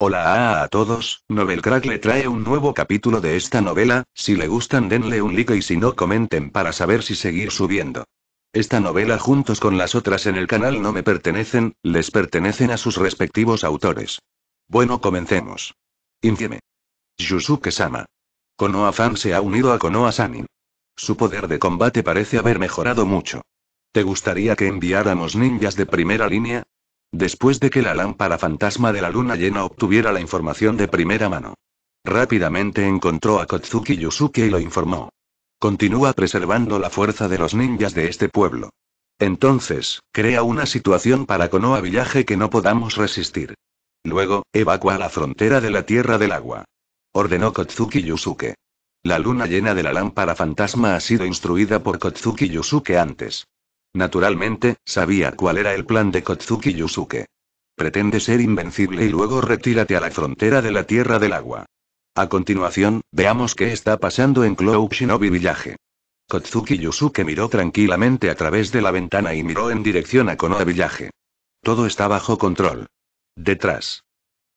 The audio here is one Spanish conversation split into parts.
Hola a, todos, Novelcrack le trae un nuevo capítulo de esta novela, si le gustan denle un like y si no comenten para saber si seguir subiendo. Esta novela juntos con las otras en el canal no me pertenecen, les pertenecen a sus respectivos autores. Bueno comencemos. Infieme. Yusuke-sama. Konoha-fan se ha unido a Konoha-sanin. Su poder de combate parece haber mejorado mucho. ¿Te gustaría que enviáramos ninjas de primera línea? Después de que la lámpara fantasma de la luna llena obtuviera la información de primera mano. Rápidamente encontró a Kotsuki Yusuke y lo informó. Continúa preservando la fuerza de los ninjas de este pueblo. Entonces, crea una situación para Konoha Villaje que no podamos resistir. Luego, evacua la frontera de la Tierra del Agua. Ordenó Kotsuki Yusuke. La luna llena de la lámpara fantasma ha sido instruida por Kotsuki Yusuke antes. Naturalmente, sabía cuál era el plan de Kotsuki Yusuke. Pretende ser invencible y luego retírate a la frontera de la Tierra del Agua. A continuación, veamos qué está pasando en Cloud Shinobi Village. Kotsuki Yusuke miró tranquilamente a través de la ventana y miró en dirección a Konoha Village. Todo está bajo control. Detrás.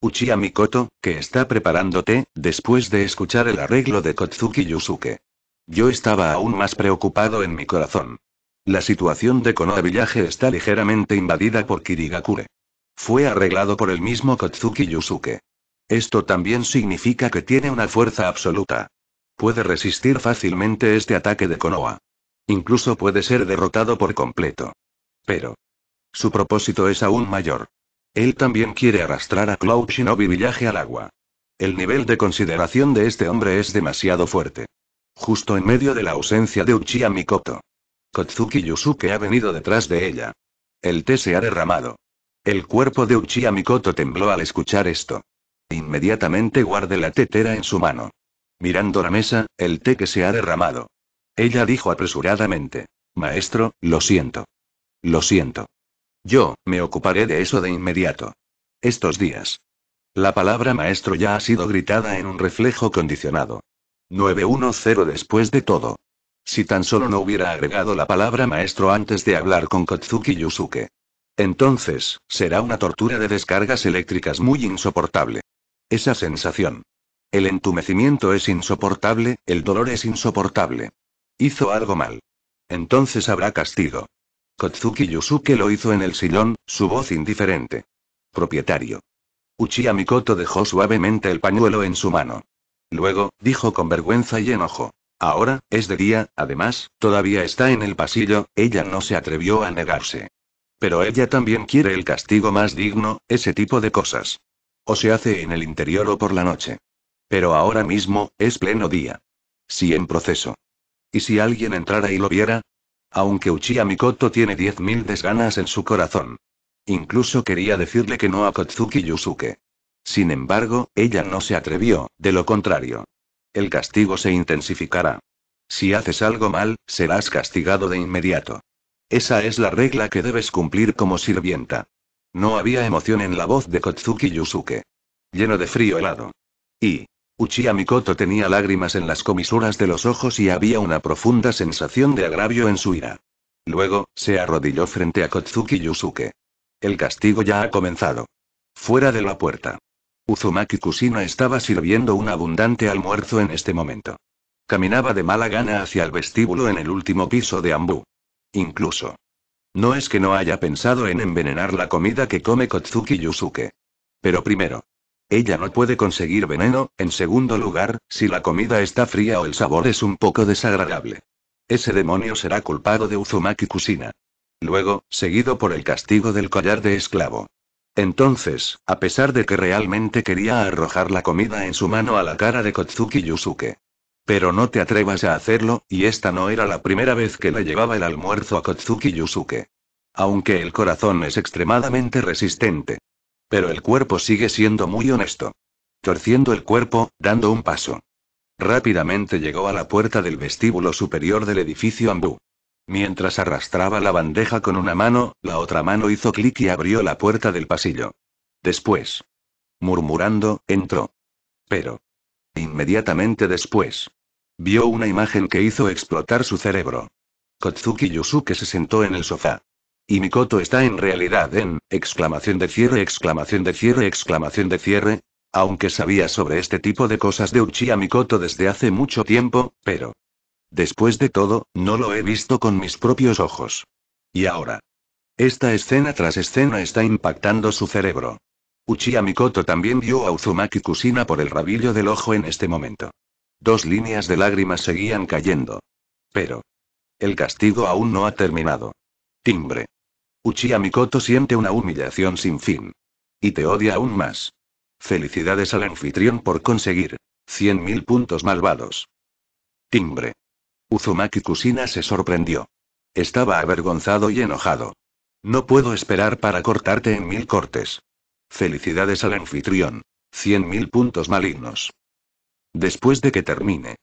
Uchiha Mikoto, que está preparándote, después de escuchar el arreglo de Kotsuki Yusuke. Yo estaba aún más preocupado en mi corazón. La situación de Konoha Villaje está ligeramente invadida por Kirigakure. Fue arreglado por el mismo Kotsuki Yusuke. Esto también significa que tiene una fuerza absoluta. Puede resistir fácilmente este ataque de Konoha. Incluso puede ser derrotado por completo. Pero. Su propósito es aún mayor. Él también quiere arrastrar a Cloud Shinobi Villaje al agua. El nivel de consideración de este hombre es demasiado fuerte. Justo en medio de la ausencia de Uchiha Mikoto. Kotsuki Yusuke ha venido detrás de ella. El té se ha derramado. El cuerpo de Uchiha Mikoto tembló al escuchar esto. Inmediatamente guarde la tetera en su mano. Mirando la mesa, el té que se ha derramado. Ella dijo apresuradamente. Maestro, lo siento. Lo siento. Yo, me ocuparé de eso de inmediato. Estos días. La palabra maestro ya ha sido gritada en un reflejo condicionado. 910 después de todo. Si tan solo no hubiera agregado la palabra maestro antes de hablar con Kotsuki Yusuke. Entonces, será una tortura de descargas eléctricas muy insoportable. Esa sensación. El entumecimiento es insoportable, el dolor es insoportable. Hizo algo mal. Entonces habrá castigo. Kotsuki Yusuke lo hizo en el sillón, su voz indiferente. Propietario. Uchiha Mikoto dejó suavemente el pañuelo en su mano. Luego, dijo con vergüenza y enojo. Ahora, es de día, además, todavía está en el pasillo, ella no se atrevió a negarse. Pero ella también quiere el castigo más digno, ese tipo de cosas. O se hace en el interior o por la noche. Pero ahora mismo, es pleno día. Si en proceso. ¿Y si alguien entrara y lo viera? Aunque Uchiha Mikoto tiene mil desganas en su corazón. Incluso quería decirle que no a Kotsuki Yusuke. Sin embargo, ella no se atrevió, de lo contrario, el castigo se intensificará. Si haces algo mal, serás castigado de inmediato. Esa es la regla que debes cumplir como sirvienta. No había emoción en la voz de Kotsuki Yusuke. Lleno de frío helado. Y. Uchiha tenía lágrimas en las comisuras de los ojos y había una profunda sensación de agravio en su ira. Luego, se arrodilló frente a Kotsuki Yusuke. El castigo ya ha comenzado. Fuera de la puerta. Uzumaki Kusina estaba sirviendo un abundante almuerzo en este momento. Caminaba de mala gana hacia el vestíbulo en el último piso de ambú. Incluso. No es que no haya pensado en envenenar la comida que come Kotsuki Yusuke. Pero primero. Ella no puede conseguir veneno, en segundo lugar, si la comida está fría o el sabor es un poco desagradable. Ese demonio será culpado de Uzumaki Kusina. Luego, seguido por el castigo del collar de esclavo. Entonces, a pesar de que realmente quería arrojar la comida en su mano a la cara de Kotsuki Yusuke. Pero no te atrevas a hacerlo, y esta no era la primera vez que le llevaba el almuerzo a Kotsuki Yusuke. Aunque el corazón es extremadamente resistente. Pero el cuerpo sigue siendo muy honesto. Torciendo el cuerpo, dando un paso. Rápidamente llegó a la puerta del vestíbulo superior del edificio Ambu. Mientras arrastraba la bandeja con una mano, la otra mano hizo clic y abrió la puerta del pasillo. Después. Murmurando, entró. Pero. Inmediatamente después. Vio una imagen que hizo explotar su cerebro. Kotsuki Yusuke se sentó en el sofá. Y Mikoto está en realidad en, exclamación de cierre, exclamación de cierre, exclamación de cierre. Aunque sabía sobre este tipo de cosas de Uchiha Mikoto desde hace mucho tiempo, pero Después de todo, no lo he visto con mis propios ojos. Y ahora. Esta escena tras escena está impactando su cerebro. Uchiha Mikoto también vio a Uzumaki Kusina por el rabillo del ojo en este momento. Dos líneas de lágrimas seguían cayendo. Pero. El castigo aún no ha terminado. Timbre. Uchiha Mikoto siente una humillación sin fin. Y te odia aún más. Felicidades al anfitrión por conseguir. 100.000 puntos malvados. Timbre. Uzumaki Kusina se sorprendió. Estaba avergonzado y enojado. No puedo esperar para cortarte en mil cortes. Felicidades al anfitrión. Cien mil puntos malignos. Después de que termine.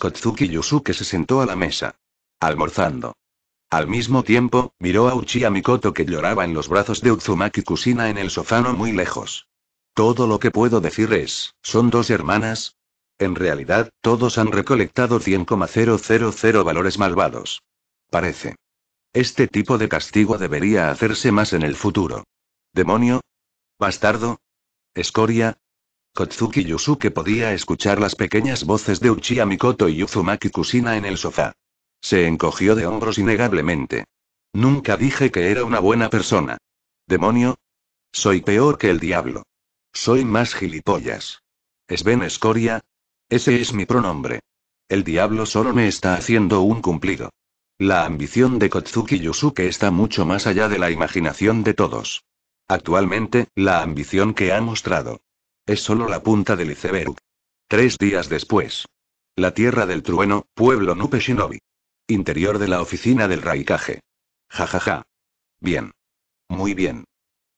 Kotsuki Yusuke se sentó a la mesa. Almorzando. Al mismo tiempo, miró a Uchiha Mikoto que lloraba en los brazos de Uzumaki Kusina en el sofá no muy lejos. Todo lo que puedo decir es, son dos hermanas, en realidad, todos han recolectado 100,000 valores malvados. Parece. Este tipo de castigo debería hacerse más en el futuro. ¿Demonio? ¿Bastardo? ¿Escoria? Kotsuki Yusuke podía escuchar las pequeñas voces de Uchiha Mikoto y Uzumaki Kusina en el sofá. Se encogió de hombros innegablemente. Nunca dije que era una buena persona. ¿Demonio? Soy peor que el diablo. Soy más gilipollas. ven, Escoria, ese es mi pronombre. El diablo solo me está haciendo un cumplido. La ambición de Kotsuki Yusuke está mucho más allá de la imaginación de todos. Actualmente, la ambición que ha mostrado es solo la punta del iceberg. Tres días después. La tierra del trueno, pueblo Nupe Shinobi. Interior de la oficina del Raikage. Jajaja. Ja, ja. Bien. Muy bien.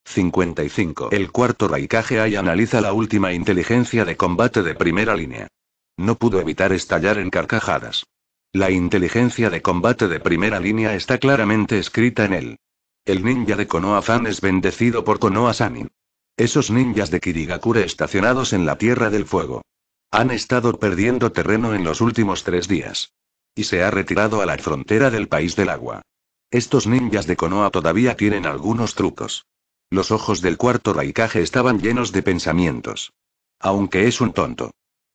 55. El cuarto Raikage Ai analiza la última inteligencia de combate de primera línea. No pudo evitar estallar en carcajadas. La inteligencia de combate de primera línea está claramente escrita en él. El ninja de konoha Fan es bendecido por Konoha-sanin. Esos ninjas de Kirigakure estacionados en la Tierra del Fuego. Han estado perdiendo terreno en los últimos tres días. Y se ha retirado a la frontera del país del agua. Estos ninjas de Konoha todavía tienen algunos trucos. Los ojos del cuarto Raikage estaban llenos de pensamientos. Aunque es un tonto.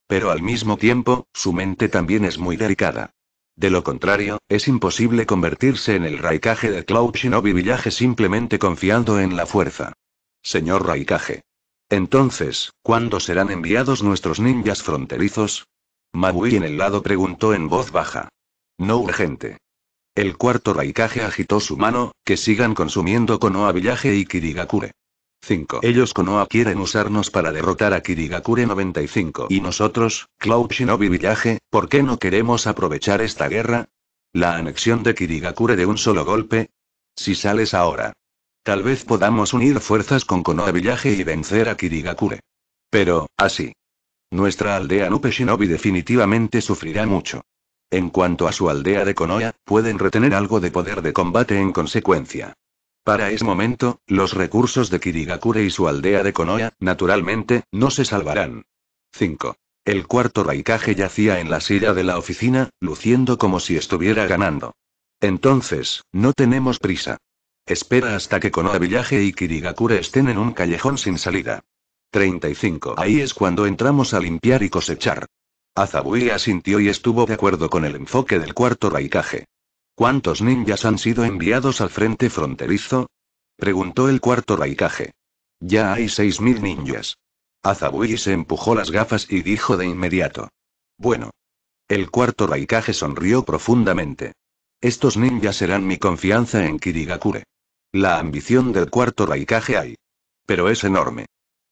Pero al mismo tiempo, su mente también es muy delicada. De lo contrario, es imposible convertirse en el Raikage de Cloud Villaje simplemente confiando en la fuerza. Señor Raikage. Entonces, ¿cuándo serán enviados nuestros ninjas fronterizos? Mabui en el lado preguntó en voz baja. No urgente. El cuarto Raikage agitó su mano, que sigan consumiendo Konoha Villaje y Kirigakure. 5. Ellos Konoha quieren usarnos para derrotar a Kirigakure 95. Y nosotros, Cloud Shinobi Village, ¿por qué no queremos aprovechar esta guerra? ¿La anexión de Kirigakure de un solo golpe? Si sales ahora. Tal vez podamos unir fuerzas con Konoha Village y vencer a Kirigakure. Pero, así. Nuestra aldea Nupe Shinobi definitivamente sufrirá mucho. En cuanto a su aldea de Konoha, pueden retener algo de poder de combate en consecuencia. Para ese momento, los recursos de Kirigakure y su aldea de Konoha, naturalmente, no se salvarán. 5. El cuarto Raikage yacía en la silla de la oficina, luciendo como si estuviera ganando. Entonces, no tenemos prisa. Espera hasta que Konoha Villaje y Kirigakure estén en un callejón sin salida. 35. Ahí es cuando entramos a limpiar y cosechar. Azabui asintió y estuvo de acuerdo con el enfoque del cuarto Raikage. ¿Cuántos ninjas han sido enviados al frente fronterizo? Preguntó el cuarto Raikage. Ya hay seis mil ninjas. Azabui se empujó las gafas y dijo de inmediato. Bueno. El cuarto Raikage sonrió profundamente. Estos ninjas serán mi confianza en Kirigakure. La ambición del cuarto Raikage hay. Pero es enorme.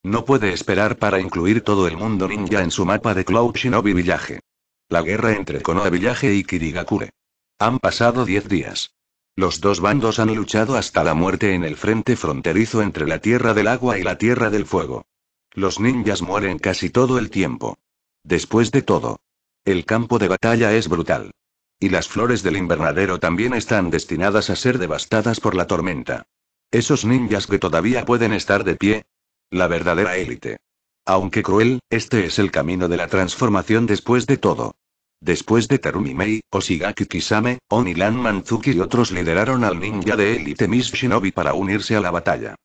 No puede esperar para incluir todo el mundo ninja en su mapa de Cloud Shinobi Village. La guerra entre Konoha Village y Kirigakure. Han pasado diez días. Los dos bandos han luchado hasta la muerte en el frente fronterizo entre la Tierra del Agua y la Tierra del Fuego. Los ninjas mueren casi todo el tiempo. Después de todo. El campo de batalla es brutal. Y las flores del invernadero también están destinadas a ser devastadas por la tormenta. Esos ninjas que todavía pueden estar de pie. La verdadera élite. Aunque cruel, este es el camino de la transformación después de todo. Después de Tarumi Mei, Oshigaki Kisame, Onilan Manzuki y otros lideraron al ninja de élite Miss Shinobi para unirse a la batalla.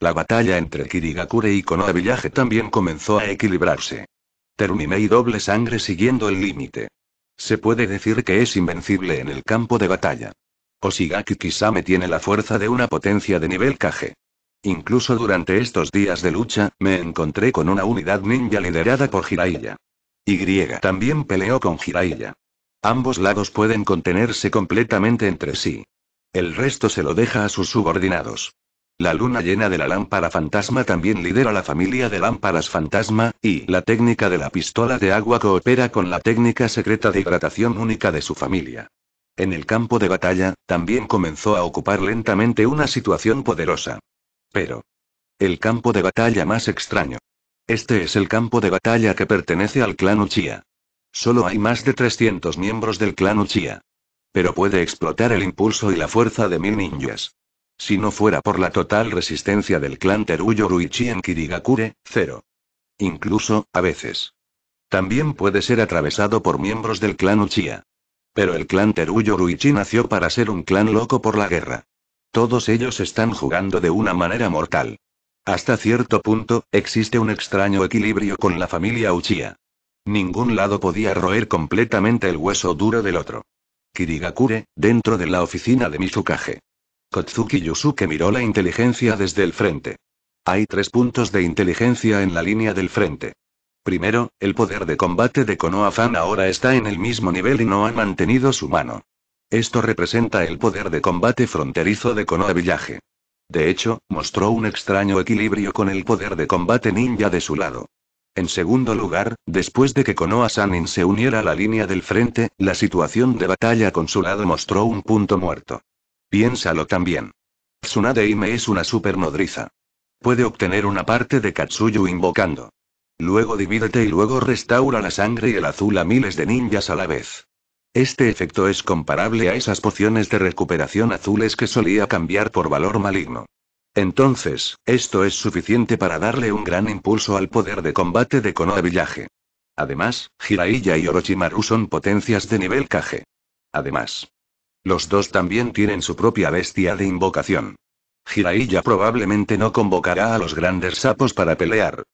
La batalla entre Kirigakure y Konoha Village también comenzó a equilibrarse. Terumimei doble sangre siguiendo el límite. Se puede decir que es invencible en el campo de batalla. Oshigaki Kisame tiene la fuerza de una potencia de nivel Kage. Incluso durante estos días de lucha, me encontré con una unidad ninja liderada por Jiraiya. Y. También peleó con Jiraiya. Ambos lados pueden contenerse completamente entre sí. El resto se lo deja a sus subordinados. La luna llena de la lámpara fantasma también lidera la familia de lámparas fantasma, y la técnica de la pistola de agua coopera con la técnica secreta de hidratación única de su familia. En el campo de batalla, también comenzó a ocupar lentamente una situación poderosa. Pero. El campo de batalla más extraño. Este es el campo de batalla que pertenece al clan Uchiha. Solo hay más de 300 miembros del clan Uchiha. Pero puede explotar el impulso y la fuerza de mil ninjas. Si no fuera por la total resistencia del clan Teruyo Ruichi en Kirigakure, cero. Incluso, a veces. También puede ser atravesado por miembros del clan Uchiha. Pero el clan Teruyo Ruichi nació para ser un clan loco por la guerra. Todos ellos están jugando de una manera mortal. Hasta cierto punto, existe un extraño equilibrio con la familia Uchiha. Ningún lado podía roer completamente el hueso duro del otro. Kirigakure, dentro de la oficina de Mizukage. Kotsuki Yusuke miró la inteligencia desde el frente. Hay tres puntos de inteligencia en la línea del frente. Primero, el poder de combate de konoha fan ahora está en el mismo nivel y no ha mantenido su mano. Esto representa el poder de combate fronterizo de Konoha villaje de hecho, mostró un extraño equilibrio con el poder de combate ninja de su lado. En segundo lugar, después de que Konoha Sanin se uniera a la línea del frente, la situación de batalla con su lado mostró un punto muerto. Piénsalo también. Tsunade Ime es una nodriza. Puede obtener una parte de Katsuyu invocando. Luego divídete y luego restaura la sangre y el azul a miles de ninjas a la vez. Este efecto es comparable a esas pociones de recuperación azules que solía cambiar por valor maligno. Entonces, esto es suficiente para darle un gran impulso al poder de combate de Konoha Village. Además, Jiraiya y Orochimaru son potencias de nivel Kage. Además, los dos también tienen su propia bestia de invocación. Jiraiya probablemente no convocará a los grandes sapos para pelear,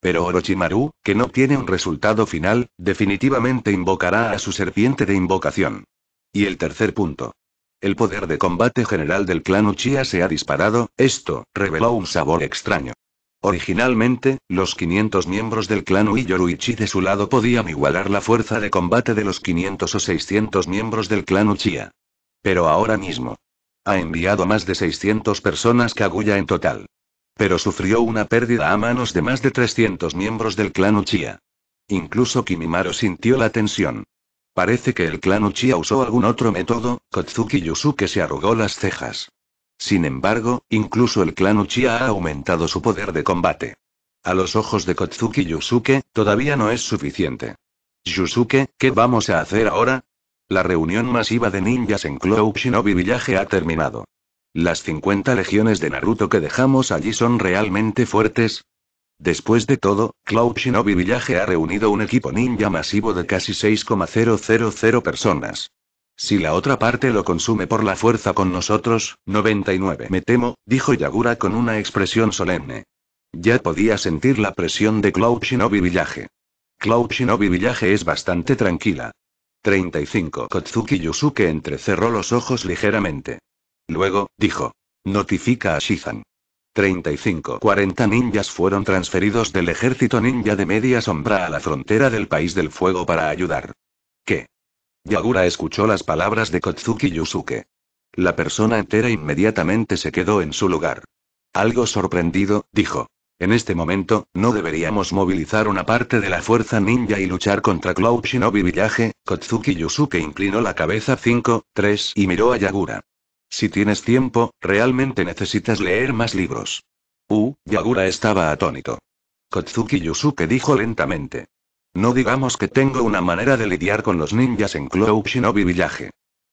pero Orochimaru, que no tiene un resultado final, definitivamente invocará a su serpiente de invocación. Y el tercer punto. El poder de combate general del clan Uchiha se ha disparado, esto, reveló un sabor extraño. Originalmente, los 500 miembros del clan Uiyoruichi de su lado podían igualar la fuerza de combate de los 500 o 600 miembros del clan Uchiha. Pero ahora mismo. Ha enviado más de 600 personas Kaguya en total pero sufrió una pérdida a manos de más de 300 miembros del clan Uchiha. Incluso Kimimaro sintió la tensión. Parece que el clan Uchiha usó algún otro método, Kotsuki Yusuke se arrugó las cejas. Sin embargo, incluso el clan Uchiha ha aumentado su poder de combate. A los ojos de Kotsuki Yusuke, todavía no es suficiente. Yusuke, ¿qué vamos a hacer ahora? La reunión masiva de ninjas en Cloud Shinobi Village ha terminado. Las 50 legiones de Naruto que dejamos allí son realmente fuertes. Después de todo, Cloud Shinobi Village ha reunido un equipo ninja masivo de casi 6,000 personas. Si la otra parte lo consume por la fuerza con nosotros, 99 me temo, dijo Yagura con una expresión solemne. Ya podía sentir la presión de Cloud Shinobi Village. Cloud Shinobi Village es bastante tranquila. 35. Kotsuki Yusuke entrecerró los ojos ligeramente. Luego, dijo. Notifica a Shizan. 35-40 ninjas fueron transferidos del ejército ninja de media sombra a la frontera del país del fuego para ayudar. ¿Qué? Yagura escuchó las palabras de Kotsuki Yusuke. La persona entera inmediatamente se quedó en su lugar. Algo sorprendido, dijo. En este momento, no deberíamos movilizar una parte de la fuerza ninja y luchar contra Cloud Shinobi Village. Kotsuki Yusuke inclinó la cabeza 5, 3 y miró a Yagura. Si tienes tiempo, realmente necesitas leer más libros. Uh, Yagura estaba atónito. Kotsuki Yusuke dijo lentamente. No digamos que tengo una manera de lidiar con los ninjas en Cloud Shinobi Village.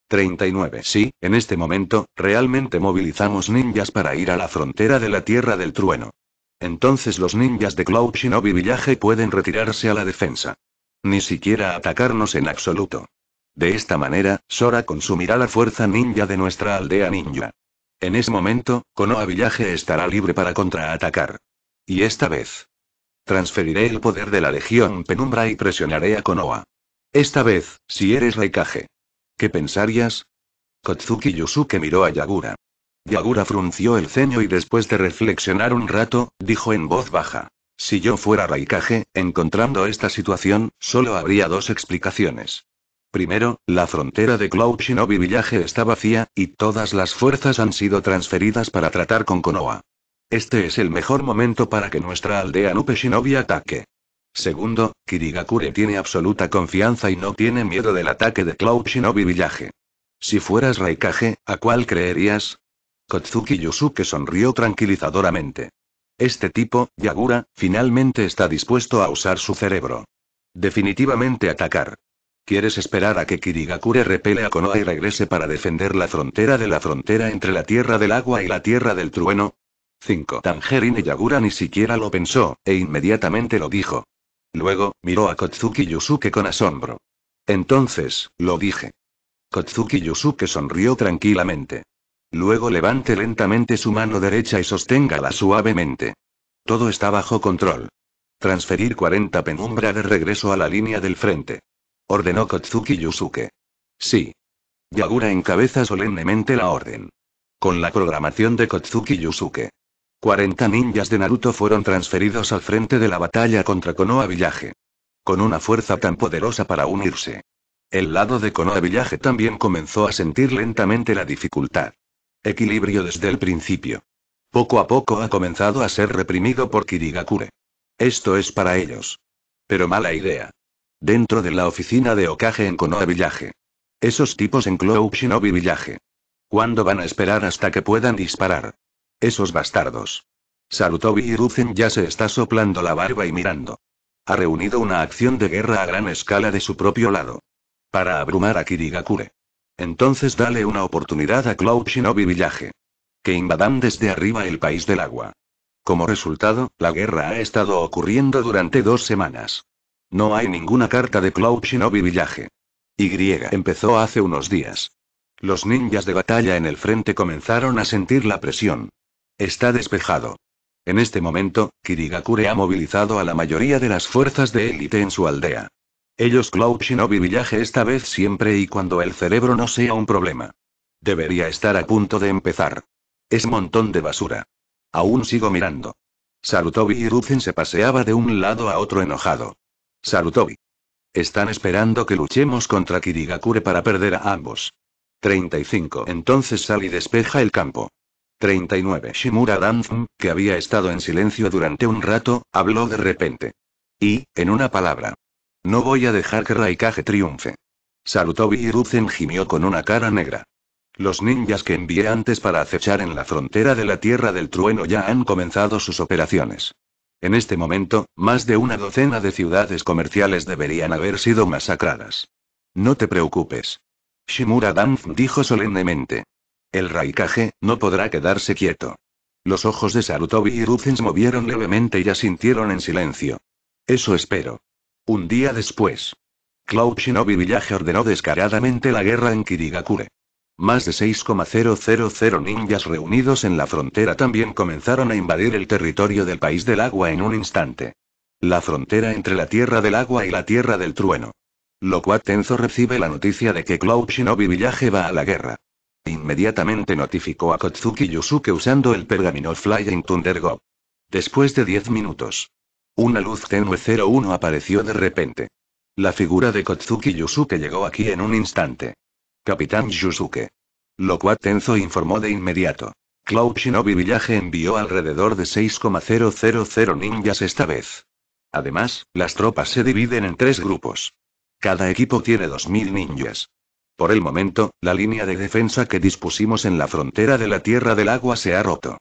39. Sí, en este momento, realmente movilizamos ninjas para ir a la frontera de la Tierra del Trueno. Entonces los ninjas de Cloud Shinobi Village pueden retirarse a la defensa. Ni siquiera atacarnos en absoluto. De esta manera, Sora consumirá la fuerza ninja de nuestra aldea ninja. En ese momento, Konoha Villaje estará libre para contraatacar. Y esta vez. Transferiré el poder de la Legión Penumbra y presionaré a Konoha. Esta vez, si eres Raikage. ¿Qué pensarías? Kotsuki Yusuke miró a Yagura. Yagura frunció el ceño y después de reflexionar un rato, dijo en voz baja. Si yo fuera Raikage, encontrando esta situación, solo habría dos explicaciones. Primero, la frontera de Cloud Shinobi Villaje está vacía, y todas las fuerzas han sido transferidas para tratar con Konoha. Este es el mejor momento para que nuestra aldea Nupe Shinobi ataque. Segundo, Kirigakure tiene absoluta confianza y no tiene miedo del ataque de Cloud Shinobi Villaje. Si fueras Raikage, ¿a cuál creerías? Kotsuki Yusuke sonrió tranquilizadoramente. Este tipo, Yagura, finalmente está dispuesto a usar su cerebro. Definitivamente atacar. ¿Quieres esperar a que Kirigakure repele a Konoha y regrese para defender la frontera de la frontera entre la Tierra del Agua y la Tierra del Trueno? 5. Tangerine Yagura ni siquiera lo pensó, e inmediatamente lo dijo. Luego, miró a Kotsuki Yusuke con asombro. Entonces, lo dije. Kotsuki Yusuke sonrió tranquilamente. Luego levante lentamente su mano derecha y sosténgala suavemente. Todo está bajo control. Transferir 40 penumbra de regreso a la línea del frente. Ordenó Kotsuki Yusuke. Sí. Yagura encabeza solemnemente la orden. Con la programación de Kotsuki Yusuke. 40 ninjas de Naruto fueron transferidos al frente de la batalla contra Konoha Village. Con una fuerza tan poderosa para unirse. El lado de Konoha Village también comenzó a sentir lentamente la dificultad. Equilibrio desde el principio. Poco a poco ha comenzado a ser reprimido por Kirigakure. Esto es para ellos. Pero mala idea. Dentro de la oficina de Okage en Konoha Villaje. Esos tipos en Cloud Shinobi ¿Cuándo van a esperar hasta que puedan disparar? Esos bastardos. Sarutobi y ya se está soplando la barba y mirando. Ha reunido una acción de guerra a gran escala de su propio lado. Para abrumar a Kirigakure. Entonces dale una oportunidad a Cloud Shinobi Que invadan desde arriba el país del agua. Como resultado, la guerra ha estado ocurriendo durante dos semanas. No hay ninguna carta de Cloud Shinobi Village. Y empezó hace unos días. Los ninjas de batalla en el frente comenzaron a sentir la presión. Está despejado. En este momento, Kirigakure ha movilizado a la mayoría de las fuerzas de élite en su aldea. Ellos Cloud Shinobi esta vez siempre y cuando el cerebro no sea un problema. Debería estar a punto de empezar. Es montón de basura. Aún sigo mirando. Sarutobi y se paseaba de un lado a otro enojado. Sarutobi. Están esperando que luchemos contra Kirigakure para perder a ambos. 35. Entonces y despeja el campo. 39. Shimura Danzum, que había estado en silencio durante un rato, habló de repente. Y, en una palabra. No voy a dejar que Raikage triunfe. Sarutobi y Ruzen gimió con una cara negra. Los ninjas que envié antes para acechar en la frontera de la Tierra del Trueno ya han comenzado sus operaciones. En este momento, más de una docena de ciudades comerciales deberían haber sido masacradas. No te preocupes. Shimura Danf dijo solemnemente. El Raikage no podrá quedarse quieto. Los ojos de Sarutobi y Rufens movieron levemente y asintieron en silencio. Eso espero. Un día después. Cloud Shinobi Villaje ordenó descaradamente la guerra en Kirigakure. Más de 6,000 ninjas reunidos en la frontera también comenzaron a invadir el territorio del país del agua en un instante. La frontera entre la Tierra del Agua y la Tierra del Trueno. cual Tenzo recibe la noticia de que Cloud Shinobi Village va a la guerra. Inmediatamente notificó a Kotsuki Yusuke usando el pergamino Flying Thunder Go. Después de 10 minutos. Una luz tenue 01 apareció de repente. La figura de Kotsuki Yusuke llegó aquí en un instante. Capitán Yusuke. Lo cual Tenzo informó de inmediato. Cloud Shinobi Village envió alrededor de 6,000 ninjas esta vez. Además, las tropas se dividen en tres grupos. Cada equipo tiene 2.000 ninjas. Por el momento, la línea de defensa que dispusimos en la frontera de la Tierra del Agua se ha roto.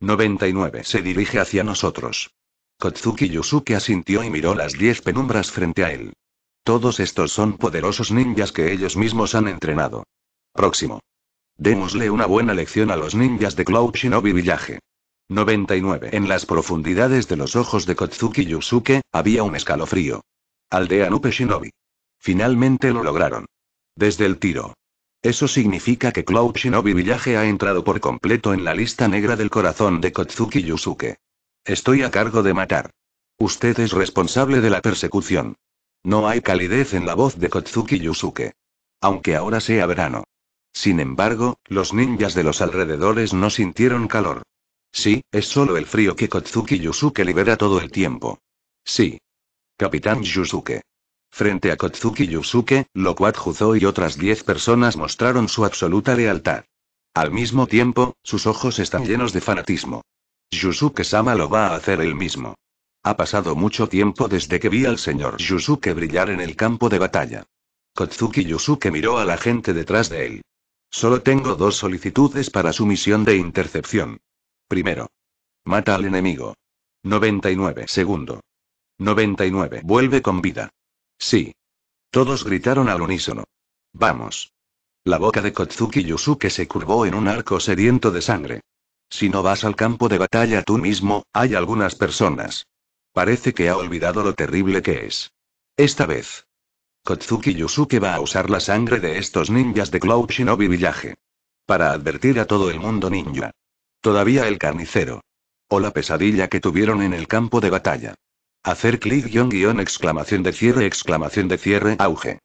99 se dirige hacia nosotros. Kotsuki Yusuke asintió y miró las 10 penumbras frente a él. Todos estos son poderosos ninjas que ellos mismos han entrenado. Próximo. Démosle una buena lección a los ninjas de Cloud Shinobi Village. 99. En las profundidades de los ojos de Kotsuki Yusuke, había un escalofrío. Aldea Nupe Shinobi. Finalmente lo lograron. Desde el tiro. Eso significa que Cloud Shinobi Village ha entrado por completo en la lista negra del corazón de Kotsuki Yusuke. Estoy a cargo de matar. Usted es responsable de la persecución. No hay calidez en la voz de Kotsuki Yusuke. Aunque ahora sea verano. Sin embargo, los ninjas de los alrededores no sintieron calor. Sí, es solo el frío que Kotsuki Yusuke libera todo el tiempo. Sí. Capitán Yusuke. Frente a Kotsuki Yusuke, Lokwat Juzo y otras 10 personas mostraron su absoluta lealtad. Al mismo tiempo, sus ojos están llenos de fanatismo. Yusuke-sama lo va a hacer él mismo. Ha pasado mucho tiempo desde que vi al señor Yusuke brillar en el campo de batalla. Kotsuki Yusuke miró a la gente detrás de él. Solo tengo dos solicitudes para su misión de intercepción. Primero. Mata al enemigo. 99. Segundo. 99. Vuelve con vida. Sí. Todos gritaron al unísono. Vamos. La boca de Kotsuki Yusuke se curvó en un arco sediento de sangre. Si no vas al campo de batalla tú mismo, hay algunas personas Parece que ha olvidado lo terrible que es. Esta vez. Kotsuki Yusuke va a usar la sangre de estos ninjas de Cloud Shinobi Village. Para advertir a todo el mundo ninja. Todavía el carnicero. O la pesadilla que tuvieron en el campo de batalla. Hacer clic guión exclamación de cierre exclamación de cierre auge.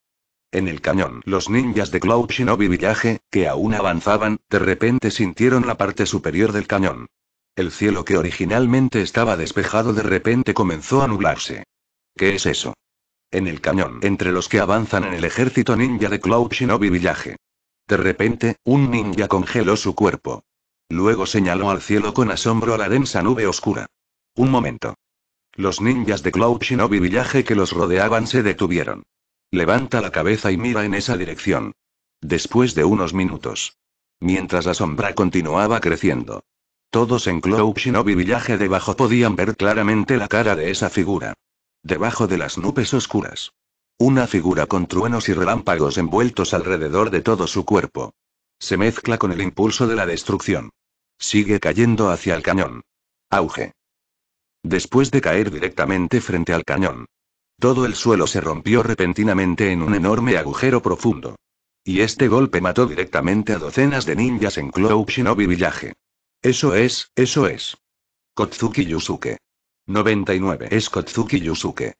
En el cañón, los ninjas de Cloud Shinobi Village, que aún avanzaban, de repente sintieron la parte superior del cañón. El cielo que originalmente estaba despejado de repente comenzó a nublarse. ¿Qué es eso? En el cañón, entre los que avanzan en el ejército ninja de Cloud Shinobi Village. De repente, un ninja congeló su cuerpo. Luego señaló al cielo con asombro la densa nube oscura. Un momento. Los ninjas de Cloud Shinobi Village que los rodeaban se detuvieron. Levanta la cabeza y mira en esa dirección. Después de unos minutos. Mientras la sombra continuaba creciendo. Todos en Cloud Shinobi Village debajo podían ver claramente la cara de esa figura. Debajo de las nubes oscuras. Una figura con truenos y relámpagos envueltos alrededor de todo su cuerpo. Se mezcla con el impulso de la destrucción. Sigue cayendo hacia el cañón. Auge. Después de caer directamente frente al cañón. Todo el suelo se rompió repentinamente en un enorme agujero profundo. Y este golpe mató directamente a docenas de ninjas en Cloud Shinobi Village. Eso es, eso es. Kotsuki Yusuke. 99 es Kotsuki Yusuke.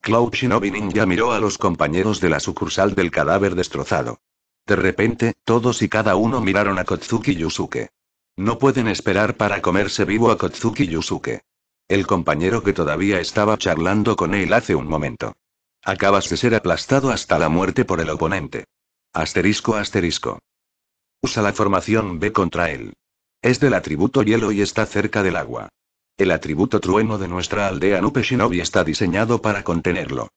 Cloud Shinobi Ninja miró a los compañeros de la sucursal del cadáver destrozado. De repente, todos y cada uno miraron a Kotsuki Yusuke. No pueden esperar para comerse vivo a Kotsuki Yusuke. El compañero que todavía estaba charlando con él hace un momento. Acabas de ser aplastado hasta la muerte por el oponente. Asterisco asterisco. Usa la formación B contra él. Es del atributo hielo y está cerca del agua. El atributo trueno de nuestra aldea Nupe Shinobi está diseñado para contenerlo.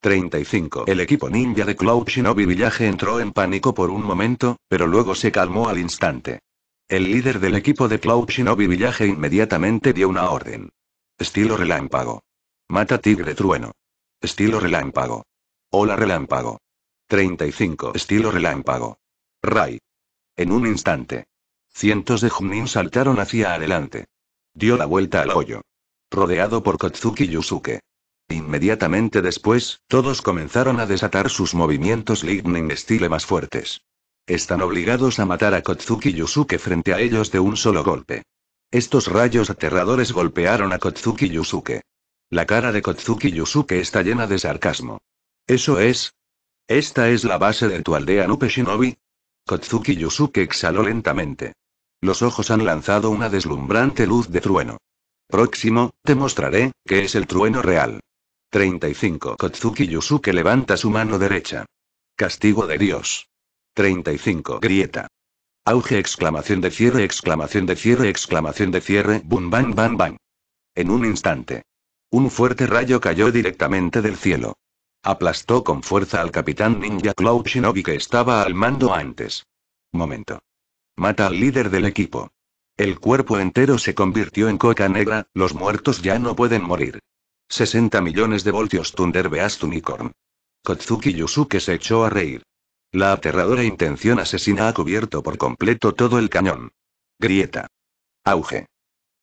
35. El equipo ninja de Cloud Shinobi Village entró en pánico por un momento, pero luego se calmó al instante. El líder del equipo de Cloud Shinobi Village inmediatamente dio una orden. Estilo relámpago. Mata tigre trueno. Estilo relámpago. Hola relámpago. 35. Estilo relámpago. Ray. En un instante. Cientos de Junin saltaron hacia adelante. Dio la vuelta al hoyo. Rodeado por Kotsuki Yusuke. Inmediatamente después, todos comenzaron a desatar sus movimientos Lightning Style más fuertes. Están obligados a matar a Kotsuki Yusuke frente a ellos de un solo golpe. Estos rayos aterradores golpearon a Kotsuki Yusuke. La cara de Kotsuki Yusuke está llena de sarcasmo. ¿Eso es? ¿Esta es la base de tu aldea Nupe Shinobi? Kotsuki Yusuke exhaló lentamente. Los ojos han lanzado una deslumbrante luz de trueno. Próximo, te mostraré, que es el trueno real. 35. Kotsuki Yusuke levanta su mano derecha. Castigo de Dios. 35. Grieta. Auge exclamación de cierre exclamación de cierre exclamación de cierre bum bang bam bang. En un instante. Un fuerte rayo cayó directamente del cielo. Aplastó con fuerza al capitán ninja Cloud Shinobi que estaba al mando antes. Momento. Mata al líder del equipo. El cuerpo entero se convirtió en coca negra, los muertos ya no pueden morir. 60 millones de voltios Thunder Beast Unicorn. Kotsuki Yusuke se echó a reír. La aterradora intención asesina ha cubierto por completo todo el cañón. Grieta. Auge.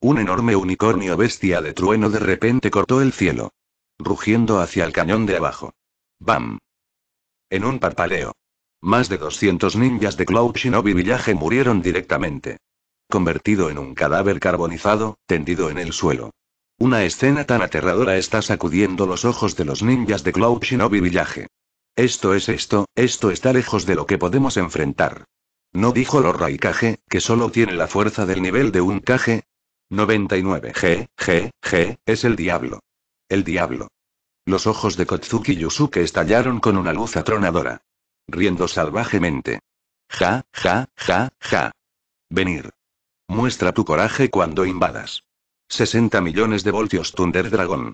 Un enorme unicornio bestia de trueno de repente cortó el cielo. Rugiendo hacia el cañón de abajo. ¡Bam! En un parpaleo. Más de 200 ninjas de Cloud Shinobi Village murieron directamente. Convertido en un cadáver carbonizado, tendido en el suelo. Una escena tan aterradora está sacudiendo los ojos de los ninjas de Cloud Shinobi Village. Esto es esto, esto está lejos de lo que podemos enfrentar. ¿No dijo lo Raikage que solo tiene la fuerza del nivel de un Kage? 99 G, G, G, es el diablo. El diablo. Los ojos de Kotsuki Yusuke estallaron con una luz atronadora riendo salvajemente. Ja, ja, ja, ja. Venir. Muestra tu coraje cuando invadas. 60 millones de voltios Thunder Dragon.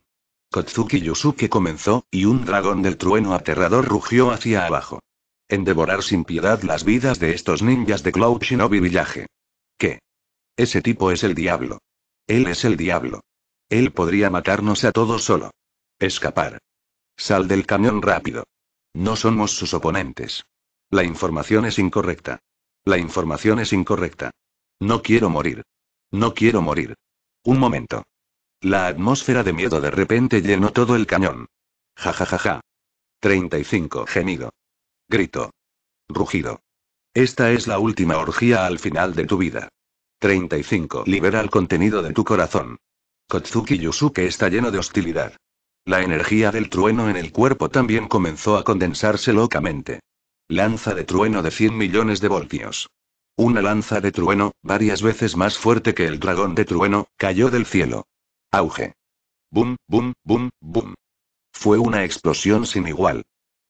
Kotsuki Yusuke comenzó, y un dragón del trueno aterrador rugió hacia abajo. En devorar sin piedad las vidas de estos ninjas de Cloud Shinobi Village. ¿Qué? Ese tipo es el diablo. Él es el diablo. Él podría matarnos a todos solo. Escapar. Sal del camión rápido. No somos sus oponentes. La información es incorrecta. La información es incorrecta. No quiero morir. No quiero morir. Un momento. La atmósfera de miedo de repente llenó todo el cañón. Ja ja ja ja. 35. Gemido. Grito. Rugido. Esta es la última orgía al final de tu vida. 35. Libera el contenido de tu corazón. Kotsuki Yusuke está lleno de hostilidad. La energía del trueno en el cuerpo también comenzó a condensarse locamente. Lanza de trueno de 100 millones de voltios. Una lanza de trueno, varias veces más fuerte que el dragón de trueno, cayó del cielo. Auge. Boom, boom, boom, boom. Fue una explosión sin igual.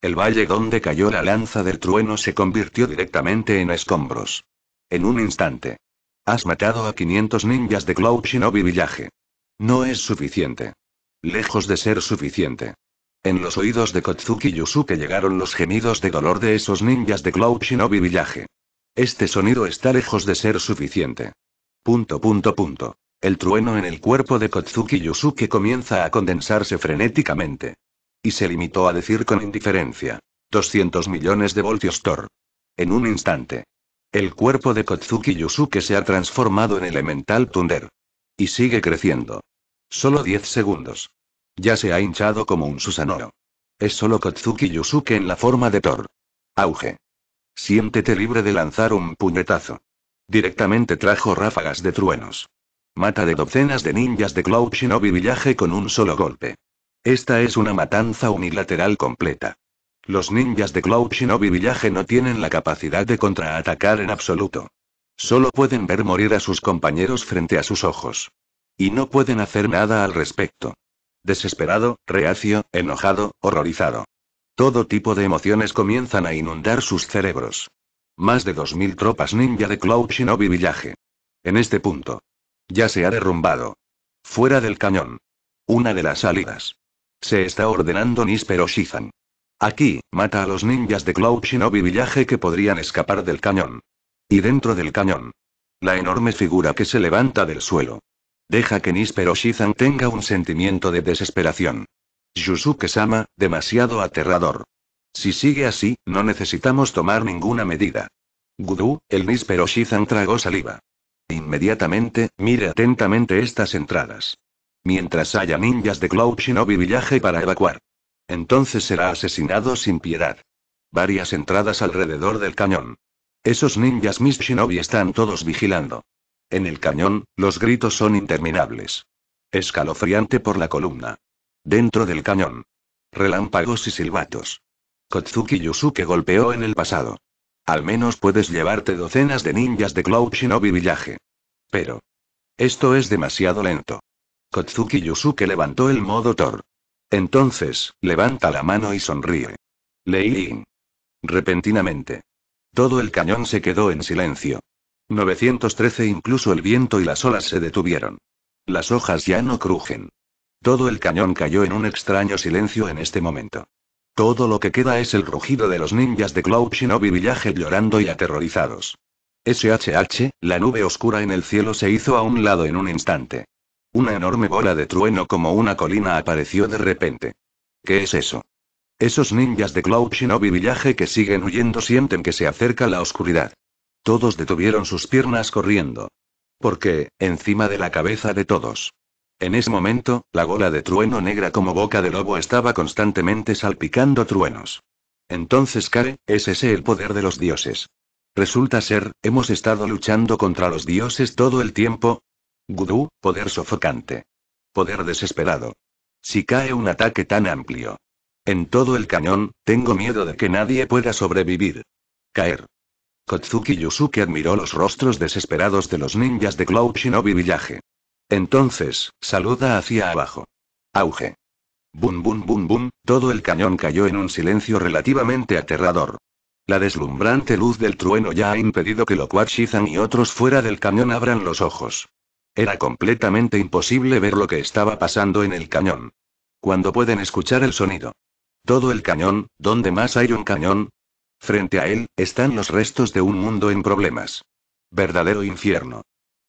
El valle donde cayó la lanza del trueno se convirtió directamente en escombros. En un instante. Has matado a 500 ninjas de Cloud Shinobi Village. No es suficiente lejos de ser suficiente. En los oídos de Kotsuki Yusuke llegaron los gemidos de dolor de esos ninjas de Cloud Shinobi Village. Este sonido está lejos de ser suficiente. Punto punto punto. El trueno en el cuerpo de Kotsuki Yusuke comienza a condensarse frenéticamente. Y se limitó a decir con indiferencia. 200 millones de voltios Thor. En un instante. El cuerpo de Kotsuki Yusuke se ha transformado en elemental Thunder. Y sigue creciendo. Solo 10 segundos. Ya se ha hinchado como un Susanoo. Es solo Kotsuki Yusuke en la forma de Thor. Auge. Siéntete libre de lanzar un puñetazo. Directamente trajo ráfagas de truenos. Mata de docenas de ninjas de Cloud Shinobi Village con un solo golpe. Esta es una matanza unilateral completa. Los ninjas de Cloud Shinobi Village no tienen la capacidad de contraatacar en absoluto. Solo pueden ver morir a sus compañeros frente a sus ojos. Y no pueden hacer nada al respecto. Desesperado, reacio, enojado, horrorizado. Todo tipo de emociones comienzan a inundar sus cerebros. Más de 2.000 tropas ninja de Cloud Shinobi Village. En este punto. Ya se ha derrumbado. Fuera del cañón. Una de las salidas. Se está ordenando Nispero Shizan. Aquí, mata a los ninjas de Cloud Shinobi Village que podrían escapar del cañón. Y dentro del cañón. La enorme figura que se levanta del suelo. Deja que Nispero Shizan tenga un sentimiento de desesperación. Yusuke-sama, demasiado aterrador. Si sigue así, no necesitamos tomar ninguna medida. Gudú, el Nispero Shizan tragó saliva. Inmediatamente, mire atentamente estas entradas. Mientras haya ninjas de Cloud Shinobi Villaje para evacuar. Entonces será asesinado sin piedad. Varias entradas alrededor del cañón. Esos ninjas Miss Shinobi están todos vigilando. En el cañón, los gritos son interminables. Escalofriante por la columna. Dentro del cañón. Relámpagos y silbatos. Kotsuki Yusuke golpeó en el pasado. Al menos puedes llevarte docenas de ninjas de Cloud Shinobi Village. Pero. Esto es demasiado lento. Kotsuki Yusuke levantó el modo Thor. Entonces, levanta la mano y sonríe. Lin. Repentinamente. Todo el cañón se quedó en silencio. 913 Incluso el viento y las olas se detuvieron. Las hojas ya no crujen. Todo el cañón cayó en un extraño silencio en este momento. Todo lo que queda es el rugido de los ninjas de Cloud Shinobi Village llorando y aterrorizados. SHH, la nube oscura en el cielo se hizo a un lado en un instante. Una enorme bola de trueno como una colina apareció de repente. ¿Qué es eso? Esos ninjas de Cloud Shinobi Village que siguen huyendo sienten que se acerca la oscuridad. Todos detuvieron sus piernas corriendo. Porque, encima de la cabeza de todos. En ese momento, la gola de trueno negra como boca de lobo estaba constantemente salpicando truenos. Entonces, Kare, es ese el poder de los dioses. Resulta ser, hemos estado luchando contra los dioses todo el tiempo. Gudú, poder sofocante. Poder desesperado. Si cae un ataque tan amplio. En todo el cañón, tengo miedo de que nadie pueda sobrevivir. Caer. Kotsuki Yusuke admiró los rostros desesperados de los ninjas de Cloud Shinobi Village. Entonces, saluda hacia abajo. Auge. Bum bum bum bum, todo el cañón cayó en un silencio relativamente aterrador. La deslumbrante luz del trueno ya ha impedido que lo Shizan y otros fuera del cañón abran los ojos. Era completamente imposible ver lo que estaba pasando en el cañón. Cuando pueden escuchar el sonido. Todo el cañón, donde más hay un cañón, Frente a él, están los restos de un mundo en problemas. Verdadero infierno.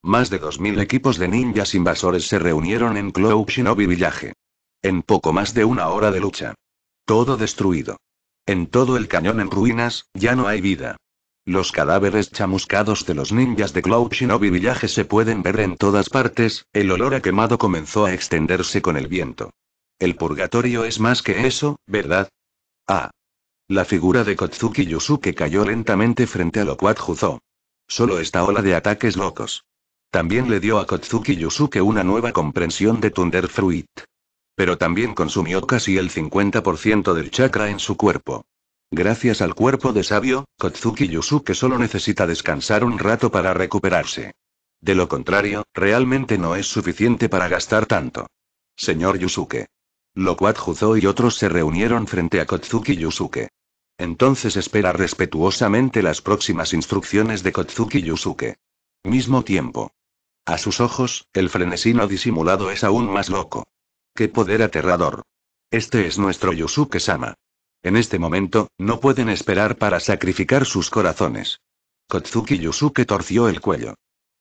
Más de 2.000 equipos de ninjas invasores se reunieron en Cloud Shinobi Village. En poco más de una hora de lucha. Todo destruido. En todo el cañón en ruinas, ya no hay vida. Los cadáveres chamuscados de los ninjas de Cloud Shinobi Village se pueden ver en todas partes, el olor a quemado comenzó a extenderse con el viento. El purgatorio es más que eso, ¿verdad? Ah. La figura de Kotsuki Yusuke cayó lentamente frente a lo Juzo. Solo esta ola de ataques locos. También le dio a Kotsuki Yusuke una nueva comprensión de Thunder Fruit. Pero también consumió casi el 50% del chakra en su cuerpo. Gracias al cuerpo de sabio, Kotsuki Yusuke solo necesita descansar un rato para recuperarse. De lo contrario, realmente no es suficiente para gastar tanto. Señor Yusuke. Loquat Juzo y otros se reunieron frente a Kotsuki Yusuke. Entonces espera respetuosamente las próximas instrucciones de Kotsuki Yusuke. Mismo tiempo. A sus ojos, el frenesino disimulado es aún más loco. ¡Qué poder aterrador! Este es nuestro Yusuke-sama. En este momento, no pueden esperar para sacrificar sus corazones. Kotsuki Yusuke torció el cuello.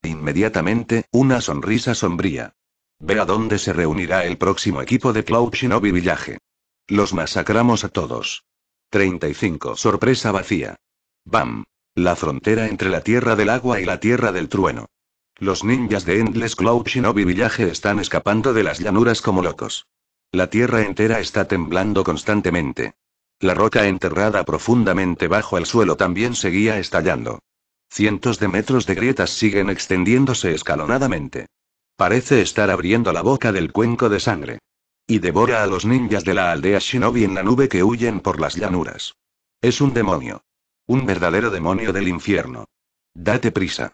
Inmediatamente, una sonrisa sombría. Ve a dónde se reunirá el próximo equipo de Cloud Shinobi Village. Los masacramos a todos. 35. Sorpresa vacía. Bam. La frontera entre la Tierra del Agua y la Tierra del Trueno. Los ninjas de Endless Cloud Shinobi Village están escapando de las llanuras como locos. La Tierra entera está temblando constantemente. La roca enterrada profundamente bajo el suelo también seguía estallando. Cientos de metros de grietas siguen extendiéndose escalonadamente. Parece estar abriendo la boca del cuenco de sangre. Y devora a los ninjas de la aldea Shinobi en la nube que huyen por las llanuras. Es un demonio. Un verdadero demonio del infierno. Date prisa.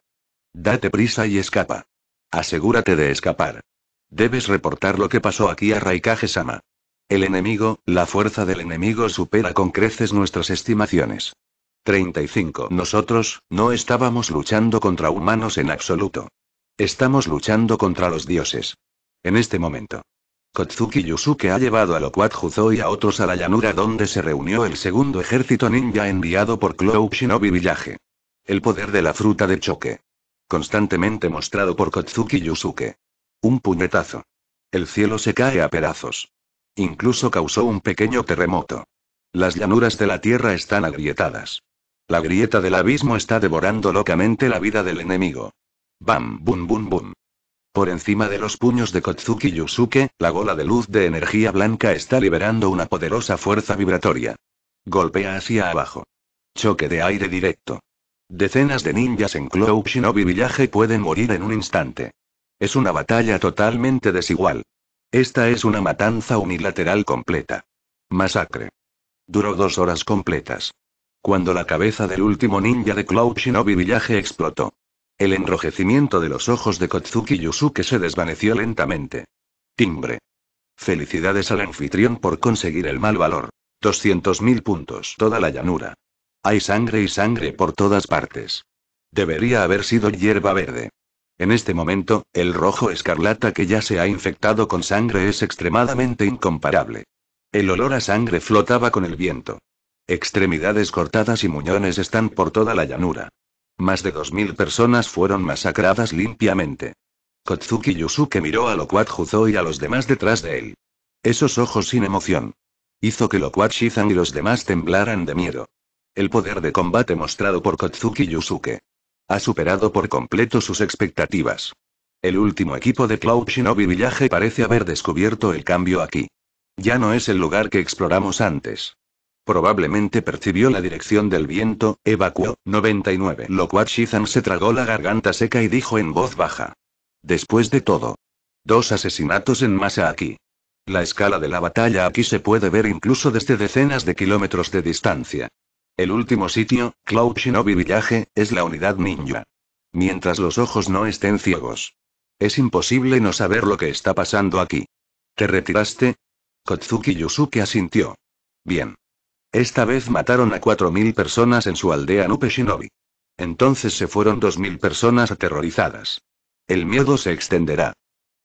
Date prisa y escapa. Asegúrate de escapar. Debes reportar lo que pasó aquí a Raikage Sama. El enemigo, la fuerza del enemigo supera con creces nuestras estimaciones. 35. Nosotros, no estábamos luchando contra humanos en absoluto. Estamos luchando contra los dioses. En este momento. Kotsuki Yusuke ha llevado a Lokwat Juzo y a otros a la llanura donde se reunió el segundo ejército ninja enviado por Klo Shinobi Village. El poder de la fruta de choque. Constantemente mostrado por Kotsuki Yusuke. Un puñetazo. El cielo se cae a pedazos. Incluso causó un pequeño terremoto. Las llanuras de la tierra están agrietadas. La grieta del abismo está devorando locamente la vida del enemigo. Bam, bum, bum, bum. Por encima de los puños de Kotsuki Yusuke, la gola de luz de energía blanca está liberando una poderosa fuerza vibratoria. Golpea hacia abajo. Choque de aire directo. Decenas de ninjas en Cloud Shinobi Village pueden morir en un instante. Es una batalla totalmente desigual. Esta es una matanza unilateral completa. Masacre. Duró dos horas completas. Cuando la cabeza del último ninja de Cloud Shinobi Village explotó. El enrojecimiento de los ojos de Kotsuki Yusuke se desvaneció lentamente. Timbre. Felicidades al anfitrión por conseguir el mal valor. 200.000 puntos. Toda la llanura. Hay sangre y sangre por todas partes. Debería haber sido hierba verde. En este momento, el rojo escarlata que ya se ha infectado con sangre es extremadamente incomparable. El olor a sangre flotaba con el viento. Extremidades cortadas y muñones están por toda la llanura. Más de 2.000 personas fueron masacradas limpiamente. Kotsuki Yusuke miró a Huzo y a los demás detrás de él. Esos ojos sin emoción. Hizo que lo Shizan y los demás temblaran de miedo. El poder de combate mostrado por Kotsuki Yusuke. Ha superado por completo sus expectativas. El último equipo de Cloud Shinobi Village parece haber descubierto el cambio aquí. Ya no es el lugar que exploramos antes. Probablemente percibió la dirección del viento, evacuó 99, lo cual Shizan se tragó la garganta seca y dijo en voz baja. Después de todo. Dos asesinatos en masa aquí. La escala de la batalla aquí se puede ver incluso desde decenas de kilómetros de distancia. El último sitio, Cloud Shinobi Village, es la unidad ninja. Mientras los ojos no estén ciegos. Es imposible no saber lo que está pasando aquí. ¿Te retiraste? Kotsuki Yusuke asintió. Bien. Esta vez mataron a 4.000 personas en su aldea Nupe Shinobi. Entonces se fueron 2.000 personas aterrorizadas. El miedo se extenderá.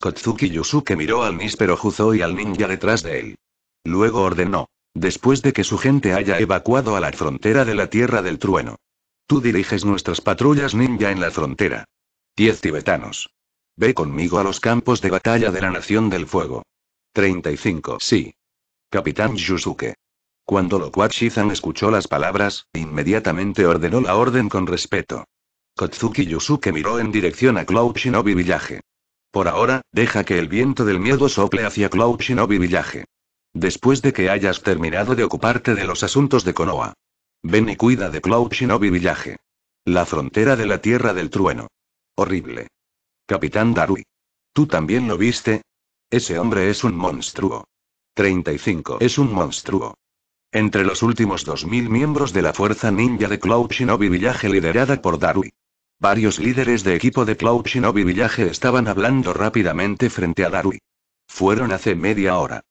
Kotsuki Yusuke miró al níspero Juzo y al ninja detrás de él. Luego ordenó. Después de que su gente haya evacuado a la frontera de la Tierra del Trueno. Tú diriges nuestras patrullas ninja en la frontera. Diez tibetanos. Ve conmigo a los campos de batalla de la Nación del Fuego. 35. Sí. Capitán Yusuke. Cuando lo escuchó las palabras, inmediatamente ordenó la orden con respeto. Kotsuki Yusuke miró en dirección a Cloud Shinobi Villaje. Por ahora, deja que el viento del miedo sople hacia Cloud Shinobi Villaje. Después de que hayas terminado de ocuparte de los asuntos de Konoha. Ven y cuida de Cloud Shinobi Villaje. La frontera de la Tierra del Trueno. Horrible. Capitán Darui. ¿Tú también lo viste? Ese hombre es un monstruo. 35. Es un monstruo. Entre los últimos 2.000 miembros de la fuerza ninja de Cloud Shinobi Village liderada por Darui. Varios líderes de equipo de Cloud Shinobi Village estaban hablando rápidamente frente a Darui. Fueron hace media hora.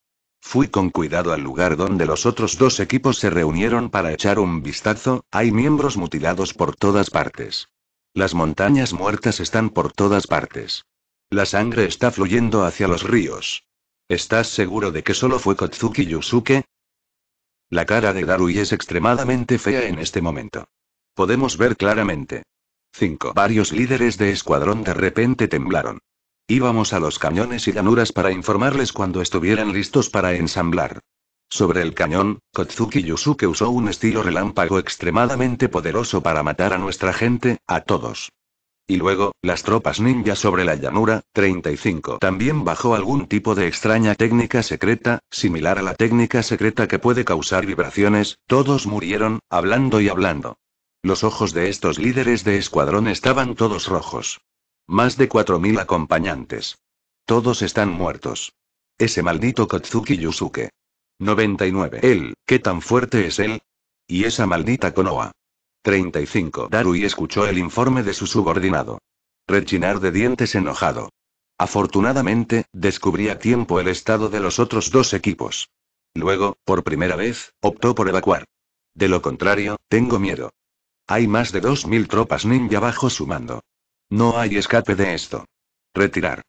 Fui con cuidado al lugar donde los otros dos equipos se reunieron para echar un vistazo, hay miembros mutilados por todas partes. Las montañas muertas están por todas partes. La sangre está fluyendo hacia los ríos. ¿Estás seguro de que solo fue Kotsuki Yusuke? La cara de Darui es extremadamente fea en este momento. Podemos ver claramente. 5. Varios líderes de escuadrón de repente temblaron. Íbamos a los cañones y llanuras para informarles cuando estuvieran listos para ensamblar. Sobre el cañón, Kotsuki Yusuke usó un estilo relámpago extremadamente poderoso para matar a nuestra gente, a todos. Y luego, las tropas ninjas sobre la llanura, 35. También bajó algún tipo de extraña técnica secreta, similar a la técnica secreta que puede causar vibraciones, todos murieron, hablando y hablando. Los ojos de estos líderes de escuadrón estaban todos rojos. Más de 4.000 acompañantes. Todos están muertos. Ese maldito Kotsuki Yusuke. 99. Él, ¿qué tan fuerte es él? Y esa maldita Konoha. 35. Darui escuchó el informe de su subordinado. Rechinar de dientes enojado. Afortunadamente, descubrí a tiempo el estado de los otros dos equipos. Luego, por primera vez, optó por evacuar. De lo contrario, tengo miedo. Hay más de 2.000 tropas ninja bajo su mando. No hay escape de esto. Retirar.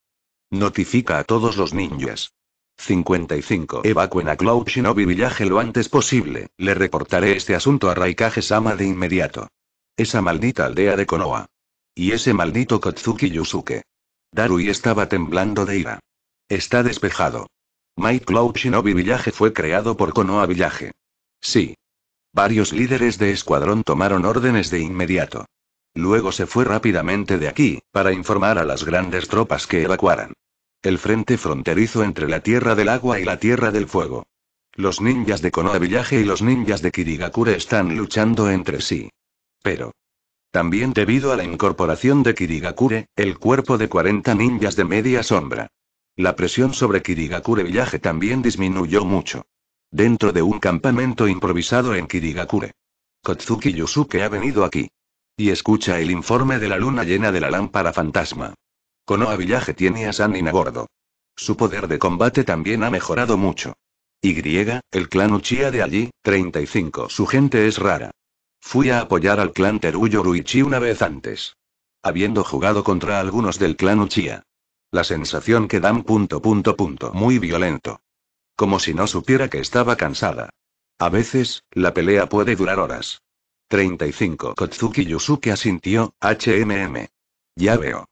Notifica a todos los ninjas. 55. Evacuen a Cloud Shinobi Village lo antes posible. Le reportaré este asunto a Raikage Sama de inmediato. Esa maldita aldea de Konoha. Y ese maldito Kotsuki Yusuke. Darui estaba temblando de ira. Está despejado. My Cloud Shinobi Village fue creado por Konoha Village. Sí. Varios líderes de escuadrón tomaron órdenes de inmediato. Luego se fue rápidamente de aquí, para informar a las grandes tropas que evacuaran. El frente fronterizo entre la Tierra del Agua y la Tierra del Fuego. Los ninjas de Konoha Village y los ninjas de Kirigakure están luchando entre sí. Pero. También debido a la incorporación de Kirigakure, el cuerpo de 40 ninjas de media sombra. La presión sobre Kirigakure Village también disminuyó mucho. Dentro de un campamento improvisado en Kirigakure. Kotsuki Yusuke ha venido aquí. Y escucha el informe de la luna llena de la lámpara fantasma. Konoha Villaje tiene a Sanin a bordo. Su poder de combate también ha mejorado mucho. Y, el clan Uchiha de allí, 35. Su gente es rara. Fui a apoyar al clan Teruyo Ruichi una vez antes. Habiendo jugado contra algunos del clan Uchiha. La sensación que dan punto punto punto muy violento. Como si no supiera que estaba cansada. A veces, la pelea puede durar horas. 35. Kotsuki Yusuke asintió, HMM. Ya veo.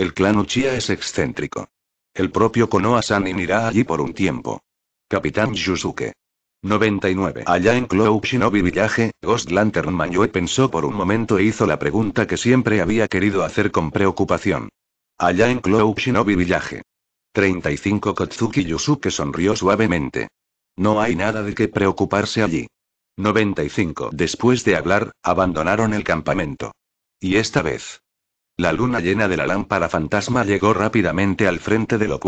El clan Uchiha es excéntrico. El propio Konoha-san irá allí por un tiempo. Capitán Yusuke. 99. Allá en Cloud Shinobi villaje Ghost Lantern Manue pensó por un momento e hizo la pregunta que siempre había querido hacer con preocupación. Allá en Cloud Shinobi villaje. 35. Kotsuki Yusuke sonrió suavemente. No hay nada de qué preocuparse allí. 95. Después de hablar, abandonaron el campamento. Y esta vez, la luna llena de la lámpara fantasma llegó rápidamente al frente de lo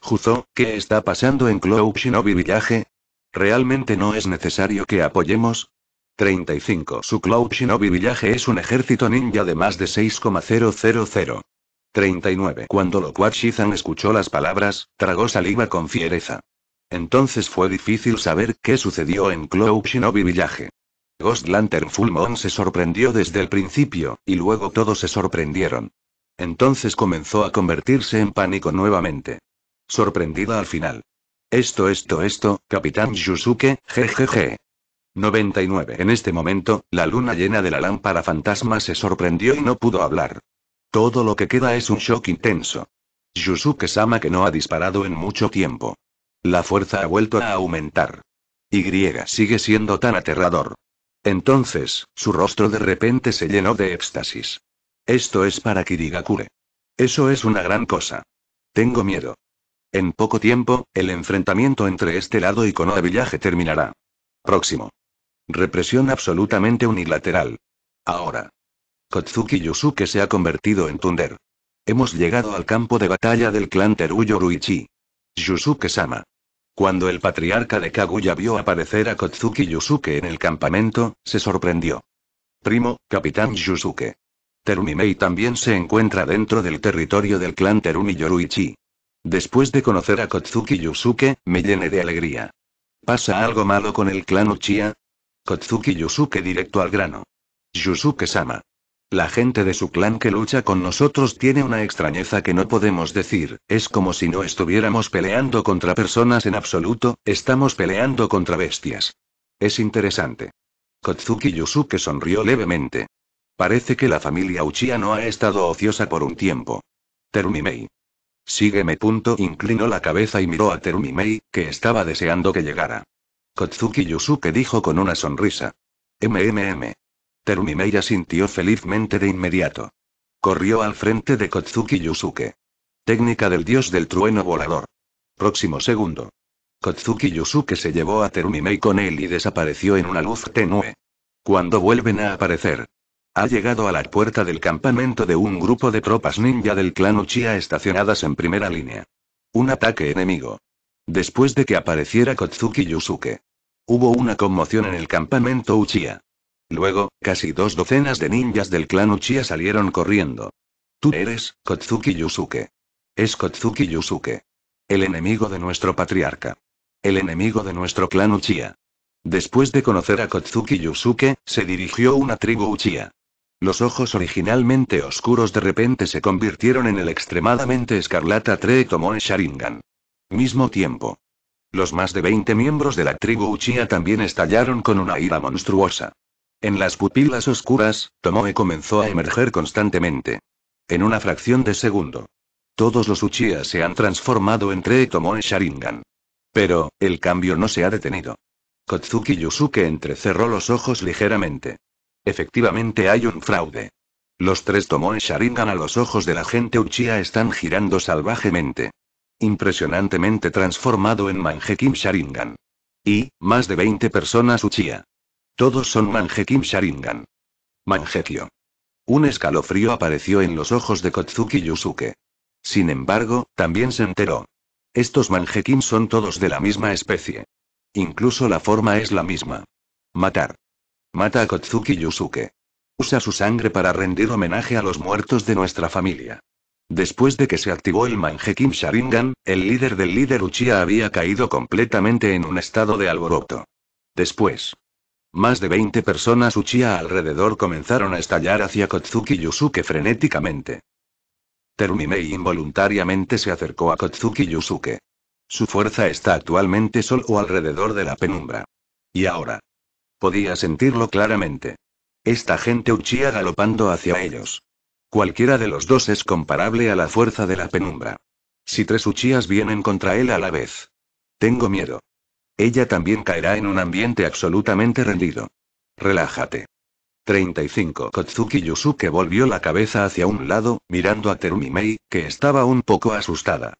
Juzo, ¿qué está pasando en Cloud Shinobi Village? Realmente no es necesario que apoyemos, 35. Su Cloud Shinobi Village es un ejército ninja de más de 6,000. 39. Cuando lo escuchó las palabras, tragó saliva con fiereza. Entonces fue difícil saber qué sucedió en Cloud Shinobi Village. Ghost Lantern Full Moon se sorprendió desde el principio, y luego todos se sorprendieron. Entonces comenzó a convertirse en pánico nuevamente. Sorprendida al final. Esto, esto, esto, Capitán Yusuke, jejeje. 99. En este momento, la luna llena de la lámpara fantasma se sorprendió y no pudo hablar. Todo lo que queda es un shock intenso. Yusuke-sama que no ha disparado en mucho tiempo. La fuerza ha vuelto a aumentar. Y sigue siendo tan aterrador. Entonces, su rostro de repente se llenó de éxtasis. Esto es para Kirigakure. Eso es una gran cosa. Tengo miedo. En poco tiempo, el enfrentamiento entre este lado y Konoha Village terminará. Próximo. Represión absolutamente unilateral. Ahora. Kotsuki Yusuke se ha convertido en Tunder. Hemos llegado al campo de batalla del clan Teruyo Ruichi. Yusuke-sama. Cuando el patriarca de Kaguya vio aparecer a Kotsuki Yusuke en el campamento, se sorprendió. Primo, capitán Yusuke. Terumimei también se encuentra dentro del territorio del clan Terumi Yoruichi. Después de conocer a Kotsuki Yusuke, me llené de alegría. ¿Pasa algo malo con el clan Uchiha? Kotsuki Yusuke directo al grano. Yusuke-sama. La gente de su clan que lucha con nosotros tiene una extrañeza que no podemos decir, es como si no estuviéramos peleando contra personas en absoluto, estamos peleando contra bestias. Es interesante. Kotsuki Yusuke sonrió levemente. Parece que la familia Uchiha no ha estado ociosa por un tiempo. Terumimei. Sígueme. Punto inclinó la cabeza y miró a Terumimei, que estaba deseando que llegara. Kotsuki Yusuke dijo con una sonrisa. MMM. Terumimei asintió sintió felizmente de inmediato. Corrió al frente de Kotsuki Yusuke. Técnica del dios del trueno volador. Próximo segundo. Kotsuki Yusuke se llevó a Terumimei con él y desapareció en una luz tenue. Cuando vuelven a aparecer, ha llegado a la puerta del campamento de un grupo de tropas ninja del clan Uchiha estacionadas en primera línea. Un ataque enemigo. Después de que apareciera Kotsuki Yusuke. Hubo una conmoción en el campamento Uchiha. Luego, casi dos docenas de ninjas del clan Uchiha salieron corriendo. Tú eres, Kotsuki Yusuke. Es Kotsuki Yusuke. El enemigo de nuestro patriarca. El enemigo de nuestro clan Uchiha. Después de conocer a Kotsuki Yusuke, se dirigió una tribu Uchiha. Los ojos originalmente oscuros de repente se convirtieron en el extremadamente escarlata tomó Sharingan. Mismo tiempo. Los más de 20 miembros de la tribu Uchiha también estallaron con una ira monstruosa. En las pupilas oscuras, Tomoe comenzó a emerger constantemente. En una fracción de segundo. Todos los Uchiha se han transformado en entre Tomoe Sharingan. Pero, el cambio no se ha detenido. Kotsuki Yusuke entrecerró los ojos ligeramente. Efectivamente hay un fraude. Los tres Tomoe Sharingan a los ojos de la gente Uchiha están girando salvajemente. Impresionantemente transformado en Manhekim Sharingan. Y, más de 20 personas Uchiha. Todos son Manjekim Sharingan. Mangekyo. Un escalofrío apareció en los ojos de Kotsuki Yusuke. Sin embargo, también se enteró. Estos Manjekim son todos de la misma especie. Incluso la forma es la misma. Matar. Mata a Kotsuki Yusuke. Usa su sangre para rendir homenaje a los muertos de nuestra familia. Después de que se activó el Manjekim Sharingan, el líder del líder Uchiha había caído completamente en un estado de alboroto. Después, más de 20 personas Uchiha alrededor comenzaron a estallar hacia Kotsuki Yusuke frenéticamente. Terumimei involuntariamente se acercó a Kotsuki Yusuke. Su fuerza está actualmente solo alrededor de la penumbra. Y ahora. Podía sentirlo claramente. Esta gente Uchiha galopando hacia ellos. Cualquiera de los dos es comparable a la fuerza de la penumbra. Si tres Uchihas vienen contra él a la vez. Tengo miedo. Ella también caerá en un ambiente absolutamente rendido. Relájate. 35. Kotsuki Yusuke volvió la cabeza hacia un lado, mirando a Terumi Mei, que estaba un poco asustada.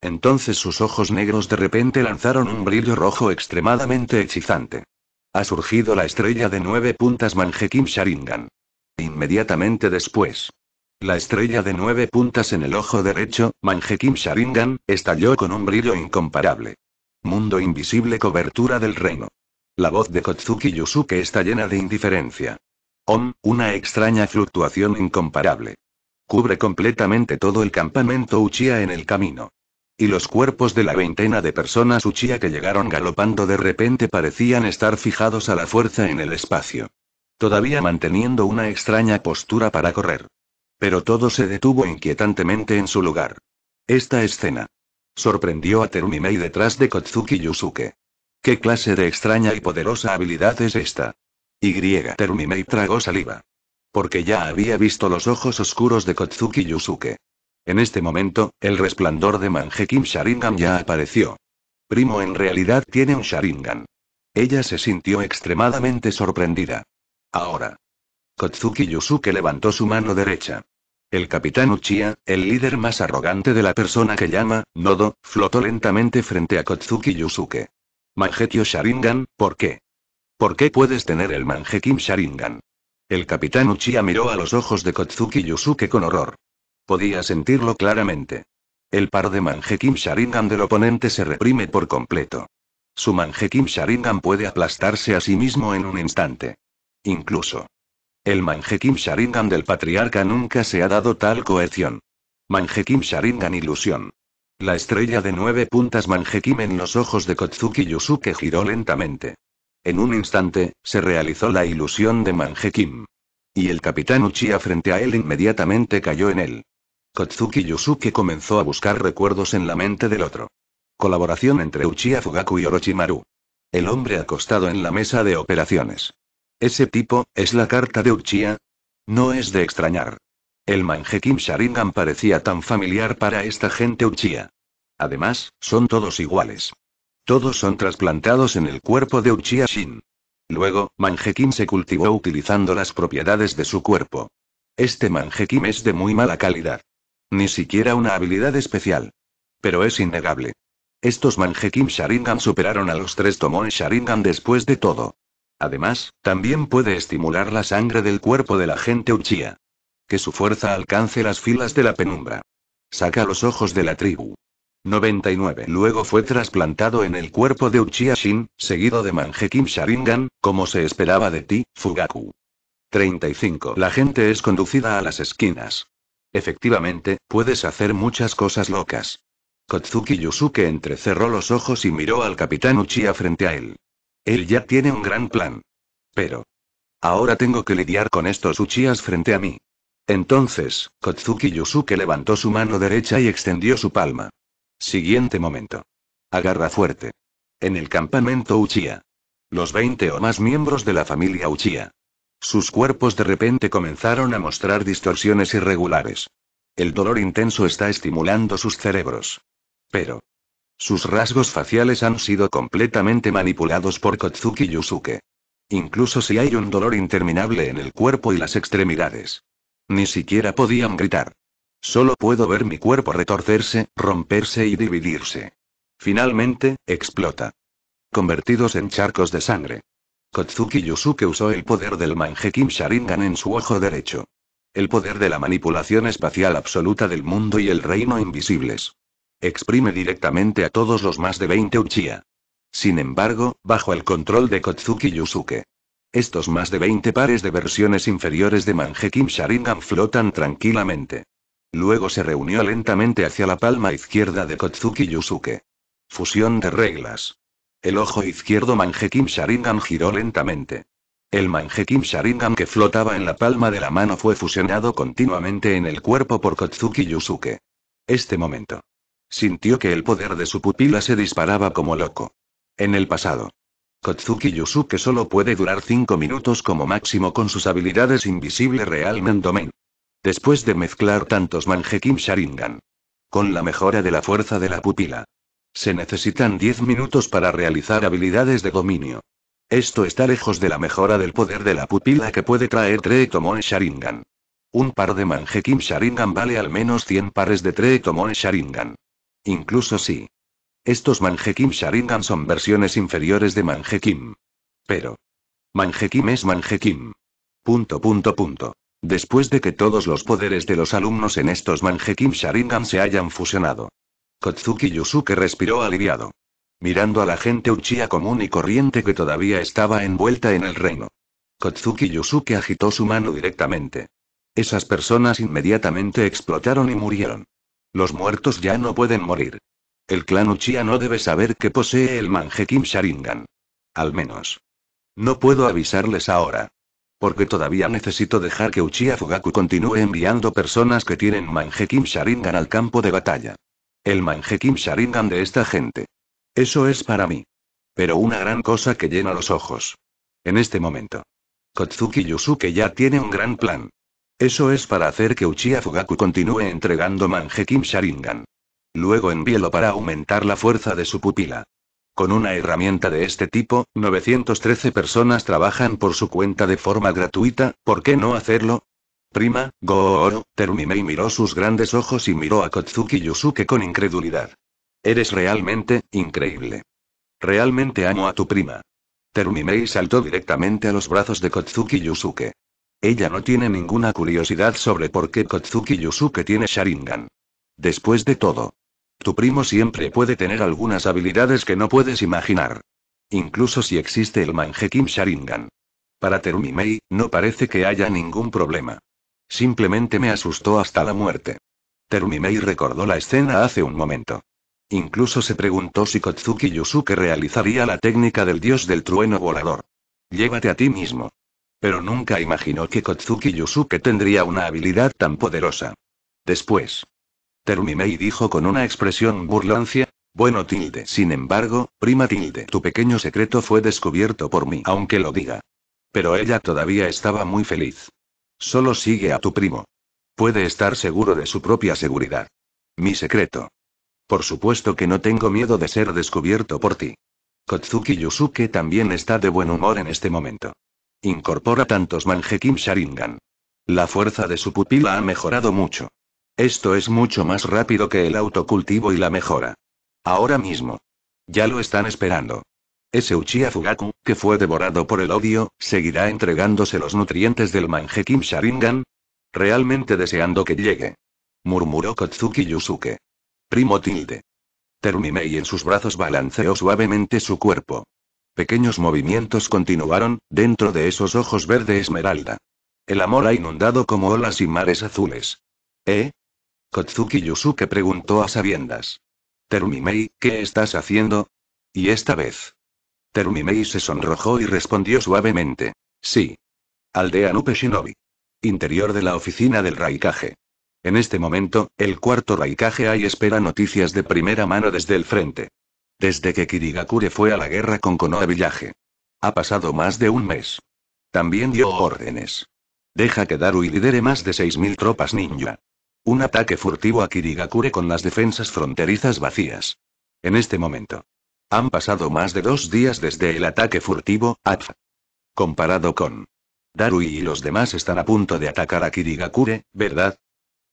Entonces sus ojos negros de repente lanzaron un brillo rojo extremadamente hechizante. Ha surgido la estrella de nueve puntas Manjekim Sharingan. Inmediatamente después. La estrella de nueve puntas en el ojo derecho, Manjekim Sharingan, estalló con un brillo incomparable. Mundo invisible cobertura del reino. La voz de Kotsuki Yusuke está llena de indiferencia. Om, una extraña fluctuación incomparable. Cubre completamente todo el campamento Uchiha en el camino. Y los cuerpos de la veintena de personas Uchiha que llegaron galopando de repente parecían estar fijados a la fuerza en el espacio. Todavía manteniendo una extraña postura para correr. Pero todo se detuvo inquietantemente en su lugar. Esta escena. Sorprendió a Termimei detrás de Kotsuki Yusuke. ¿Qué clase de extraña y poderosa habilidad es esta? Y. Termimei tragó saliva. Porque ya había visto los ojos oscuros de Kotsuki Yusuke. En este momento, el resplandor de Manjekim Sharingan ya apareció. Primo en realidad tiene un Sharingan. Ella se sintió extremadamente sorprendida. Ahora. Kotsuki Yusuke levantó su mano derecha. El capitán Uchiha, el líder más arrogante de la persona que llama, Nodo, flotó lentamente frente a Kotsuki Yusuke. Manjekyo Sharingan, ¿por qué? ¿Por qué puedes tener el Mangekim Sharingan? El capitán Uchiha miró a los ojos de Kotsuki Yusuke con horror. Podía sentirlo claramente. El par de Manjekim Sharingan del oponente se reprime por completo. Su Manjekim Sharingan puede aplastarse a sí mismo en un instante. Incluso. El Manjekim Sharingan del patriarca nunca se ha dado tal coerción. Manjekim Sharingan ilusión. La estrella de nueve puntas Manjekim en los ojos de Kotsuki Yusuke giró lentamente. En un instante, se realizó la ilusión de Manjekim. Y el capitán Uchiha frente a él inmediatamente cayó en él. Kotsuki Yusuke comenzó a buscar recuerdos en la mente del otro. Colaboración entre Uchiha Fugaku y Orochimaru. El hombre acostado en la mesa de operaciones. Ese tipo, es la carta de Uchiha. No es de extrañar. El Manjekim Sharingan parecía tan familiar para esta gente Uchiha. Además, son todos iguales. Todos son trasplantados en el cuerpo de Uchiha Shin. Luego, Manjekim se cultivó utilizando las propiedades de su cuerpo. Este Manjekim es de muy mala calidad. Ni siquiera una habilidad especial. Pero es innegable. Estos Manjekim Sharingan superaron a los tres Tomoe Sharingan después de todo. Además, también puede estimular la sangre del cuerpo de la gente Uchiha. Que su fuerza alcance las filas de la penumbra. Saca los ojos de la tribu. 99. Luego fue trasplantado en el cuerpo de Uchiha Shin, seguido de Kim Sharingan, como se esperaba de ti, Fugaku. 35. La gente es conducida a las esquinas. Efectivamente, puedes hacer muchas cosas locas. Kotsuki Yusuke entrecerró los ojos y miró al capitán Uchiha frente a él. Él ya tiene un gran plan. Pero. Ahora tengo que lidiar con estos Uchías frente a mí. Entonces, Kotsuki Yusuke levantó su mano derecha y extendió su palma. Siguiente momento. Agarra fuerte. En el campamento Uchiha. Los 20 o más miembros de la familia Uchiha. Sus cuerpos de repente comenzaron a mostrar distorsiones irregulares. El dolor intenso está estimulando sus cerebros. Pero. Sus rasgos faciales han sido completamente manipulados por Kotsuki Yusuke. Incluso si hay un dolor interminable en el cuerpo y las extremidades. Ni siquiera podían gritar. Solo puedo ver mi cuerpo retorcerse, romperse y dividirse. Finalmente, explota. Convertidos en charcos de sangre. Kotsuki Yusuke usó el poder del Kim Sharingan en su ojo derecho. El poder de la manipulación espacial absoluta del mundo y el reino invisibles. Exprime directamente a todos los más de 20 Uchiha. Sin embargo, bajo el control de Kotsuki Yusuke. Estos más de 20 pares de versiones inferiores de Manjekim Sharingan flotan tranquilamente. Luego se reunió lentamente hacia la palma izquierda de Kotsuki Yusuke. Fusión de reglas. El ojo izquierdo Manjekim Sharingan giró lentamente. El Mangekim Sharingan que flotaba en la palma de la mano fue fusionado continuamente en el cuerpo por Kotsuki Yusuke. Este momento. Sintió que el poder de su pupila se disparaba como loco. En el pasado. Kotsuki Yusuke solo puede durar 5 minutos como máximo con sus habilidades invisible Real Domain. Después de mezclar tantos Manjekim Sharingan. Con la mejora de la fuerza de la pupila. Se necesitan 10 minutos para realizar habilidades de dominio. Esto está lejos de la mejora del poder de la pupila que puede traer Treetomon Sharingan. Un par de Manjekim Sharingan vale al menos 100 pares de Treetomon Sharingan. Incluso si. Estos Manjekin Sharingan son versiones inferiores de Manjekin. Pero. Mangekim es Mangekim. Punto punto punto. Después de que todos los poderes de los alumnos en estos Manjekin Sharingan se hayan fusionado. Kotsuki Yusuke respiró aliviado. Mirando a la gente Uchiha común y corriente que todavía estaba envuelta en el reino. Kotsuki Yusuke agitó su mano directamente. Esas personas inmediatamente explotaron y murieron. Los muertos ya no pueden morir. El clan Uchiha no debe saber que posee el Manjekim Sharingan. Al menos. No puedo avisarles ahora. Porque todavía necesito dejar que Uchiha Fugaku continúe enviando personas que tienen Manjekim Sharingan al campo de batalla. El Manjekim Sharingan de esta gente. Eso es para mí. Pero una gran cosa que llena los ojos. En este momento. Kotsuki Yusuke ya tiene un gran plan. Eso es para hacer que Uchiha Fugaku continúe entregando Kim Sharingan. Luego envíelo para aumentar la fuerza de su pupila. Con una herramienta de este tipo, 913 personas trabajan por su cuenta de forma gratuita, ¿por qué no hacerlo? Prima, Gooro, Termimei miró sus grandes ojos y miró a Kotsuki Yusuke con incredulidad. Eres realmente, increíble. Realmente amo a tu prima. Termimei saltó directamente a los brazos de Kotsuki Yusuke. Ella no tiene ninguna curiosidad sobre por qué Kotsuki Yusuke tiene Sharingan. Después de todo, tu primo siempre puede tener algunas habilidades que no puedes imaginar. Incluso si existe el Manjekim Sharingan. Para Terumimei, no parece que haya ningún problema. Simplemente me asustó hasta la muerte. Terumimei recordó la escena hace un momento. Incluso se preguntó si Kotsuki Yusuke realizaría la técnica del dios del trueno volador. Llévate a ti mismo. Pero nunca imaginó que Kotsuki Yusuke tendría una habilidad tan poderosa. Después. y dijo con una expresión burlancia, bueno tilde. Sin embargo, prima tilde, tu pequeño secreto fue descubierto por mí, aunque lo diga. Pero ella todavía estaba muy feliz. Solo sigue a tu primo. Puede estar seguro de su propia seguridad. Mi secreto. Por supuesto que no tengo miedo de ser descubierto por ti. Kotsuki Yusuke también está de buen humor en este momento. Incorpora tantos manjekim Sharingan. La fuerza de su pupila ha mejorado mucho. Esto es mucho más rápido que el autocultivo y la mejora. Ahora mismo. Ya lo están esperando. Ese Uchiha Fugaku, que fue devorado por el odio, seguirá entregándose los nutrientes del Manjekim Sharingan. Realmente deseando que llegue. Murmuró Kotsuki Yusuke. Primo tilde. y en sus brazos balanceó suavemente su cuerpo. Pequeños movimientos continuaron, dentro de esos ojos verde esmeralda. El amor ha inundado como olas y mares azules. ¿Eh? Kotsuki Yusuke preguntó a sabiendas. Terumimei, ¿qué estás haciendo? Y esta vez. Terumimei se sonrojó y respondió suavemente. Sí. Aldea Nupe Shinobi. Interior de la oficina del Raikage. En este momento, el cuarto Raikage hay espera noticias de primera mano desde el frente. Desde que Kirigakure fue a la guerra con Konoha Villaje. Ha pasado más de un mes. También dio órdenes. Deja que Darui lidere más de 6.000 tropas ninja. Un ataque furtivo a Kirigakure con las defensas fronterizas vacías. En este momento. Han pasado más de dos días desde el ataque furtivo, ATF. Comparado con. Darui y los demás están a punto de atacar a Kirigakure, ¿verdad?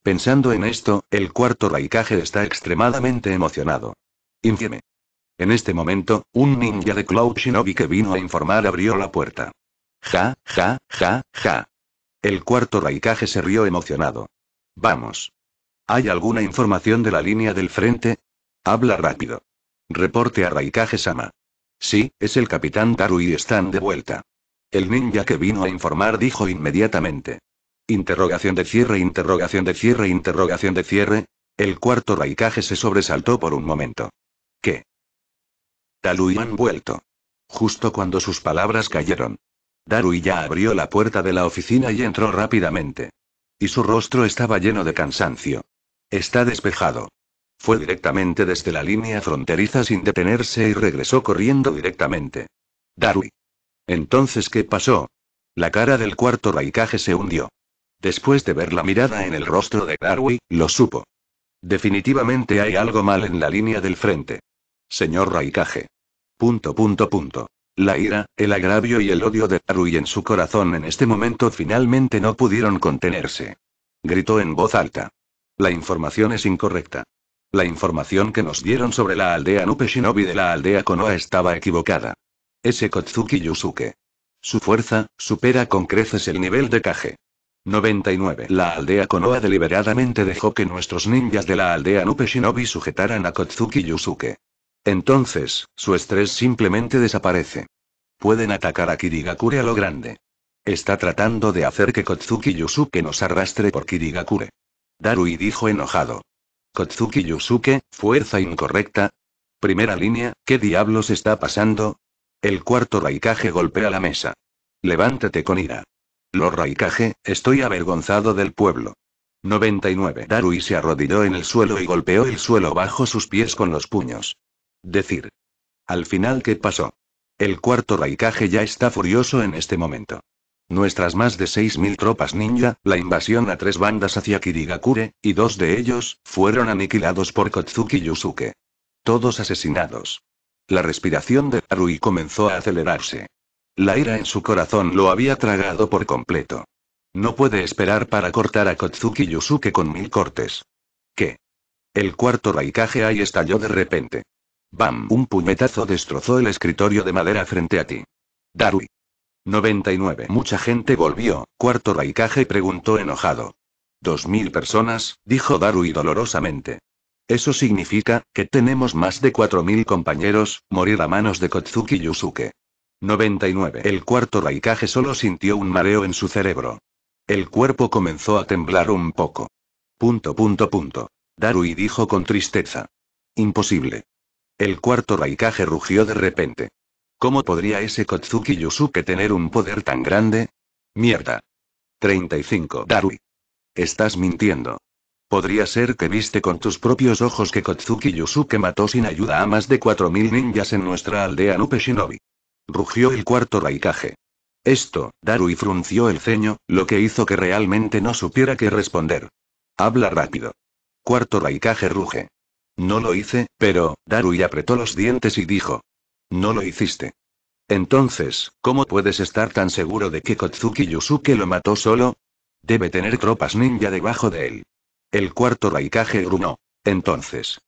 Pensando en esto, el cuarto Raikage está extremadamente emocionado. Infieme. En este momento, un ninja de Cloud Shinobi que vino a informar abrió la puerta. Ja, ja, ja, ja. El cuarto Raikage se rió emocionado. Vamos. ¿Hay alguna información de la línea del frente? Habla rápido. Reporte a Raikage Sama. Sí, es el capitán Taru y están de vuelta. El ninja que vino a informar dijo inmediatamente. Interrogación de cierre, interrogación de cierre, interrogación de cierre. El cuarto Raikage se sobresaltó por un momento. ¿Qué? han vuelto. Justo cuando sus palabras cayeron. Darui ya abrió la puerta de la oficina y entró rápidamente. Y su rostro estaba lleno de cansancio. Está despejado. Fue directamente desde la línea fronteriza sin detenerse y regresó corriendo directamente. Darui. Entonces, ¿qué pasó? La cara del cuarto raicaje se hundió. Después de ver la mirada en el rostro de Darui, lo supo. Definitivamente hay algo mal en la línea del frente. Señor Raikage. Punto punto punto. La ira, el agravio y el odio de Harui en su corazón en este momento finalmente no pudieron contenerse. Gritó en voz alta. La información es incorrecta. La información que nos dieron sobre la aldea Nupe Shinobi de la aldea Konoha estaba equivocada. Ese Kotsuki Yusuke. Su fuerza, supera con creces el nivel de Kage. 99. La aldea Konoha deliberadamente dejó que nuestros ninjas de la aldea Nupe Shinobi sujetaran a Kotsuki Yusuke. Entonces, su estrés simplemente desaparece. Pueden atacar a Kirigakure a lo grande. Está tratando de hacer que Kotsuki Yusuke nos arrastre por Kirigakure. Darui dijo enojado. Kotsuki Yusuke, fuerza incorrecta. Primera línea, ¿qué diablos está pasando? El cuarto Raikage golpea la mesa. Levántate con ira. Lo Raikage, estoy avergonzado del pueblo. 99. Darui se arrodilló en el suelo y golpeó el suelo bajo sus pies con los puños decir. Al final, ¿qué pasó? El cuarto Raikage ya está furioso en este momento. Nuestras más de 6.000 tropas ninja, la invasión a tres bandas hacia Kirigakure, y dos de ellos, fueron aniquilados por Kotsuki Yusuke. Todos asesinados. La respiración de Harui comenzó a acelerarse. La ira en su corazón lo había tragado por completo. No puede esperar para cortar a Kotsuki Yusuke con mil cortes. ¿Qué? El cuarto Raikage ahí estalló de repente. ¡Bam! Un puñetazo destrozó el escritorio de madera frente a ti. Darui. 99. Mucha gente volvió. Cuarto Raikage preguntó enojado. Dos mil personas, dijo Darui dolorosamente. Eso significa que tenemos más de 4.000 compañeros, morir a manos de Kotsuki Yusuke. 99. El cuarto Raikage solo sintió un mareo en su cerebro. El cuerpo comenzó a temblar un poco. Punto punto punto. Darui dijo con tristeza. Imposible. El cuarto Raikage rugió de repente. ¿Cómo podría ese Kotsuki Yusuke tener un poder tan grande? Mierda. 35. Darui. Estás mintiendo. Podría ser que viste con tus propios ojos que Kotsuki Yusuke mató sin ayuda a más de 4.000 ninjas en nuestra aldea Nupe Shinobi. Rugió el cuarto Raikage. Esto, Darui frunció el ceño, lo que hizo que realmente no supiera qué responder. Habla rápido. Cuarto Raikage ruge. No lo hice, pero, Darui apretó los dientes y dijo. No lo hiciste. Entonces, ¿cómo puedes estar tan seguro de que Kotsuki Yusuke lo mató solo? Debe tener tropas ninja debajo de él. El cuarto Raikage grunó. Entonces.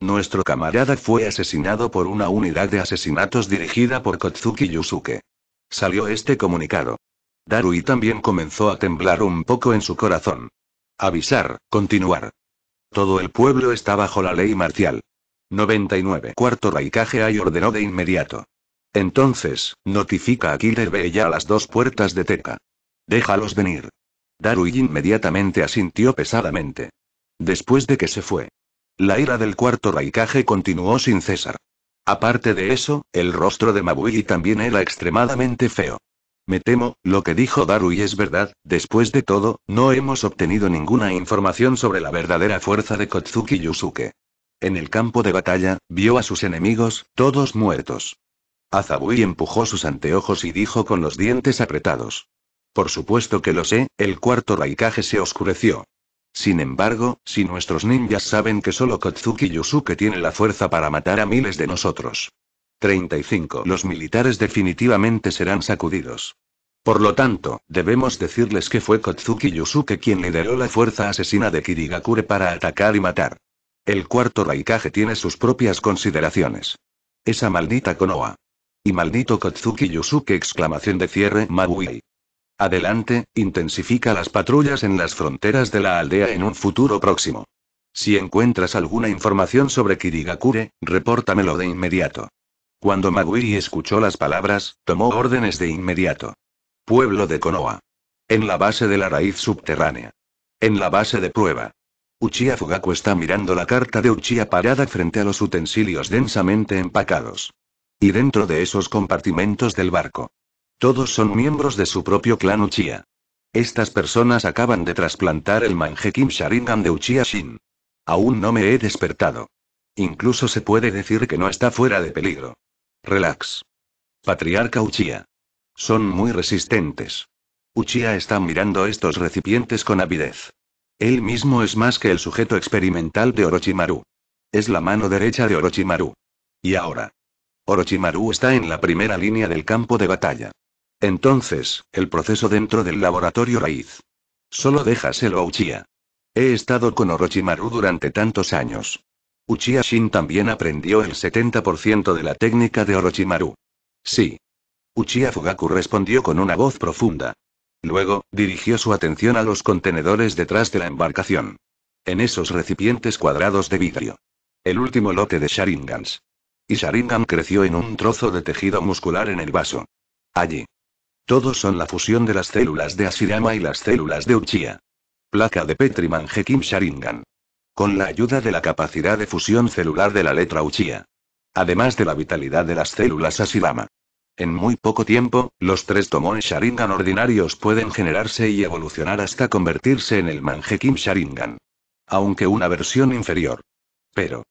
Nuestro camarada fue asesinado por una unidad de asesinatos dirigida por Kotsuki Yusuke. Salió este comunicado. Darui también comenzó a temblar un poco en su corazón. Avisar, continuar. Todo el pueblo está bajo la ley marcial. 99. Cuarto Raikage Ai ordenó de inmediato. Entonces, notifica a Killer Bella a las dos puertas de Teca. Déjalos venir. Darui inmediatamente asintió pesadamente. Después de que se fue. La ira del cuarto Raikage continuó sin cesar. Aparte de eso, el rostro de Mabui también era extremadamente feo. Me temo, lo que dijo Darui es verdad, después de todo, no hemos obtenido ninguna información sobre la verdadera fuerza de Kotsuki Yusuke. En el campo de batalla, vio a sus enemigos, todos muertos. Azabui empujó sus anteojos y dijo con los dientes apretados. Por supuesto que lo sé, el cuarto Raikage se oscureció. Sin embargo, si nuestros ninjas saben que solo Kotsuki Yusuke tiene la fuerza para matar a miles de nosotros, 35. Los militares definitivamente serán sacudidos. Por lo tanto, debemos decirles que fue Kotsuki Yusuke quien lideró la fuerza asesina de Kirigakure para atacar y matar. El cuarto Raikage tiene sus propias consideraciones. Esa maldita Konoha. Y maldito Kotsuki Yusuke exclamación de cierre Mabui. Adelante, intensifica las patrullas en las fronteras de la aldea en un futuro próximo. Si encuentras alguna información sobre Kirigakure, repórtamelo de inmediato. Cuando Magui escuchó las palabras, tomó órdenes de inmediato. Pueblo de Konoha. En la base de la raíz subterránea. En la base de prueba. Uchiha Fugaku está mirando la carta de Uchiha parada frente a los utensilios densamente empacados. Y dentro de esos compartimentos del barco. Todos son miembros de su propio clan Uchiha. Estas personas acaban de trasplantar el manjekim Sharingan de Uchiha Shin. Aún no me he despertado. Incluso se puede decir que no está fuera de peligro. Relax. Patriarca Uchiha. Son muy resistentes. Uchiha está mirando estos recipientes con avidez. Él mismo es más que el sujeto experimental de Orochimaru. Es la mano derecha de Orochimaru. Y ahora. Orochimaru está en la primera línea del campo de batalla. Entonces, el proceso dentro del laboratorio raíz. Solo déjaselo a Uchiha. He estado con Orochimaru durante tantos años. Uchiha Shin también aprendió el 70% de la técnica de Orochimaru. Sí. Uchiha Fugaku respondió con una voz profunda. Luego, dirigió su atención a los contenedores detrás de la embarcación. En esos recipientes cuadrados de vidrio. El último lote de Sharingans. Y Sharingan creció en un trozo de tejido muscular en el vaso. Allí. Todos son la fusión de las células de Asirama y las células de Uchiha. Placa de Petri Manjekim Sharingan con la ayuda de la capacidad de fusión celular de la letra Uchiha. Además de la vitalidad de las células Asirama. En muy poco tiempo, los tres tomones Sharingan ordinarios pueden generarse y evolucionar hasta convertirse en el Manjekim Sharingan. Aunque una versión inferior. Pero.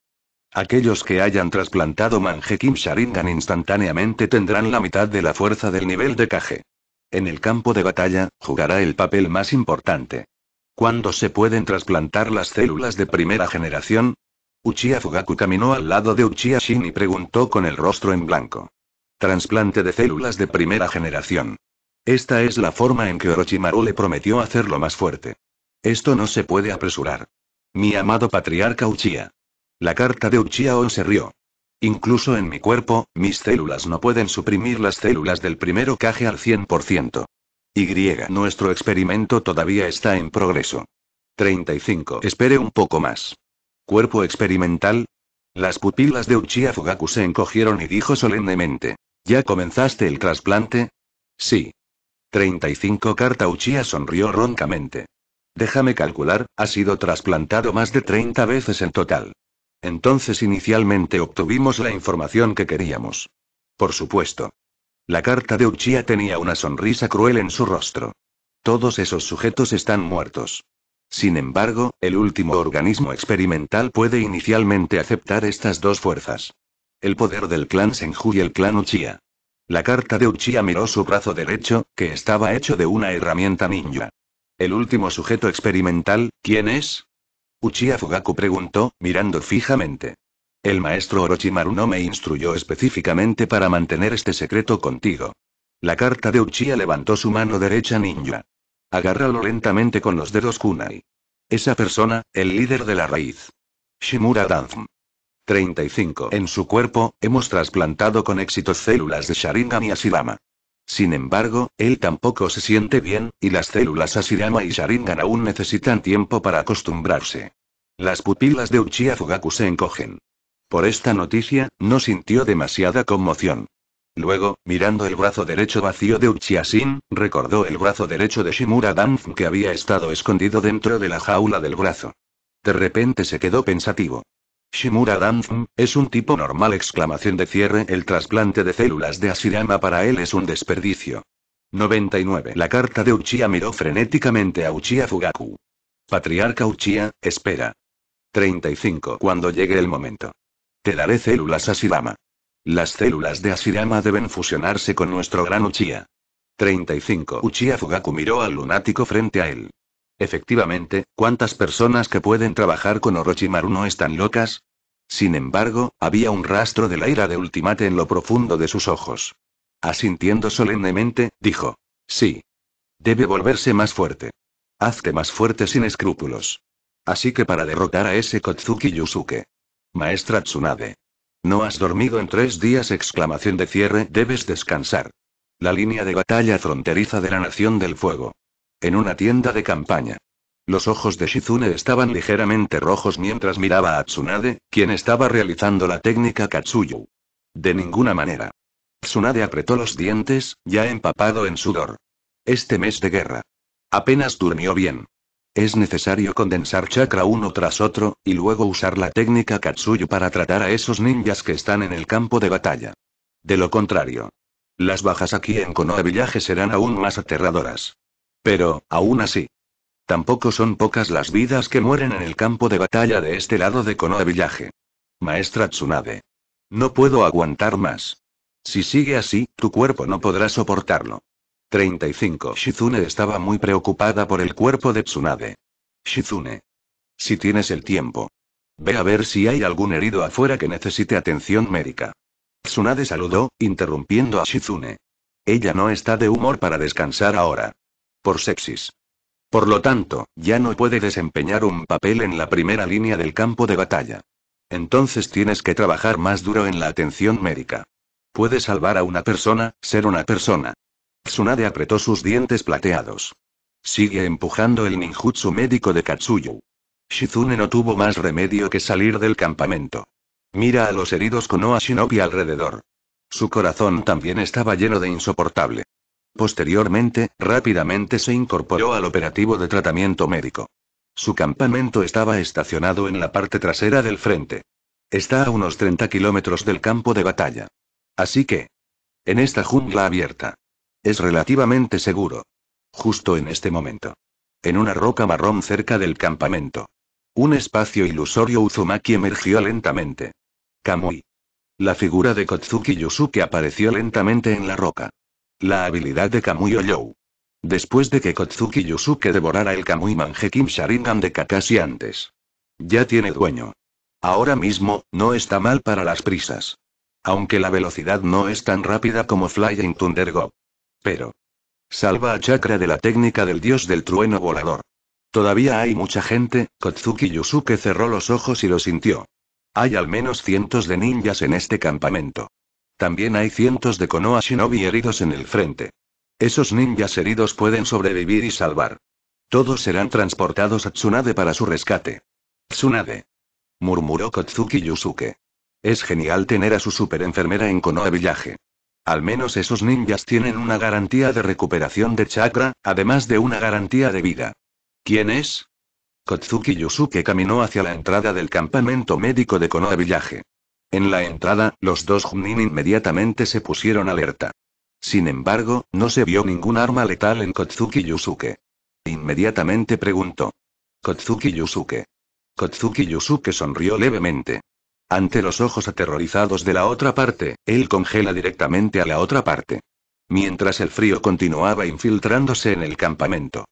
Aquellos que hayan trasplantado Manjekim Sharingan instantáneamente tendrán la mitad de la fuerza del nivel de Kage. En el campo de batalla, jugará el papel más importante. ¿Cuándo se pueden trasplantar las células de primera generación? Uchiha Fugaku caminó al lado de Uchiha Shin y preguntó con el rostro en blanco. Transplante de células de primera generación. Esta es la forma en que Orochimaru le prometió hacerlo más fuerte. Esto no se puede apresurar. Mi amado patriarca Uchiha. La carta de Uchiha On se rió. Incluso en mi cuerpo, mis células no pueden suprimir las células del primero caje al 100%. Y. Nuestro experimento todavía está en progreso. 35. Espere un poco más. Cuerpo experimental. Las pupilas de Uchiha Fugaku se encogieron y dijo solemnemente. ¿Ya comenzaste el trasplante? Sí. 35. Carta Uchiha sonrió roncamente. Déjame calcular, ha sido trasplantado más de 30 veces en total. Entonces inicialmente obtuvimos la información que queríamos. Por supuesto. La carta de Uchiha tenía una sonrisa cruel en su rostro. Todos esos sujetos están muertos. Sin embargo, el último organismo experimental puede inicialmente aceptar estas dos fuerzas. El poder del clan Senju y el clan Uchiha. La carta de Uchiha miró su brazo derecho, que estaba hecho de una herramienta ninja. El último sujeto experimental, ¿quién es? Uchiha Fugaku preguntó, mirando fijamente. El maestro Orochimaru no me instruyó específicamente para mantener este secreto contigo. La carta de Uchiha levantó su mano derecha ninja. Agárralo lentamente con los dedos kunai. Esa persona, el líder de la raíz. Shimura Danzm. 35. En su cuerpo, hemos trasplantado con éxito células de Sharingan y Asirama. Sin embargo, él tampoco se siente bien, y las células Asirama y Sharingan aún necesitan tiempo para acostumbrarse. Las pupilas de Uchiha Fugaku se encogen. Por esta noticia, no sintió demasiada conmoción. Luego, mirando el brazo derecho vacío de Shin, recordó el brazo derecho de Shimura Danf que había estado escondido dentro de la jaula del brazo. De repente se quedó pensativo. Shimura Danfum, es un tipo normal exclamación de cierre el trasplante de células de Asirama para él es un desperdicio. 99 La carta de Uchiha miró frenéticamente a Uchiha Fugaku. Patriarca Uchiha, espera. 35 Cuando llegue el momento. Le daré células Asirama. Las células de Asirama deben fusionarse con nuestro gran Uchiha. 35. Uchiha Fugaku miró al lunático frente a él. Efectivamente, ¿cuántas personas que pueden trabajar con Orochimaru no están locas? Sin embargo, había un rastro de la ira de Ultimate en lo profundo de sus ojos. Asintiendo solemnemente, dijo. Sí. Debe volverse más fuerte. Hazte más fuerte sin escrúpulos. Así que para derrotar a ese Kotsuki Yusuke, Maestra Tsunade. No has dormido en tres días. Exclamación de cierre. Debes descansar. La línea de batalla fronteriza de la Nación del Fuego. En una tienda de campaña. Los ojos de Shizune estaban ligeramente rojos mientras miraba a Tsunade, quien estaba realizando la técnica Katsuyu. De ninguna manera. Tsunade apretó los dientes, ya empapado en sudor. Este mes de guerra. Apenas durmió bien. Es necesario condensar chakra uno tras otro, y luego usar la técnica Katsuyu para tratar a esos ninjas que están en el campo de batalla. De lo contrario, las bajas aquí en Konoha Villaje serán aún más aterradoras. Pero, aún así, tampoco son pocas las vidas que mueren en el campo de batalla de este lado de Konoha Villaje. Maestra Tsunade. No puedo aguantar más. Si sigue así, tu cuerpo no podrá soportarlo. 35. Shizune estaba muy preocupada por el cuerpo de Tsunade. Shizune. Si tienes el tiempo. Ve a ver si hay algún herido afuera que necesite atención médica. Tsunade saludó, interrumpiendo a Shizune. Ella no está de humor para descansar ahora. Por sexis. Por lo tanto, ya no puede desempeñar un papel en la primera línea del campo de batalla. Entonces tienes que trabajar más duro en la atención médica. Puede salvar a una persona, ser una persona. Tsunade apretó sus dientes plateados. Sigue empujando el ninjutsu médico de Katsuyu. Shizune no tuvo más remedio que salir del campamento. Mira a los heridos con Oa Shinobi alrededor. Su corazón también estaba lleno de insoportable. Posteriormente, rápidamente se incorporó al operativo de tratamiento médico. Su campamento estaba estacionado en la parte trasera del frente. Está a unos 30 kilómetros del campo de batalla. Así que... En esta jungla abierta. Es relativamente seguro. Justo en este momento. En una roca marrón cerca del campamento. Un espacio ilusorio Uzumaki emergió lentamente. Kamui. La figura de Kotsuki Yusuke apareció lentamente en la roca. La habilidad de Kamui Oyou. Después de que Kotsuki Yusuke devorara el Kamui Mangekim Sharingan de Kakashi antes. Ya tiene dueño. Ahora mismo, no está mal para las prisas. Aunque la velocidad no es tan rápida como Flying Thunder Go. Pero. Salva a Chakra de la técnica del dios del trueno volador. Todavía hay mucha gente, Kotsuki Yusuke cerró los ojos y lo sintió. Hay al menos cientos de ninjas en este campamento. También hay cientos de Konoha Shinobi heridos en el frente. Esos ninjas heridos pueden sobrevivir y salvar. Todos serán transportados a Tsunade para su rescate. Tsunade. Murmuró Kotsuki Yusuke. Es genial tener a su superenfermera en Konoha Village. Al menos esos ninjas tienen una garantía de recuperación de chakra, además de una garantía de vida. ¿Quién es? Kotsuki Yusuke caminó hacia la entrada del campamento médico de Konoha Village. En la entrada, los dos Junin inmediatamente se pusieron alerta. Sin embargo, no se vio ningún arma letal en Kotsuki Yusuke. Inmediatamente preguntó. Kotsuki Yusuke. Kotsuki Yusuke sonrió levemente. Ante los ojos aterrorizados de la otra parte, él congela directamente a la otra parte. Mientras el frío continuaba infiltrándose en el campamento.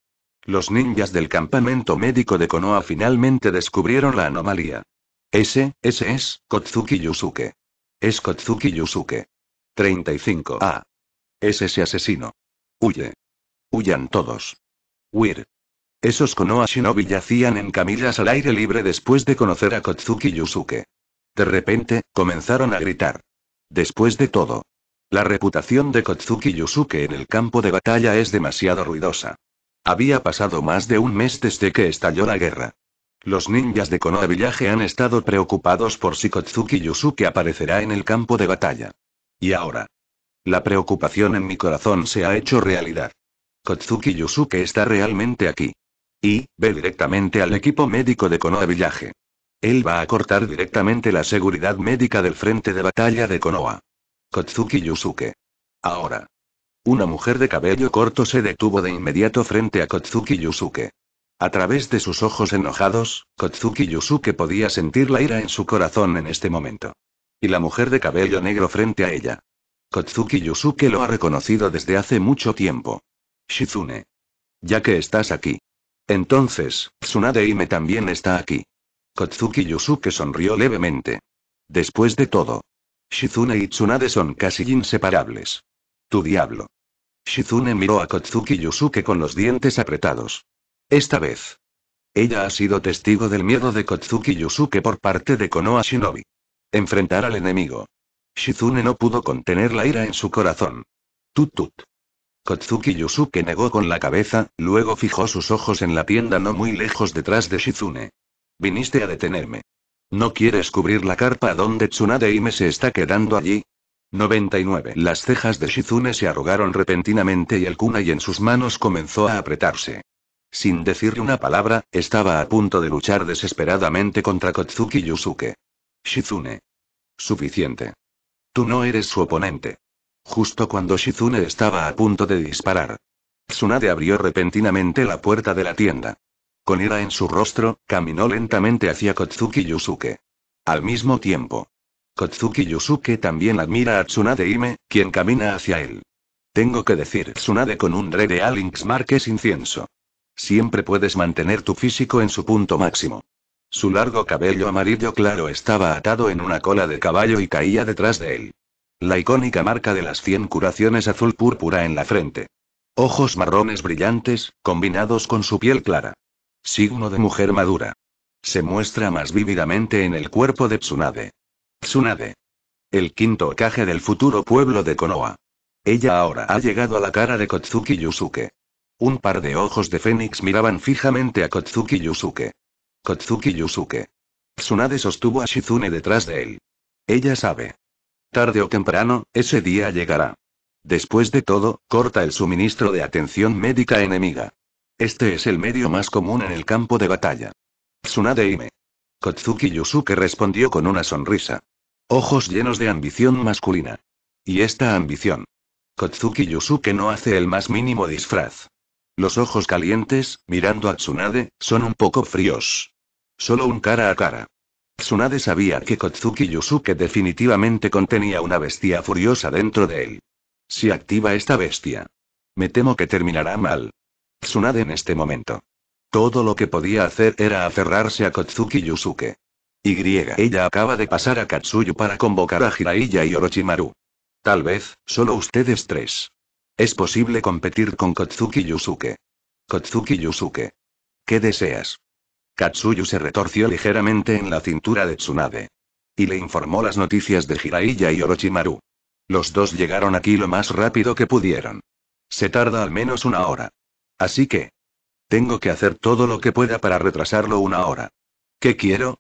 Los ninjas del campamento médico de Konoha finalmente descubrieron la anomalía. Ese, ese es, Kotsuki Yusuke. Es Kotsuki Yusuke. 35A. Es ese asesino. Huye. Huyan todos. Huir. Esos Konoha Shinobi yacían en camillas al aire libre después de conocer a Kotsuki Yusuke. De repente, comenzaron a gritar. Después de todo. La reputación de Kotsuki Yusuke en el campo de batalla es demasiado ruidosa. Había pasado más de un mes desde que estalló la guerra. Los ninjas de Konoha Village han estado preocupados por si Kotsuki Yusuke aparecerá en el campo de batalla. Y ahora. La preocupación en mi corazón se ha hecho realidad. Kotsuki Yusuke está realmente aquí. Y, ve directamente al equipo médico de Konoha Village. Él va a cortar directamente la seguridad médica del frente de batalla de Konoha. Kotsuki Yusuke. Ahora. Una mujer de cabello corto se detuvo de inmediato frente a Kotsuki Yusuke. A través de sus ojos enojados, Kotsuki Yusuke podía sentir la ira en su corazón en este momento. Y la mujer de cabello negro frente a ella. Kotsuki Yusuke lo ha reconocido desde hace mucho tiempo. Shizune. Ya que estás aquí. Entonces, Tsunade también está aquí. Kotsuki Yusuke sonrió levemente. Después de todo. Shizune y Tsunade son casi inseparables. Tu diablo. Shizune miró a Kotsuki Yusuke con los dientes apretados. Esta vez. Ella ha sido testigo del miedo de Kotsuki Yusuke por parte de Konoha Shinobi. Enfrentar al enemigo. Shizune no pudo contener la ira en su corazón. Tut tut. Kotsuki Yusuke negó con la cabeza, luego fijó sus ojos en la tienda no muy lejos detrás de Shizune. Viniste a detenerme. ¿No quieres cubrir la carpa donde Tsunade y me se está quedando allí? 99. Las cejas de Shizune se arrugaron repentinamente y el kunai en sus manos comenzó a apretarse. Sin decirle una palabra, estaba a punto de luchar desesperadamente contra Kotsuki Yusuke. Shizune. Suficiente. Tú no eres su oponente. Justo cuando Shizune estaba a punto de disparar. Tsunade abrió repentinamente la puerta de la tienda. Con ira en su rostro, caminó lentamente hacia Kotsuki Yusuke. Al mismo tiempo, Kotsuki Yusuke también admira a Tsunade Ime, quien camina hacia él. Tengo que decir Tsunade con un re de Alinx Marques incienso. Siempre puedes mantener tu físico en su punto máximo. Su largo cabello amarillo claro estaba atado en una cola de caballo y caía detrás de él. La icónica marca de las 100 curaciones azul púrpura en la frente. Ojos marrones brillantes, combinados con su piel clara. Signo de mujer madura. Se muestra más vívidamente en el cuerpo de Tsunade. Tsunade. El quinto caje del futuro pueblo de Konoha. Ella ahora ha llegado a la cara de Kotsuki Yusuke. Un par de ojos de Fénix miraban fijamente a Kotsuki Yusuke. Kotsuki Yusuke. Tsunade sostuvo a Shizune detrás de él. Ella sabe. Tarde o temprano, ese día llegará. Después de todo, corta el suministro de atención médica enemiga. Este es el medio más común en el campo de batalla. Tsunade me. Kotsuki Yusuke respondió con una sonrisa. Ojos llenos de ambición masculina. Y esta ambición. Kotsuki Yusuke no hace el más mínimo disfraz. Los ojos calientes, mirando a Tsunade, son un poco fríos. Solo un cara a cara. Tsunade sabía que Kotsuki Yusuke definitivamente contenía una bestia furiosa dentro de él. Si activa esta bestia. Me temo que terminará mal. Tsunade en este momento. Todo lo que podía hacer era aferrarse a Kotsuki Yusuke. Y ella acaba de pasar a Katsuyu para convocar a Jiraiya y Orochimaru. Tal vez, solo ustedes tres. Es posible competir con Kotsuki Yusuke. Kotsuki Yusuke. ¿Qué deseas? Katsuyu se retorció ligeramente en la cintura de Tsunade. Y le informó las noticias de Jiraiya y Orochimaru. Los dos llegaron aquí lo más rápido que pudieron. Se tarda al menos una hora. Así que... Tengo que hacer todo lo que pueda para retrasarlo una hora. ¿Qué quiero?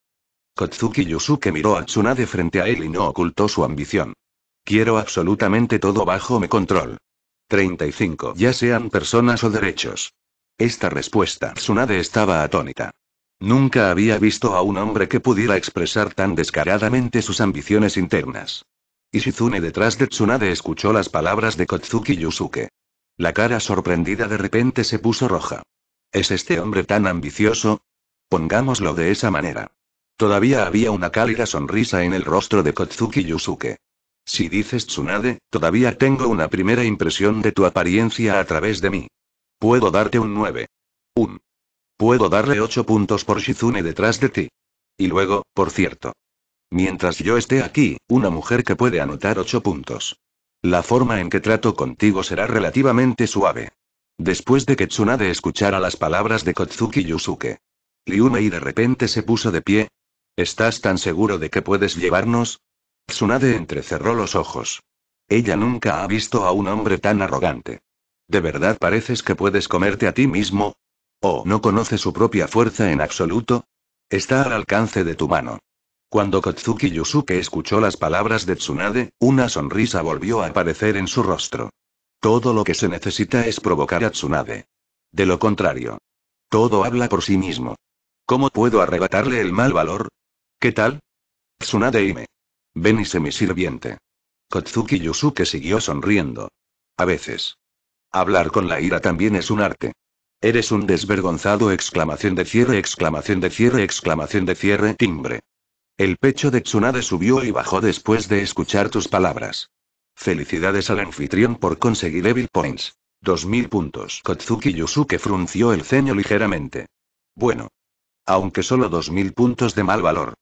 Kotsuki Yusuke miró a Tsunade frente a él y no ocultó su ambición. Quiero absolutamente todo bajo mi control. 35. Ya sean personas o derechos. Esta respuesta Tsunade estaba atónita. Nunca había visto a un hombre que pudiera expresar tan descaradamente sus ambiciones internas. Ishizune detrás de Tsunade escuchó las palabras de Kotsuki Yusuke. La cara sorprendida de repente se puso roja. ¿Es este hombre tan ambicioso? Pongámoslo de esa manera. Todavía había una cálida sonrisa en el rostro de Kotsuki Yusuke. Si dices Tsunade, todavía tengo una primera impresión de tu apariencia a través de mí. Puedo darte un 9. Un. Puedo darle 8 puntos por Shizune detrás de ti. Y luego, por cierto. Mientras yo esté aquí, una mujer que puede anotar 8 puntos. La forma en que trato contigo será relativamente suave. Después de que Tsunade escuchara las palabras de Kotsuki Yusuke. Liumei de repente se puso de pie. ¿Estás tan seguro de que puedes llevarnos? Tsunade entrecerró los ojos. Ella nunca ha visto a un hombre tan arrogante. ¿De verdad pareces que puedes comerte a ti mismo? ¿O no conoce su propia fuerza en absoluto? Está al alcance de tu mano. Cuando Kotsuki Yusuke escuchó las palabras de Tsunade, una sonrisa volvió a aparecer en su rostro. Todo lo que se necesita es provocar a Tsunade. De lo contrario. Todo habla por sí mismo. ¿Cómo puedo arrebatarle el mal valor? ¿Qué tal? Tsunade Ime. Ven y sé mi sirviente. Kotsuki Yusuke siguió sonriendo. A veces. Hablar con la ira también es un arte. Eres un desvergonzado exclamación de cierre exclamación de cierre exclamación de cierre timbre. El pecho de Tsunade subió y bajó después de escuchar tus palabras. Felicidades al anfitrión por conseguir Evil Points. 2000 puntos. Kotsuki Yusuke frunció el ceño ligeramente. Bueno. Aunque solo 2000 puntos de mal valor.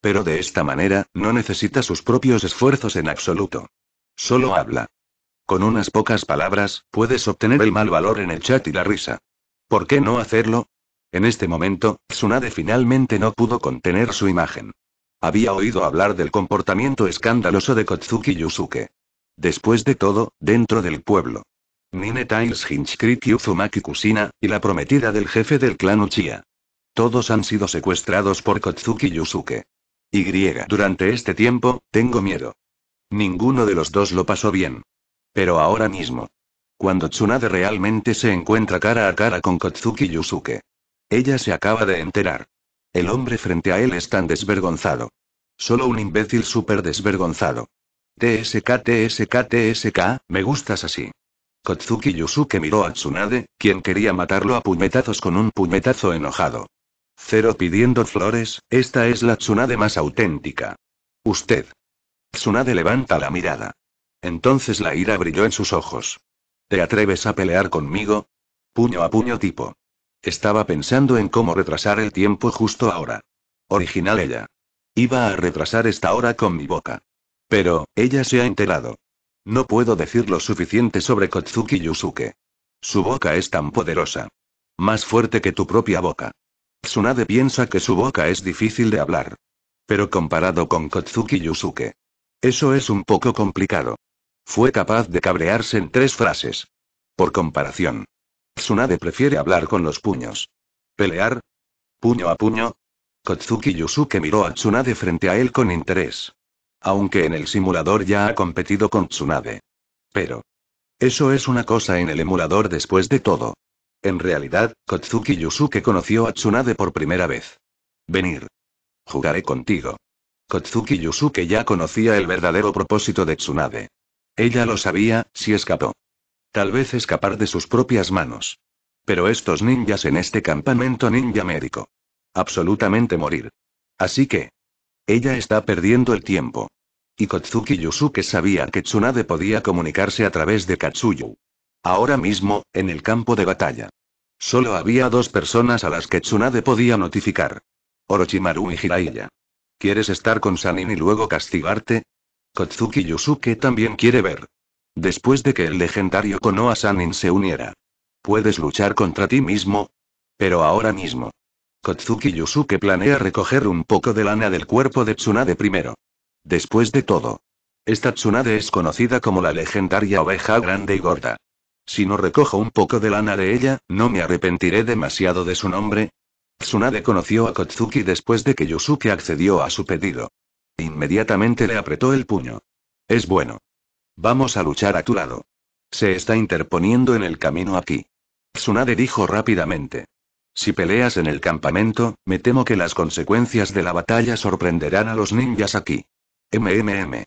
Pero de esta manera, no necesita sus propios esfuerzos en absoluto. Solo habla. Con unas pocas palabras, puedes obtener el mal valor en el chat y la risa. ¿Por qué no hacerlo? En este momento, Tsunade finalmente no pudo contener su imagen. Había oído hablar del comportamiento escandaloso de Kotsuki Yusuke. Después de todo, dentro del pueblo. Nine Tiles Hinchkriki Uzumaki Kusina, y la prometida del jefe del clan Uchiha. Todos han sido secuestrados por Kotsuki Yusuke. Y durante este tiempo, tengo miedo. Ninguno de los dos lo pasó bien. Pero ahora mismo. Cuando Tsunade realmente se encuentra cara a cara con Kotsuki Yusuke. Ella se acaba de enterar. El hombre frente a él es tan desvergonzado. Solo un imbécil súper desvergonzado. TSK, TSK, TSK, me gustas así. Kotsuki Yusuke miró a Tsunade, quien quería matarlo a puñetazos con un puñetazo enojado. Cero pidiendo flores, esta es la Tsunade más auténtica. Usted. Tsunade levanta la mirada. Entonces la ira brilló en sus ojos. ¿Te atreves a pelear conmigo? Puño a puño tipo. Estaba pensando en cómo retrasar el tiempo justo ahora. Original ella. Iba a retrasar esta hora con mi boca. Pero, ella se ha enterado. No puedo decir lo suficiente sobre Kotsuki Yusuke. Su boca es tan poderosa. Más fuerte que tu propia boca. Tsunade piensa que su boca es difícil de hablar. Pero comparado con Kotsuki Yusuke. Eso es un poco complicado. Fue capaz de cabrearse en tres frases. Por comparación. Tsunade prefiere hablar con los puños. ¿Pelear? ¿Puño a puño? Kotsuki Yusuke miró a Tsunade frente a él con interés. Aunque en el simulador ya ha competido con Tsunade. Pero. Eso es una cosa en el emulador después de todo. En realidad, Kotsuki Yusuke conoció a Tsunade por primera vez. Venir. Jugaré contigo. Kotsuki Yusuke ya conocía el verdadero propósito de Tsunade. Ella lo sabía, si escapó. Tal vez escapar de sus propias manos. Pero estos ninjas en este campamento ninja médico. Absolutamente morir. Así que. Ella está perdiendo el tiempo. Y Kotsuki Yusuke sabía que Tsunade podía comunicarse a través de Katsuyu. Ahora mismo, en el campo de batalla. Solo había dos personas a las que Tsunade podía notificar. Orochimaru y Hiraiya. ¿Quieres estar con Sanin y luego castigarte? Kotsuki Yusuke también quiere ver. Después de que el legendario Konoha Sanin se uniera. Puedes luchar contra ti mismo. Pero ahora mismo. Kotsuki Yusuke planea recoger un poco de lana del cuerpo de Tsunade primero. Después de todo. Esta Tsunade es conocida como la legendaria oveja grande y gorda. Si no recojo un poco de lana de ella, no me arrepentiré demasiado de su nombre. Tsunade conoció a Kotsuki después de que Yusuke accedió a su pedido. Inmediatamente le apretó el puño. Es bueno. Vamos a luchar a tu lado. Se está interponiendo en el camino aquí. Tsunade dijo rápidamente. Si peleas en el campamento, me temo que las consecuencias de la batalla sorprenderán a los ninjas aquí. MMM.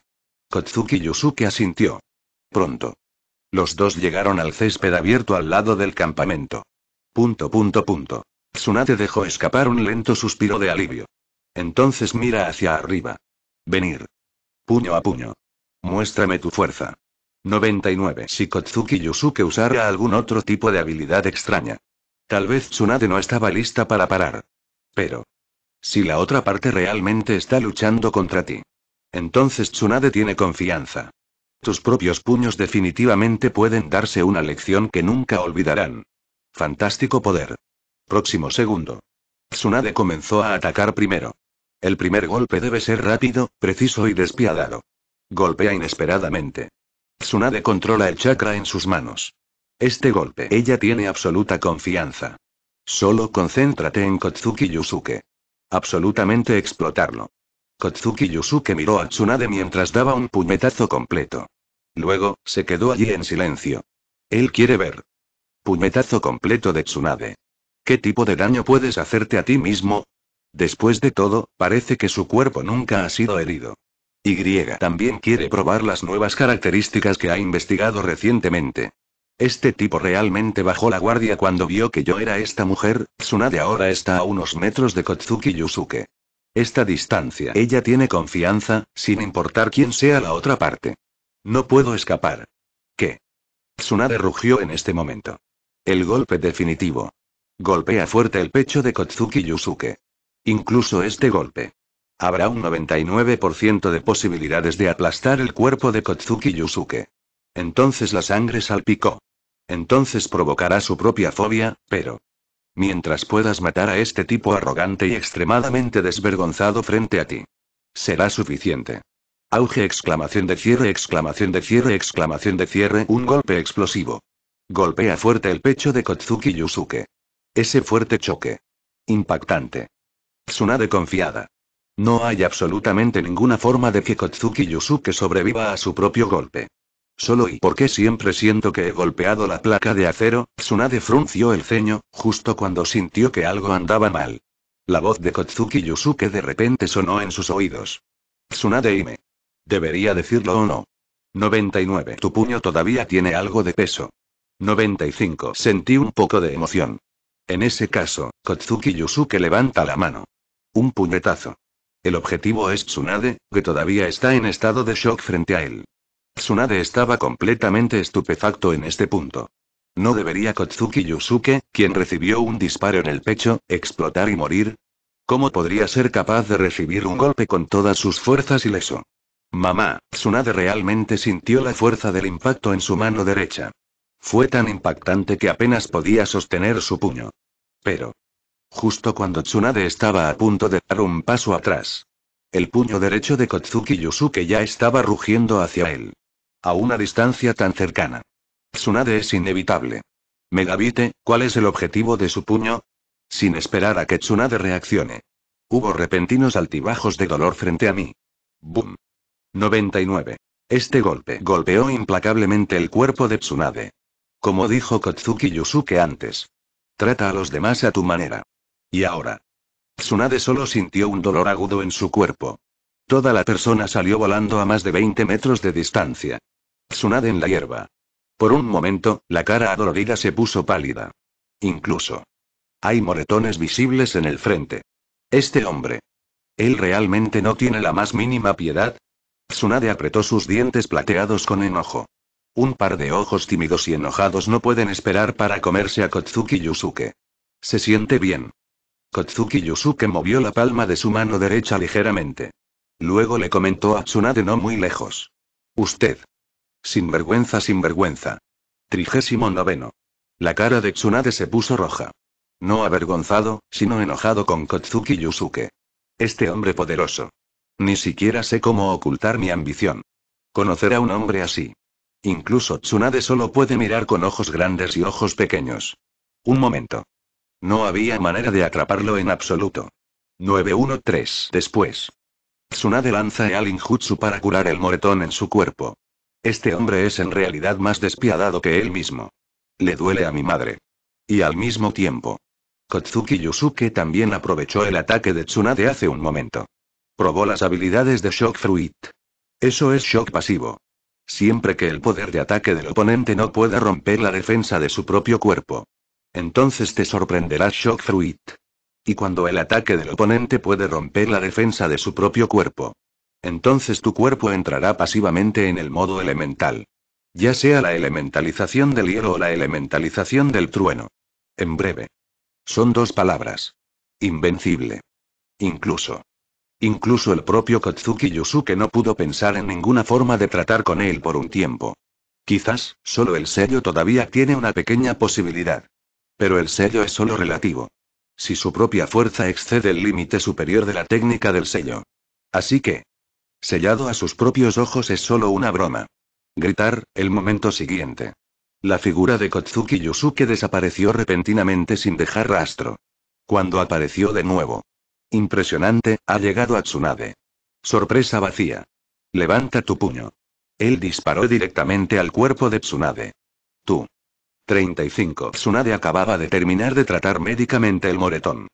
Kotsuki Yusuke asintió. Pronto. Los dos llegaron al césped abierto al lado del campamento. Punto punto punto. Tsunade dejó escapar un lento suspiro de alivio. Entonces mira hacia arriba. Venir. Puño a puño. Muéstrame tu fuerza. 99. Si Kotsuki Yusuke usara algún otro tipo de habilidad extraña. Tal vez Tsunade no estaba lista para parar. Pero. Si la otra parte realmente está luchando contra ti. Entonces Tsunade tiene confianza. Tus propios puños definitivamente pueden darse una lección que nunca olvidarán. Fantástico poder. Próximo segundo. Tsunade comenzó a atacar primero. El primer golpe debe ser rápido, preciso y despiadado. Golpea inesperadamente. Tsunade controla el chakra en sus manos. Este golpe. Ella tiene absoluta confianza. Solo concéntrate en Kotsuki Yusuke. Absolutamente explotarlo. Kotsuki Yusuke miró a Tsunade mientras daba un puñetazo completo. Luego, se quedó allí en silencio. Él quiere ver. Puñetazo completo de Tsunade. ¿Qué tipo de daño puedes hacerte a ti mismo? Después de todo, parece que su cuerpo nunca ha sido herido. Y también quiere probar las nuevas características que ha investigado recientemente. Este tipo realmente bajó la guardia cuando vio que yo era esta mujer, Tsunade ahora está a unos metros de Kotsuki Yusuke. Esta distancia ella tiene confianza, sin importar quién sea la otra parte. No puedo escapar. ¿Qué? Tsunade rugió en este momento. El golpe definitivo. Golpea fuerte el pecho de Kotsuki Yusuke. Incluso este golpe. Habrá un 99% de posibilidades de aplastar el cuerpo de Kotsuki Yusuke. Entonces la sangre salpicó. Entonces provocará su propia fobia, pero... Mientras puedas matar a este tipo arrogante y extremadamente desvergonzado frente a ti. Será suficiente. Auge exclamación de cierre exclamación de cierre exclamación de cierre un golpe explosivo. Golpea fuerte el pecho de Kotsuki Yusuke. Ese fuerte choque. Impactante. Tsunade confiada. No hay absolutamente ninguna forma de que Kotsuki Yusuke sobreviva a su propio golpe. Solo y porque siempre siento que he golpeado la placa de acero, Tsunade frunció el ceño, justo cuando sintió que algo andaba mal. La voz de Kotsuki Yusuke de repente sonó en sus oídos. Tsunade Ime. Debería decirlo o no. 99. Tu puño todavía tiene algo de peso. 95. Sentí un poco de emoción. En ese caso, Kotsuki Yusuke levanta la mano. Un puñetazo. El objetivo es Tsunade, que todavía está en estado de shock frente a él. Tsunade estaba completamente estupefacto en este punto. ¿No debería Kotsuki Yusuke, quien recibió un disparo en el pecho, explotar y morir? ¿Cómo podría ser capaz de recibir un golpe con todas sus fuerzas y leso? Mamá, Tsunade realmente sintió la fuerza del impacto en su mano derecha. Fue tan impactante que apenas podía sostener su puño. Pero, Justo cuando Tsunade estaba a punto de dar un paso atrás. El puño derecho de Kotsuki Yusuke ya estaba rugiendo hacia él. A una distancia tan cercana. Tsunade es inevitable. Megavite, ¿cuál es el objetivo de su puño? Sin esperar a que Tsunade reaccione. Hubo repentinos altibajos de dolor frente a mí. Boom. 99. Este golpe golpeó implacablemente el cuerpo de Tsunade. Como dijo Kotsuki Yusuke antes. Trata a los demás a tu manera. Y ahora. Tsunade solo sintió un dolor agudo en su cuerpo. Toda la persona salió volando a más de 20 metros de distancia. Tsunade en la hierba. Por un momento, la cara adolorida se puso pálida. Incluso. Hay moretones visibles en el frente. Este hombre. Él realmente no tiene la más mínima piedad. Tsunade apretó sus dientes plateados con enojo. Un par de ojos tímidos y enojados no pueden esperar para comerse a Kotsuki Yusuke. Se siente bien. Kotsuki Yusuke movió la palma de su mano derecha ligeramente. Luego le comentó a Tsunade no muy lejos. Usted. Sinvergüenza, sinvergüenza. Trigésimo noveno. La cara de Tsunade se puso roja. No avergonzado, sino enojado con Kotsuki Yusuke. Este hombre poderoso. Ni siquiera sé cómo ocultar mi ambición. Conocer a un hombre así. Incluso Tsunade solo puede mirar con ojos grandes y ojos pequeños. Un momento. No había manera de atraparlo en absoluto. 913 después. Tsunade lanza a Jutsu para curar el moretón en su cuerpo. Este hombre es en realidad más despiadado que él mismo. Le duele a mi madre. Y al mismo tiempo. Kotsuki Yusuke también aprovechó el ataque de Tsunade hace un momento. Probó las habilidades de Shock Fruit. Eso es shock pasivo. Siempre que el poder de ataque del oponente no pueda romper la defensa de su propio cuerpo. Entonces te sorprenderá Shock Fruit. Y cuando el ataque del oponente puede romper la defensa de su propio cuerpo. Entonces tu cuerpo entrará pasivamente en el modo elemental. Ya sea la elementalización del hielo o la elementalización del trueno. En breve. Son dos palabras. Invencible. Incluso. Incluso el propio Kotsuki Yusuke no pudo pensar en ninguna forma de tratar con él por un tiempo. Quizás, solo el sello todavía tiene una pequeña posibilidad. Pero el sello es solo relativo. Si su propia fuerza excede el límite superior de la técnica del sello. Así que, sellado a sus propios ojos es solo una broma. Gritar, el momento siguiente. La figura de Kotsuki Yusuke desapareció repentinamente sin dejar rastro. Cuando apareció de nuevo. Impresionante, ha llegado a Tsunade. Sorpresa vacía. Levanta tu puño. Él disparó directamente al cuerpo de Tsunade. Tú. 35. Tsunade acababa de terminar de tratar médicamente el moretón.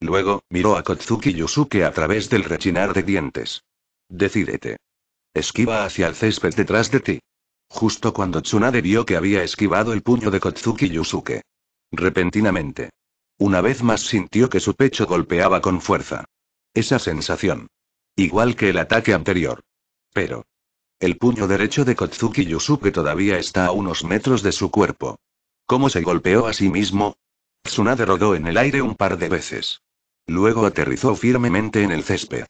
Luego, miró a Kotsuki Yusuke a través del rechinar de dientes. Decídete. Esquiva hacia el césped detrás de ti. Justo cuando Tsunade vio que había esquivado el puño de Kotsuki Yusuke. Repentinamente. Una vez más sintió que su pecho golpeaba con fuerza. Esa sensación. Igual que el ataque anterior. Pero. El puño derecho de Kotsuki Yusuke todavía está a unos metros de su cuerpo. ¿Cómo se golpeó a sí mismo? Tsunade rodó en el aire un par de veces. Luego aterrizó firmemente en el césped.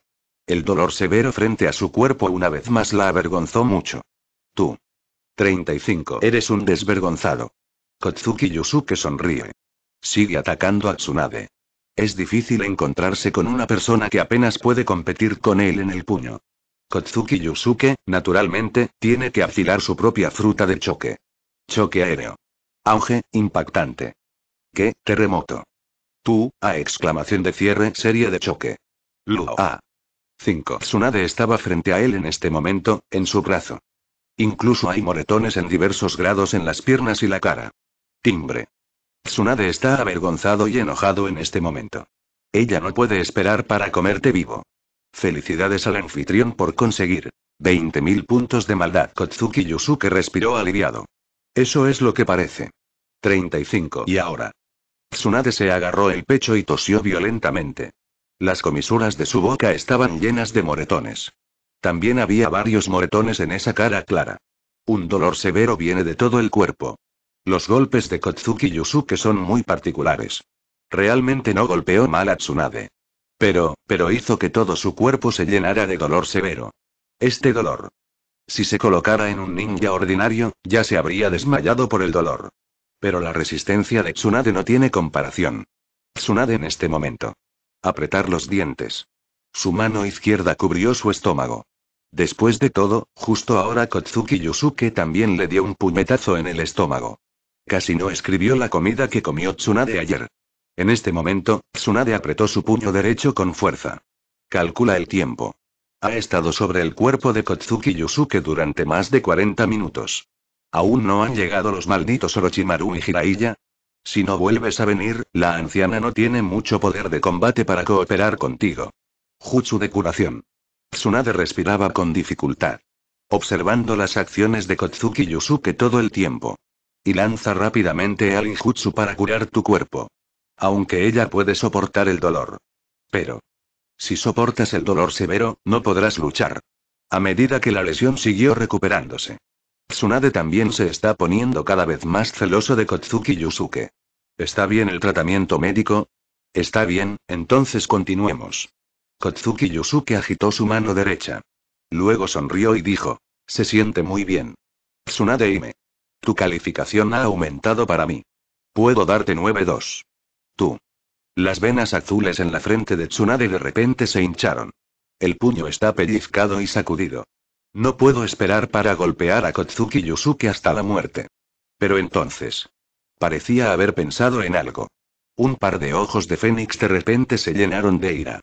El dolor severo frente a su cuerpo una vez más la avergonzó mucho. Tú. 35. Eres un desvergonzado. Kotsuki Yusuke sonríe. Sigue atacando a Tsunade. Es difícil encontrarse con una persona que apenas puede competir con él en el puño. Kotsuki Yusuke, naturalmente, tiene que afilar su propia fruta de choque. Choque aéreo. Auge, impactante. ¿Qué, terremoto? Tú, a exclamación de cierre serie de choque. Luo a. 5. Tsunade estaba frente a él en este momento, en su brazo. Incluso hay moretones en diversos grados en las piernas y la cara. Timbre. Tsunade está avergonzado y enojado en este momento. Ella no puede esperar para comerte vivo. Felicidades al anfitrión por conseguir 20.000 puntos de maldad. Kotsuki Yusuke respiró aliviado. Eso es lo que parece. 35. ¿Y ahora? Tsunade se agarró el pecho y tosió violentamente. Las comisuras de su boca estaban llenas de moretones. También había varios moretones en esa cara clara. Un dolor severo viene de todo el cuerpo. Los golpes de Kotsuki Yusuke son muy particulares. Realmente no golpeó mal a Tsunade. Pero, pero hizo que todo su cuerpo se llenara de dolor severo. Este dolor, si se colocara en un ninja ordinario, ya se habría desmayado por el dolor. Pero la resistencia de Tsunade no tiene comparación. Tsunade en este momento. Apretar los dientes. Su mano izquierda cubrió su estómago. Después de todo, justo ahora Kotsuki Yusuke también le dio un puñetazo en el estómago. Casi no escribió la comida que comió Tsunade ayer. En este momento, Tsunade apretó su puño derecho con fuerza. Calcula el tiempo. Ha estado sobre el cuerpo de Kotsuki Yusuke durante más de 40 minutos. ¿Aún no han llegado los malditos Orochimaru y Jiraiya? Si no vuelves a venir, la anciana no tiene mucho poder de combate para cooperar contigo. Jutsu de curación. Tsunade respiraba con dificultad. Observando las acciones de Kotsuki Yusuke todo el tiempo. Y lanza rápidamente al Injutsu para curar tu cuerpo. Aunque ella puede soportar el dolor. Pero. Si soportas el dolor severo, no podrás luchar. A medida que la lesión siguió recuperándose. Tsunade también se está poniendo cada vez más celoso de Kotsuki Yusuke. ¿Está bien el tratamiento médico? Está bien, entonces continuemos. Kotsuki Yusuke agitó su mano derecha. Luego sonrió y dijo. Se siente muy bien. Tsunade Ime. Tu calificación ha aumentado para mí. Puedo darte 9-2. Tú. Las venas azules en la frente de Tsunade de repente se hincharon. El puño está pellizcado y sacudido. No puedo esperar para golpear a Kotsuki Yusuke hasta la muerte. Pero entonces. Parecía haber pensado en algo. Un par de ojos de Fénix de repente se llenaron de ira.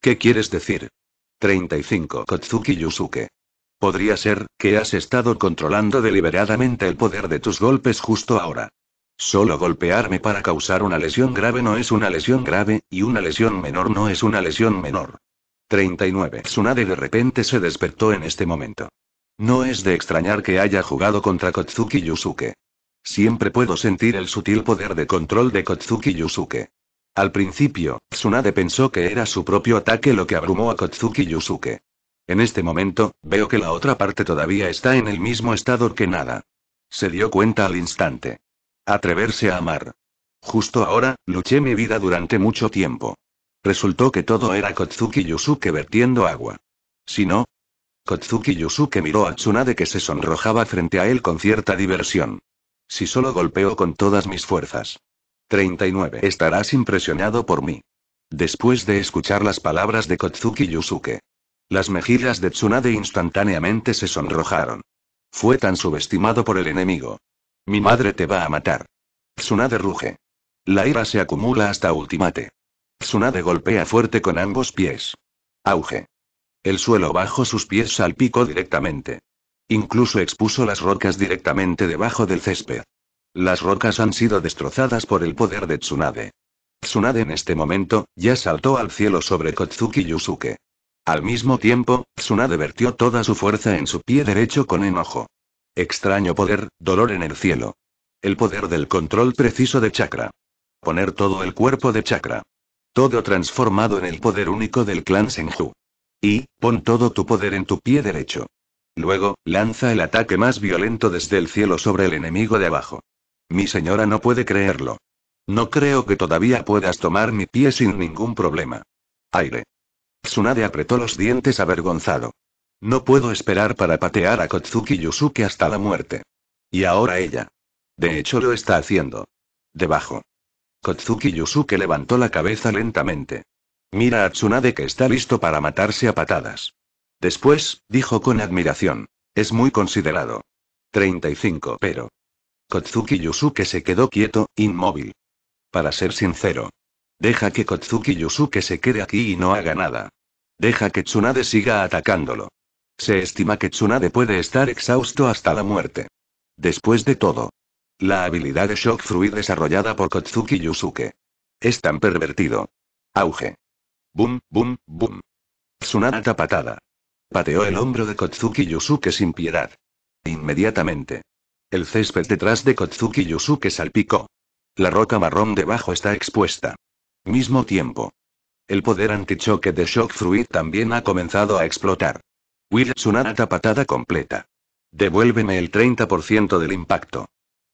¿Qué quieres decir? 35 Kotsuki Yusuke. Podría ser que has estado controlando deliberadamente el poder de tus golpes justo ahora. Solo golpearme para causar una lesión grave no es una lesión grave, y una lesión menor no es una lesión menor. 39. Tsunade de repente se despertó en este momento. No es de extrañar que haya jugado contra Kotsuki Yusuke. Siempre puedo sentir el sutil poder de control de Kotsuki Yusuke. Al principio, Tsunade pensó que era su propio ataque lo que abrumó a Kotsuki Yusuke. En este momento, veo que la otra parte todavía está en el mismo estado que nada. Se dio cuenta al instante. Atreverse a amar. Justo ahora, luché mi vida durante mucho tiempo. Resultó que todo era Kotsuki Yusuke vertiendo agua. Si no. Kotsuki Yusuke miró a Tsunade que se sonrojaba frente a él con cierta diversión. Si solo golpeo con todas mis fuerzas. 39. Estarás impresionado por mí. Después de escuchar las palabras de Kotsuki Yusuke. Las mejillas de Tsunade instantáneamente se sonrojaron. Fue tan subestimado por el enemigo. Mi madre te va a matar. Tsunade ruge. La ira se acumula hasta ultimate. Tsunade golpea fuerte con ambos pies. Auge. El suelo bajo sus pies salpicó directamente. Incluso expuso las rocas directamente debajo del césped. Las rocas han sido destrozadas por el poder de Tsunade. Tsunade en este momento, ya saltó al cielo sobre Kotsuki Yusuke. Al mismo tiempo, Tsunade vertió toda su fuerza en su pie derecho con enojo. Extraño poder, dolor en el cielo. El poder del control preciso de chakra. Poner todo el cuerpo de chakra. Todo transformado en el poder único del clan Senju. Y, pon todo tu poder en tu pie derecho. Luego, lanza el ataque más violento desde el cielo sobre el enemigo de abajo. Mi señora no puede creerlo. No creo que todavía puedas tomar mi pie sin ningún problema. Aire. Tsunade apretó los dientes avergonzado. No puedo esperar para patear a Kotsuki Yusuke hasta la muerte. Y ahora ella. De hecho lo está haciendo. Debajo. Kotsuki Yusuke levantó la cabeza lentamente. Mira a Tsunade que está listo para matarse a patadas. Después, dijo con admiración. Es muy considerado. 35. Pero. Kotsuki Yusuke se quedó quieto, inmóvil. Para ser sincero. Deja que Kotsuki Yusuke se quede aquí y no haga nada. Deja que Tsunade siga atacándolo. Se estima que Tsunade puede estar exhausto hasta la muerte. Después de todo. La habilidad de Shock Fruit desarrollada por Kotsuki Yusuke. Es tan pervertido. Auge. Boom, boom, boom. Tsunade tapatada. Pateó el hombro de Kotsuki Yusuke sin piedad. Inmediatamente. El césped detrás de Kotsuki Yusuke salpicó. La roca marrón debajo está expuesta. Mismo tiempo. El poder antichoque de Shock Fruit también ha comenzado a explotar. Will Tsunade patada completa. Devuélveme el 30% del impacto.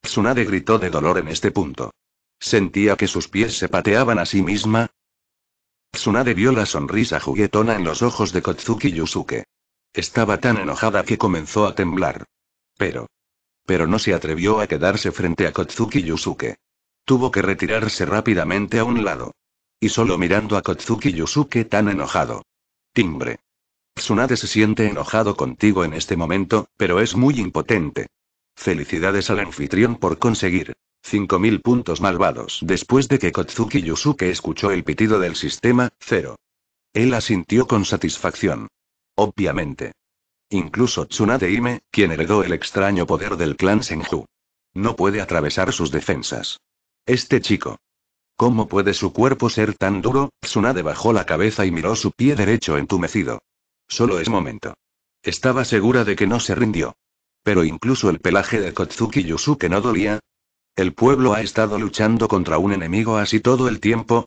Tsunade gritó de dolor en este punto. Sentía que sus pies se pateaban a sí misma. Tsunade vio la sonrisa juguetona en los ojos de Kotsuki Yusuke. Estaba tan enojada que comenzó a temblar. Pero. Pero no se atrevió a quedarse frente a Kotsuki Yusuke. Tuvo que retirarse rápidamente a un lado. Y solo mirando a Kotsuki Yusuke tan enojado. Timbre. Tsunade se siente enojado contigo en este momento, pero es muy impotente. Felicidades al anfitrión por conseguir 5000 puntos malvados. Después de que Kotsuki Yusuke escuchó el pitido del sistema, cero. Él asintió con satisfacción. Obviamente. Incluso Tsunade Ime, quien heredó el extraño poder del clan Senju. No puede atravesar sus defensas. Este chico. ¿Cómo puede su cuerpo ser tan duro? Tsunade bajó la cabeza y miró su pie derecho entumecido. Solo es momento. Estaba segura de que no se rindió. Pero incluso el pelaje de Kotsuki Yusuke no dolía. El pueblo ha estado luchando contra un enemigo así todo el tiempo.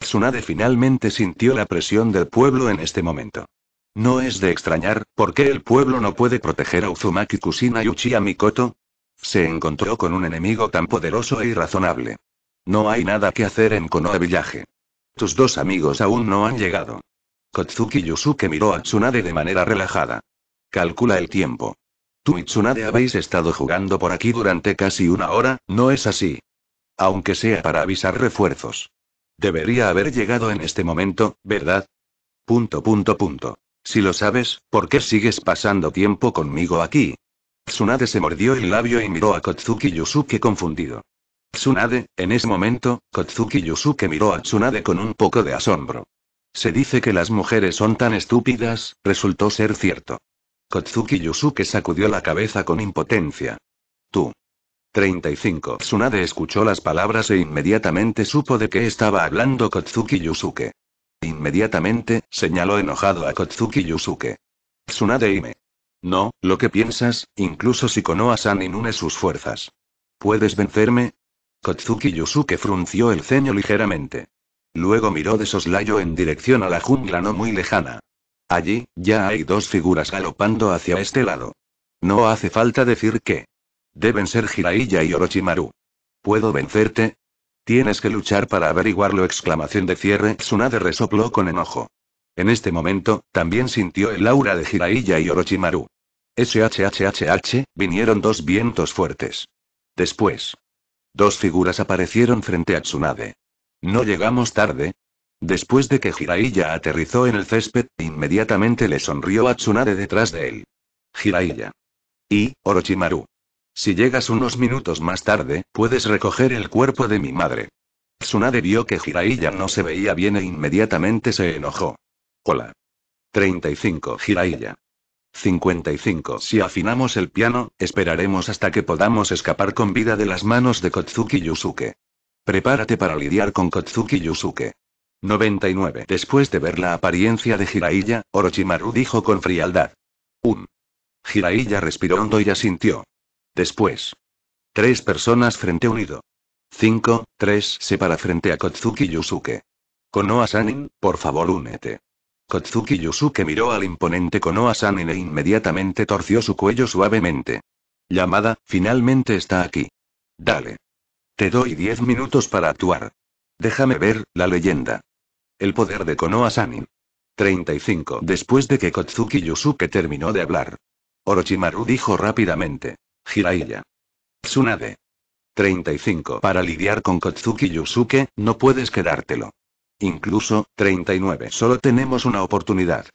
Tsunade finalmente sintió la presión del pueblo en este momento. No es de extrañar, ¿por qué el pueblo no puede proteger a Uzumaki Kusina y Uchiha Mikoto? Se encontró con un enemigo tan poderoso e irrazonable. No hay nada que hacer en Konoha Villaje. Tus dos amigos aún no han llegado. Kotsuki Yusuke miró a Tsunade de manera relajada. Calcula el tiempo. Tú y Tsunade habéis estado jugando por aquí durante casi una hora, ¿no es así? Aunque sea para avisar refuerzos. Debería haber llegado en este momento, ¿verdad? Punto, punto, punto. Si lo sabes, ¿por qué sigues pasando tiempo conmigo aquí? Tsunade se mordió el labio y miró a Kotsuki Yusuke confundido. Tsunade, en ese momento, Kotsuki Yusuke miró a Tsunade con un poco de asombro. Se dice que las mujeres son tan estúpidas, resultó ser cierto. Kotsuki Yusuke sacudió la cabeza con impotencia. Tú. 35. Tsunade escuchó las palabras e inmediatamente supo de qué estaba hablando Kotsuki Yusuke. Inmediatamente, señaló enojado a Kotsuki Yusuke. Tsunade Ime. No, lo que piensas, incluso si Konoha-san inune sus fuerzas. ¿Puedes vencerme? Kotsuki Yusuke frunció el ceño ligeramente. Luego miró de soslayo en dirección a la jungla no muy lejana. Allí, ya hay dos figuras galopando hacia este lado. No hace falta decir qué. Deben ser Jiraiya y Orochimaru. ¿Puedo vencerte? Tienes que luchar para averiguarlo. Exclamación de cierre. Tsunade resopló con enojo. En este momento, también sintió el aura de Jiraiya y Orochimaru. SHHHH, vinieron dos vientos fuertes. Después. Dos figuras aparecieron frente a Tsunade. No llegamos tarde. Después de que Jiraiya aterrizó en el césped, inmediatamente le sonrió a Tsunade detrás de él. Jiraiya. Y, Orochimaru. Si llegas unos minutos más tarde, puedes recoger el cuerpo de mi madre. Tsunade vio que Jiraiya no se veía bien e inmediatamente se enojó. Hola. 35 Jiraiya. 55 Si afinamos el piano, esperaremos hasta que podamos escapar con vida de las manos de Kotsuki Yusuke. Prepárate para lidiar con Kotsuki Yusuke. 99. Después de ver la apariencia de Jiraiya, Orochimaru dijo con frialdad. Un. Jiraiya respiró hondo y asintió. Después. Tres personas frente unido. 5, 3 se para frente a Kotsuki Yusuke. Konoha Sanin, por favor únete. Kotsuki Yusuke miró al imponente Konoha Sanin e inmediatamente torció su cuello suavemente. Llamada, finalmente está aquí. Dale. Te doy 10 minutos para actuar. Déjame ver, la leyenda. El poder de Konoha Sanin. 35. Después de que Kotsuki Yusuke terminó de hablar. Orochimaru dijo rápidamente. Jiraiya. Tsunade. 35. Para lidiar con Kotsuki Yusuke, no puedes quedártelo. Incluso, 39. Solo tenemos una oportunidad.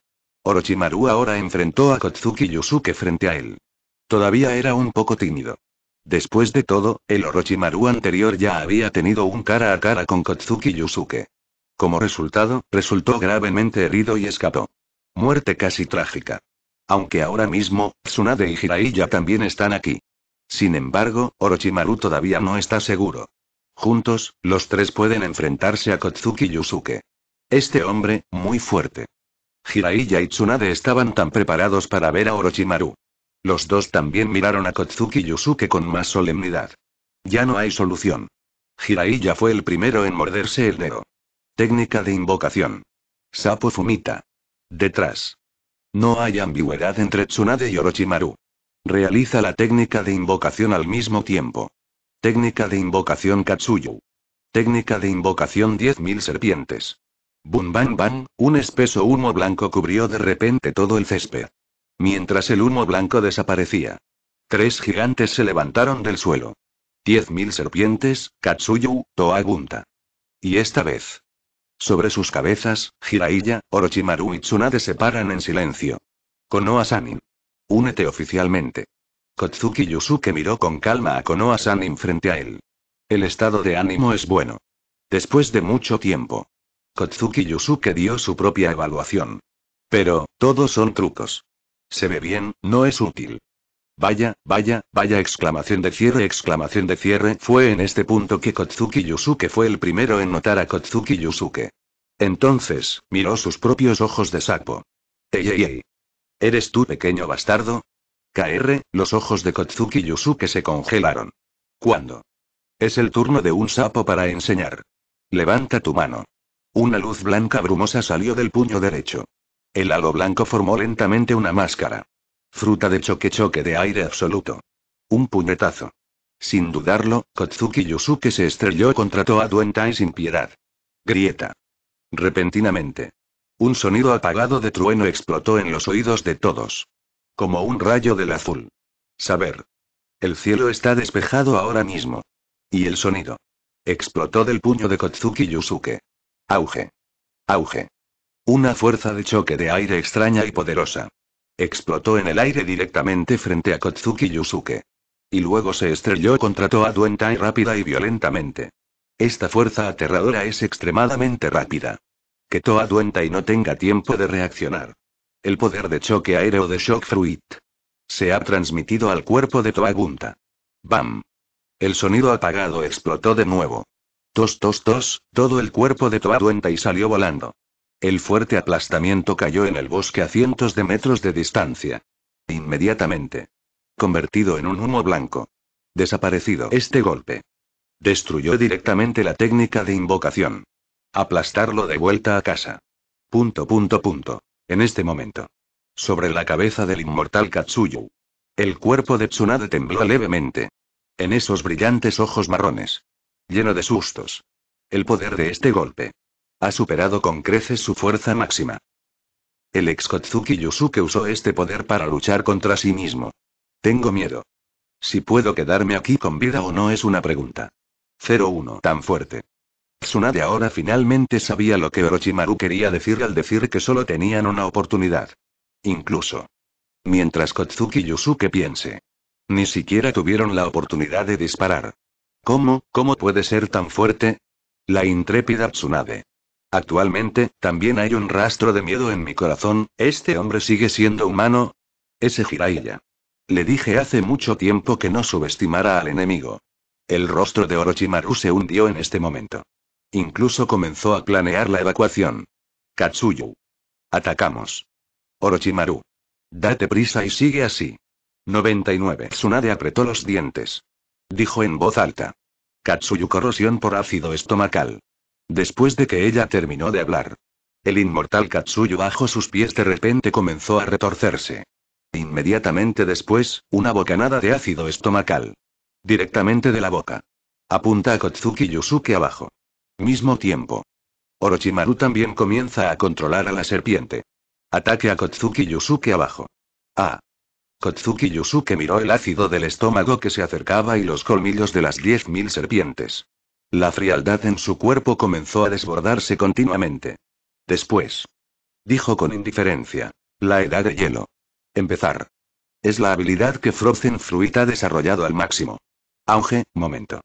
Orochimaru ahora enfrentó a Kotsuki Yusuke frente a él. Todavía era un poco tímido. Después de todo, el Orochimaru anterior ya había tenido un cara a cara con Kotsuki Yusuke. Como resultado, resultó gravemente herido y escapó. Muerte casi trágica. Aunque ahora mismo, Tsunade y Hiraiya también están aquí. Sin embargo, Orochimaru todavía no está seguro. Juntos, los tres pueden enfrentarse a Kotsuki Yusuke. Este hombre, muy fuerte. Hiraiya y Tsunade estaban tan preparados para ver a Orochimaru. Los dos también miraron a Kotsuki Yusuke con más solemnidad. Ya no hay solución. Jiraiya fue el primero en morderse el dedo. Técnica de invocación. Sapo Fumita. Detrás. No hay ambigüedad entre Tsunade y Orochimaru. Realiza la técnica de invocación al mismo tiempo. Técnica de invocación Katsuyu. Técnica de invocación 10.000 serpientes. Bum bam bam, un espeso humo blanco cubrió de repente todo el césped mientras el humo blanco desaparecía. Tres gigantes se levantaron del suelo. Diez mil serpientes, Katsuyu, Toagunta. Y esta vez. Sobre sus cabezas, Jiraiya, Orochimaru y Tsunade se paran en silencio. Konoha-sanin. Únete oficialmente. Kotsuki Yusuke miró con calma a Konoha-sanin frente a él. El estado de ánimo es bueno. Después de mucho tiempo. Kotsuki Yusuke dio su propia evaluación. Pero, todos son trucos. Se ve bien, no es útil. Vaya, vaya, vaya exclamación de cierre, exclamación de cierre. Fue en este punto que Kotsuki Yusuke fue el primero en notar a Kotsuki Yusuke. Entonces, miró sus propios ojos de sapo. Ey, ey, ey. ¿Eres tú, pequeño bastardo? KR, los ojos de Kotsuki Yusuke se congelaron. ¿Cuándo? Es el turno de un sapo para enseñar. Levanta tu mano. Una luz blanca brumosa salió del puño derecho. El halo blanco formó lentamente una máscara. Fruta de choque-choque de aire absoluto. Un puñetazo. Sin dudarlo, Kotsuki Yusuke se estrelló contra Toa y sin piedad. Grieta. Repentinamente. Un sonido apagado de trueno explotó en los oídos de todos. Como un rayo del azul. Saber. El cielo está despejado ahora mismo. Y el sonido. Explotó del puño de Kotsuki Yusuke. Auge. Auge. Una fuerza de choque de aire extraña y poderosa. Explotó en el aire directamente frente a Kotsuki Yusuke. Y luego se estrelló contra Toa Duentai rápida y violentamente. Esta fuerza aterradora es extremadamente rápida. Que Toa Duentai no tenga tiempo de reaccionar. El poder de choque aéreo de Shock Fruit. Se ha transmitido al cuerpo de Toa Gunta. ¡Bam! El sonido apagado explotó de nuevo. Tos, tos, tos, todo el cuerpo de Toa Duentai salió volando. El fuerte aplastamiento cayó en el bosque a cientos de metros de distancia. Inmediatamente. Convertido en un humo blanco. Desaparecido este golpe. Destruyó directamente la técnica de invocación. Aplastarlo de vuelta a casa. Punto, punto, punto. En este momento. Sobre la cabeza del inmortal Katsuyu. El cuerpo de Tsunade tembló levemente. En esos brillantes ojos marrones. Lleno de sustos. El poder de este golpe. Ha superado con creces su fuerza máxima. El ex Kotsuki Yusuke usó este poder para luchar contra sí mismo. Tengo miedo. Si puedo quedarme aquí con vida o no es una pregunta. 01 tan fuerte. Tsunade ahora finalmente sabía lo que Orochimaru quería decir al decir que solo tenían una oportunidad. Incluso. Mientras Kotsuki Yusuke piense. Ni siquiera tuvieron la oportunidad de disparar. ¿Cómo, cómo puede ser tan fuerte? La intrépida Tsunade. Actualmente, también hay un rastro de miedo en mi corazón, ¿este hombre sigue siendo humano? Ese Jiraiya. Le dije hace mucho tiempo que no subestimara al enemigo. El rostro de Orochimaru se hundió en este momento. Incluso comenzó a planear la evacuación. Katsuyu. Atacamos. Orochimaru. Date prisa y sigue así. 99. Tsunade apretó los dientes. Dijo en voz alta. Katsuyu corrosión por ácido estomacal. Después de que ella terminó de hablar. El inmortal Katsuyu bajo sus pies de repente comenzó a retorcerse. Inmediatamente después, una bocanada de ácido estomacal. Directamente de la boca. Apunta a Kotsuki Yusuke abajo. Mismo tiempo. Orochimaru también comienza a controlar a la serpiente. Ataque a Kotsuki Yusuke abajo. Ah. Kotsuki Yusuke miró el ácido del estómago que se acercaba y los colmillos de las 10.000 serpientes. La frialdad en su cuerpo comenzó a desbordarse continuamente. Después. Dijo con indiferencia. La edad de hielo. Empezar. Es la habilidad que Frozen Fruit ha desarrollado al máximo. Auge, momento.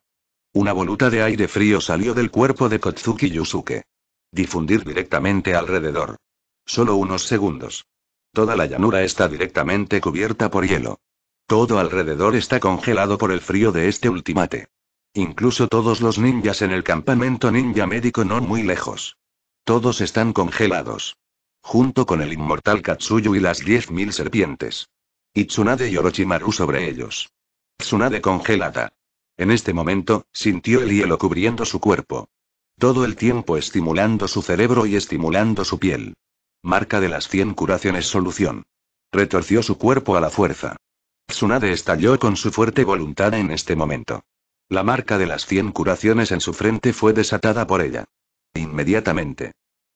Una voluta de aire frío salió del cuerpo de Kotsuki Yusuke. Difundir directamente alrededor. Solo unos segundos. Toda la llanura está directamente cubierta por hielo. Todo alrededor está congelado por el frío de este ultimate. Incluso todos los ninjas en el campamento ninja médico no muy lejos. Todos están congelados. Junto con el inmortal Katsuyu y las 10.000 serpientes. Y Tsunade y Orochimaru sobre ellos. Tsunade congelada. En este momento, sintió el hielo cubriendo su cuerpo. Todo el tiempo estimulando su cerebro y estimulando su piel. Marca de las 100 curaciones solución. Retorció su cuerpo a la fuerza. Tsunade estalló con su fuerte voluntad en este momento. La marca de las 100 curaciones en su frente fue desatada por ella. Inmediatamente.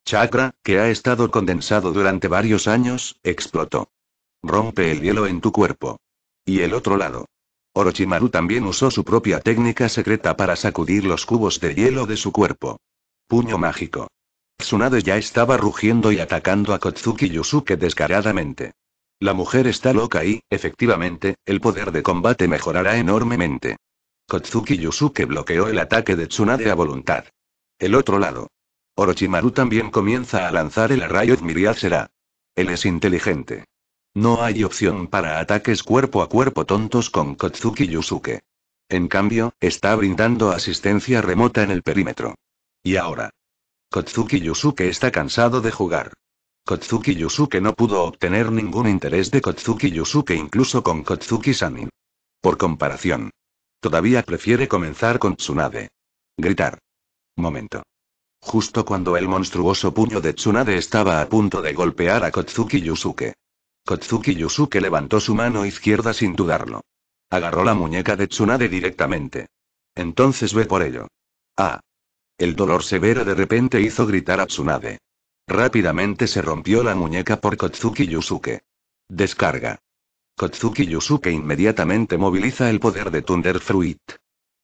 Chakra, que ha estado condensado durante varios años, explotó. Rompe el hielo en tu cuerpo. Y el otro lado. Orochimaru también usó su propia técnica secreta para sacudir los cubos de hielo de su cuerpo. Puño mágico. Tsunade ya estaba rugiendo y atacando a Kotsuki Yusuke descaradamente. La mujer está loca y, efectivamente, el poder de combate mejorará enormemente. Kotsuki Yusuke bloqueó el ataque de Tsunade a voluntad. El otro lado. Orochimaru también comienza a lanzar el rayo Miriad será. Él es inteligente. No hay opción para ataques cuerpo a cuerpo tontos con Kotsuki Yusuke. En cambio, está brindando asistencia remota en el perímetro. Y ahora. Kotsuki Yusuke está cansado de jugar. Kotsuki Yusuke no pudo obtener ningún interés de Kotsuki Yusuke incluso con Kotsuki Sanin. Por comparación, Todavía prefiere comenzar con Tsunade. Gritar. Momento. Justo cuando el monstruoso puño de Tsunade estaba a punto de golpear a Kotsuki Yusuke. Kotsuki Yusuke levantó su mano izquierda sin dudarlo. Agarró la muñeca de Tsunade directamente. Entonces ve por ello. Ah. El dolor severo de repente hizo gritar a Tsunade. Rápidamente se rompió la muñeca por Kotsuki Yusuke. Descarga. Kotsuki Yusuke inmediatamente moviliza el poder de Thunder Fruit.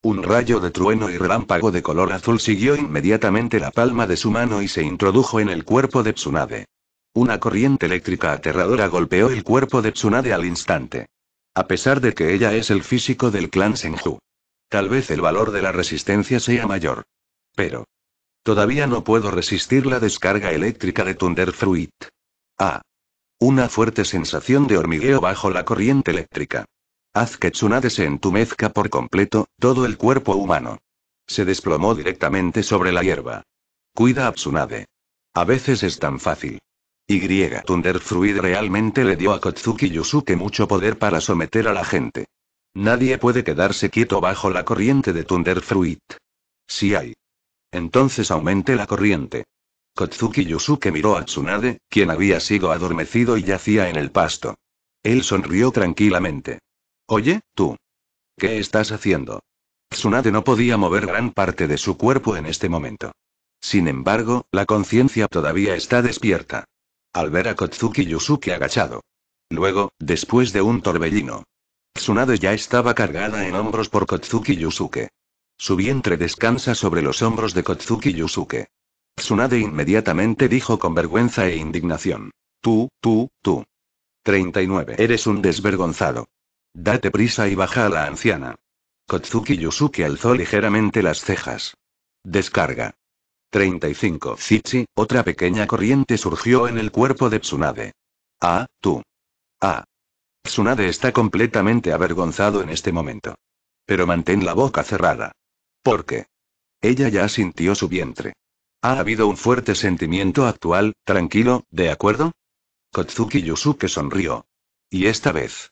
Un rayo de trueno y relámpago de color azul siguió inmediatamente la palma de su mano y se introdujo en el cuerpo de Tsunade. Una corriente eléctrica aterradora golpeó el cuerpo de Tsunade al instante. A pesar de que ella es el físico del clan Senju. Tal vez el valor de la resistencia sea mayor. Pero. Todavía no puedo resistir la descarga eléctrica de Thunder Fruit. Ah. Una fuerte sensación de hormigueo bajo la corriente eléctrica. Haz que Tsunade se entumezca por completo, todo el cuerpo humano. Se desplomó directamente sobre la hierba. Cuida a Tsunade. A veces es tan fácil. Y Thunder Fruit realmente le dio a Kotsuki Yusuke mucho poder para someter a la gente. Nadie puede quedarse quieto bajo la corriente de Thunder Fruit. Si hay. Entonces aumente la corriente. Kotsuki Yusuke miró a Tsunade, quien había sido adormecido y yacía en el pasto. Él sonrió tranquilamente. Oye, tú. ¿Qué estás haciendo? Tsunade no podía mover gran parte de su cuerpo en este momento. Sin embargo, la conciencia todavía está despierta. Al ver a Kotsuki Yusuke agachado. Luego, después de un torbellino. Tsunade ya estaba cargada en hombros por Kotsuki Yusuke. Su vientre descansa sobre los hombros de Kotsuki Yusuke. Tsunade inmediatamente dijo con vergüenza e indignación. Tú, tú, tú. 39. Eres un desvergonzado. Date prisa y baja a la anciana. Kotsuki Yusuke alzó ligeramente las cejas. Descarga. 35. Zichi, otra pequeña corriente surgió en el cuerpo de Tsunade. Ah, tú. Ah. Tsunade está completamente avergonzado en este momento. Pero mantén la boca cerrada. ¿Por qué? Ella ya sintió su vientre. Ha habido un fuerte sentimiento actual, tranquilo, ¿de acuerdo? Kotsuki Yusuke sonrió. Y esta vez.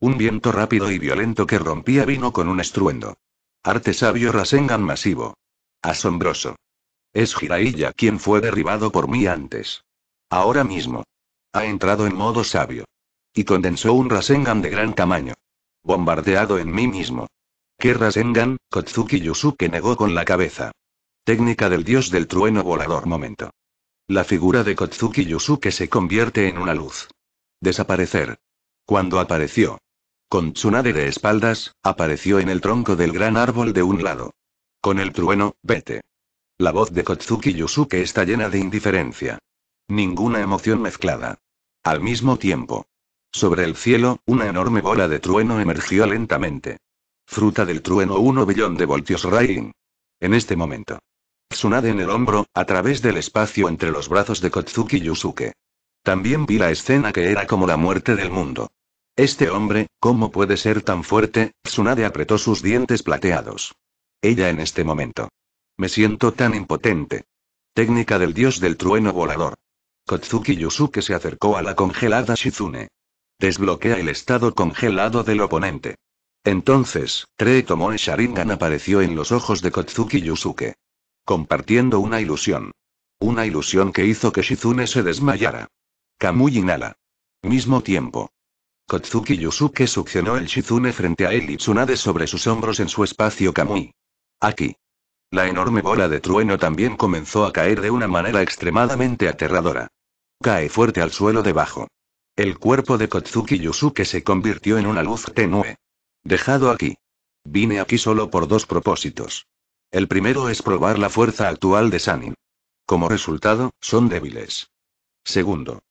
Un viento rápido y violento que rompía vino con un estruendo. Arte sabio Rasengan masivo. Asombroso. Es Jiraiya quien fue derribado por mí antes. Ahora mismo. Ha entrado en modo sabio. Y condensó un Rasengan de gran tamaño. Bombardeado en mí mismo. ¿Qué Rasengan? Kotsuki Yusuke negó con la cabeza. Técnica del dios del trueno volador momento. La figura de Kotsuki Yusuke se convierte en una luz. Desaparecer. Cuando apareció. Con Tsunade de espaldas, apareció en el tronco del gran árbol de un lado. Con el trueno, vete. La voz de Kotsuki Yusuke está llena de indiferencia. Ninguna emoción mezclada. Al mismo tiempo. Sobre el cielo, una enorme bola de trueno emergió lentamente. Fruta del trueno 1 billón de voltios Rain. En este momento. Tsunade en el hombro, a través del espacio entre los brazos de Kotsuki Yusuke. También vi la escena que era como la muerte del mundo. Este hombre, ¿cómo puede ser tan fuerte? Tsunade apretó sus dientes plateados. Ella en este momento. Me siento tan impotente. Técnica del dios del trueno volador. Kotsuki Yusuke se acercó a la congelada Shizune. Desbloquea el estado congelado del oponente. Entonces, Tree tomó Sharingan apareció en los ojos de Kotsuki Yusuke compartiendo una ilusión. Una ilusión que hizo que Shizune se desmayara. Kamui inhala. Mismo tiempo. Kotsuki Yusuke succionó el Shizune frente a él y Tsunade sobre sus hombros en su espacio Kamui. Aquí. La enorme bola de trueno también comenzó a caer de una manera extremadamente aterradora. Cae fuerte al suelo debajo. El cuerpo de Kotsuki Yusuke se convirtió en una luz tenue. Dejado aquí. Vine aquí solo por dos propósitos. El primero es probar la fuerza actual de Sanin. Como resultado, son débiles. Segundo.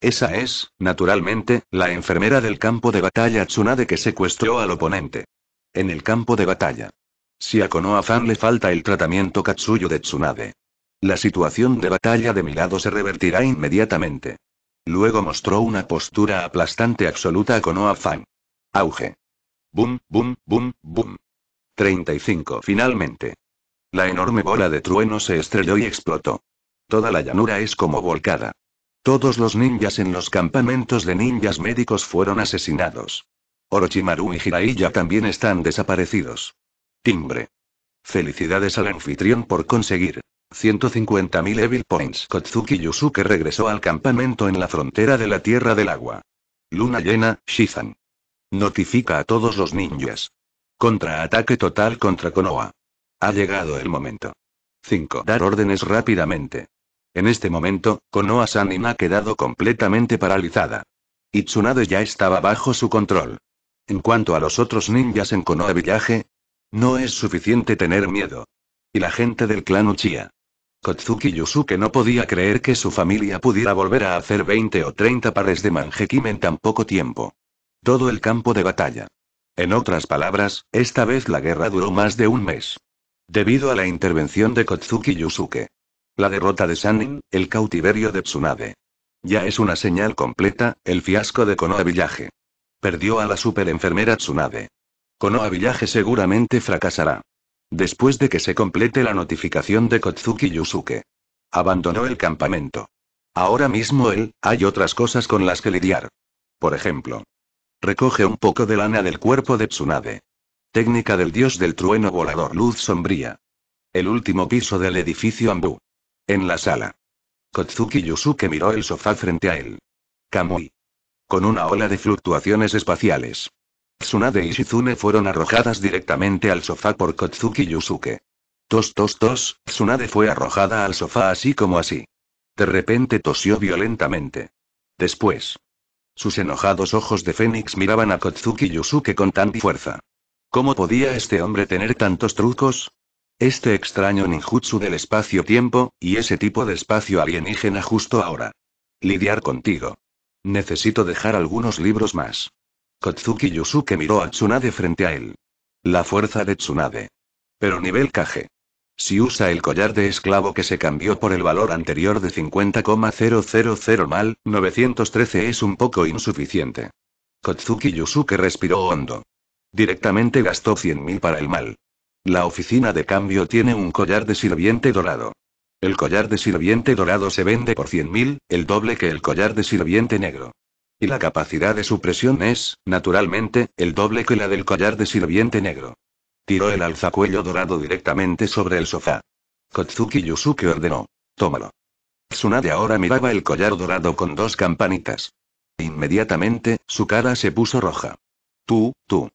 Esa es, naturalmente, la enfermera del campo de batalla Tsunade que secuestró al oponente. En el campo de batalla. Si a konoha le falta el tratamiento Katsuyo de Tsunade. La situación de batalla de mi lado se revertirá inmediatamente. Luego mostró una postura aplastante absoluta a Konoha-fan. Auge. Boom, boom, boom, boom. 35. Finalmente. La enorme bola de trueno se estrelló y explotó. Toda la llanura es como volcada. Todos los ninjas en los campamentos de ninjas médicos fueron asesinados. Orochimaru y Jiraiya también están desaparecidos. Timbre. Felicidades al anfitrión por conseguir 150.000 Evil Points. Kotsuki Yusuke regresó al campamento en la frontera de la Tierra del Agua. Luna llena, Shizan. Notifica a todos los ninjas. Contraataque total contra Konoha. Ha llegado el momento. 5. Dar órdenes rápidamente. En este momento, Konoha-sanin ha quedado completamente paralizada. Y ya estaba bajo su control. En cuanto a los otros ninjas en Konoha Village, no es suficiente tener miedo. Y la gente del clan Uchiha. Kotsuki Yusuke no podía creer que su familia pudiera volver a hacer 20 o 30 pares de manjekim en tan poco tiempo. Todo el campo de batalla. En otras palabras, esta vez la guerra duró más de un mes. Debido a la intervención de Kotsuki Yusuke. La derrota de Sanin, el cautiverio de Tsunade. Ya es una señal completa, el fiasco de Konoha Village. Perdió a la superenfermera Tsunade. Konoha Village seguramente fracasará. Después de que se complete la notificación de Kotsuki Yusuke. Abandonó el campamento. Ahora mismo él, hay otras cosas con las que lidiar. Por ejemplo. Recoge un poco de lana del cuerpo de Tsunade. Técnica del dios del trueno volador luz sombría. El último piso del edificio Ambu. En la sala. Kotsuki Yusuke miró el sofá frente a él. Kamui. Con una ola de fluctuaciones espaciales. Tsunade y Shizune fueron arrojadas directamente al sofá por Kotsuki Yusuke. Tos tos tos, Tsunade fue arrojada al sofá así como así. De repente tosió violentamente. Después. Sus enojados ojos de fénix miraban a Kotsuki Yusuke con tanta fuerza. ¿Cómo podía este hombre tener tantos trucos? Este extraño ninjutsu del espacio-tiempo, y ese tipo de espacio alienígena justo ahora. Lidiar contigo. Necesito dejar algunos libros más. Kotsuki Yusuke miró a Tsunade frente a él. La fuerza de Tsunade. Pero nivel Kage. Si usa el collar de esclavo que se cambió por el valor anterior de 50,000 mal, 913 es un poco insuficiente. Kotsuki Yusuke respiró hondo. Directamente gastó 100.000 para el mal. La oficina de cambio tiene un collar de sirviente dorado. El collar de sirviente dorado se vende por 100.000, el doble que el collar de sirviente negro. Y la capacidad de supresión es, naturalmente, el doble que la del collar de sirviente negro. Tiró el alzacuello dorado directamente sobre el sofá. Kotsuki Yusuke ordenó. Tómalo. Tsunade ahora miraba el collar dorado con dos campanitas. Inmediatamente, su cara se puso roja. Tú, tú.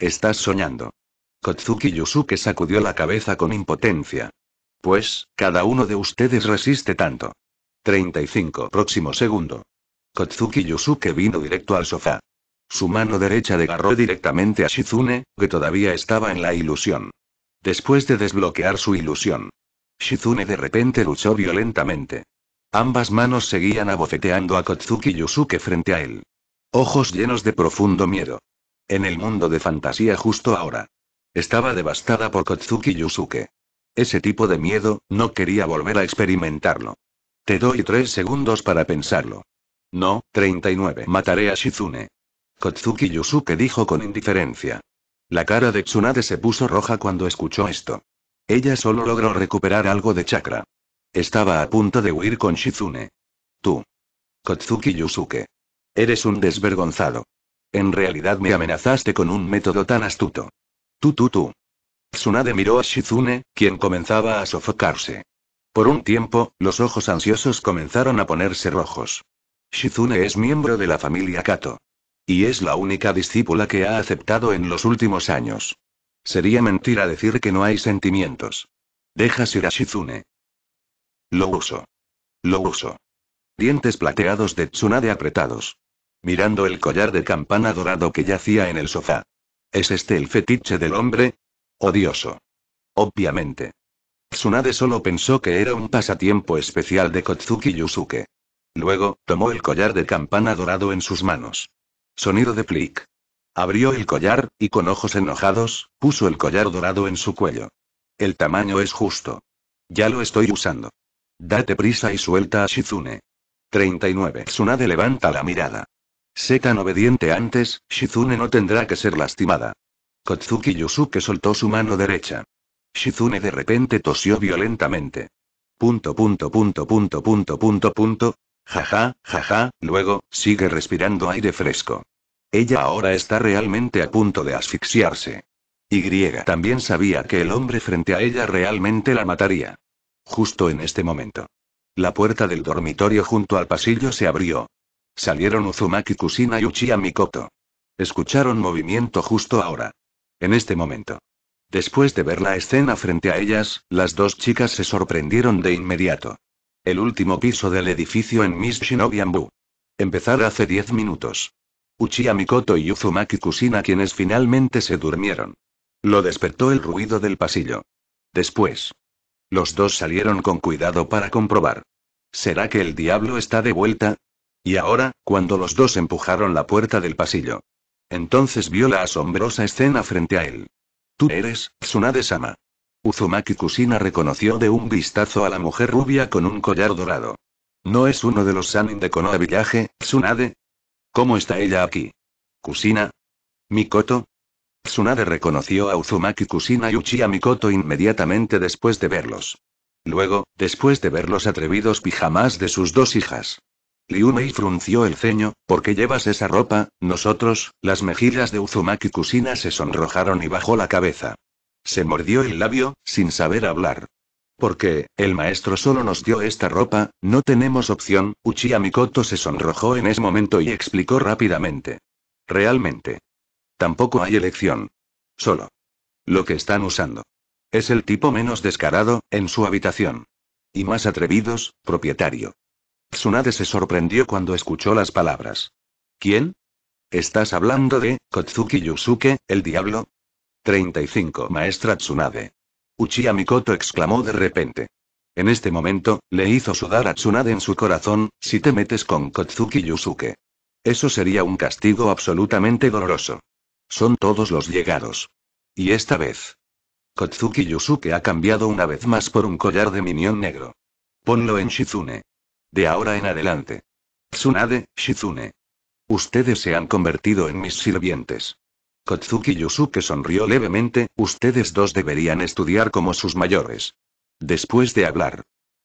Estás soñando. Kotsuki Yusuke sacudió la cabeza con impotencia. Pues, cada uno de ustedes resiste tanto. 35. Próximo segundo. Kotsuki Yusuke vino directo al sofá. Su mano derecha agarró directamente a Shizune, que todavía estaba en la ilusión. Después de desbloquear su ilusión, Shizune de repente luchó violentamente. Ambas manos seguían abofeteando a Kotsuki Yusuke frente a él. Ojos llenos de profundo miedo en el mundo de fantasía justo ahora. Estaba devastada por Kotsuki Yusuke. Ese tipo de miedo, no quería volver a experimentarlo. Te doy tres segundos para pensarlo. No, 39. Mataré a Shizune. Kotsuki Yusuke dijo con indiferencia. La cara de Tsunade se puso roja cuando escuchó esto. Ella solo logró recuperar algo de chakra. Estaba a punto de huir con Shizune. Tú. Kotsuki Yusuke. Eres un desvergonzado. En realidad me amenazaste con un método tan astuto. Tú, tú, tú. Tsunade miró a Shizune, quien comenzaba a sofocarse. Por un tiempo, los ojos ansiosos comenzaron a ponerse rojos. Shizune es miembro de la familia Kato. Y es la única discípula que ha aceptado en los últimos años. Sería mentira decir que no hay sentimientos. Dejas ir a Shizune. Lo uso. Lo uso. Dientes plateados de Tsunade apretados mirando el collar de campana dorado que yacía en el sofá. ¿Es este el fetiche del hombre? Odioso. Obviamente. Tsunade solo pensó que era un pasatiempo especial de Kotsuki Yusuke. Luego, tomó el collar de campana dorado en sus manos. Sonido de plic. Abrió el collar, y con ojos enojados, puso el collar dorado en su cuello. El tamaño es justo. Ya lo estoy usando. Date prisa y suelta a Shizune. 39. Tsunade levanta la mirada. Sé tan obediente antes, Shizune no tendrá que ser lastimada. Kotsuki Yusuke soltó su mano derecha. Shizune de repente tosió violentamente. Punto, punto, punto, punto, punto, punto, punto. Jaja, jaja, luego, sigue respirando aire fresco. Ella ahora está realmente a punto de asfixiarse. Y también sabía que el hombre frente a ella realmente la mataría. Justo en este momento. La puerta del dormitorio junto al pasillo se abrió. Salieron Uzumaki Kusina y Uchiha Mikoto. Escucharon movimiento justo ahora. En este momento. Después de ver la escena frente a ellas, las dos chicas se sorprendieron de inmediato. El último piso del edificio en Miss Shinobiambu. Empezar hace 10 minutos. Uchiha Mikoto y Uzumaki Kusina quienes finalmente se durmieron. Lo despertó el ruido del pasillo. Después. Los dos salieron con cuidado para comprobar. ¿Será que el diablo está de vuelta? Y ahora, cuando los dos empujaron la puerta del pasillo. Entonces vio la asombrosa escena frente a él. Tú eres, Tsunade-sama. Uzumaki Kusina reconoció de un vistazo a la mujer rubia con un collar dorado. ¿No es uno de los Sanin de Konoha Villaje, Tsunade? ¿Cómo está ella aquí? ¿Kusina? ¿Mikoto? Tsunade reconoció a Uzumaki Kusina y Uchiha Mikoto inmediatamente después de verlos. Luego, después de ver los atrevidos pijamas de sus dos hijas. Liu frunció el ceño, ¿por qué llevas esa ropa? Nosotros, las mejillas de Uzumaki Kusina se sonrojaron y bajó la cabeza. Se mordió el labio, sin saber hablar. Porque, el maestro solo nos dio esta ropa, no tenemos opción, Uchiha Mikoto se sonrojó en ese momento y explicó rápidamente. Realmente. Tampoco hay elección. Solo. Lo que están usando. Es el tipo menos descarado, en su habitación. Y más atrevidos, propietario. Tsunade se sorprendió cuando escuchó las palabras. ¿Quién? ¿Estás hablando de Kotsuki Yusuke, el diablo? 35. Maestra Tsunade. Uchiha Mikoto exclamó de repente. En este momento, le hizo sudar a Tsunade en su corazón, si te metes con Kotsuki Yusuke. Eso sería un castigo absolutamente doloroso. Son todos los llegados. Y esta vez. Kotsuki Yusuke ha cambiado una vez más por un collar de minión negro. Ponlo en Shizune. De ahora en adelante. Tsunade, Shizune. Ustedes se han convertido en mis sirvientes. Kotsuki Yusuke sonrió levemente, ustedes dos deberían estudiar como sus mayores. Después de hablar,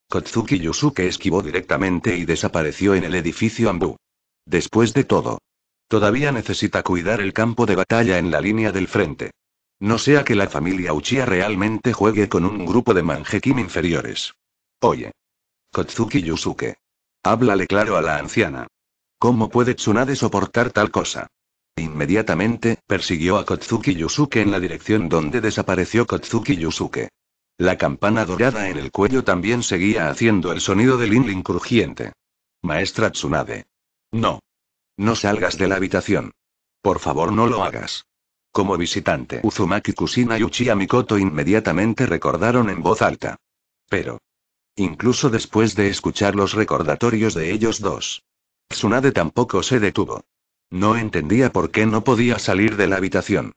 Kotsuki Yusuke esquivó directamente y desapareció en el edificio Ambu. Después de todo, todavía necesita cuidar el campo de batalla en la línea del frente. No sea que la familia Uchiha realmente juegue con un grupo de Manjekin inferiores. Oye. Kotsuki Yusuke. Háblale claro a la anciana. ¿Cómo puede Tsunade soportar tal cosa? Inmediatamente, persiguió a Kotsuki Yusuke en la dirección donde desapareció Kotsuki Yusuke. La campana dorada en el cuello también seguía haciendo el sonido del inlin crujiente. Maestra Tsunade. No. No salgas de la habitación. Por favor, no lo hagas. Como visitante, Uzumaki Kusina y Uchiha Mikoto inmediatamente recordaron en voz alta. Pero incluso después de escuchar los recordatorios de ellos dos. Tsunade tampoco se detuvo. No entendía por qué no podía salir de la habitación.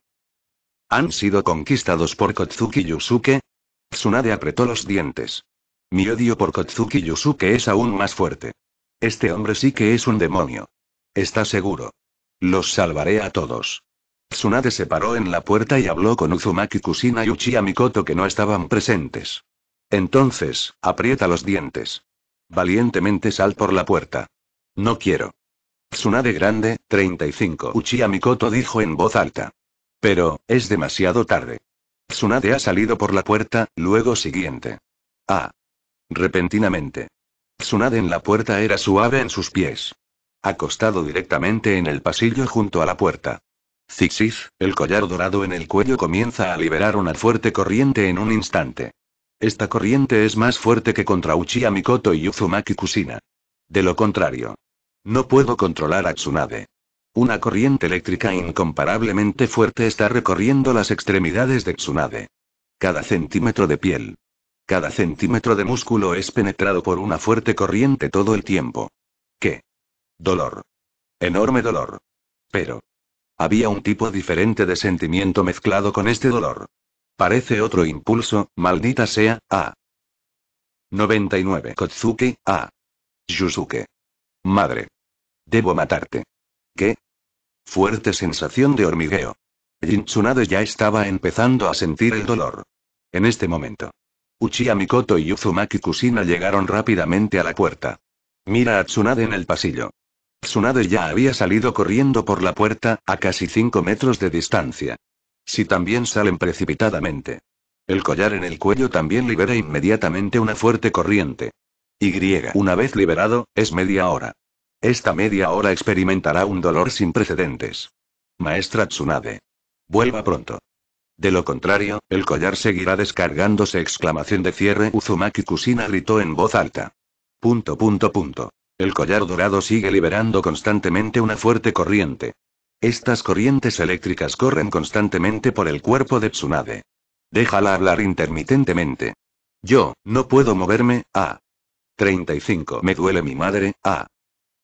¿Han sido conquistados por Kotsuki Yusuke? Tsunade apretó los dientes. Mi odio por Kotsuki Yusuke es aún más fuerte. Este hombre sí que es un demonio. Está seguro. Los salvaré a todos. Tsunade se paró en la puerta y habló con Uzumaki Kusina y Uchiha Mikoto que no estaban presentes. Entonces, aprieta los dientes. Valientemente sal por la puerta. No quiero. Tsunade grande, 35. Uchiha Mikoto dijo en voz alta. Pero, es demasiado tarde. Tsunade ha salido por la puerta, luego siguiente. Ah. Repentinamente. Tsunade en la puerta era suave en sus pies. Acostado directamente en el pasillo junto a la puerta. Ziziz, el collar dorado en el cuello comienza a liberar una fuerte corriente en un instante. Esta corriente es más fuerte que contra Uchiha Mikoto y Uzumaki Kusina. De lo contrario. No puedo controlar a Tsunade. Una corriente eléctrica incomparablemente fuerte está recorriendo las extremidades de Tsunade. Cada centímetro de piel. Cada centímetro de músculo es penetrado por una fuerte corriente todo el tiempo. ¿Qué? Dolor. Enorme dolor. Pero. Había un tipo diferente de sentimiento mezclado con este dolor. Parece otro impulso, maldita sea, a 99. Kotsuke, A. Yusuke. Madre. Debo matarte. ¿Qué? Fuerte sensación de hormigueo. Tsunade ya estaba empezando a sentir el dolor. En este momento. Uchiha Mikoto y Uzumaki Kusina llegaron rápidamente a la puerta. Mira a Tsunade en el pasillo. Tsunade ya había salido corriendo por la puerta, a casi 5 metros de distancia si también salen precipitadamente. El collar en el cuello también libera inmediatamente una fuerte corriente. Y una vez liberado, es media hora. Esta media hora experimentará un dolor sin precedentes. Maestra Tsunade. Vuelva pronto. De lo contrario, el collar seguirá descargándose. Exclamación de cierre. Uzumaki Kusina gritó en voz alta. Punto punto punto. El collar dorado sigue liberando constantemente una fuerte corriente. Estas corrientes eléctricas corren constantemente por el cuerpo de Tsunade. Déjala hablar intermitentemente. Yo, no puedo moverme, ah. 35. Me duele mi madre, ah.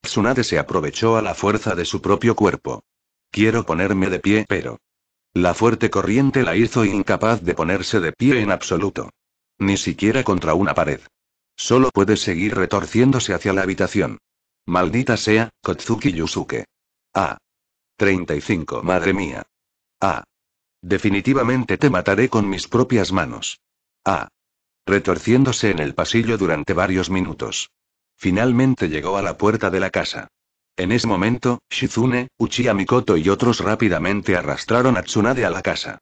Tsunade se aprovechó a la fuerza de su propio cuerpo. Quiero ponerme de pie, pero... La fuerte corriente la hizo incapaz de ponerse de pie en absoluto. Ni siquiera contra una pared. Solo puede seguir retorciéndose hacia la habitación. Maldita sea, Kotsuki Yusuke. Ah. 35. Madre mía. Ah. Definitivamente te mataré con mis propias manos. Ah. Retorciéndose en el pasillo durante varios minutos. Finalmente llegó a la puerta de la casa. En ese momento, Shizune, Uchiha Mikoto y otros rápidamente arrastraron a Tsunade a la casa.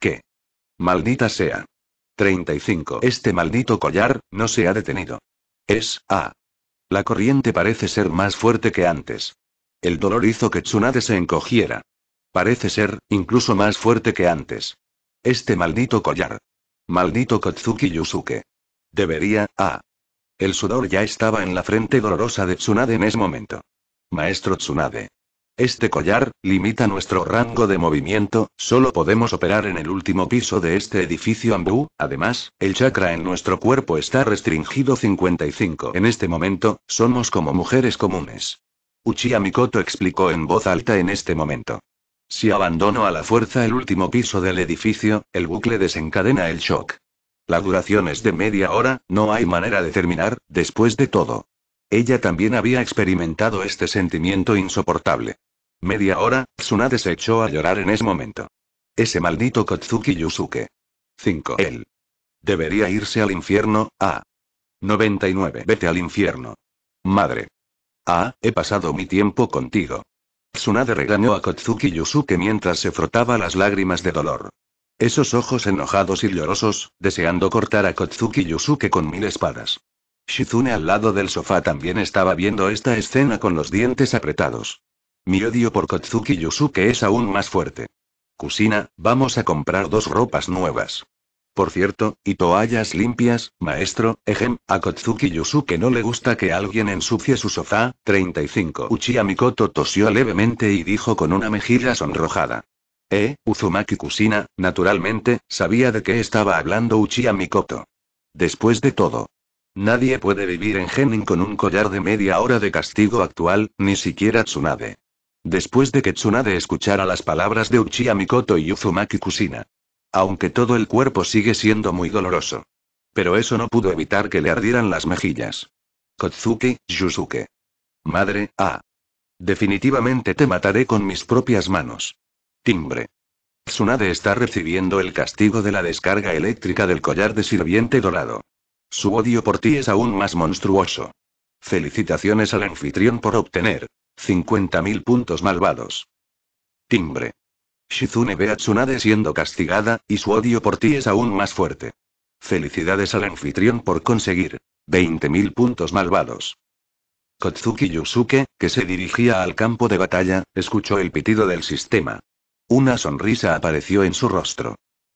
¿Qué? Maldita sea. 35. Este maldito collar, no se ha detenido. Es, ah. La corriente parece ser más fuerte que antes. El dolor hizo que Tsunade se encogiera. Parece ser, incluso más fuerte que antes. Este maldito collar. Maldito Kotsuki Yusuke. Debería, ah. El sudor ya estaba en la frente dolorosa de Tsunade en ese momento. Maestro Tsunade. Este collar, limita nuestro rango de movimiento, solo podemos operar en el último piso de este edificio Ambu, además, el chakra en nuestro cuerpo está restringido 55. En este momento, somos como mujeres comunes. Uchiha Mikoto explicó en voz alta en este momento. Si abandono a la fuerza el último piso del edificio, el bucle desencadena el shock. La duración es de media hora, no hay manera de terminar, después de todo. Ella también había experimentado este sentimiento insoportable. Media hora, Tsunade se echó a llorar en ese momento. Ese maldito Kotsuki Yusuke. 5. Él. Debería irse al infierno, a. 99. Vete al infierno. Madre. Ah, he pasado mi tiempo contigo. Tsunade regañó a Kotsuki Yusuke mientras se frotaba las lágrimas de dolor. Esos ojos enojados y llorosos, deseando cortar a Kotsuki Yusuke con mil espadas. Shizune al lado del sofá también estaba viendo esta escena con los dientes apretados. Mi odio por Kotsuki Yusuke es aún más fuerte. Kusina, vamos a comprar dos ropas nuevas. Por cierto, y toallas limpias, maestro, ejem, a Kotsuki Yusuke no le gusta que alguien ensucie su sofá, 35. Uchiha Mikoto tosió levemente y dijo con una mejilla sonrojada. Eh, Uzumaki Kusina, naturalmente, sabía de qué estaba hablando Uchiha Mikoto. Después de todo. Nadie puede vivir en Genin con un collar de media hora de castigo actual, ni siquiera Tsunade. Después de que Tsunade escuchara las palabras de Uchiha Mikoto y Uzumaki Kusina, aunque todo el cuerpo sigue siendo muy doloroso. Pero eso no pudo evitar que le ardieran las mejillas. Kotsuki, Yusuke. Madre, ah. Definitivamente te mataré con mis propias manos. Timbre. Tsunade está recibiendo el castigo de la descarga eléctrica del collar de sirviente dorado. Su odio por ti es aún más monstruoso. Felicitaciones al anfitrión por obtener 50.000 puntos malvados. Timbre. Shizune ve a Tsunade siendo castigada, y su odio por ti es aún más fuerte. Felicidades al anfitrión por conseguir 20.000 puntos malvados. Kotsuki Yusuke, que se dirigía al campo de batalla, escuchó el pitido del sistema. Una sonrisa apareció en su rostro.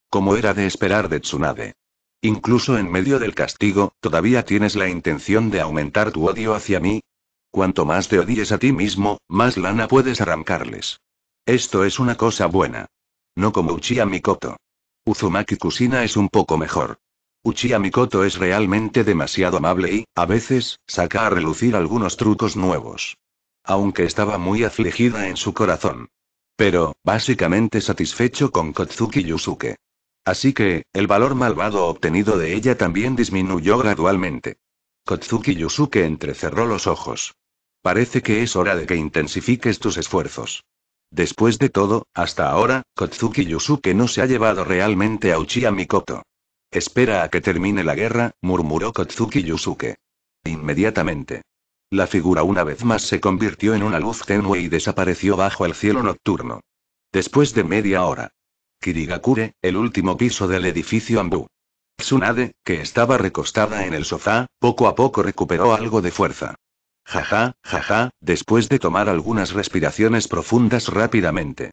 Como era de esperar de Tsunade. Incluso en medio del castigo, ¿todavía tienes la intención de aumentar tu odio hacia mí? Cuanto más te odies a ti mismo, más lana puedes arrancarles. Esto es una cosa buena. No como Uchiha Mikoto. Uzumaki Kusina es un poco mejor. Uchiha Mikoto es realmente demasiado amable y, a veces, saca a relucir algunos trucos nuevos. Aunque estaba muy afligida en su corazón. Pero, básicamente satisfecho con Kotsuki Yusuke. Así que, el valor malvado obtenido de ella también disminuyó gradualmente. Kotsuki Yusuke entrecerró los ojos. Parece que es hora de que intensifiques tus esfuerzos. Después de todo, hasta ahora, Kotsuki Yusuke no se ha llevado realmente a Uchiha Mikoto. Espera a que termine la guerra, murmuró Kotsuki Yusuke. Inmediatamente. La figura una vez más se convirtió en una luz tenue y desapareció bajo el cielo nocturno. Después de media hora. Kirigakure, el último piso del edificio Ambu. Tsunade, que estaba recostada en el sofá, poco a poco recuperó algo de fuerza. Jaja, jaja, después de tomar algunas respiraciones profundas rápidamente.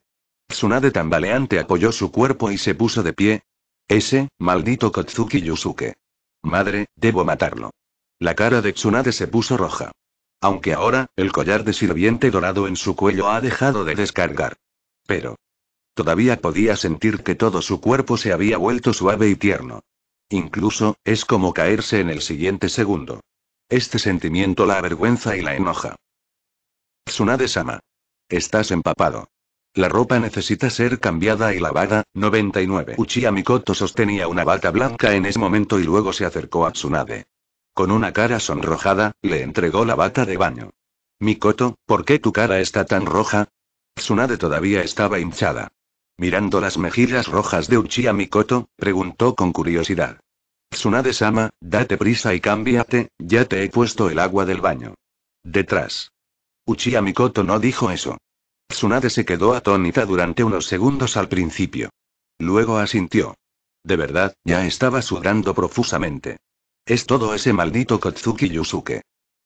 Tsunade tambaleante apoyó su cuerpo y se puso de pie. Ese, maldito Kotsuki Yusuke. Madre, debo matarlo. La cara de Tsunade se puso roja. Aunque ahora, el collar de sirviente dorado en su cuello ha dejado de descargar. Pero. Todavía podía sentir que todo su cuerpo se había vuelto suave y tierno. Incluso, es como caerse en el siguiente segundo. Este sentimiento la avergüenza y la enoja. Tsunade-sama. Estás empapado. La ropa necesita ser cambiada y lavada. 99. Uchiha Mikoto sostenía una bata blanca en ese momento y luego se acercó a Tsunade. Con una cara sonrojada, le entregó la bata de baño. Mikoto, ¿por qué tu cara está tan roja? Tsunade todavía estaba hinchada. Mirando las mejillas rojas de Uchiha Mikoto, preguntó con curiosidad. Tsunade-sama, date prisa y cámbiate, ya te he puesto el agua del baño. Detrás. Uchiha Mikoto no dijo eso. Tsunade se quedó atónita durante unos segundos al principio. Luego asintió. De verdad, ya estaba sudando profusamente. Es todo ese maldito Kotsuki Yusuke.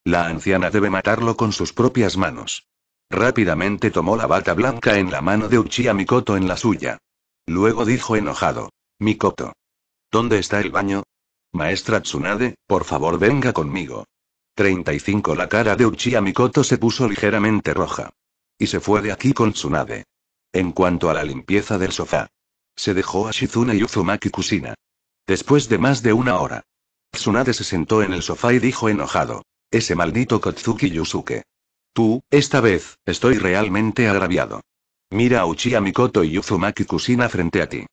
La anciana debe matarlo con sus propias manos. Rápidamente tomó la bata blanca en la mano de Uchiha Mikoto en la suya. Luego dijo enojado. Mikoto. ¿Dónde está el baño? Maestra Tsunade, por favor venga conmigo. 35 La cara de Uchiha Mikoto se puso ligeramente roja. Y se fue de aquí con Tsunade. En cuanto a la limpieza del sofá. Se dejó a Shizuna y Uzumaki Kusina. Después de más de una hora. Tsunade se sentó en el sofá y dijo enojado. Ese maldito Kotsuki Yusuke. Tú, esta vez, estoy realmente agraviado. Mira a Uchiha Mikoto y Uzumaki Kusina frente a ti.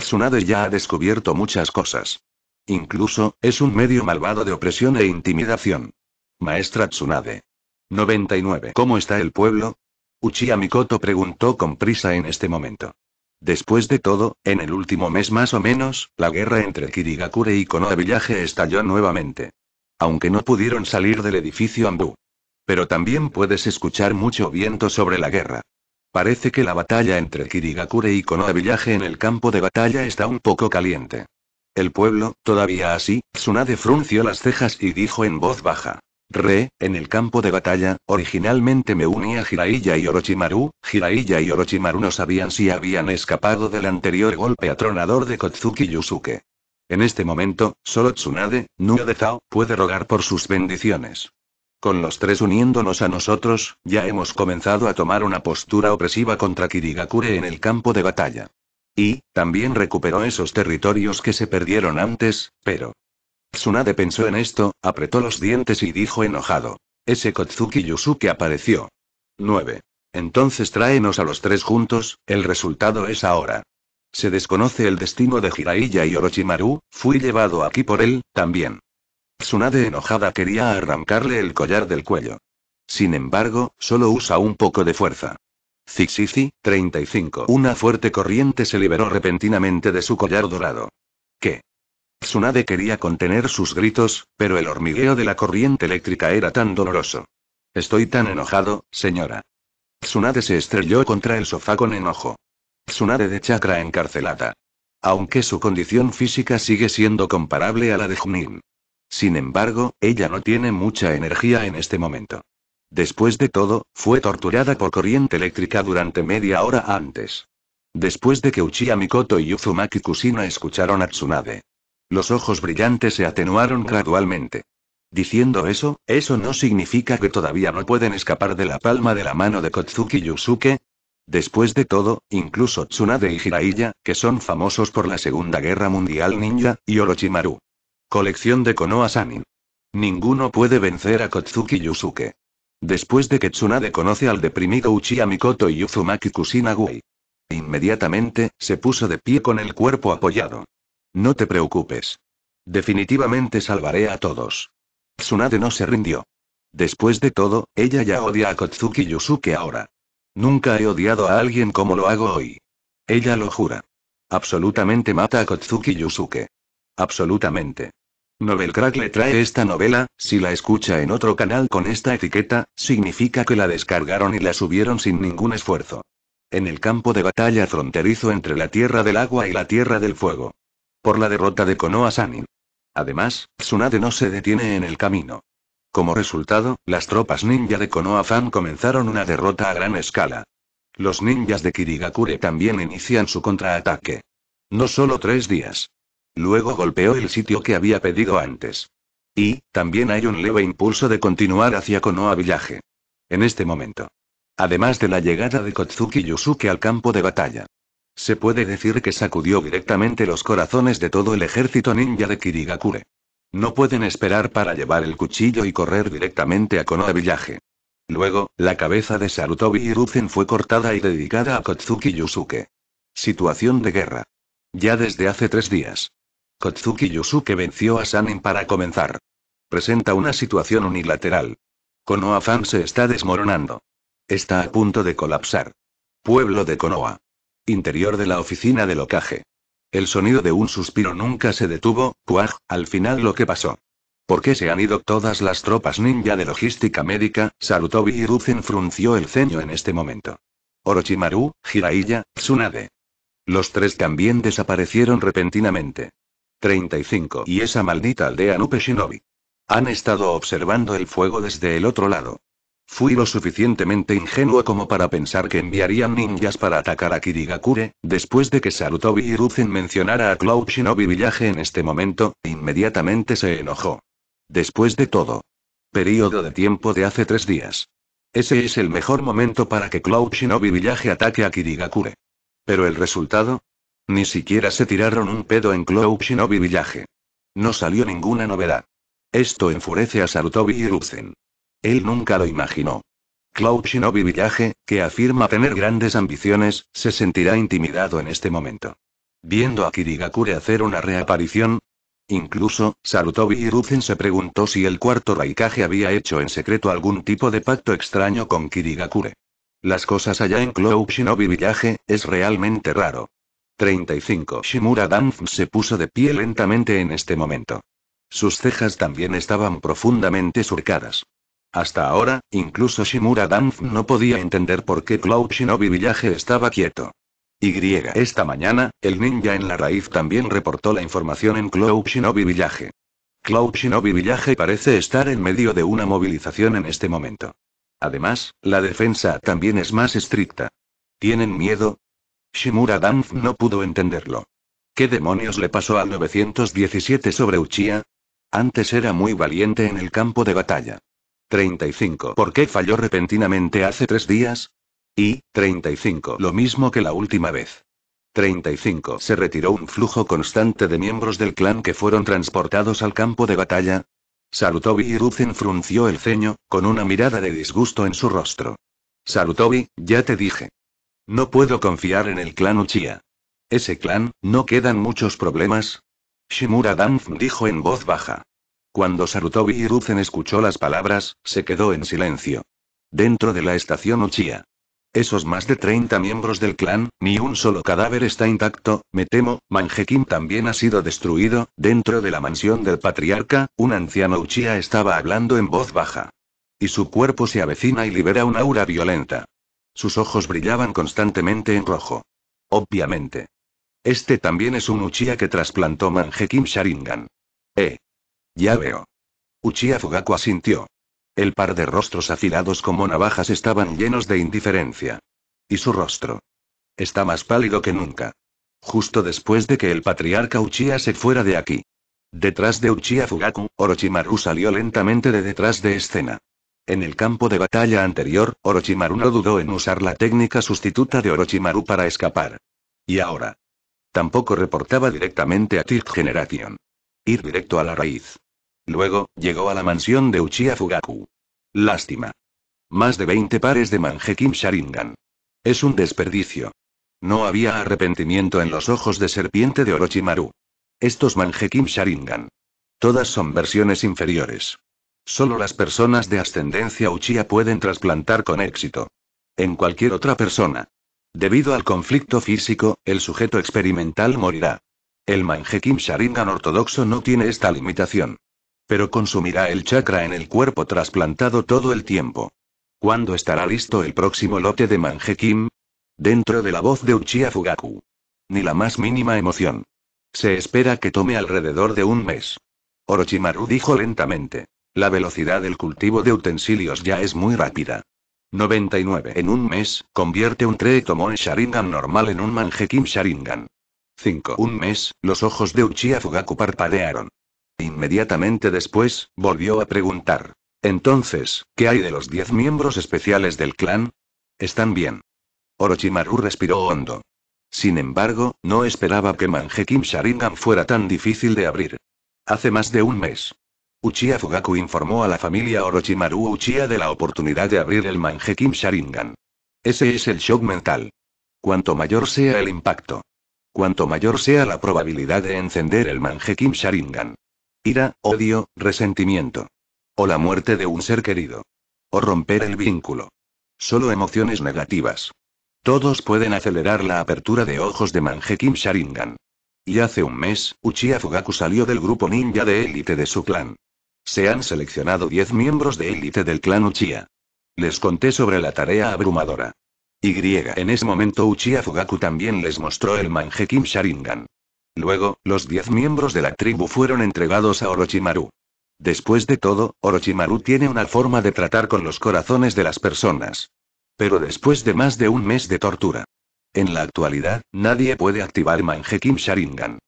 Tsunade ya ha descubierto muchas cosas. Incluso, es un medio malvado de opresión e intimidación. Maestra Tsunade. 99. ¿Cómo está el pueblo? Uchiha Mikoto preguntó con prisa en este momento. Después de todo, en el último mes más o menos, la guerra entre Kirigakure y Konoha Village estalló nuevamente. Aunque no pudieron salir del edificio Ambu. Pero también puedes escuchar mucho viento sobre la guerra. Parece que la batalla entre Kirigakure y Konoha Villaje en el campo de batalla está un poco caliente. El pueblo, todavía así, Tsunade frunció las cejas y dijo en voz baja. Re, en el campo de batalla, originalmente me unía Hiraiya y Orochimaru, Hiraiya y Orochimaru no sabían si habían escapado del anterior golpe atronador de Kotsuki Yusuke. En este momento, solo Tsunade, Nuya de Zao, puede rogar por sus bendiciones. Con los tres uniéndonos a nosotros, ya hemos comenzado a tomar una postura opresiva contra Kirigakure en el campo de batalla. Y, también recuperó esos territorios que se perdieron antes, pero... Tsunade pensó en esto, apretó los dientes y dijo enojado. Ese Kotsuki Yusuke apareció. 9. Entonces tráenos a los tres juntos, el resultado es ahora. Se desconoce el destino de Jiraiya y Orochimaru, fui llevado aquí por él, también. Tsunade enojada quería arrancarle el collar del cuello. Sin embargo, solo usa un poco de fuerza. Zixizi, 35. Una fuerte corriente se liberó repentinamente de su collar dorado. ¿Qué? Tsunade quería contener sus gritos, pero el hormigueo de la corriente eléctrica era tan doloroso. Estoy tan enojado, señora. Tsunade se estrelló contra el sofá con enojo. Tsunade de chakra encarcelada. Aunque su condición física sigue siendo comparable a la de Junin. Sin embargo, ella no tiene mucha energía en este momento. Después de todo, fue torturada por corriente eléctrica durante media hora antes. Después de que Uchiha Mikoto y Uzumaki Kusina escucharon a Tsunade. Los ojos brillantes se atenuaron gradualmente. Diciendo eso, eso no significa que todavía no pueden escapar de la palma de la mano de Kotsuki Yusuke. Después de todo, incluso Tsunade y Jiraiya, que son famosos por la Segunda Guerra Mundial Ninja, y Orochimaru. Colección de Konoha-sanin. Ninguno puede vencer a Kotsuki Yusuke. Después de que Tsunade conoce al deprimido Uchiha Mikoto y Uzumaki Kusinagui. Inmediatamente, se puso de pie con el cuerpo apoyado. No te preocupes. Definitivamente salvaré a todos. Tsunade no se rindió. Después de todo, ella ya odia a Kotsuki Yusuke ahora. Nunca he odiado a alguien como lo hago hoy. Ella lo jura. Absolutamente mata a Kotsuki Yusuke. Absolutamente. Novelcrack le trae esta novela, si la escucha en otro canal con esta etiqueta, significa que la descargaron y la subieron sin ningún esfuerzo. En el campo de batalla fronterizo entre la Tierra del Agua y la Tierra del Fuego. Por la derrota de Konoha Sanin. Además, Tsunade no se detiene en el camino. Como resultado, las tropas ninja de konoha Fan comenzaron una derrota a gran escala. Los ninjas de Kirigakure también inician su contraataque. No solo tres días, Luego golpeó el sitio que había pedido antes. Y, también hay un leve impulso de continuar hacia Konoha Village. En este momento. Además de la llegada de Kotsuki Yusuke al campo de batalla. Se puede decir que sacudió directamente los corazones de todo el ejército ninja de Kirigakure. No pueden esperar para llevar el cuchillo y correr directamente a Konoha Village. Luego, la cabeza de Sarutobi y fue cortada y dedicada a Kotsuki Yusuke. Situación de guerra. Ya desde hace tres días. Kotsuki Yusuke venció a Sanin para comenzar. Presenta una situación unilateral. Konoha Fan se está desmoronando. Está a punto de colapsar. Pueblo de Konoha. Interior de la oficina de locaje. El sonido de un suspiro nunca se detuvo, cuaj, al final lo que pasó. ¿Por qué se han ido todas las tropas ninja de logística médica? Sarutobi y frunció el ceño en este momento. Orochimaru, Jiraiya, Tsunade. Los tres también desaparecieron repentinamente. 35. Y esa maldita aldea Nupe Shinobi. Han estado observando el fuego desde el otro lado. Fui lo suficientemente ingenuo como para pensar que enviarían ninjas para atacar a Kirigakure, después de que Sarutobi Hiruzen mencionara a Cloud Shinobi Villaje en este momento, inmediatamente se enojó. Después de todo. Período de tiempo de hace tres días. Ese es el mejor momento para que Cloud Shinobi Villaje ataque a Kirigakure. Pero el resultado, ni siquiera se tiraron un pedo en Cloud Shinobi No salió ninguna novedad. Esto enfurece a Sarutobi y Él nunca lo imaginó. Cloud Shinobi Village, que afirma tener grandes ambiciones, se sentirá intimidado en este momento. Viendo a Kirigakure hacer una reaparición, Incluso, Sarutobi y se preguntó si el cuarto Raikage había hecho en secreto algún tipo de pacto extraño con Kirigakure. Las cosas allá en Cloud Shinobi es realmente raro. 35. Shimura Danf se puso de pie lentamente en este momento. Sus cejas también estaban profundamente surcadas. Hasta ahora, incluso Shimura Danf no podía entender por qué Cloud Shinobi Village estaba quieto. Y esta mañana, el ninja en la raíz también reportó la información en Cloud Shinobi Village. Cloud Shinobi Village parece estar en medio de una movilización en este momento. Además, la defensa también es más estricta. Tienen miedo, Shimura Danf no pudo entenderlo. ¿Qué demonios le pasó al 917 sobre Uchia? Antes era muy valiente en el campo de batalla. 35. ¿Por qué falló repentinamente hace tres días? Y, 35. Lo mismo que la última vez. 35. Se retiró un flujo constante de miembros del clan que fueron transportados al campo de batalla. Salutobi Ruzen frunció el ceño, con una mirada de disgusto en su rostro. Salutobi, ya te dije. No puedo confiar en el clan Uchiha. Ese clan, no quedan muchos problemas. Shimura Danf dijo en voz baja. Cuando Sarutobi Hiruzen escuchó las palabras, se quedó en silencio. Dentro de la estación Uchiha. Esos más de 30 miembros del clan, ni un solo cadáver está intacto, me temo, Manjekin también ha sido destruido, dentro de la mansión del patriarca, un anciano Uchiha estaba hablando en voz baja. Y su cuerpo se avecina y libera un aura violenta. Sus ojos brillaban constantemente en rojo. Obviamente. Este también es un Uchiha que trasplantó Manjekim Sharingan. Eh. Ya veo. Uchiha Fugaku asintió. El par de rostros afilados como navajas estaban llenos de indiferencia. Y su rostro. Está más pálido que nunca. Justo después de que el patriarca Uchiha se fuera de aquí. Detrás de Uchiha Fugaku, Orochimaru salió lentamente de detrás de escena. En el campo de batalla anterior, Orochimaru no dudó en usar la técnica sustituta de Orochimaru para escapar. Y ahora. Tampoco reportaba directamente a Tig Generation. Ir directo a la raíz. Luego, llegó a la mansión de Uchiha Fugaku. Lástima. Más de 20 pares de Manjekim Sharingan. Es un desperdicio. No había arrepentimiento en los ojos de serpiente de Orochimaru. Estos Manjekim Sharingan. Todas son versiones inferiores. Solo las personas de ascendencia Uchiha pueden trasplantar con éxito. En cualquier otra persona. Debido al conflicto físico, el sujeto experimental morirá. El Manjekim Sharingan ortodoxo no tiene esta limitación. Pero consumirá el chakra en el cuerpo trasplantado todo el tiempo. ¿Cuándo estará listo el próximo lote de Manjekim? Dentro de la voz de Uchiha Fugaku. Ni la más mínima emoción. Se espera que tome alrededor de un mes. Orochimaru dijo lentamente. La velocidad del cultivo de utensilios ya es muy rápida. 99 en un mes, convierte un tomón Sharingan normal en un Manjekim Sharingan. 5. Un mes, los ojos de Uchiha Fugaku parpadearon. Inmediatamente después, volvió a preguntar. Entonces, ¿qué hay de los 10 miembros especiales del clan? Están bien. Orochimaru respiró hondo. Sin embargo, no esperaba que Manjekim Sharingan fuera tan difícil de abrir. Hace más de un mes. Uchiha Fugaku informó a la familia Orochimaru Uchiha de la oportunidad de abrir el Kim Sharingan. Ese es el shock mental. Cuanto mayor sea el impacto. Cuanto mayor sea la probabilidad de encender el Kim Sharingan. Ira, odio, resentimiento. O la muerte de un ser querido. O romper el vínculo. Solo emociones negativas. Todos pueden acelerar la apertura de ojos de Kim Sharingan. Y hace un mes, Uchiha Fugaku salió del grupo ninja de élite de su clan. Se han seleccionado 10 miembros de élite del clan Uchiha. Les conté sobre la tarea abrumadora. Y en ese momento Uchiha Fugaku también les mostró el Manjekim Sharingan. Luego, los 10 miembros de la tribu fueron entregados a Orochimaru. Después de todo, Orochimaru tiene una forma de tratar con los corazones de las personas. Pero después de más de un mes de tortura. En la actualidad, nadie puede activar Manjekim Sharingan.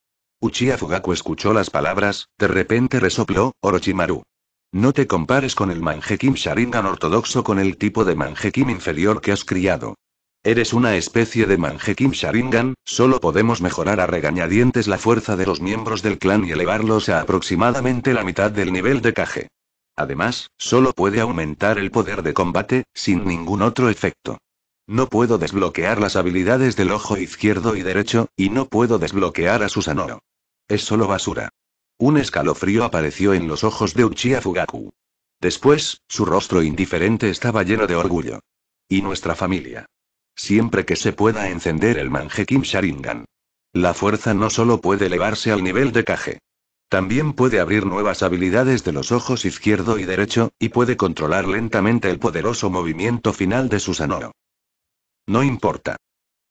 Uchiha Fugaku escuchó las palabras, de repente resopló, Orochimaru. No te compares con el Manjekim Sharingan ortodoxo con el tipo de Manjekim inferior que has criado. Eres una especie de Manjekim Sharingan, solo podemos mejorar a regañadientes la fuerza de los miembros del clan y elevarlos a aproximadamente la mitad del nivel de caje. Además, solo puede aumentar el poder de combate, sin ningún otro efecto. No puedo desbloquear las habilidades del ojo izquierdo y derecho, y no puedo desbloquear a Susanoo. Es solo basura. Un escalofrío apareció en los ojos de Uchiha Fugaku. Después, su rostro indiferente estaba lleno de orgullo. Y nuestra familia. Siempre que se pueda encender el Kim Sharingan. La fuerza no solo puede elevarse al nivel de Kage. También puede abrir nuevas habilidades de los ojos izquierdo y derecho, y puede controlar lentamente el poderoso movimiento final de Susanoo. No importa.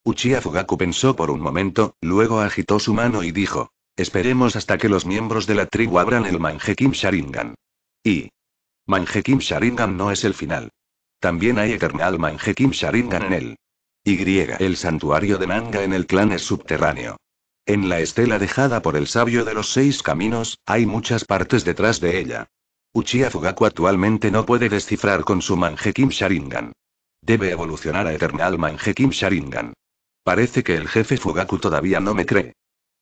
Uchiha Fugaku pensó por un momento, luego agitó su mano y dijo, Esperemos hasta que los miembros de la tribu abran el Manjekim Sharingan. Y. Manjekim Sharingan no es el final. También hay Eternal Manjekim Sharingan en él. Y. El santuario de manga en el clan es subterráneo. En la estela dejada por el sabio de los seis caminos, hay muchas partes detrás de ella. Uchiha Fugaku actualmente no puede descifrar con su Manjekim Sharingan. Debe evolucionar a Eternal Manjekim Sharingan. Parece que el jefe Fugaku todavía no me cree.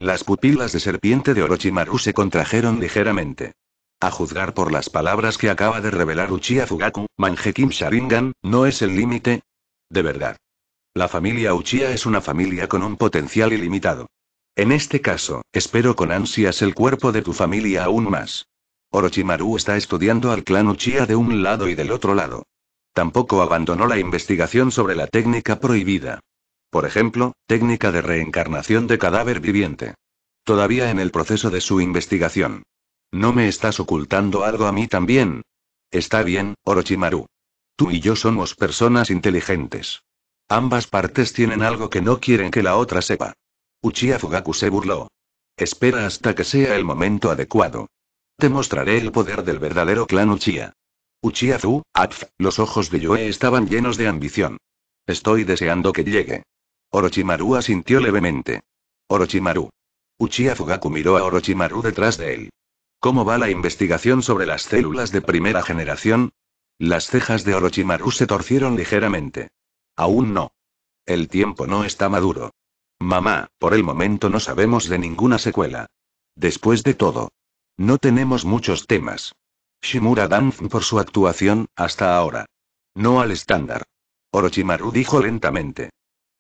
Las pupilas de serpiente de Orochimaru se contrajeron ligeramente. A juzgar por las palabras que acaba de revelar Uchiha Fugaku, manjekim Sharingan, ¿no es el límite? De verdad. La familia Uchiha es una familia con un potencial ilimitado. En este caso, espero con ansias el cuerpo de tu familia aún más. Orochimaru está estudiando al clan Uchiha de un lado y del otro lado. Tampoco abandonó la investigación sobre la técnica prohibida. Por ejemplo, técnica de reencarnación de cadáver viviente. Todavía en el proceso de su investigación. ¿No me estás ocultando algo a mí también? Está bien, Orochimaru. Tú y yo somos personas inteligentes. Ambas partes tienen algo que no quieren que la otra sepa. Uchiha Fugaku se burló. Espera hasta que sea el momento adecuado. Te mostraré el poder del verdadero clan Uchiha. Uchiha ZU, Atf, los ojos de Yoe estaban llenos de ambición. Estoy deseando que llegue. Orochimaru asintió levemente. Orochimaru. Uchiha Fugaku miró a Orochimaru detrás de él. ¿Cómo va la investigación sobre las células de primera generación? Las cejas de Orochimaru se torcieron ligeramente. Aún no. El tiempo no está maduro. Mamá, por el momento no sabemos de ninguna secuela. Después de todo. No tenemos muchos temas. Shimura Danf por su actuación, hasta ahora. No al estándar. Orochimaru dijo lentamente.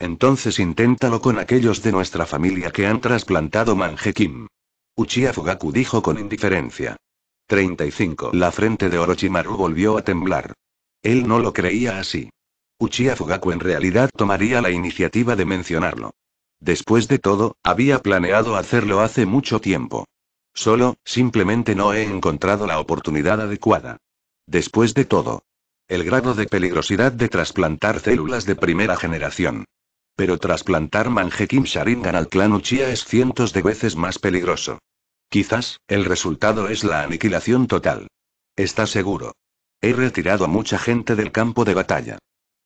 Entonces inténtalo con aquellos de nuestra familia que han trasplantado Manjekim. Uchiha Fugaku dijo con indiferencia. 35. La frente de Orochimaru volvió a temblar. Él no lo creía así. Uchiha Fugaku en realidad tomaría la iniciativa de mencionarlo. Después de todo, había planeado hacerlo hace mucho tiempo. Solo, simplemente no he encontrado la oportunidad adecuada. Después de todo. El grado de peligrosidad de trasplantar células de primera generación. Pero trasplantar Manjekim Sharingan al clan Uchiha es cientos de veces más peligroso. Quizás, el resultado es la aniquilación total. Está seguro. He retirado a mucha gente del campo de batalla.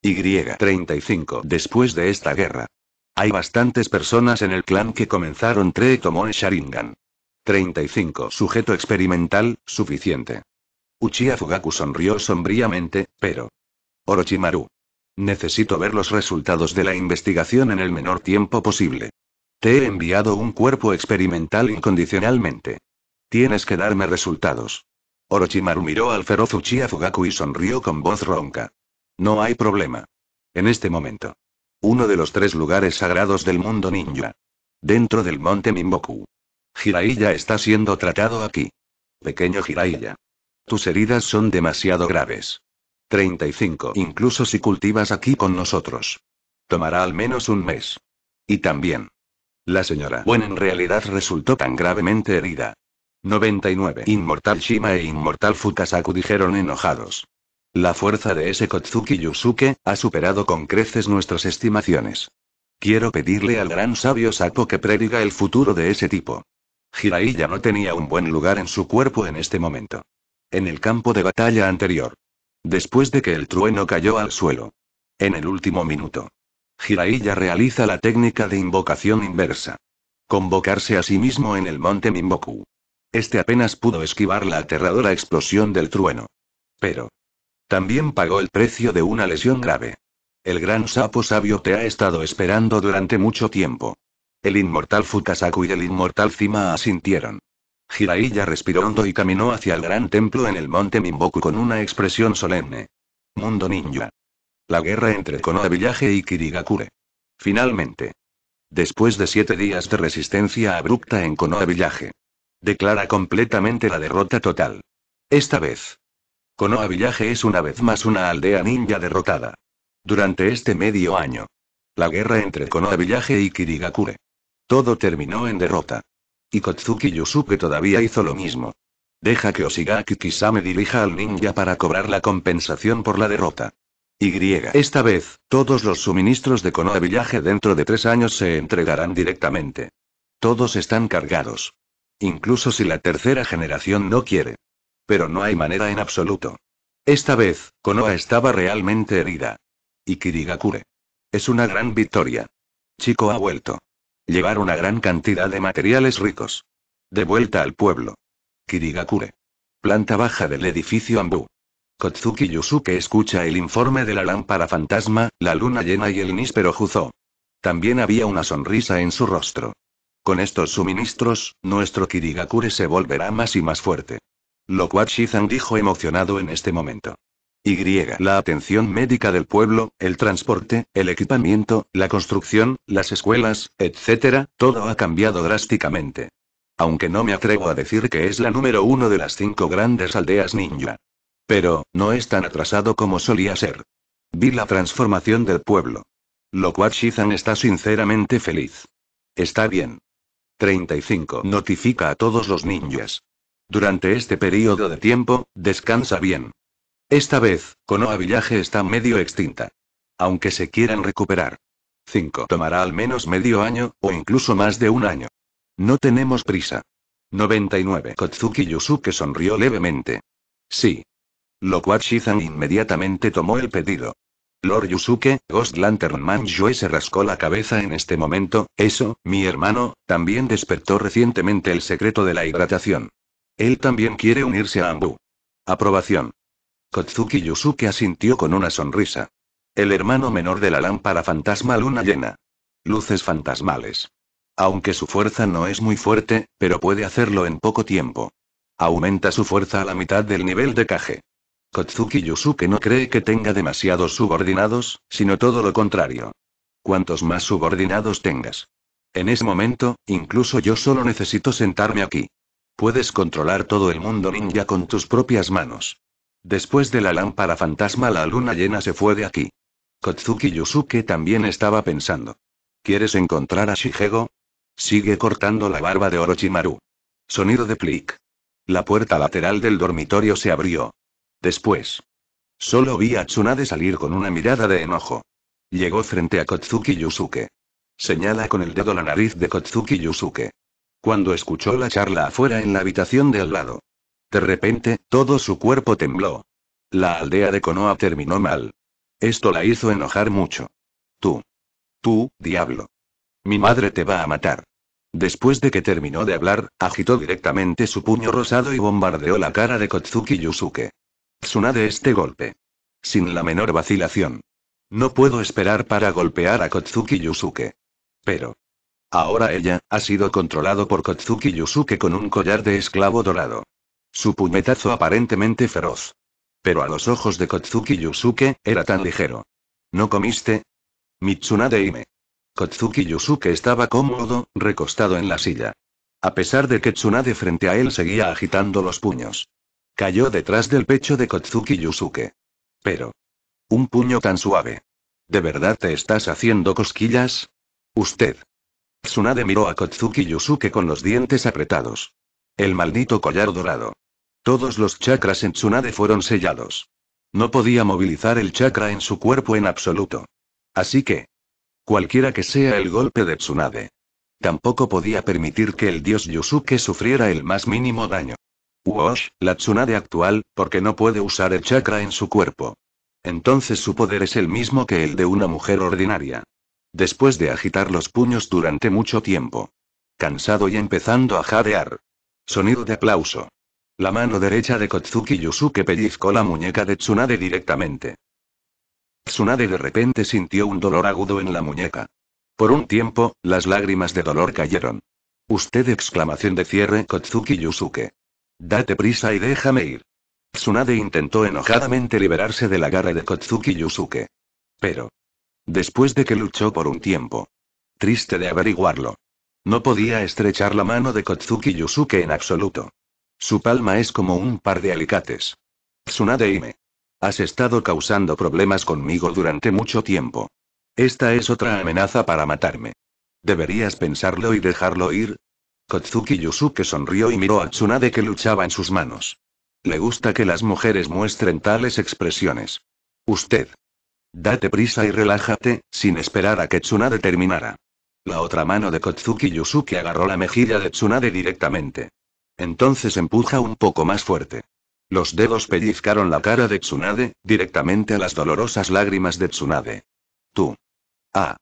Y-35 Después de esta guerra. Hay bastantes personas en el clan que comenzaron Treetomon Sharingan. 35 Sujeto experimental, suficiente. Uchiha Fugaku sonrió sombríamente, pero... Orochimaru. Necesito ver los resultados de la investigación en el menor tiempo posible. Te he enviado un cuerpo experimental incondicionalmente. Tienes que darme resultados. Orochimaru miró al feroz Uchiha Fugaku y sonrió con voz ronca. No hay problema. En este momento. Uno de los tres lugares sagrados del mundo ninja. Dentro del monte Mimboku. Jiraiya está siendo tratado aquí. Pequeño Jiraiya. Tus heridas son demasiado graves. 35. Incluso si cultivas aquí con nosotros. Tomará al menos un mes. Y también. La señora Bueno en realidad resultó tan gravemente herida. 99. Inmortal Shima e Inmortal Fukasaku dijeron enojados. La fuerza de ese Kotsuki Yusuke, ha superado con creces nuestras estimaciones. Quiero pedirle al gran sabio Sako que prediga el futuro de ese tipo. Hirai ya no tenía un buen lugar en su cuerpo en este momento. En el campo de batalla anterior. Después de que el trueno cayó al suelo. En el último minuto. Jiraiya realiza la técnica de invocación inversa. Convocarse a sí mismo en el monte Mimboku. Este apenas pudo esquivar la aterradora explosión del trueno. Pero. También pagó el precio de una lesión grave. El gran sapo sabio te ha estado esperando durante mucho tiempo. El inmortal Fukasaku y el inmortal Cima asintieron. Jiraiya respiró hondo y caminó hacia el gran templo en el monte Mimboku con una expresión solemne. Mundo ninja. La guerra entre Konoha Village y Kirigakure. Finalmente. Después de siete días de resistencia abrupta en Konoha Declara completamente la derrota total. Esta vez. Konoha es una vez más una aldea ninja derrotada. Durante este medio año. La guerra entre Konoha Village y Kirigakure. Todo terminó en derrota. Y Kotsuki Yusuke todavía hizo lo mismo. Deja que Oshigaki Kisame dirija al ninja para cobrar la compensación por la derrota. Y. Esta vez, todos los suministros de Konoha Village dentro de tres años se entregarán directamente. Todos están cargados. Incluso si la tercera generación no quiere. Pero no hay manera en absoluto. Esta vez, Konoha estaba realmente herida. Y Kirigakure. Es una gran victoria. Chico ha vuelto. Llevar una gran cantidad de materiales ricos. De vuelta al pueblo. Kirigakure. Planta baja del edificio Ambu. Kotsuki Yusuke escucha el informe de la lámpara fantasma, la luna llena y el níspero Juzo. También había una sonrisa en su rostro. Con estos suministros, nuestro Kirigakure se volverá más y más fuerte. Lo cual dijo emocionado en este momento. Y. La atención médica del pueblo, el transporte, el equipamiento, la construcción, las escuelas, etc., todo ha cambiado drásticamente. Aunque no me atrevo a decir que es la número uno de las cinco grandes aldeas ninja. Pero, no es tan atrasado como solía ser. Vi la transformación del pueblo. Lo cual Shizan está sinceramente feliz. Está bien. 35. Notifica a todos los ninjas. Durante este periodo de tiempo, descansa bien. Esta vez, Konoha Village está medio extinta. Aunque se quieran recuperar. 5. Tomará al menos medio año, o incluso más de un año. No tenemos prisa. 99. Kotsuki Yusuke sonrió levemente. Sí. Lo cual inmediatamente tomó el pedido. Lord Yusuke, Ghost Lantern Man Jue se rascó la cabeza en este momento, eso, mi hermano, también despertó recientemente el secreto de la hidratación. Él también quiere unirse a Ambu. Aprobación. Kotsuki Yusuke asintió con una sonrisa. El hermano menor de la lámpara fantasma luna llena. Luces fantasmales. Aunque su fuerza no es muy fuerte, pero puede hacerlo en poco tiempo. Aumenta su fuerza a la mitad del nivel de Kage. Kotsuki Yusuke no cree que tenga demasiados subordinados, sino todo lo contrario. Cuantos más subordinados tengas. En ese momento, incluso yo solo necesito sentarme aquí. Puedes controlar todo el mundo ninja con tus propias manos. Después de la lámpara fantasma la luna llena se fue de aquí. Kotsuki Yusuke también estaba pensando. ¿Quieres encontrar a Shigego? Sigue cortando la barba de Orochimaru. Sonido de clic. La puerta lateral del dormitorio se abrió. Después. Solo vi a Tsunade salir con una mirada de enojo. Llegó frente a Kotsuki Yusuke. Señala con el dedo la nariz de Kotsuki Yusuke. Cuando escuchó la charla afuera en la habitación de al lado, de repente, todo su cuerpo tembló. La aldea de Konoha terminó mal. Esto la hizo enojar mucho. Tú. Tú, diablo. Mi madre te va a matar. Después de que terminó de hablar, agitó directamente su puño rosado y bombardeó la cara de Kotsuki Yusuke. Tsunade este golpe. Sin la menor vacilación. No puedo esperar para golpear a Kotsuki Yusuke. Pero. Ahora ella, ha sido controlado por Kotsuki Yusuke con un collar de esclavo dorado. Su puñetazo aparentemente feroz. Pero a los ojos de Kotsuki Yusuke, era tan ligero. ¿No comiste? Mitsunade Ime. Kotsuki Yusuke estaba cómodo, recostado en la silla. A pesar de que Tsunade frente a él seguía agitando los puños. Cayó detrás del pecho de Kotsuki Yusuke. Pero. Un puño tan suave. ¿De verdad te estás haciendo cosquillas? Usted. Tsunade miró a Kotsuki Yusuke con los dientes apretados. El maldito collar dorado. Todos los chakras en Tsunade fueron sellados. No podía movilizar el chakra en su cuerpo en absoluto. Así que, cualquiera que sea el golpe de Tsunade, tampoco podía permitir que el dios Yusuke sufriera el más mínimo daño. Wash, la Tsunade actual, porque no puede usar el chakra en su cuerpo. Entonces su poder es el mismo que el de una mujer ordinaria. Después de agitar los puños durante mucho tiempo. Cansado y empezando a jadear. Sonido de aplauso. La mano derecha de Kotsuki Yusuke pellizcó la muñeca de Tsunade directamente. Tsunade de repente sintió un dolor agudo en la muñeca. Por un tiempo, las lágrimas de dolor cayeron. Usted exclamación de cierre Kotsuki Yusuke. Date prisa y déjame ir. Tsunade intentó enojadamente liberarse de la garra de Kotsuki Yusuke. Pero. Después de que luchó por un tiempo. Triste de averiguarlo. No podía estrechar la mano de Kotsuki Yusuke en absoluto. Su palma es como un par de alicates. Tsunade Ime. Has estado causando problemas conmigo durante mucho tiempo. Esta es otra amenaza para matarme. ¿Deberías pensarlo y dejarlo ir? Kotsuki Yusuke sonrió y miró a Tsunade que luchaba en sus manos. Le gusta que las mujeres muestren tales expresiones. Usted. Date prisa y relájate, sin esperar a que Tsunade terminara. La otra mano de Kotsuki Yusuke agarró la mejilla de Tsunade directamente. Entonces empuja un poco más fuerte. Los dedos pellizcaron la cara de Tsunade, directamente a las dolorosas lágrimas de Tsunade. Tú. Ah.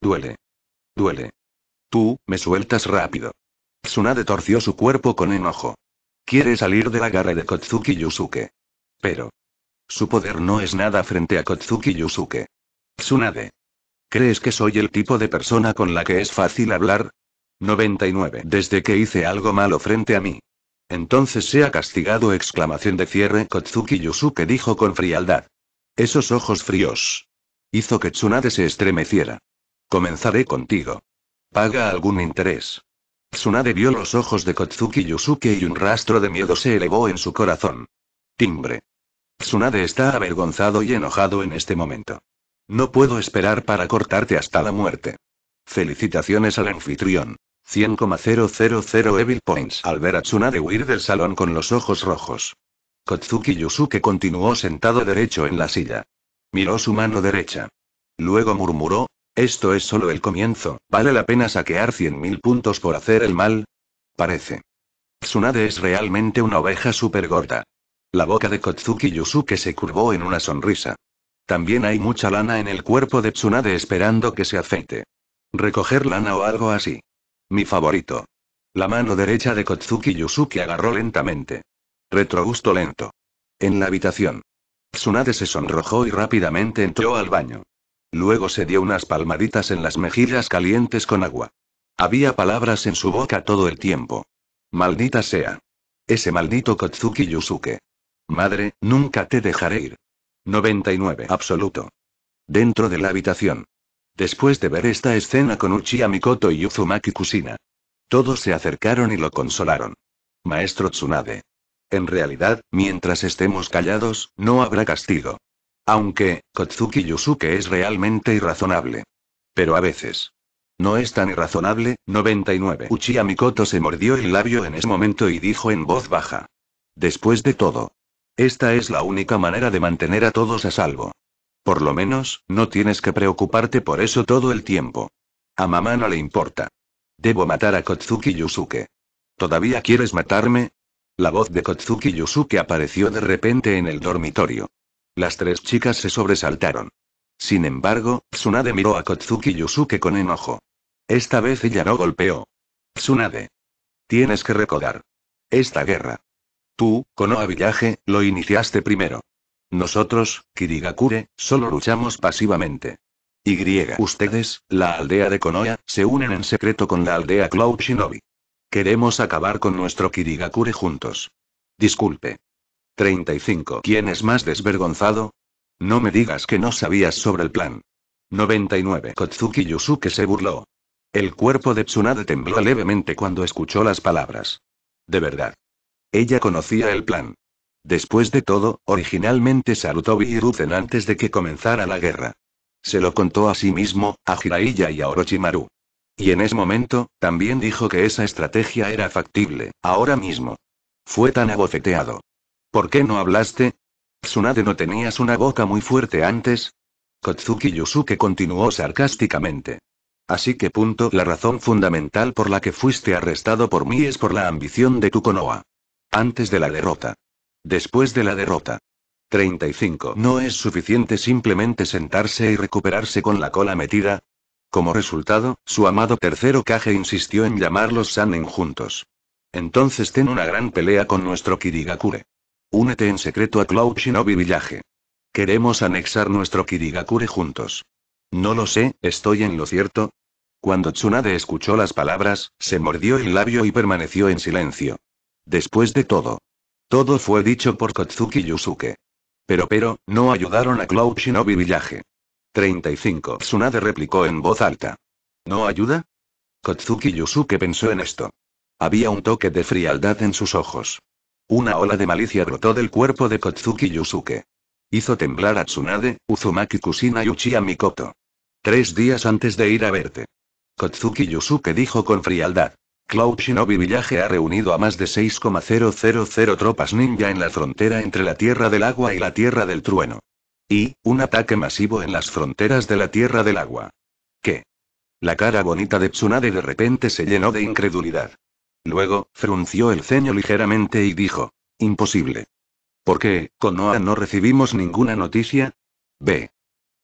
Duele. Duele. Tú, me sueltas rápido. Tsunade torció su cuerpo con enojo. Quiere salir de la garra de Kotsuki Yusuke. Pero. Su poder no es nada frente a Kotsuki Yusuke. Tsunade. ¿Crees que soy el tipo de persona con la que es fácil hablar? 99. Desde que hice algo malo frente a mí. Entonces sea castigado. Exclamación de cierre. Kotsuki Yusuke dijo con frialdad. Esos ojos fríos. Hizo que Tsunade se estremeciera. Comenzaré contigo. Paga algún interés. Tsunade vio los ojos de Kotsuki Yusuke y un rastro de miedo se elevó en su corazón. Timbre. Tsunade está avergonzado y enojado en este momento. No puedo esperar para cortarte hasta la muerte. Felicitaciones al anfitrión. 100,000 Evil Points. Al ver a Tsunade huir del salón con los ojos rojos. Kotsuki Yusuke continuó sentado derecho en la silla. Miró su mano derecha. Luego murmuró, esto es solo el comienzo, ¿vale la pena saquear 100.000 puntos por hacer el mal? Parece. Tsunade es realmente una oveja súper gorda. La boca de Kotsuki Yusuke se curvó en una sonrisa. También hay mucha lana en el cuerpo de Tsunade esperando que se aceite. Recoger lana o algo así. Mi favorito. La mano derecha de Kotsuki Yusuke agarró lentamente. Retrogusto lento. En la habitación. Tsunade se sonrojó y rápidamente entró al baño. Luego se dio unas palmaditas en las mejillas calientes con agua. Había palabras en su boca todo el tiempo. Maldita sea. Ese maldito Kotsuki Yusuke. Madre, nunca te dejaré ir. 99. Absoluto. Dentro de la habitación. Después de ver esta escena con Uchiha Mikoto y Uzumaki Kusina. Todos se acercaron y lo consolaron. Maestro Tsunade. En realidad, mientras estemos callados, no habrá castigo. Aunque, Kotsuki Yusuke es realmente irrazonable. Pero a veces. No es tan irrazonable, 99. Uchiha Mikoto se mordió el labio en ese momento y dijo en voz baja. Después de todo. Esta es la única manera de mantener a todos a salvo. Por lo menos, no tienes que preocuparte por eso todo el tiempo. A mamá no le importa. Debo matar a Kotsuki Yusuke. ¿Todavía quieres matarme? La voz de Kotsuki Yusuke apareció de repente en el dormitorio. Las tres chicas se sobresaltaron. Sin embargo, Tsunade miró a Kotsuki Yusuke con enojo. Esta vez ella no golpeó. Tsunade. Tienes que recordar. Esta guerra. Tú, Konoha Villaje, lo iniciaste primero. Nosotros, Kirigakure, solo luchamos pasivamente. Y ustedes, la aldea de Konoha, se unen en secreto con la aldea Cloud Shinobi. Queremos acabar con nuestro Kirigakure juntos. Disculpe. 35. ¿Quién es más desvergonzado? No me digas que no sabías sobre el plan. 99. Kotsuki Yusuke se burló. El cuerpo de Tsunade tembló levemente cuando escuchó las palabras. De verdad. Ella conocía el plan. Después de todo, originalmente saludó y antes de que comenzara la guerra. Se lo contó a sí mismo, a Jiraiya y a Orochimaru. Y en ese momento, también dijo que esa estrategia era factible, ahora mismo. Fue tan abofeteado. ¿Por qué no hablaste? Tsunade no tenías una boca muy fuerte antes. Kotsuki Yusuke continuó sarcásticamente. Así que punto, la razón fundamental por la que fuiste arrestado por mí es por la ambición de tu konoha. Antes de la derrota. Después de la derrota. 35. No es suficiente simplemente sentarse y recuperarse con la cola metida. Como resultado, su amado tercero Kage insistió en llamarlos Sanen juntos. Entonces ten una gran pelea con nuestro Kirigakure. Únete en secreto a Cloud Shinobi Village. Queremos anexar nuestro Kirigakure juntos. No lo sé, estoy en lo cierto. Cuando Tsunade escuchó las palabras, se mordió el labio y permaneció en silencio. Después de todo, todo fue dicho por Kotsuki Yusuke. Pero pero, no ayudaron a Cloud Shinobi Villaje. 35. Tsunade replicó en voz alta. ¿No ayuda? Kotsuki Yusuke pensó en esto. Había un toque de frialdad en sus ojos. Una ola de malicia brotó del cuerpo de Kotsuki Yusuke. Hizo temblar a Tsunade, Uzumaki Kusina y Uchiha Mikoto. Tres días antes de ir a verte. Kotsuki Yusuke dijo con frialdad. Cloud Shinobi Village ha reunido a más de 6,000 tropas ninja en la frontera entre la Tierra del Agua y la Tierra del Trueno. Y, un ataque masivo en las fronteras de la Tierra del Agua. ¿Qué? La cara bonita de Tsunade de repente se llenó de incredulidad. Luego, frunció el ceño ligeramente y dijo. Imposible. ¿Por qué, Konoha no recibimos ninguna noticia? B.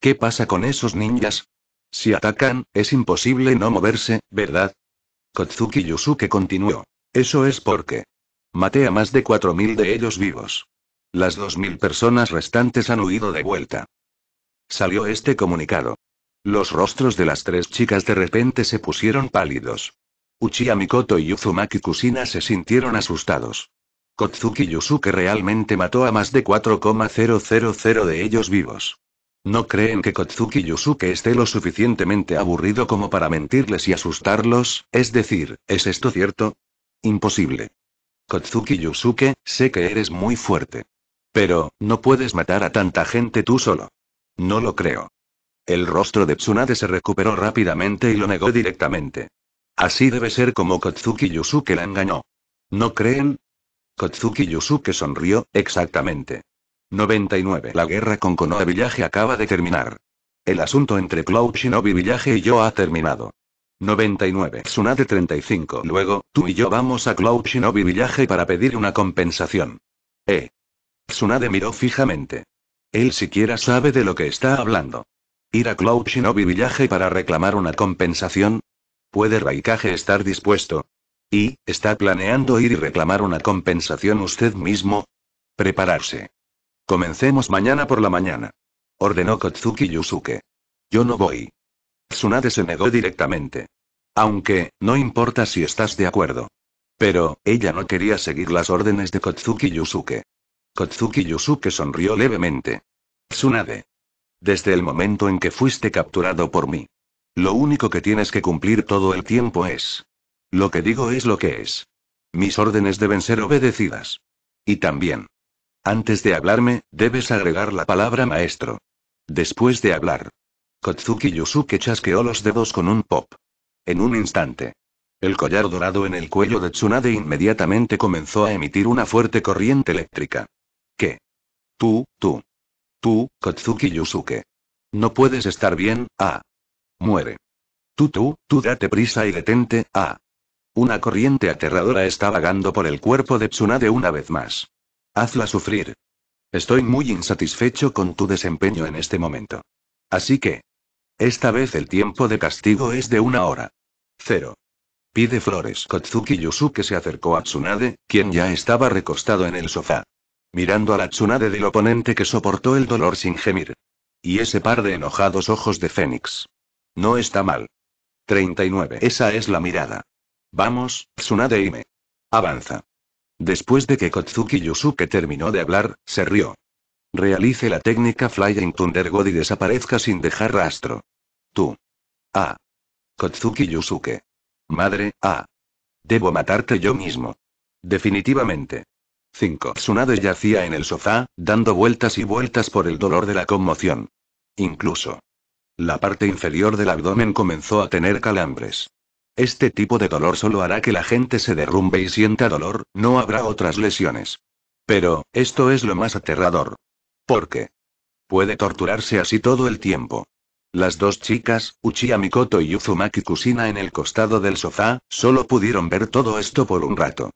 ¿Qué pasa con esos ninjas? Si atacan, es imposible no moverse, ¿verdad? Kotsuki Yusuke continuó. Eso es porque. Maté a más de 4.000 de ellos vivos. Las 2.000 personas restantes han huido de vuelta. Salió este comunicado. Los rostros de las tres chicas de repente se pusieron pálidos. Uchiha Mikoto y Uzumaki Kusina se sintieron asustados. Kotsuki Yusuke realmente mató a más de 4,000 de ellos vivos. No creen que Kotsuki Yusuke esté lo suficientemente aburrido como para mentirles y asustarlos, es decir, ¿es esto cierto? Imposible. Kotsuki Yusuke, sé que eres muy fuerte. Pero, no puedes matar a tanta gente tú solo. No lo creo. El rostro de Tsunade se recuperó rápidamente y lo negó directamente. Así debe ser como Kotsuki Yusuke la engañó. ¿No creen? Kotsuki Yusuke sonrió, exactamente. 99. La guerra con Konoha Villaje acaba de terminar. El asunto entre Cloud Shinobi Villaje y yo ha terminado. 99. Tsunade 35. Luego, tú y yo vamos a Cloud Shinobi Villaje para pedir una compensación. Eh. Tsunade miró fijamente. Él siquiera sabe de lo que está hablando. Ir a Cloud Shinobi Villaje para reclamar una compensación. ¿Puede Raikage estar dispuesto? ¿Y está planeando ir y reclamar una compensación usted mismo? Prepararse. Comencemos mañana por la mañana. Ordenó Kotsuki Yusuke. Yo no voy. Tsunade se negó directamente. Aunque, no importa si estás de acuerdo. Pero, ella no quería seguir las órdenes de Kotsuki Yusuke. Kotsuki Yusuke sonrió levemente. Tsunade. Desde el momento en que fuiste capturado por mí. Lo único que tienes que cumplir todo el tiempo es. Lo que digo es lo que es. Mis órdenes deben ser obedecidas. Y también. Antes de hablarme, debes agregar la palabra maestro. Después de hablar. Kotsuki Yusuke chasqueó los dedos con un pop. En un instante. El collar dorado en el cuello de Tsunade inmediatamente comenzó a emitir una fuerte corriente eléctrica. ¿Qué? Tú, tú. Tú, Kotsuki Yusuke. No puedes estar bien, ah. Muere. Tú, tú, tú date prisa y detente, ah. Una corriente aterradora está vagando por el cuerpo de Tsunade una vez más. Hazla sufrir. Estoy muy insatisfecho con tu desempeño en este momento. Así que... Esta vez el tiempo de castigo es de una hora. Cero. Pide flores. Kotsuki Yusuke se acercó a Tsunade, quien ya estaba recostado en el sofá. Mirando a la Tsunade del oponente que soportó el dolor sin gemir. Y ese par de enojados ojos de Fénix. No está mal. 39. Esa es la mirada. Vamos, Tsunade Ime. Avanza. Después de que Kotsuki Yusuke terminó de hablar, se rió. Realice la técnica Flying Thunder God y desaparezca sin dejar rastro. Tú. Ah. Kotsuki Yusuke. Madre, ah. Debo matarte yo mismo. Definitivamente. 5. Tsunade yacía en el sofá, dando vueltas y vueltas por el dolor de la conmoción. Incluso. La parte inferior del abdomen comenzó a tener calambres. Este tipo de dolor solo hará que la gente se derrumbe y sienta dolor, no habrá otras lesiones. Pero, esto es lo más aterrador. ¿Por qué? Puede torturarse así todo el tiempo. Las dos chicas, Uchiha Mikoto y Uzumaki Kusina en el costado del sofá, solo pudieron ver todo esto por un rato.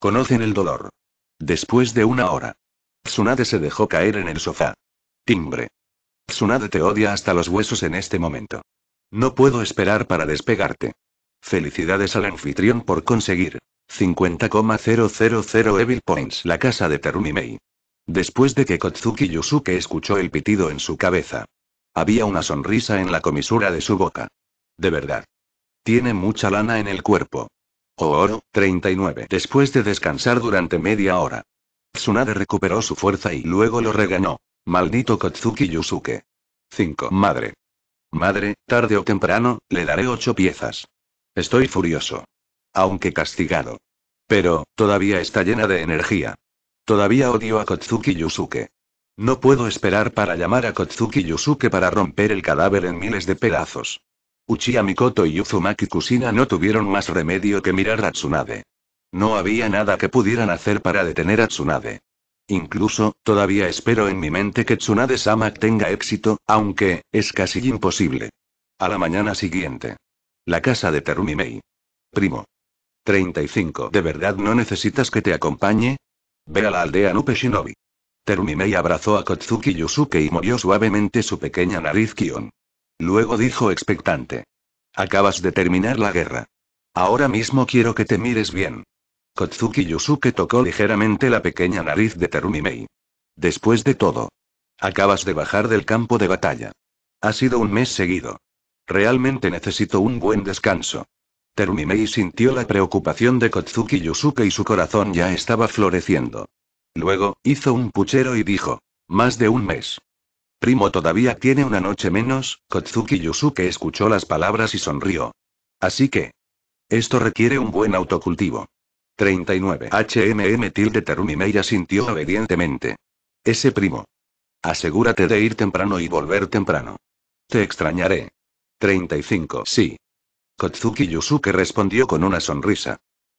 Conocen el dolor. Después de una hora. Tsunade se dejó caer en el sofá. Timbre. Tsunade te odia hasta los huesos en este momento. No puedo esperar para despegarte. Felicidades al anfitrión por conseguir 50,000 Evil Points la casa de Terumi Después de que Kotsuki Yusuke escuchó el pitido en su cabeza. Había una sonrisa en la comisura de su boca. De verdad. Tiene mucha lana en el cuerpo. Oh, oro 39. Después de descansar durante media hora. Tsunade recuperó su fuerza y luego lo reganó. Maldito Kotsuki Yusuke. 5. Madre. Madre, tarde o temprano, le daré 8 piezas. Estoy furioso. Aunque castigado. Pero, todavía está llena de energía. Todavía odio a Kotsuki Yusuke. No puedo esperar para llamar a Kotsuki Yusuke para romper el cadáver en miles de pedazos. Uchiha Mikoto y Uzumaki Kusina no tuvieron más remedio que mirar a Tsunade. No había nada que pudieran hacer para detener a Tsunade. Incluso, todavía espero en mi mente que Tsunade-sama tenga éxito, aunque, es casi imposible. A la mañana siguiente. La casa de Terumimei. Primo. 35. ¿De verdad no necesitas que te acompañe? Ve a la aldea Nupe Shinobi. Terumi abrazó a Kotsuki Yusuke y movió suavemente su pequeña nariz Kion. Luego dijo expectante. Acabas de terminar la guerra. Ahora mismo quiero que te mires bien. Kotsuki Yusuke tocó ligeramente la pequeña nariz de Terumimei. Después de todo. Acabas de bajar del campo de batalla. Ha sido un mes seguido. Realmente necesito un buen descanso. Terumimei sintió la preocupación de Kotsuki Yusuke y su corazón ya estaba floreciendo. Luego, hizo un puchero y dijo. Más de un mes. Primo todavía tiene una noche menos, Kotsuki Yusuke escuchó las palabras y sonrió. Así que. Esto requiere un buen autocultivo. 39. HMM tilde Terumimei sintió obedientemente. Ese primo. Asegúrate de ir temprano y volver temprano. Te extrañaré. 35. Sí. Kotsuki Yusuke respondió con una sonrisa.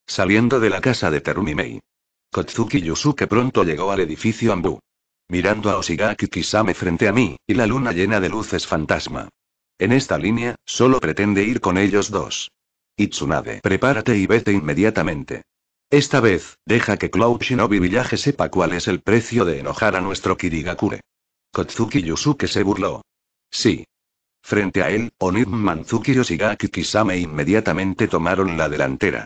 Saliendo de la casa de Terumimei. Mei. Kotsuki Yusuke pronto llegó al edificio Ambu. Mirando a Osigaki Kisame frente a mí, y la luna llena de luces fantasma. En esta línea, solo pretende ir con ellos dos. Itsunade, prepárate y vete inmediatamente. Esta vez, deja que Cloud Shinobi Village sepa cuál es el precio de enojar a nuestro Kirigakure. Kotsuki Yusuke se burló. Sí, Frente a él, Onimanzuki Manzuki Yoshigaki Kisame inmediatamente tomaron la delantera.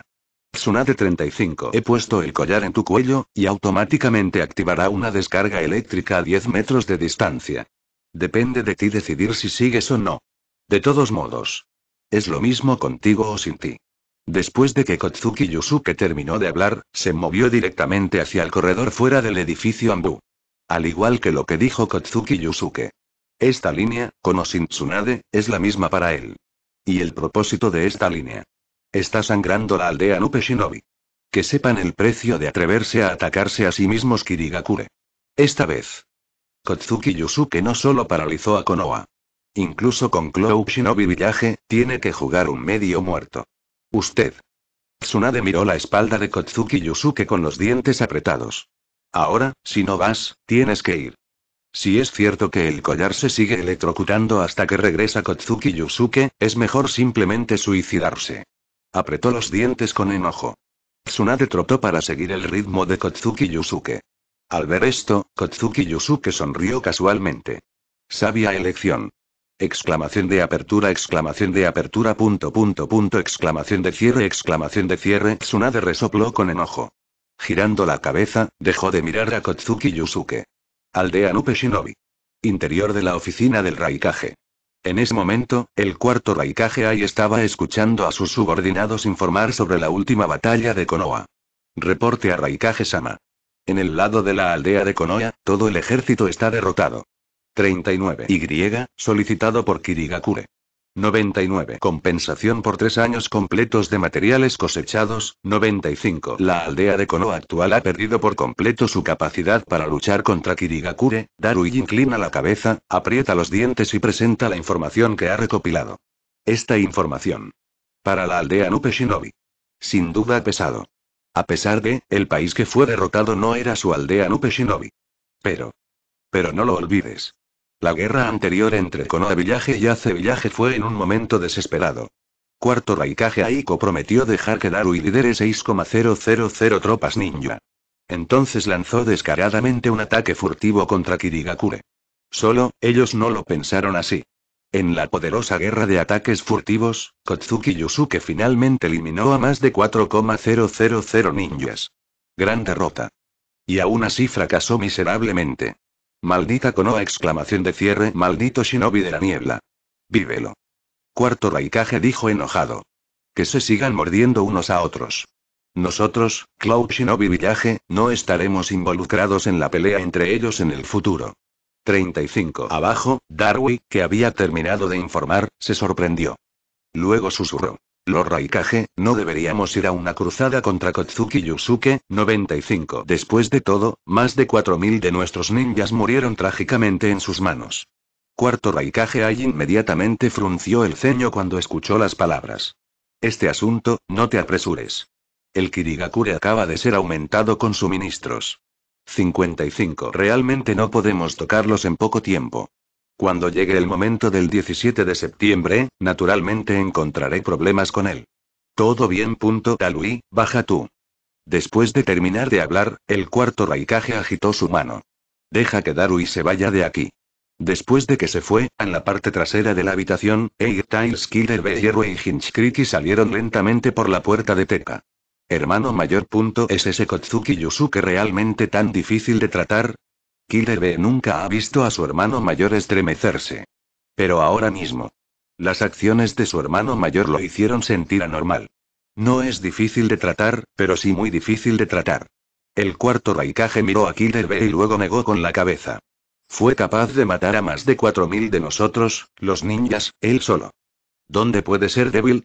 Tsunade 35 He puesto el collar en tu cuello, y automáticamente activará una descarga eléctrica a 10 metros de distancia. Depende de ti decidir si sigues o no. De todos modos. Es lo mismo contigo o sin ti. Después de que Kotsuki Yusuke terminó de hablar, se movió directamente hacia el corredor fuera del edificio Ambu. Al igual que lo que dijo Kotsuki Yusuke. Esta línea, Kono sin Tsunade, es la misma para él. Y el propósito de esta línea. Está sangrando la aldea Nupe Shinobi. Que sepan el precio de atreverse a atacarse a sí mismos Kirigakure. Esta vez. Kotsuki Yusuke no solo paralizó a Konoha. Incluso con Cloud Shinobi Villaje, tiene que jugar un medio muerto. Usted. Tsunade miró la espalda de Kotsuki Yusuke con los dientes apretados. Ahora, si no vas, tienes que ir. Si es cierto que el collar se sigue electrocutando hasta que regresa Kotsuki Yusuke, es mejor simplemente suicidarse. Apretó los dientes con enojo. Tsunade trotó para seguir el ritmo de Kotsuki Yusuke. Al ver esto, Kotsuki Yusuke sonrió casualmente. Sabia elección. Exclamación de apertura, exclamación de apertura, punto, punto, punto, exclamación de cierre, exclamación de cierre. Tsunade resopló con enojo. Girando la cabeza, dejó de mirar a Kotsuki Yusuke. Aldea Nupe Shinobi. Interior de la oficina del Raikage. En ese momento, el cuarto Raikage ahí estaba escuchando a sus subordinados informar sobre la última batalla de Konoha. Reporte a Raikage Sama. En el lado de la aldea de Konoha, todo el ejército está derrotado. 39 Y, solicitado por Kirigakure. 99. Compensación por tres años completos de materiales cosechados. 95. La aldea de Kono actual ha perdido por completo su capacidad para luchar contra Kirigakure. Darui inclina la cabeza, aprieta los dientes y presenta la información que ha recopilado. Esta información. Para la aldea Nupe Shinobi. Sin duda pesado. A pesar de, el país que fue derrotado no era su aldea Nupe Shinobi. Pero. Pero no lo olvides. La guerra anterior entre Konoha Villaje y Ace Villaje fue en un momento desesperado. Cuarto Raikage Aiko prometió dejar quedar y lidere 6,000 tropas ninja. Entonces lanzó descaradamente un ataque furtivo contra Kirigakure. Solo, ellos no lo pensaron así. En la poderosa guerra de ataques furtivos, Kotsuki Yusuke finalmente eliminó a más de 4,000 ninjas. Gran derrota. Y aún así fracasó miserablemente. Maldita Konoha exclamación de cierre, maldito shinobi de la niebla. Vívelo. Cuarto Raikage dijo enojado. Que se sigan mordiendo unos a otros. Nosotros, Cloud Shinobi Villaje, no estaremos involucrados en la pelea entre ellos en el futuro. 35. Abajo, Darwin, que había terminado de informar, se sorprendió. Luego susurró. Los Raikage, no deberíamos ir a una cruzada contra Kotsuki Yusuke, 95. Después de todo, más de 4.000 de nuestros ninjas murieron trágicamente en sus manos. Cuarto Raikage Ai inmediatamente frunció el ceño cuando escuchó las palabras. Este asunto, no te apresures. El Kirigakure acaba de ser aumentado con suministros. 55. Realmente no podemos tocarlos en poco tiempo. Cuando llegue el momento del 17 de septiembre, naturalmente encontraré problemas con él. Todo bien. Punto. Talui, baja tú. Después de terminar de hablar, el cuarto Raikage agitó su mano. Deja que Darui se vaya de aquí. Después de que se fue, en la parte trasera de la habitación, Eitai, Tiles Killer y Hinchkriki salieron lentamente por la puerta de Teca. Hermano mayor. ¿Es ese Kotsuki Yusuke realmente tan difícil de tratar? Killer B nunca ha visto a su hermano mayor estremecerse. Pero ahora mismo. Las acciones de su hermano mayor lo hicieron sentir anormal. No es difícil de tratar, pero sí muy difícil de tratar. El cuarto Raikage miró a Killer B y luego negó con la cabeza. Fue capaz de matar a más de mil de nosotros, los ninjas, él solo. ¿Dónde puede ser débil?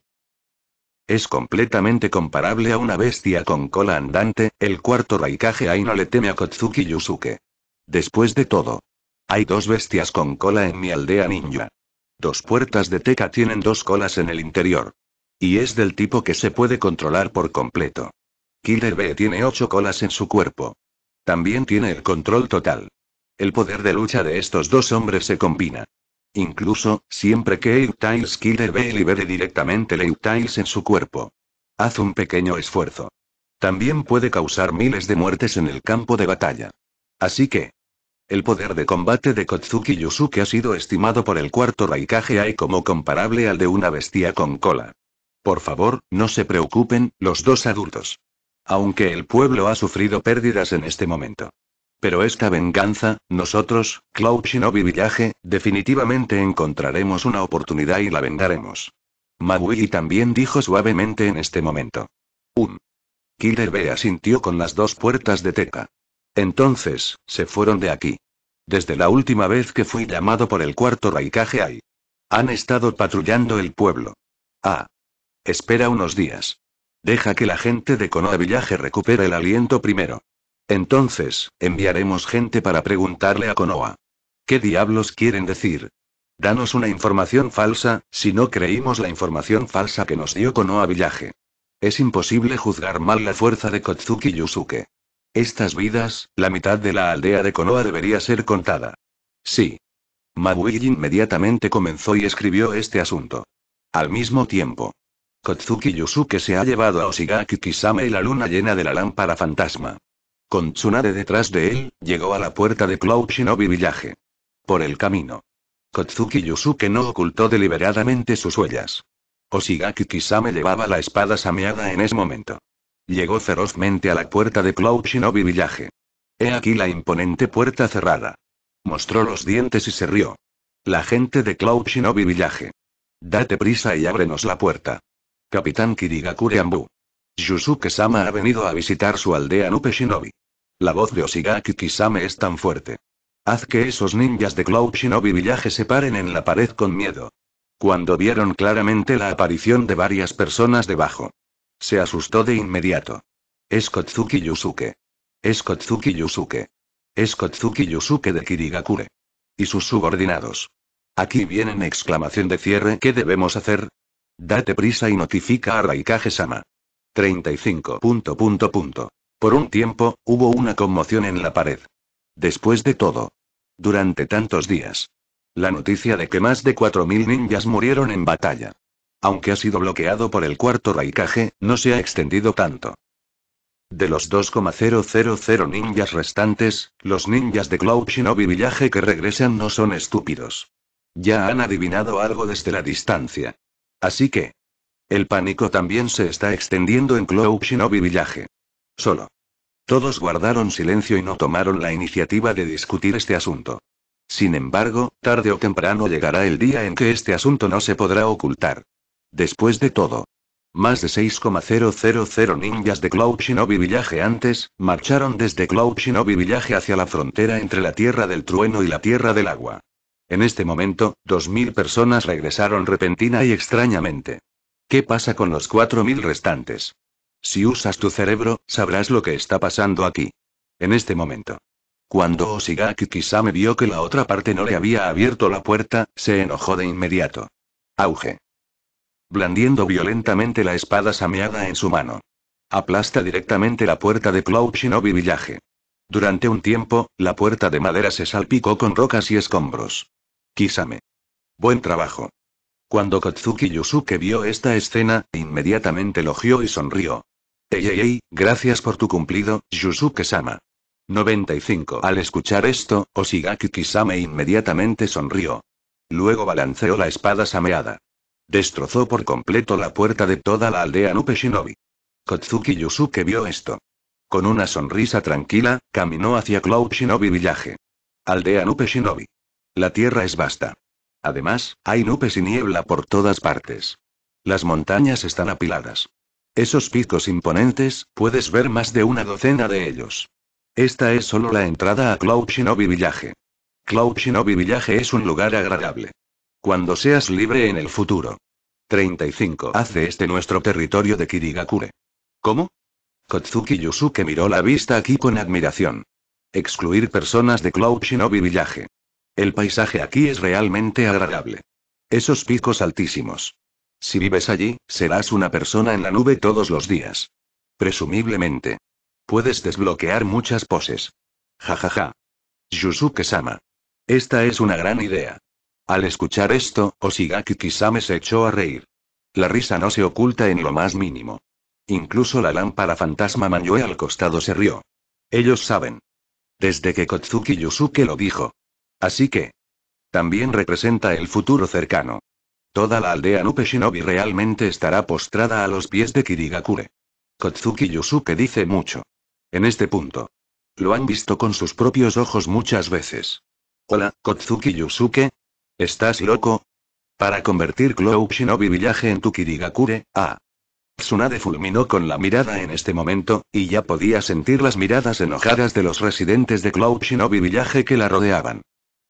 Es completamente comparable a una bestia con cola andante, el cuarto Raikage ahí no le teme a Kotsuki Yusuke. Después de todo. Hay dos bestias con cola en mi aldea ninja. Dos puertas de teca tienen dos colas en el interior. Y es del tipo que se puede controlar por completo. Killer B tiene ocho colas en su cuerpo. También tiene el control total. El poder de lucha de estos dos hombres se combina. Incluso, siempre que Eutiles Killer B libere directamente el en su cuerpo. Haz un pequeño esfuerzo. También puede causar miles de muertes en el campo de batalla. Así que. El poder de combate de Kotsuki Yusuke ha sido estimado por el cuarto Raikage hay como comparable al de una bestia con cola. Por favor, no se preocupen, los dos adultos. Aunque el pueblo ha sufrido pérdidas en este momento. Pero esta venganza, nosotros, Cloud Shinobi Village, definitivamente encontraremos una oportunidad y la vendaremos. Maguigi también dijo suavemente en este momento. Un. Killer B asintió con las dos puertas de teca. Entonces, se fueron de aquí. Desde la última vez que fui llamado por el cuarto raikaje hay. Han estado patrullando el pueblo. Ah. Espera unos días. Deja que la gente de Konoha Villaje recupere el aliento primero. Entonces, enviaremos gente para preguntarle a Konoha. ¿Qué diablos quieren decir? Danos una información falsa, si no creímos la información falsa que nos dio Konoha Villaje. Es imposible juzgar mal la fuerza de Kotsuki Yusuke. Estas vidas, la mitad de la aldea de Konoha debería ser contada. Sí. Mabui inmediatamente comenzó y escribió este asunto. Al mismo tiempo. Kotsuki Yusuke se ha llevado a Osigaki Kisame y la luna llena de la lámpara fantasma. Con Tsunade detrás de él, llegó a la puerta de Cloud Shinobi Village. Por el camino. Kotsuki Yusuke no ocultó deliberadamente sus huellas. Oshigaki Kisame llevaba la espada sameada en ese momento. Llegó ferozmente a la puerta de Cloud Shinobi Village. He aquí la imponente puerta cerrada. Mostró los dientes y se rió. La gente de Cloud Shinobi Village. Date prisa y ábrenos la puerta. Capitán Kirigakure Ambu. Yusuke-sama ha venido a visitar su aldea Nupe Shinobi. La voz de Osigaki Kisame es tan fuerte. Haz que esos ninjas de Cloud Shinobi Village se paren en la pared con miedo. Cuando vieron claramente la aparición de varias personas debajo, se asustó de inmediato. Es Kotsuki Yusuke. Es Kotsuki Yusuke. Es Kotsuki Yusuke de Kirigakure. Y sus subordinados. Aquí vienen exclamación de cierre. ¿Qué debemos hacer? Date prisa y notifica a Raikage-sama. 35. Punto, punto, punto. Por un tiempo, hubo una conmoción en la pared. Después de todo. Durante tantos días. La noticia de que más de 4.000 ninjas murieron en batalla. Aunque ha sido bloqueado por el cuarto raicaje, no se ha extendido tanto. De los 2,000 ninjas restantes, los ninjas de Cloud Shinobi Village que regresan no son estúpidos. Ya han adivinado algo desde la distancia. Así que. El pánico también se está extendiendo en Cloud Shinobi Village. Solo. Todos guardaron silencio y no tomaron la iniciativa de discutir este asunto. Sin embargo, tarde o temprano llegará el día en que este asunto no se podrá ocultar. Después de todo. Más de 6,000 ninjas de Cloud Shinobi Village antes, marcharon desde Cloud Shinobi Village hacia la frontera entre la Tierra del Trueno y la Tierra del Agua. En este momento, 2.000 personas regresaron repentina y extrañamente. ¿Qué pasa con los 4.000 restantes? Si usas tu cerebro, sabrás lo que está pasando aquí. En este momento. Cuando Osigaki Kisame vio que la otra parte no le había abierto la puerta, se enojó de inmediato. Auge blandiendo violentamente la espada sameada en su mano. Aplasta directamente la puerta de Cloud Shinobi Village. Durante un tiempo, la puerta de madera se salpicó con rocas y escombros. Kisame. Buen trabajo. Cuando Kotsuki Yusuke vio esta escena, inmediatamente elogió y sonrió. Ey, gracias por tu cumplido, Yusuke-sama. 95. Al escuchar esto, Osigaki Kisame inmediatamente sonrió. Luego balanceó la espada sameada. Destrozó por completo la puerta de toda la aldea Nupe Shinobi. Kotsuki Yusuke vio esto. Con una sonrisa tranquila, caminó hacia Cloud Shinobi Village. Aldea Nupe Shinobi. La tierra es vasta. Además, hay nubes y niebla por todas partes. Las montañas están apiladas. Esos picos imponentes, puedes ver más de una docena de ellos. Esta es solo la entrada a Cloud Shinobi Village. Cloud Shinobi Village es un lugar agradable. Cuando seas libre en el futuro. 35. Hace este nuestro territorio de Kirigakure. ¿Cómo? Kotsuki Yusuke miró la vista aquí con admiración. Excluir personas de Cloud Shinobi Village. El paisaje aquí es realmente agradable. Esos picos altísimos. Si vives allí, serás una persona en la nube todos los días. Presumiblemente. Puedes desbloquear muchas poses. Jajaja. Ja, ja. Yusuke-sama. Esta es una gran idea. Al escuchar esto, Oshigaki Kisame se echó a reír. La risa no se oculta en lo más mínimo. Incluso la lámpara fantasma Manyue al costado se rió. Ellos saben. Desde que Kotsuki Yusuke lo dijo. Así que. También representa el futuro cercano. Toda la aldea Nupe Shinobi realmente estará postrada a los pies de Kirigakure. Kotsuki Yusuke dice mucho. En este punto. Lo han visto con sus propios ojos muchas veces. Hola, Kotsuki Yusuke, ¿Estás loco? Para convertir Cloud Shinobi Village en tu Kirigakure, ah. Tsunade fulminó con la mirada en este momento, y ya podía sentir las miradas enojadas de los residentes de Cloud Shinobi Villaje que la rodeaban.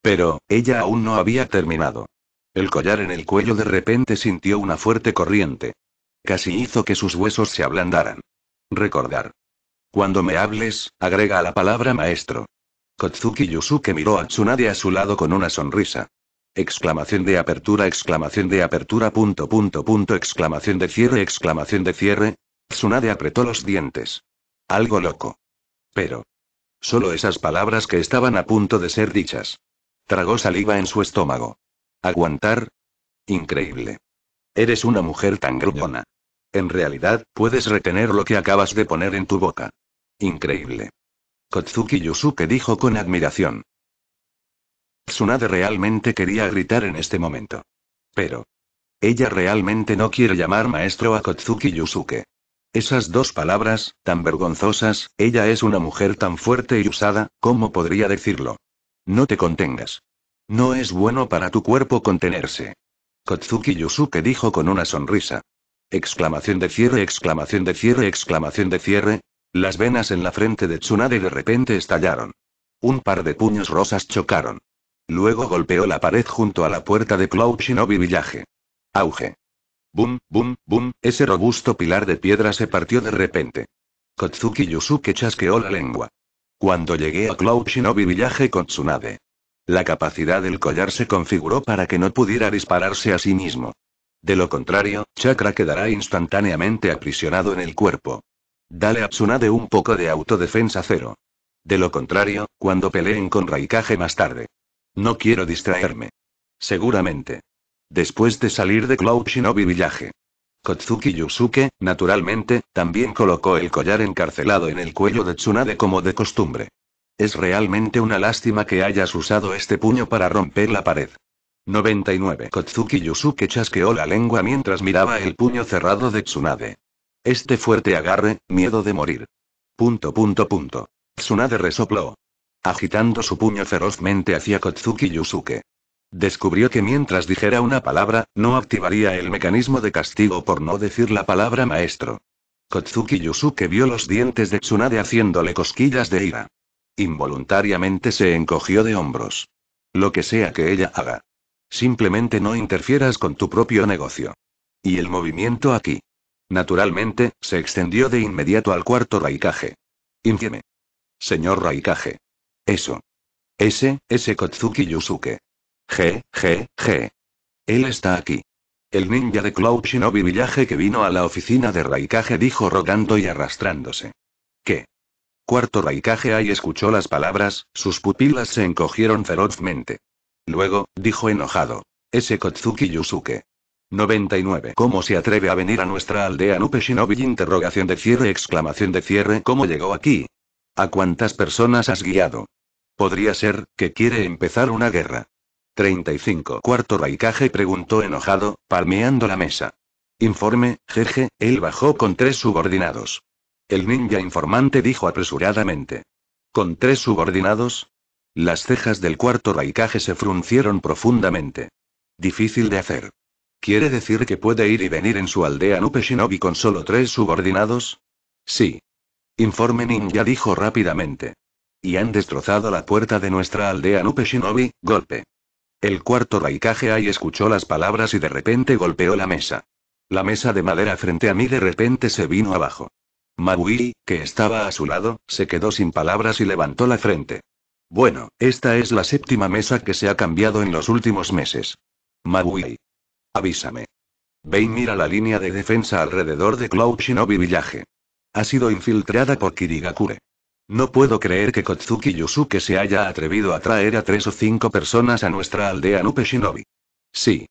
Pero, ella aún no había terminado. El collar en el cuello de repente sintió una fuerte corriente. Casi hizo que sus huesos se ablandaran. Recordar. Cuando me hables, agrega la palabra maestro. Kotsuki Yusuke miró a Tsunade a su lado con una sonrisa. Exclamación de apertura, exclamación de apertura, punto, punto, punto, exclamación de cierre, exclamación de cierre. Tsunade apretó los dientes. Algo loco. Pero. Solo esas palabras que estaban a punto de ser dichas. Tragó saliva en su estómago. Aguantar. Increíble. Eres una mujer tan grupona. En realidad, puedes retener lo que acabas de poner en tu boca. Increíble. Kotsuki Yusuke dijo con admiración. Tsunade realmente quería gritar en este momento. Pero. Ella realmente no quiere llamar maestro a Kotsuki Yusuke. Esas dos palabras, tan vergonzosas, ella es una mujer tan fuerte y usada, ¿cómo podría decirlo? No te contengas. No es bueno para tu cuerpo contenerse. Kotsuki Yusuke dijo con una sonrisa. Exclamación de cierre, exclamación de cierre, exclamación de cierre. Las venas en la frente de Tsunade de repente estallaron. Un par de puños rosas chocaron. Luego golpeó la pared junto a la puerta de Cloud Shinobi Auge. Bum, bum, bum, ese robusto pilar de piedra se partió de repente. Kotsuki Yusuke chasqueó la lengua. Cuando llegué a Cloud Shinobi Village con Tsunade. La capacidad del collar se configuró para que no pudiera dispararse a sí mismo. De lo contrario, Chakra quedará instantáneamente aprisionado en el cuerpo. Dale a Tsunade un poco de autodefensa cero. De lo contrario, cuando peleen con Raikage más tarde. No quiero distraerme. Seguramente. Después de salir de Cloud Shinobi Village. Kotsuki Yusuke, naturalmente, también colocó el collar encarcelado en el cuello de Tsunade como de costumbre. Es realmente una lástima que hayas usado este puño para romper la pared. 99. Kotsuki Yusuke chasqueó la lengua mientras miraba el puño cerrado de Tsunade. Este fuerte agarre, miedo de morir. Punto punto punto. Tsunade resopló agitando su puño ferozmente hacia Kotsuki Yusuke. Descubrió que mientras dijera una palabra, no activaría el mecanismo de castigo por no decir la palabra maestro. Kotsuki Yusuke vio los dientes de Tsunade haciéndole cosquillas de ira. Involuntariamente se encogió de hombros. Lo que sea que ella haga. Simplemente no interfieras con tu propio negocio. Y el movimiento aquí. Naturalmente, se extendió de inmediato al cuarto Raikage. Infieme. Señor Raikage. Eso. Ese, ese Kotsuki Yusuke. G, G, G. Él está aquí. El ninja de Cloud Shinobi Villaje que vino a la oficina de Raikage dijo rogando y arrastrándose. ¿Qué? Cuarto Raikage ahí escuchó las palabras, sus pupilas se encogieron ferozmente. Luego, dijo enojado. Ese Kotsuki Yusuke. 99. ¿Cómo se atreve a venir a nuestra aldea Nupe Shinobi? Interrogación de cierre, exclamación de cierre. ¿Cómo llegó aquí? ¿A cuántas personas has guiado? Podría ser, que quiere empezar una guerra. 35. Cuarto Raikage preguntó enojado, palmeando la mesa. Informe, jeje, él bajó con tres subordinados. El ninja informante dijo apresuradamente. ¿Con tres subordinados? Las cejas del cuarto Raikage se fruncieron profundamente. Difícil de hacer. ¿Quiere decir que puede ir y venir en su aldea Nupe Shinobi con solo tres subordinados? Sí. Informe ninja dijo rápidamente. Y han destrozado la puerta de nuestra aldea Nupe Shinobi, golpe. El cuarto Raikage escuchó las palabras y de repente golpeó la mesa. La mesa de madera frente a mí de repente se vino abajo. Maui, que estaba a su lado, se quedó sin palabras y levantó la frente. Bueno, esta es la séptima mesa que se ha cambiado en los últimos meses. Maui. Avísame. Ve mira la línea de defensa alrededor de Cloud Shinobi Village. Ha sido infiltrada por Kirigakure. No puedo creer que Kotsuki Yusuke se haya atrevido a traer a tres o cinco personas a nuestra aldea Nupe Shinobi. Sí.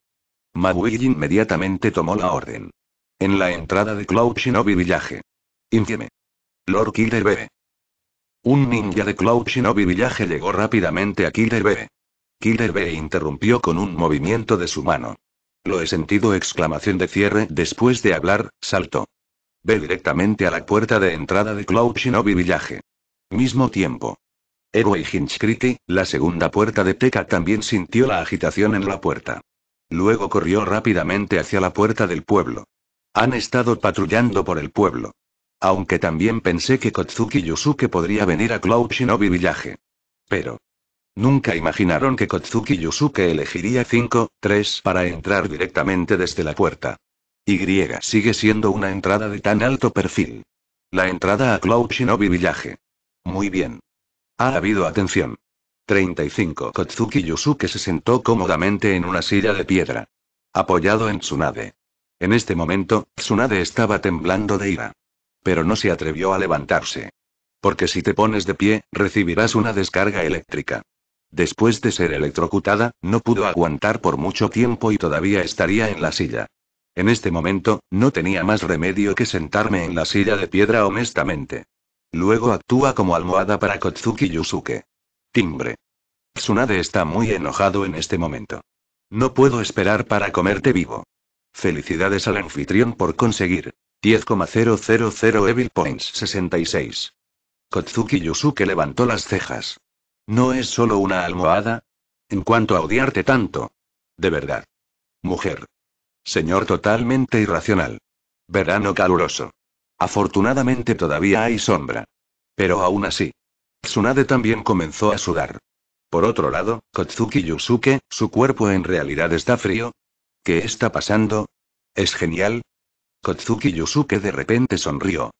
Maui inmediatamente tomó la orden. En la entrada de Cloud Shinobi Villaje. Infieme. Lord Killer Un ninja de Cloud Shinobi Villaje llegó rápidamente a Killer B Killer B interrumpió con un movimiento de su mano. Lo he sentido exclamación de cierre después de hablar, saltó. Ve directamente a la puerta de entrada de Cloud Shinobi Villaje. Mismo tiempo. y Hinchcriti, la segunda puerta de Teca también sintió la agitación en la puerta. Luego corrió rápidamente hacia la puerta del pueblo. Han estado patrullando por el pueblo. Aunque también pensé que Kotsuki Yusuke podría venir a Cloud Shinobi Village. Pero. Nunca imaginaron que Kotsuki Yusuke elegiría 5, 3 para entrar directamente desde la puerta. Y sigue siendo una entrada de tan alto perfil. La entrada a Cloud Shinobi Village. Muy bien. Ha habido atención. 35. Kotsuki Yusuke se sentó cómodamente en una silla de piedra. Apoyado en Tsunade. En este momento, Tsunade estaba temblando de ira. Pero no se atrevió a levantarse. Porque si te pones de pie, recibirás una descarga eléctrica. Después de ser electrocutada, no pudo aguantar por mucho tiempo y todavía estaría en la silla. En este momento, no tenía más remedio que sentarme en la silla de piedra honestamente. Luego actúa como almohada para Kotsuki Yusuke. Timbre. Tsunade está muy enojado en este momento. No puedo esperar para comerte vivo. Felicidades al anfitrión por conseguir 10,000 Evil Points 66. Kotsuki Yusuke levantó las cejas. ¿No es solo una almohada? En cuanto a odiarte tanto. De verdad. Mujer. Señor totalmente irracional. Verano caluroso. Afortunadamente todavía hay sombra. Pero aún así. Tsunade también comenzó a sudar. Por otro lado, Kotsuki Yusuke, su cuerpo en realidad está frío. ¿Qué está pasando? Es genial. Kotsuki Yusuke de repente sonrió.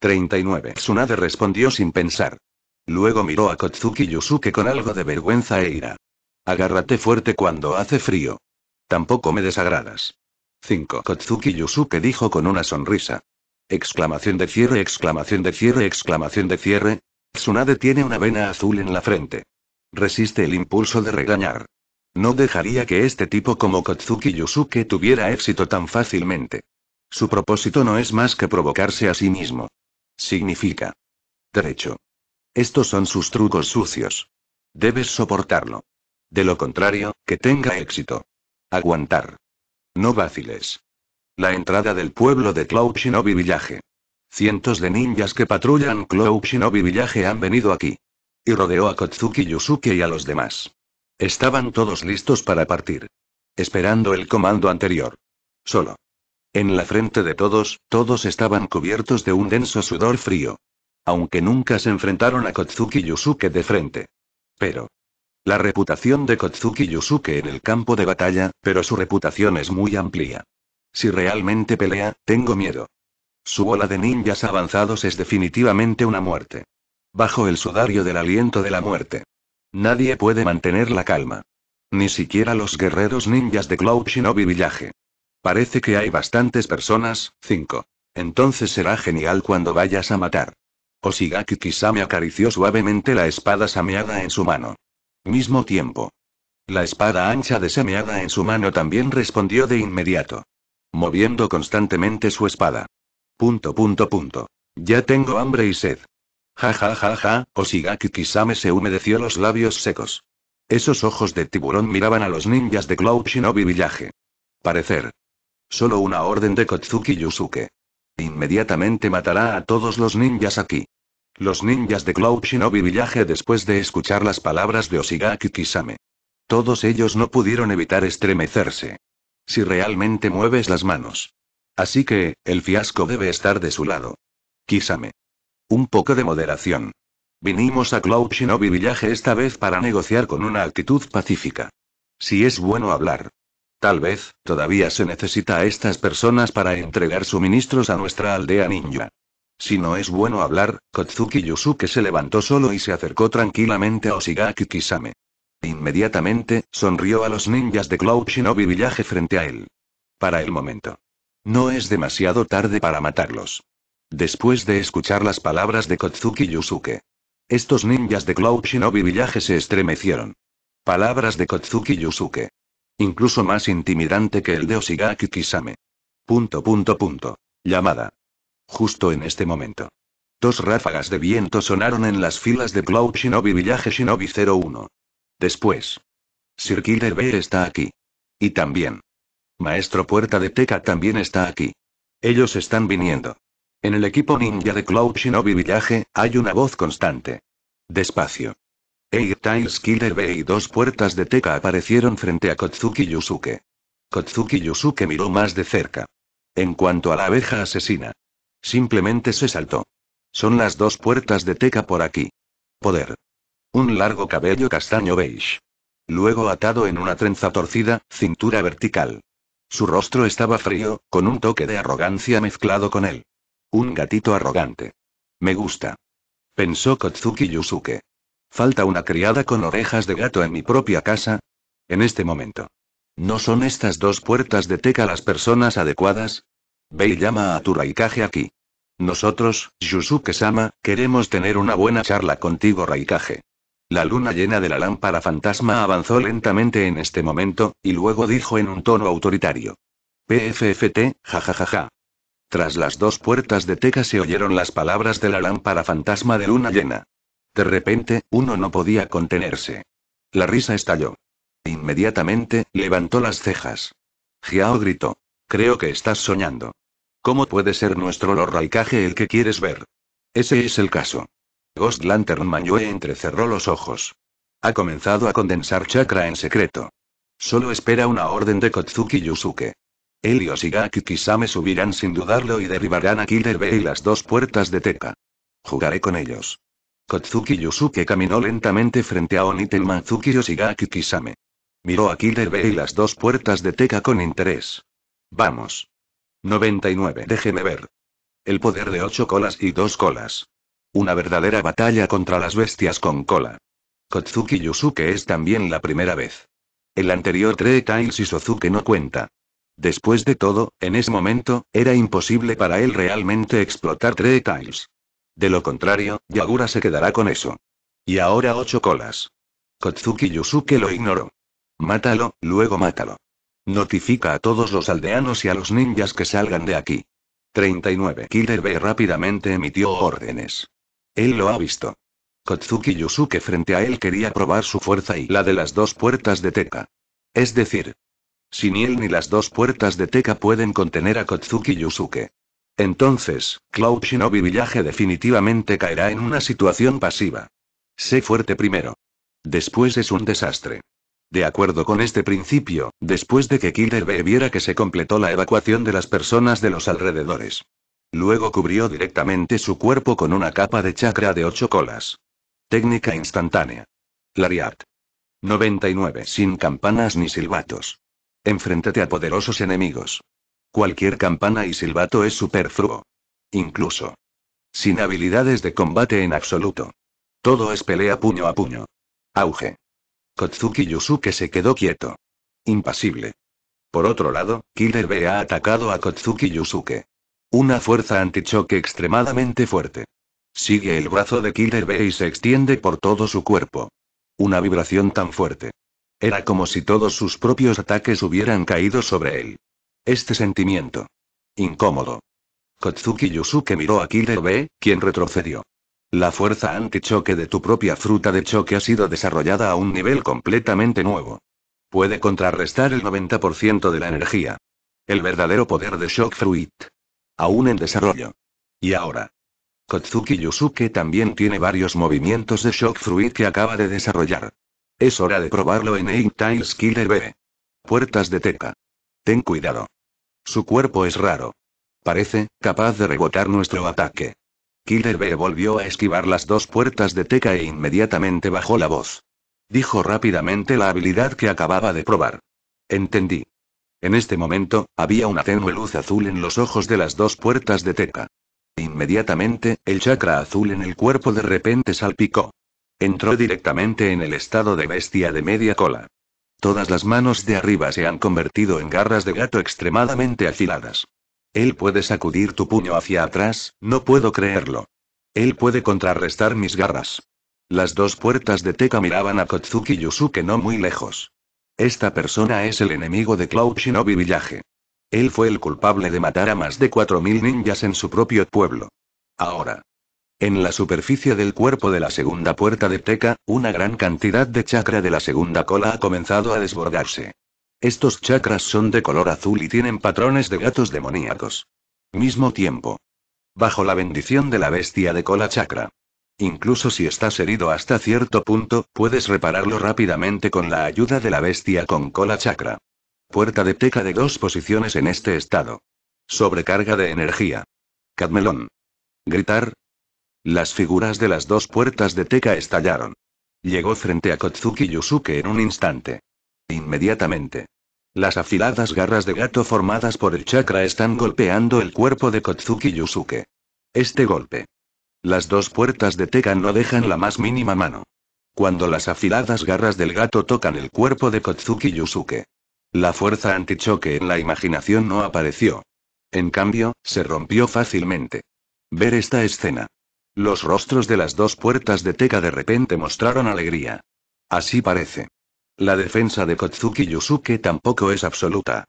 39. Tsunade respondió sin pensar. Luego miró a Kotsuki Yusuke con algo de vergüenza e ira. Agárrate fuerte cuando hace frío. Tampoco me desagradas. 5. Kotsuki Yusuke dijo con una sonrisa. Exclamación de cierre, exclamación de cierre, exclamación de cierre. Tsunade tiene una vena azul en la frente. Resiste el impulso de regañar. No dejaría que este tipo como Kotsuki Yusuke tuviera éxito tan fácilmente. Su propósito no es más que provocarse a sí mismo. Significa. Derecho. Estos son sus trucos sucios. Debes soportarlo. De lo contrario, que tenga éxito. Aguantar. No vaciles. La entrada del pueblo de Cloud Shinobi Village. Cientos de ninjas que patrullan Cloud Shinobi Village han venido aquí. Y rodeó a Kotsuki Yusuke y a los demás. Estaban todos listos para partir. Esperando el comando anterior. Solo. En la frente de todos, todos estaban cubiertos de un denso sudor frío. Aunque nunca se enfrentaron a Kotsuki Yusuke de frente. Pero. La reputación de Kotsuki Yusuke en el campo de batalla, pero su reputación es muy amplia. Si realmente pelea, tengo miedo. Su bola de ninjas avanzados es definitivamente una muerte. Bajo el sudario del aliento de la muerte. Nadie puede mantener la calma. Ni siquiera los guerreros ninjas de Cloud Shinobi Village. Parece que hay bastantes personas, 5. Entonces será genial cuando vayas a matar. Oshigaki Kisame acarició suavemente la espada sameada en su mano. Mismo tiempo. La espada ancha de sameada en su mano también respondió de inmediato moviendo constantemente su espada. Punto punto punto. Ya tengo hambre y sed. Ja ja ja ja, Oshigaki Kisame se humedeció los labios secos. Esos ojos de tiburón miraban a los ninjas de Cloud Shinobi Village. Parecer. Solo una orden de Kotsuki Yusuke. Inmediatamente matará a todos los ninjas aquí. Los ninjas de Cloud Shinobi Village después de escuchar las palabras de Oshigaki Kisame. Todos ellos no pudieron evitar estremecerse si realmente mueves las manos. Así que, el fiasco debe estar de su lado. Kisame. Un poco de moderación. Vinimos a Cloud Shinobi Village esta vez para negociar con una actitud pacífica. Si es bueno hablar. Tal vez, todavía se necesita a estas personas para entregar suministros a nuestra aldea ninja. Si no es bueno hablar, Kotsuki Yusuke se levantó solo y se acercó tranquilamente a Osigaki Kisame. Inmediatamente, sonrió a los ninjas de Cloud Shinobi Villaje frente a él. Para el momento. No es demasiado tarde para matarlos. Después de escuchar las palabras de Kotsuki Yusuke. Estos ninjas de Cloud Shinobi se estremecieron. Palabras de Kotsuki Yusuke. Incluso más intimidante que el de Osigaki Kisame. Punto punto punto. Llamada. Justo en este momento. Dos ráfagas de viento sonaron en las filas de Cloud Shinobi Village Shinobi 01. Después. Sir B está aquí. Y también. Maestro Puerta de Teca también está aquí. Ellos están viniendo. En el equipo ninja de Cloud Shinobi Village, hay una voz constante. Despacio. Eight Killer B y dos puertas de Teca aparecieron frente a Kotsuki Yusuke. Kotsuki Yusuke miró más de cerca. En cuanto a la abeja asesina. Simplemente se saltó. Son las dos puertas de Teca por aquí. Poder un largo cabello castaño beige. Luego atado en una trenza torcida, cintura vertical. Su rostro estaba frío, con un toque de arrogancia mezclado con él. Un gatito arrogante. Me gusta. Pensó Kotsuki Yusuke. Falta una criada con orejas de gato en mi propia casa. En este momento. ¿No son estas dos puertas de teca las personas adecuadas? Ve y llama a tu Raikaje aquí. Nosotros, Yusuke-sama, queremos tener una buena charla contigo Raikage. La luna llena de la lámpara fantasma avanzó lentamente en este momento, y luego dijo en un tono autoritario. PFFT, jajajaja. Tras las dos puertas de Teca se oyeron las palabras de la lámpara fantasma de luna llena. De repente, uno no podía contenerse. La risa estalló. Inmediatamente, levantó las cejas. Giao gritó. Creo que estás soñando. ¿Cómo puede ser nuestro Lord el que quieres ver? Ese es el caso. Ghost Lantern Mayue entrecerró los ojos. Ha comenzado a condensar chakra en secreto. Solo espera una orden de Kotsuki Yusuke. Él y Oshigaki Kisame subirán sin dudarlo y derribarán a Killer B y las dos puertas de Teca. Jugaré con ellos. Kotsuki Yusuke caminó lentamente frente a Onitel Manzuki y Kisame. Miró a Killer B y las dos puertas de Teca con interés. Vamos. 99. Déjeme ver. El poder de ocho colas y dos colas. Una verdadera batalla contra las bestias con cola. Kotsuki Yusuke es también la primera vez. El anterior 3 Tiles y Sozuke no cuenta. Después de todo, en ese momento, era imposible para él realmente explotar 3 Tiles. De lo contrario, Yagura se quedará con eso. Y ahora ocho colas. Kotsuki Yusuke lo ignoró. Mátalo, luego mátalo. Notifica a todos los aldeanos y a los ninjas que salgan de aquí. 39 Killer B rápidamente emitió órdenes. Él lo ha visto. Kotsuki Yusuke frente a él quería probar su fuerza y la de las dos puertas de Teca. Es decir, si ni él ni las dos puertas de Teca pueden contener a Kotsuki Yusuke. Entonces, Cloud Shinobi Village definitivamente caerá en una situación pasiva. Sé fuerte primero. Después es un desastre. De acuerdo con este principio, después de que Killer viera que se completó la evacuación de las personas de los alrededores. Luego cubrió directamente su cuerpo con una capa de chakra de ocho colas. Técnica instantánea. Lariat. 99. Sin campanas ni silbatos. Enfréntate a poderosos enemigos. Cualquier campana y silbato es superfluo. Incluso. Sin habilidades de combate en absoluto. Todo es pelea puño a puño. Auge. Kotsuki Yusuke se quedó quieto. Impasible. Por otro lado, Killer B ha atacado a Kotsuki Yusuke. Una fuerza antichoque extremadamente fuerte. Sigue el brazo de Killer B y se extiende por todo su cuerpo. Una vibración tan fuerte. Era como si todos sus propios ataques hubieran caído sobre él. Este sentimiento. Incómodo. Kotsuki Yusuke miró a Killer B, quien retrocedió. La fuerza antichoque de tu propia fruta de choque ha sido desarrollada a un nivel completamente nuevo. Puede contrarrestar el 90% de la energía. El verdadero poder de Shock Fruit. Aún en desarrollo. Y ahora. Kotsuki Yusuke también tiene varios movimientos de Shock Fruit que acaba de desarrollar. Es hora de probarlo en Eight Tiles Killer B. Puertas de teca. Ten cuidado. Su cuerpo es raro. Parece, capaz de rebotar nuestro ataque. Killer B volvió a esquivar las dos puertas de teca e inmediatamente bajó la voz. Dijo rápidamente la habilidad que acababa de probar. Entendí. En este momento, había una tenue luz azul en los ojos de las dos puertas de Teca. Inmediatamente, el chakra azul en el cuerpo de repente salpicó. Entró directamente en el estado de bestia de media cola. Todas las manos de arriba se han convertido en garras de gato extremadamente afiladas. Él puede sacudir tu puño hacia atrás, no puedo creerlo. Él puede contrarrestar mis garras. Las dos puertas de Teca miraban a Kotsuki Yusuke no muy lejos. Esta persona es el enemigo de Cloud Shinobi Villaje. Él fue el culpable de matar a más de 4.000 ninjas en su propio pueblo. Ahora. En la superficie del cuerpo de la segunda puerta de Teca, una gran cantidad de chakra de la segunda cola ha comenzado a desbordarse. Estos chakras son de color azul y tienen patrones de gatos demoníacos. Mismo tiempo. Bajo la bendición de la bestia de cola chakra. Incluso si estás herido hasta cierto punto, puedes repararlo rápidamente con la ayuda de la bestia con cola chakra. Puerta de teca de dos posiciones en este estado. Sobrecarga de energía. Cadmelón. Gritar. Las figuras de las dos puertas de teca estallaron. Llegó frente a Kotsuki Yusuke en un instante. Inmediatamente. Las afiladas garras de gato formadas por el chakra están golpeando el cuerpo de Kotsuki Yusuke. Este golpe las dos puertas de Teka no dejan la más mínima mano. Cuando las afiladas garras del gato tocan el cuerpo de Kotsuki Yusuke. La fuerza antichoque en la imaginación no apareció. En cambio, se rompió fácilmente. Ver esta escena. Los rostros de las dos puertas de Teka de repente mostraron alegría. Así parece. La defensa de Kotsuki Yusuke tampoco es absoluta.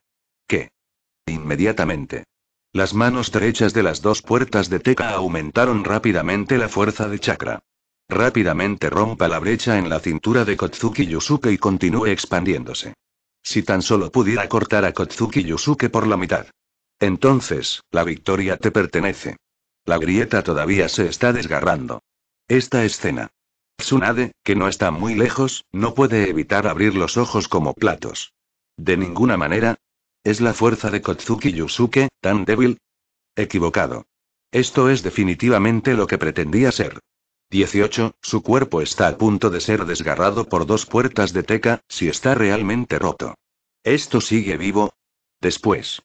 ¿Qué? Inmediatamente. Las manos derechas de las dos puertas de teca aumentaron rápidamente la fuerza de chakra. Rápidamente rompa la brecha en la cintura de Kotsuki Yusuke y continúe expandiéndose. Si tan solo pudiera cortar a Kotsuki Yusuke por la mitad. Entonces, la victoria te pertenece. La grieta todavía se está desgarrando. Esta escena. Tsunade, que no está muy lejos, no puede evitar abrir los ojos como platos. De ninguna manera, ¿Es la fuerza de Kotsuki Yusuke, tan débil? Equivocado. Esto es definitivamente lo que pretendía ser. 18. Su cuerpo está a punto de ser desgarrado por dos puertas de teca, si está realmente roto. ¿Esto sigue vivo? Después.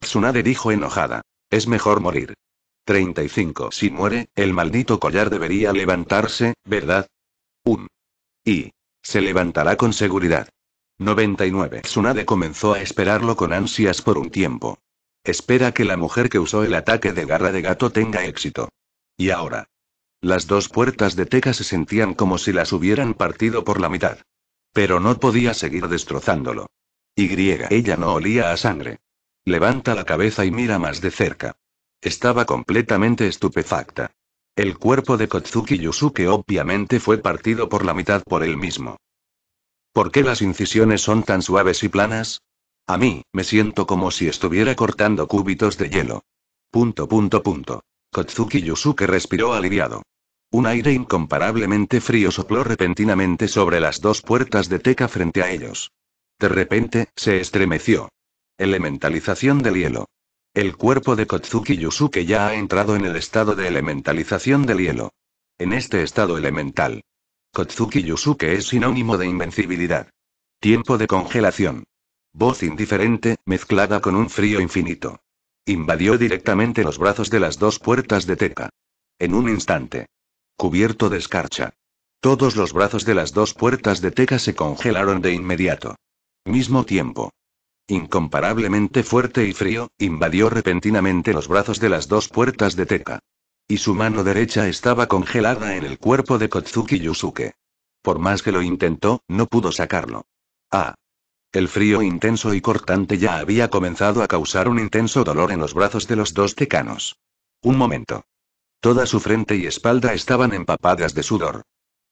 Tsunade dijo enojada. Es mejor morir. 35. Si muere, el maldito collar debería levantarse, ¿verdad? Un. Y. Se levantará con seguridad. 99. Tsunade comenzó a esperarlo con ansias por un tiempo. Espera que la mujer que usó el ataque de garra de gato tenga éxito. Y ahora. Las dos puertas de Teca se sentían como si las hubieran partido por la mitad. Pero no podía seguir destrozándolo. Y ella no olía a sangre. Levanta la cabeza y mira más de cerca. Estaba completamente estupefacta. El cuerpo de Kotsuki Yusuke obviamente fue partido por la mitad por él mismo. ¿Por qué las incisiones son tan suaves y planas? A mí, me siento como si estuviera cortando cúbitos de hielo. Punto, punto, punto. Kotsuki Yusuke respiró aliviado. Un aire incomparablemente frío sopló repentinamente sobre las dos puertas de teca frente a ellos. De repente, se estremeció. Elementalización del hielo. El cuerpo de Kotsuki Yusuke ya ha entrado en el estado de elementalización del hielo. En este estado elemental, Kotsuki Yusuke es sinónimo de invencibilidad. Tiempo de congelación. Voz indiferente, mezclada con un frío infinito. Invadió directamente los brazos de las dos puertas de Teca. En un instante. Cubierto de escarcha. Todos los brazos de las dos puertas de Teca se congelaron de inmediato. Mismo tiempo. Incomparablemente fuerte y frío, invadió repentinamente los brazos de las dos puertas de Teca. Y su mano derecha estaba congelada en el cuerpo de Kotsuki Yusuke. Por más que lo intentó, no pudo sacarlo. Ah. El frío intenso y cortante ya había comenzado a causar un intenso dolor en los brazos de los dos tecanos. Un momento. Toda su frente y espalda estaban empapadas de sudor.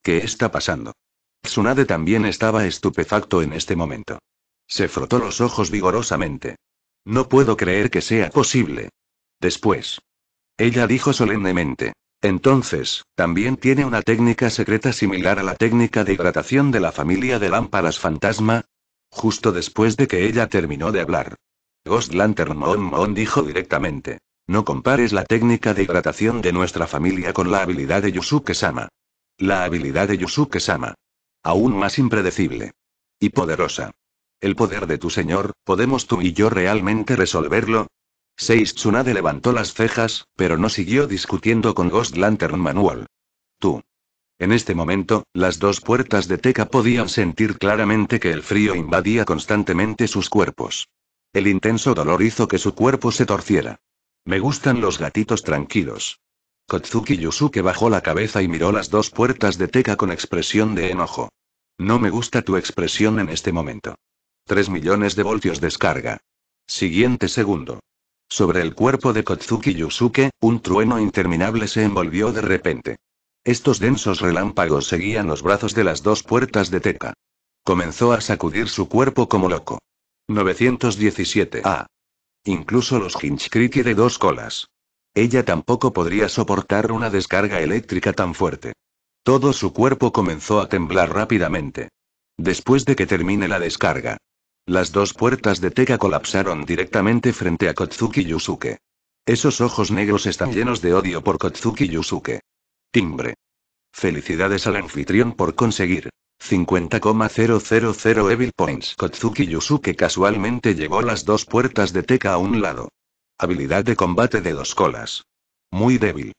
¿Qué está pasando? Tsunade también estaba estupefacto en este momento. Se frotó los ojos vigorosamente. No puedo creer que sea posible. Después. Ella dijo solemnemente. Entonces, también tiene una técnica secreta similar a la técnica de hidratación de la familia de lámparas fantasma. Justo después de que ella terminó de hablar. Ghost Lantern Moon Moon dijo directamente. No compares la técnica de hidratación de nuestra familia con la habilidad de Yusuke-sama. La habilidad de Yusuke-sama. Aún más impredecible. Y poderosa. El poder de tu señor, ¿podemos tú y yo realmente resolverlo? Seis Tsunade levantó las cejas, pero no siguió discutiendo con Ghost Lantern Manual. Tú. En este momento, las dos puertas de Teca podían sentir claramente que el frío invadía constantemente sus cuerpos. El intenso dolor hizo que su cuerpo se torciera. Me gustan los gatitos tranquilos. Kotsuki Yusuke bajó la cabeza y miró las dos puertas de Teca con expresión de enojo. No me gusta tu expresión en este momento. Tres millones de voltios descarga. Siguiente segundo. Sobre el cuerpo de Kotsuki Yusuke, un trueno interminable se envolvió de repente. Estos densos relámpagos seguían los brazos de las dos puertas de Teca. Comenzó a sacudir su cuerpo como loco. 917A. Incluso los Hinchkriki de dos colas. Ella tampoco podría soportar una descarga eléctrica tan fuerte. Todo su cuerpo comenzó a temblar rápidamente. Después de que termine la descarga, las dos puertas de Teca colapsaron directamente frente a Kotsuki Yusuke. Esos ojos negros están llenos de odio por Kotsuki Yusuke. Timbre. Felicidades al anfitrión por conseguir 50,000 Evil Points. Kotsuki Yusuke casualmente llevó las dos puertas de Teca a un lado. Habilidad de combate de dos colas. Muy débil.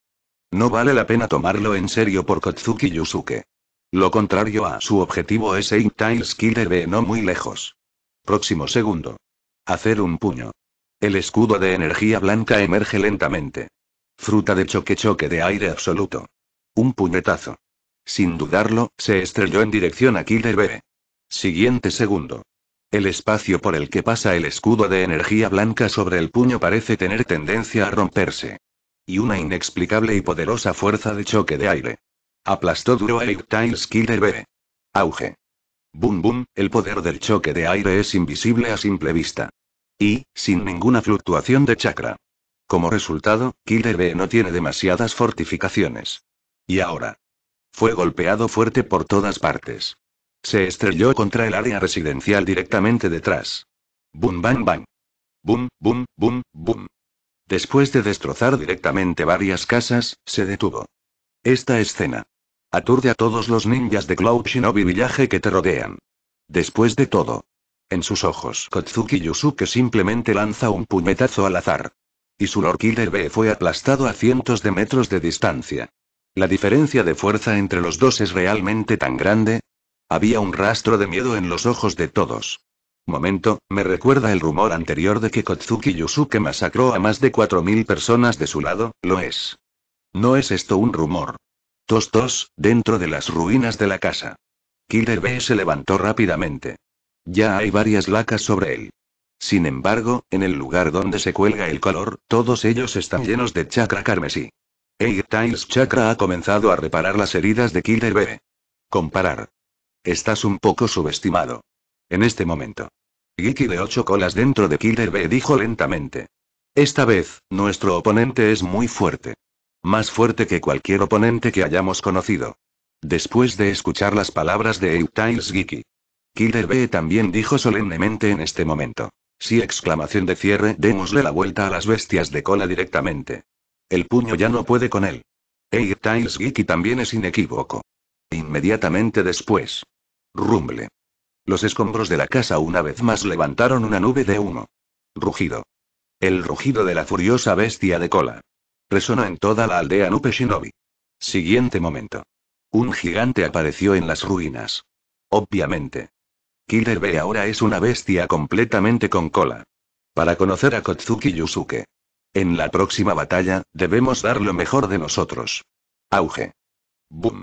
No vale la pena tomarlo en serio por Kotsuki Yusuke. Lo contrario a su objetivo es times Killer de no muy lejos. Próximo segundo. Hacer un puño. El escudo de energía blanca emerge lentamente. Fruta de choque-choque de aire absoluto. Un puñetazo. Sin dudarlo, se estrelló en dirección a Killer B. Siguiente segundo. El espacio por el que pasa el escudo de energía blanca sobre el puño parece tener tendencia a romperse. Y una inexplicable y poderosa fuerza de choque de aire. Aplastó duro a Eight Tiles Killer B. Auge. Boom bum, el poder del choque de aire es invisible a simple vista. Y, sin ninguna fluctuación de chakra. Como resultado, Killer B no tiene demasiadas fortificaciones. Y ahora. Fue golpeado fuerte por todas partes. Se estrelló contra el área residencial directamente detrás. Boom bam bam. Boom boom boom boom. Después de destrozar directamente varias casas, se detuvo. Esta escena. Aturde a todos los ninjas de Cloud Shinobi Villaje que te rodean. Después de todo. En sus ojos, Kotsuki Yusuke simplemente lanza un puñetazo al azar. Y su Lord Killer B fue aplastado a cientos de metros de distancia. La diferencia de fuerza entre los dos es realmente tan grande. Había un rastro de miedo en los ojos de todos. Momento, me recuerda el rumor anterior de que Kotsuki Yusuke masacró a más de 4.000 personas de su lado, lo es. No es esto un rumor. Tostos, dentro de las ruinas de la casa. Killer B se levantó rápidamente. Ya hay varias lacas sobre él. Sin embargo, en el lugar donde se cuelga el color, todos ellos están llenos de chakra carmesí. Eight Tiles Chakra ha comenzado a reparar las heridas de Killer B. Comparar. Estás un poco subestimado. En este momento. Giki de ocho colas dentro de Killer B dijo lentamente. Esta vez, nuestro oponente es muy fuerte. Más fuerte que cualquier oponente que hayamos conocido. Después de escuchar las palabras de Eutiles Giki. Killer B también dijo solemnemente en este momento. Si exclamación de cierre, démosle la vuelta a las bestias de cola directamente. El puño ya no puede con él. Eutiles Giki también es inequívoco. Inmediatamente después. Rumble. Los escombros de la casa una vez más levantaron una nube de humo. Rugido. El rugido de la furiosa bestia de cola. Resonó en toda la aldea Nupe Shinobi. Siguiente momento. Un gigante apareció en las ruinas. Obviamente. Killer B ahora es una bestia completamente con cola. Para conocer a Kotsuki Yusuke. En la próxima batalla, debemos dar lo mejor de nosotros. Auge. Boom.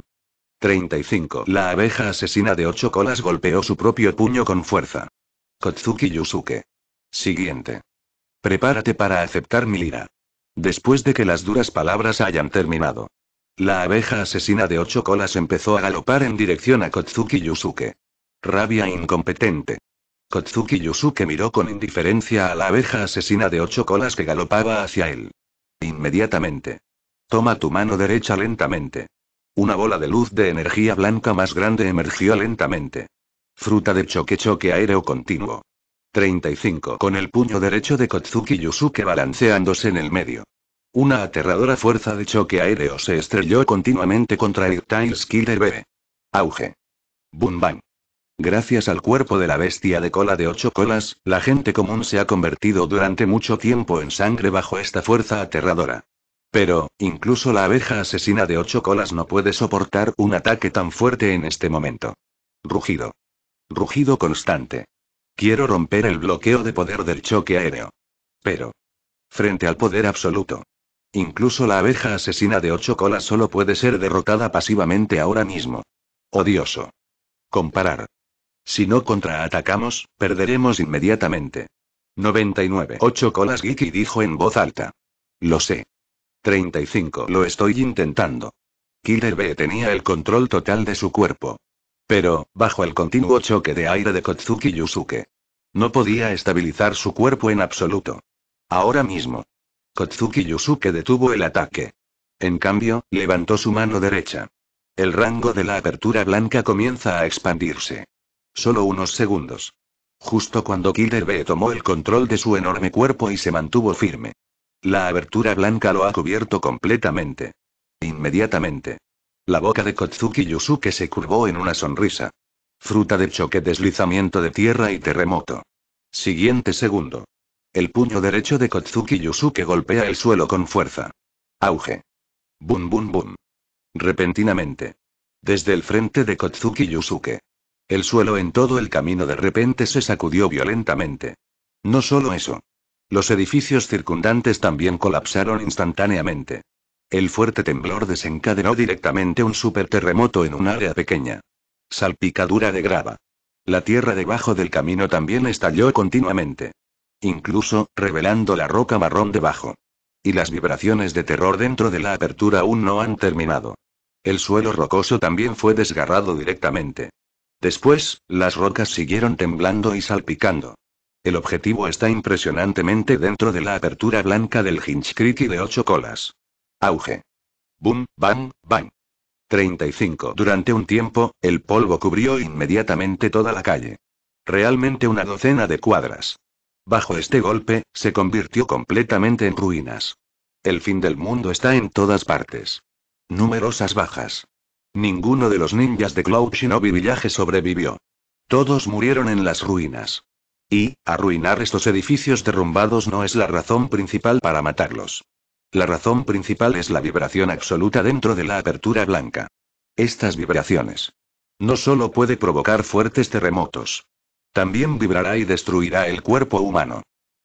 35. La abeja asesina de ocho colas golpeó su propio puño con fuerza. Kotsuki Yusuke. Siguiente. Prepárate para aceptar mi lira. Después de que las duras palabras hayan terminado. La abeja asesina de ocho colas empezó a galopar en dirección a Kotsuki Yusuke. Rabia incompetente. Kotsuki Yusuke miró con indiferencia a la abeja asesina de ocho colas que galopaba hacia él. Inmediatamente. Toma tu mano derecha lentamente. Una bola de luz de energía blanca más grande emergió lentamente. Fruta de choque choque aéreo continuo. 35 con el puño derecho de Kotsuki Yusuke balanceándose en el medio. Una aterradora fuerza de choque aéreo se estrelló continuamente contra el Killer B. Auge. Bum bang. Gracias al cuerpo de la bestia de cola de ocho colas, la gente común se ha convertido durante mucho tiempo en sangre bajo esta fuerza aterradora. Pero, incluso la abeja asesina de ocho colas no puede soportar un ataque tan fuerte en este momento. Rugido. Rugido constante. Quiero romper el bloqueo de poder del choque aéreo. Pero. Frente al poder absoluto. Incluso la abeja asesina de ocho colas solo puede ser derrotada pasivamente ahora mismo. Odioso. Comparar. Si no contraatacamos, perderemos inmediatamente. 99. Ocho colas Giki dijo en voz alta. Lo sé. 35. Lo estoy intentando. Killer B tenía el control total de su cuerpo. Pero, bajo el continuo choque de aire de Kotsuki Yusuke. No podía estabilizar su cuerpo en absoluto. Ahora mismo. Kotsuki Yusuke detuvo el ataque. En cambio, levantó su mano derecha. El rango de la apertura blanca comienza a expandirse. Solo unos segundos. Justo cuando Killer B tomó el control de su enorme cuerpo y se mantuvo firme. La abertura blanca lo ha cubierto completamente. Inmediatamente. La boca de Kotsuki Yusuke se curvó en una sonrisa. Fruta de choque, deslizamiento de tierra y terremoto. Siguiente segundo. El puño derecho de Kotsuki Yusuke golpea el suelo con fuerza. Auge. Bum bum bum. Repentinamente. Desde el frente de Kotsuki Yusuke. El suelo en todo el camino de repente se sacudió violentamente. No solo eso. Los edificios circundantes también colapsaron instantáneamente. El fuerte temblor desencadenó directamente un superterremoto en un área pequeña. Salpicadura de grava. La tierra debajo del camino también estalló continuamente. Incluso, revelando la roca marrón debajo. Y las vibraciones de terror dentro de la apertura aún no han terminado. El suelo rocoso también fue desgarrado directamente. Después, las rocas siguieron temblando y salpicando. El objetivo está impresionantemente dentro de la apertura blanca del Hinchcriti de ocho colas. Auge. Bum, bang, bang. 35. Durante un tiempo, el polvo cubrió inmediatamente toda la calle. Realmente una docena de cuadras. Bajo este golpe, se convirtió completamente en ruinas. El fin del mundo está en todas partes. Numerosas bajas. Ninguno de los ninjas de Cloud Shinobi Village sobrevivió. Todos murieron en las ruinas. Y, arruinar estos edificios derrumbados no es la razón principal para matarlos. La razón principal es la vibración absoluta dentro de la apertura blanca. Estas vibraciones. No solo puede provocar fuertes terremotos. También vibrará y destruirá el cuerpo humano.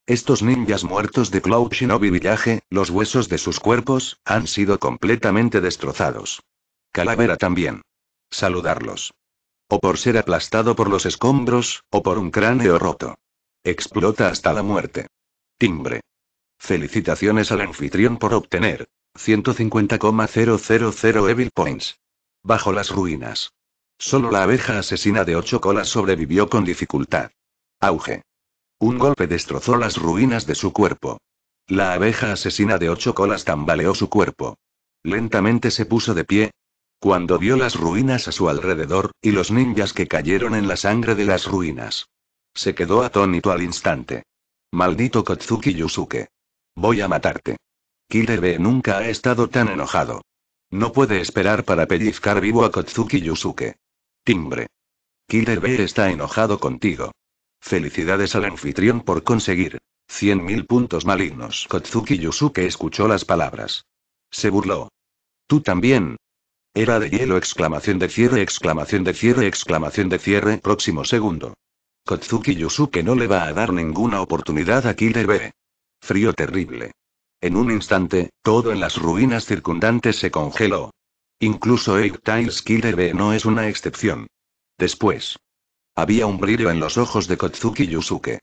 Estos ninjas muertos de Cloud Shinobi Village, los huesos de sus cuerpos, han sido completamente destrozados. Calavera también. Saludarlos. O por ser aplastado por los escombros, o por un cráneo roto. Explota hasta la muerte. Timbre. Felicitaciones al anfitrión por obtener 150,000 Evil Points. Bajo las ruinas. Solo la abeja asesina de ocho colas sobrevivió con dificultad. Auge. Un golpe destrozó las ruinas de su cuerpo. La abeja asesina de ocho colas tambaleó su cuerpo. Lentamente se puso de pie. Cuando vio las ruinas a su alrededor, y los ninjas que cayeron en la sangre de las ruinas. Se quedó atónito al instante. Maldito Kotsuki Yusuke. Voy a matarte. Killer B nunca ha estado tan enojado. No puede esperar para pellizcar vivo a Kotsuki Yusuke. Timbre. Killer B está enojado contigo. Felicidades al anfitrión por conseguir 100.000 puntos malignos. Kotsuki Yusuke escuchó las palabras. Se burló. Tú también. Era de hielo exclamación de cierre exclamación de cierre exclamación de cierre próximo segundo. Kotsuki Yusuke no le va a dar ninguna oportunidad a Killer B. Frío terrible. En un instante, todo en las ruinas circundantes se congeló. Incluso Eight Tiles Killer B no es una excepción. Después. Había un brillo en los ojos de Kotsuki Yusuke.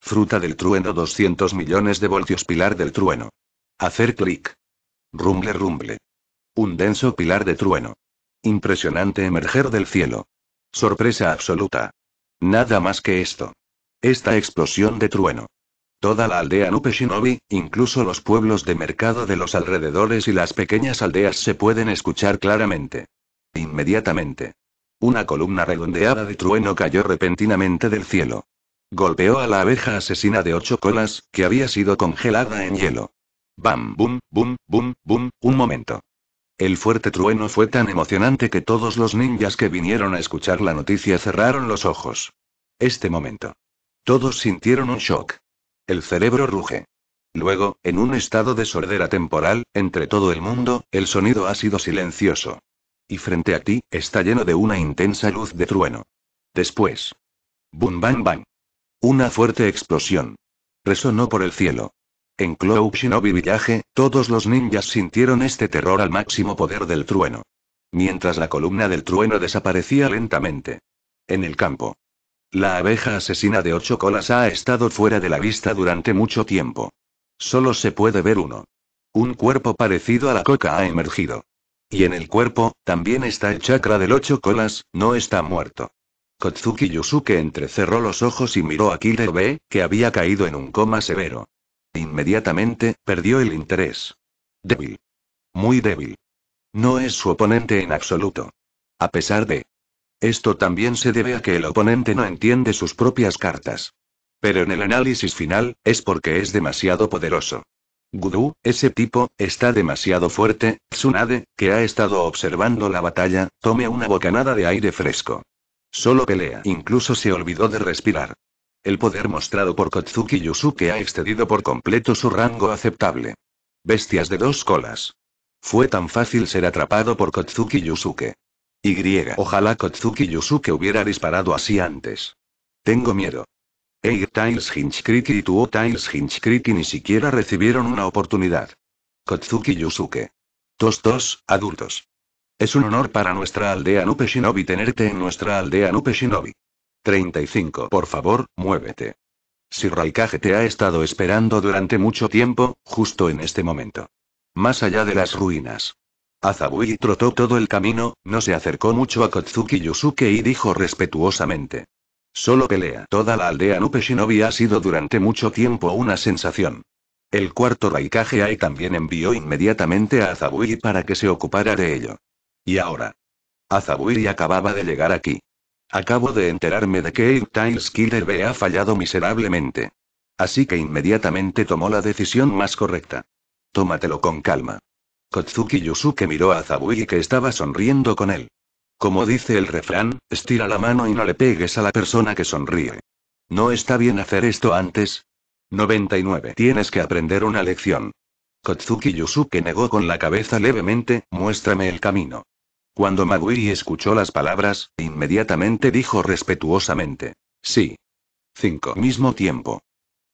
Fruta del trueno 200 millones de voltios pilar del trueno. Hacer clic. Rumble rumble. Un denso pilar de trueno. Impresionante emerger del cielo. Sorpresa absoluta. Nada más que esto. Esta explosión de trueno. Toda la aldea Nupeshinobi, incluso los pueblos de mercado de los alrededores y las pequeñas aldeas se pueden escuchar claramente. Inmediatamente. Una columna redondeada de trueno cayó repentinamente del cielo. Golpeó a la abeja asesina de ocho colas, que había sido congelada en hielo. Bam, bum, bum, bum, bum, un momento. El fuerte trueno fue tan emocionante que todos los ninjas que vinieron a escuchar la noticia cerraron los ojos. Este momento. Todos sintieron un shock. El cerebro ruge. Luego, en un estado de sordera temporal, entre todo el mundo, el sonido ha sido silencioso. Y frente a ti, está lleno de una intensa luz de trueno. Después. Bum bam bam. Una fuerte explosión. Resonó por el cielo. En Cloud Shinobi Village, todos los ninjas sintieron este terror al máximo poder del trueno. Mientras la columna del trueno desaparecía lentamente. En el campo. La abeja asesina de ocho colas ha estado fuera de la vista durante mucho tiempo. Solo se puede ver uno. Un cuerpo parecido a la coca ha emergido. Y en el cuerpo, también está el chakra del ocho colas, no está muerto. Kotsuki Yusuke entrecerró los ojos y miró a B, que había caído en un coma severo. Inmediatamente, perdió el interés. Débil. Muy débil. No es su oponente en absoluto. A pesar de, esto también se debe a que el oponente no entiende sus propias cartas. Pero en el análisis final, es porque es demasiado poderoso. Guru, ese tipo, está demasiado fuerte, Tsunade, que ha estado observando la batalla, tome una bocanada de aire fresco. Solo pelea, incluso se olvidó de respirar. El poder mostrado por Kotsuki Yusuke ha excedido por completo su rango aceptable. Bestias de dos colas. Fue tan fácil ser atrapado por Kotsuki Yusuke. Y. Ojalá Kotsuki Yusuke hubiera disparado así antes. Tengo miedo. Eir Tiles Hinchkriki y Tuo Tiles Hinchkriki ni siquiera recibieron una oportunidad. Kotsuki Yusuke. Tostos, dos, adultos. Es un honor para nuestra aldea Nupeshinobi tenerte en nuestra aldea Nupeshinobi. 35. Por favor, muévete. Si Raikage te ha estado esperando durante mucho tiempo, justo en este momento. Más allá de las ruinas. Azabui trotó todo el camino, no se acercó mucho a Kotsuki Yusuke y dijo respetuosamente. Solo pelea. Toda la aldea Nupe ha sido durante mucho tiempo una sensación. El cuarto Raikage Ai también envió inmediatamente a Azabui para que se ocupara de ello. Y ahora. Azabui acababa de llegar aquí. Acabo de enterarme de que Eight Tiles Killer B ha fallado miserablemente. Así que inmediatamente tomó la decisión más correcta. Tómatelo con calma. Kotsuki Yusuke miró a Zabui que estaba sonriendo con él. Como dice el refrán, estira la mano y no le pegues a la persona que sonríe. ¿No está bien hacer esto antes? 99. Tienes que aprender una lección. Kotsuki Yusuke negó con la cabeza levemente, muéstrame el camino. Cuando Magui escuchó las palabras, inmediatamente dijo respetuosamente. Sí. 5. Mismo tiempo.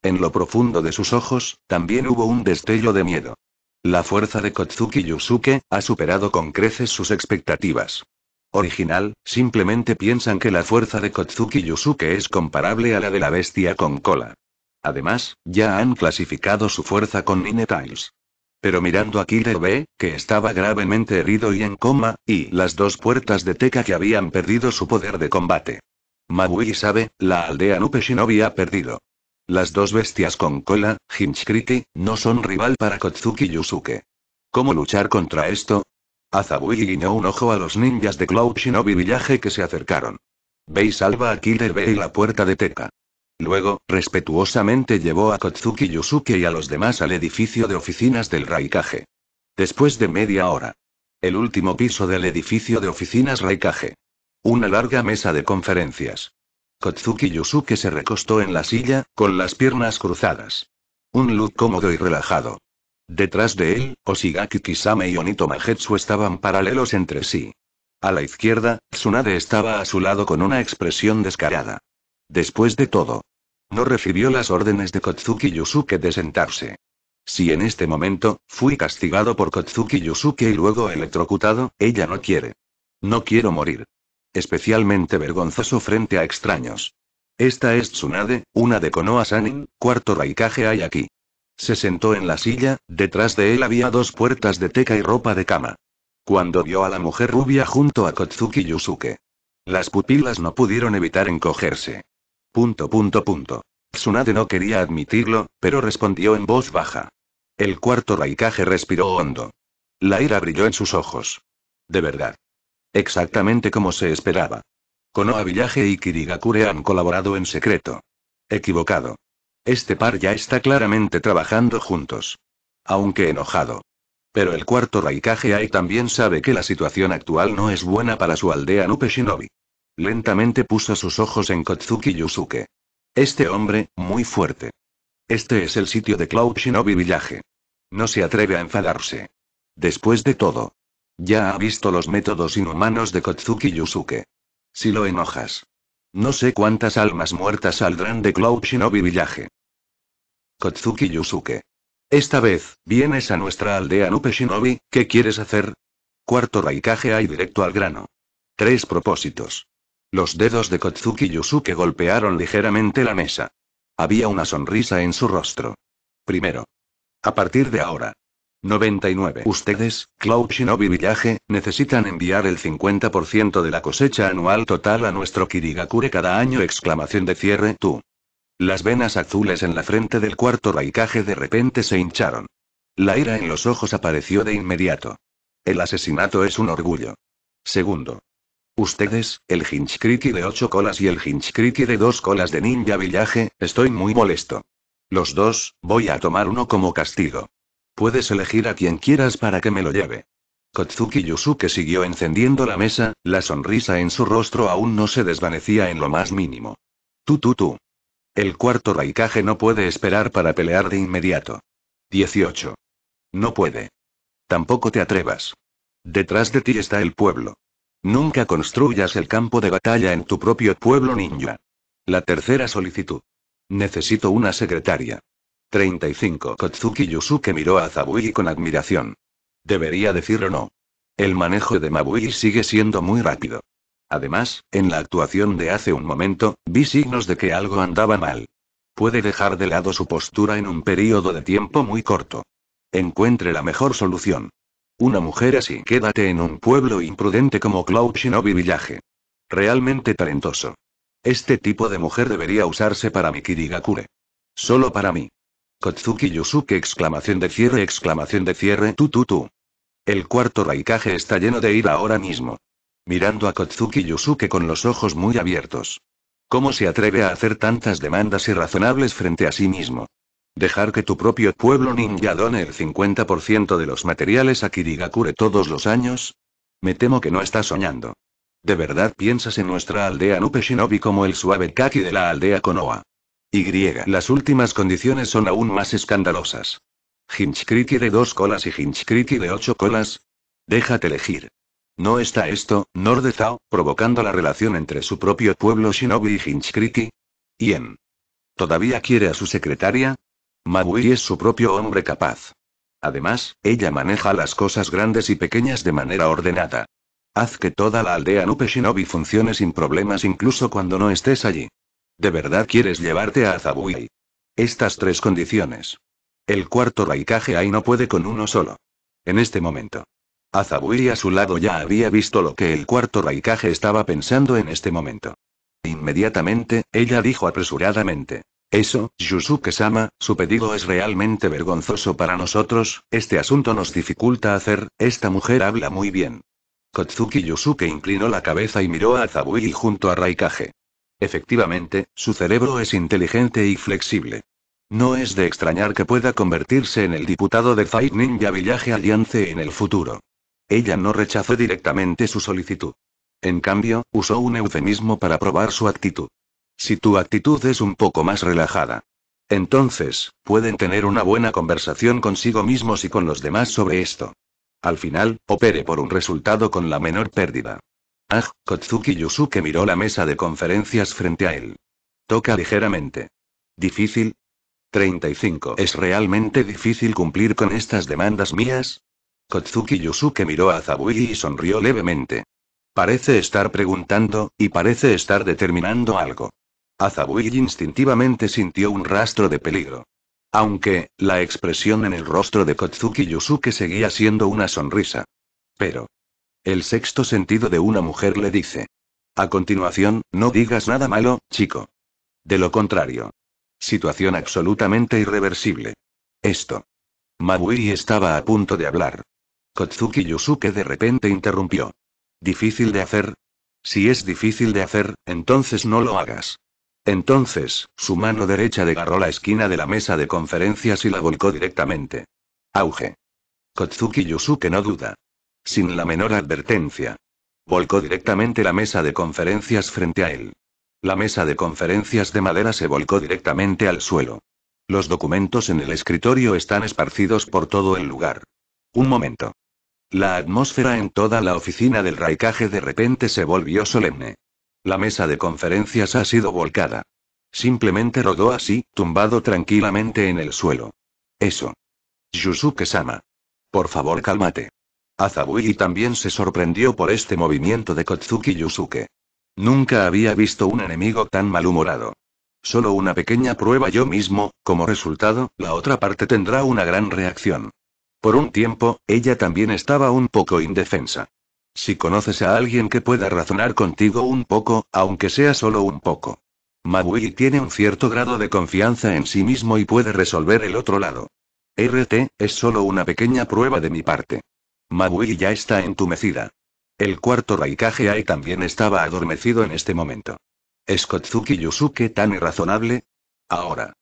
En lo profundo de sus ojos, también hubo un destello de miedo. La fuerza de Kotsuki Yusuke, ha superado con creces sus expectativas. Original, simplemente piensan que la fuerza de Kotsuki Yusuke es comparable a la de la bestia con cola. Además, ya han clasificado su fuerza con Tiles. Pero mirando a Killer B, que estaba gravemente herido y en coma, y las dos puertas de Teca que habían perdido su poder de combate. Mabui sabe, la aldea Nupe Shinobi ha perdido. Las dos bestias con cola, Hinchkriti, no son rival para Kotsuki Yusuke. ¿Cómo luchar contra esto? Azabui guiñó un ojo a los ninjas de Cloud Shinobi Village que se acercaron. Bey salva a Killer Bey y la puerta de Teca. Luego, respetuosamente llevó a Kotsuki Yusuke y a los demás al edificio de oficinas del Raikage. Después de media hora. El último piso del edificio de oficinas Raikage. Una larga mesa de conferencias. Kotsuki Yusuke se recostó en la silla, con las piernas cruzadas. Un look cómodo y relajado. Detrás de él, Osigaki Kisame y Onito Mahetsu estaban paralelos entre sí. A la izquierda, Tsunade estaba a su lado con una expresión descarada. Después de todo, no recibió las órdenes de Kotsuki Yusuke de sentarse. Si en este momento, fui castigado por Kotsuki Yusuke y luego electrocutado, ella no quiere. No quiero morir especialmente vergonzoso frente a extraños. Esta es Tsunade, una de Konoha Sanin, cuarto raikaje hay aquí. Se sentó en la silla, detrás de él había dos puertas de teca y ropa de cama. Cuando vio a la mujer rubia junto a Kotsuki Yusuke. Las pupilas no pudieron evitar encogerse. Punto punto punto. Tsunade no quería admitirlo, pero respondió en voz baja. El cuarto raikaje respiró hondo. La ira brilló en sus ojos. De verdad. Exactamente como se esperaba. Konoha Village y Kirigakure han colaborado en secreto. Equivocado. Este par ya está claramente trabajando juntos. Aunque enojado. Pero el cuarto Raikage también sabe que la situación actual no es buena para su aldea Nupe Shinobi. Lentamente puso sus ojos en Kotsuki Yusuke. Este hombre, muy fuerte. Este es el sitio de Cloud Shinobi Village. No se atreve a enfadarse. Después de todo, ya ha visto los métodos inhumanos de Kotsuki Yusuke. Si lo enojas. No sé cuántas almas muertas saldrán de Cloud Shinobi Village. Kotsuki Yusuke. Esta vez, vienes a nuestra aldea Nupe Shinobi, ¿qué quieres hacer? Cuarto Raikaje hay directo al grano. Tres propósitos. Los dedos de Kotsuki Yusuke golpearon ligeramente la mesa. Había una sonrisa en su rostro. Primero. A partir de ahora, 99. Ustedes, Cloud Shinobi Villaje, necesitan enviar el 50% de la cosecha anual total a nuestro Kirigakure cada año. Exclamación de cierre. Tú. Las venas azules en la frente del cuarto raikaje de repente se hincharon. La ira en los ojos apareció de inmediato. El asesinato es un orgullo. Segundo. Ustedes, el Hinchkriki de ocho colas y el Hinchkriki de dos colas de Ninja Villaje, estoy muy molesto. Los dos, voy a tomar uno como castigo. Puedes elegir a quien quieras para que me lo lleve. Kotsuki Yusuke siguió encendiendo la mesa, la sonrisa en su rostro aún no se desvanecía en lo más mínimo. Tú, tú, tú. El cuarto Raikage no puede esperar para pelear de inmediato. 18. No puede. Tampoco te atrevas. Detrás de ti está el pueblo. Nunca construyas el campo de batalla en tu propio pueblo ninja. La tercera solicitud. Necesito una secretaria. 35. Kotsuki Yusuke miró a Zabui con admiración. Debería decirlo no. El manejo de Mabui sigue siendo muy rápido. Además, en la actuación de hace un momento, vi signos de que algo andaba mal. Puede dejar de lado su postura en un periodo de tiempo muy corto. Encuentre la mejor solución. Una mujer así, quédate en un pueblo imprudente como Cloud Shinobi Village. Realmente talentoso. Este tipo de mujer debería usarse para mi Kirigakure. Solo para mí. Kotsuki Yusuke exclamación de cierre exclamación de cierre tu tu tu. El cuarto Raikage está lleno de ira ahora mismo. Mirando a Kotsuki Yusuke con los ojos muy abiertos. ¿Cómo se atreve a hacer tantas demandas irrazonables frente a sí mismo? Dejar que tu propio pueblo ninja done el 50% de los materiales a Kirigakure todos los años? Me temo que no estás soñando. ¿De verdad piensas en nuestra aldea Nupe Shinobi como el suave kaki de la aldea Konoha? Y. Las últimas condiciones son aún más escandalosas. Hinchcriti de dos colas y Hinchcriti de ocho colas. Déjate elegir. ¿No está esto, Nordezao, provocando la relación entre su propio pueblo Shinobi y Hinchcriti? ¿Yen? ¿Todavía quiere a su secretaria? Mabui es su propio hombre capaz. Además, ella maneja las cosas grandes y pequeñas de manera ordenada. Haz que toda la aldea Nupe Shinobi funcione sin problemas incluso cuando no estés allí. ¿De verdad quieres llevarte a Azabui? Estas tres condiciones. El cuarto Raikage ahí no puede con uno solo. En este momento. Azabui a su lado ya había visto lo que el cuarto Raikage estaba pensando en este momento. Inmediatamente, ella dijo apresuradamente. Eso, Yusuke-sama, su pedido es realmente vergonzoso para nosotros, este asunto nos dificulta hacer, esta mujer habla muy bien. Kotsuki Yusuke inclinó la cabeza y miró a Azabui junto a Raikage. Efectivamente, su cerebro es inteligente y flexible. No es de extrañar que pueda convertirse en el diputado de Fight Ninja Village Alliance en el futuro. Ella no rechazó directamente su solicitud. En cambio, usó un eufemismo para probar su actitud. Si tu actitud es un poco más relajada. Entonces, pueden tener una buena conversación consigo mismos y con los demás sobre esto. Al final, opere por un resultado con la menor pérdida. Ah, Kotsuki Yusuke miró la mesa de conferencias frente a él. Toca ligeramente. ¿Difícil? 35. ¿Es realmente difícil cumplir con estas demandas mías? Kotsuki Yusuke miró a Zabuji y sonrió levemente. Parece estar preguntando, y parece estar determinando algo. Zabuji instintivamente sintió un rastro de peligro. Aunque, la expresión en el rostro de Kotsuki Yusuke seguía siendo una sonrisa. Pero, el sexto sentido de una mujer le dice. A continuación, no digas nada malo, chico. De lo contrario. Situación absolutamente irreversible. Esto. Mabui estaba a punto de hablar. Kotsuki Yusuke de repente interrumpió. ¿Difícil de hacer? Si es difícil de hacer, entonces no lo hagas. Entonces, su mano derecha agarró la esquina de la mesa de conferencias y la volcó directamente. Auge. Kotsuki Yusuke no duda sin la menor advertencia. Volcó directamente la mesa de conferencias frente a él. La mesa de conferencias de madera se volcó directamente al suelo. Los documentos en el escritorio están esparcidos por todo el lugar. Un momento. La atmósfera en toda la oficina del raicaje de repente se volvió solemne. La mesa de conferencias ha sido volcada. Simplemente rodó así, tumbado tranquilamente en el suelo. Eso. Yusuke-sama. Por favor, cálmate. Azabui también se sorprendió por este movimiento de Kotsuki Yusuke. Nunca había visto un enemigo tan malhumorado. Solo una pequeña prueba yo mismo, como resultado, la otra parte tendrá una gran reacción. Por un tiempo, ella también estaba un poco indefensa. Si conoces a alguien que pueda razonar contigo un poco, aunque sea solo un poco. Mabui tiene un cierto grado de confianza en sí mismo y puede resolver el otro lado. RT, es solo una pequeña prueba de mi parte. Mabui ya está entumecida. El cuarto Raikage Ai también estaba adormecido en este momento. ¿Es Kotsuki Yusuke tan irrazonable? Ahora.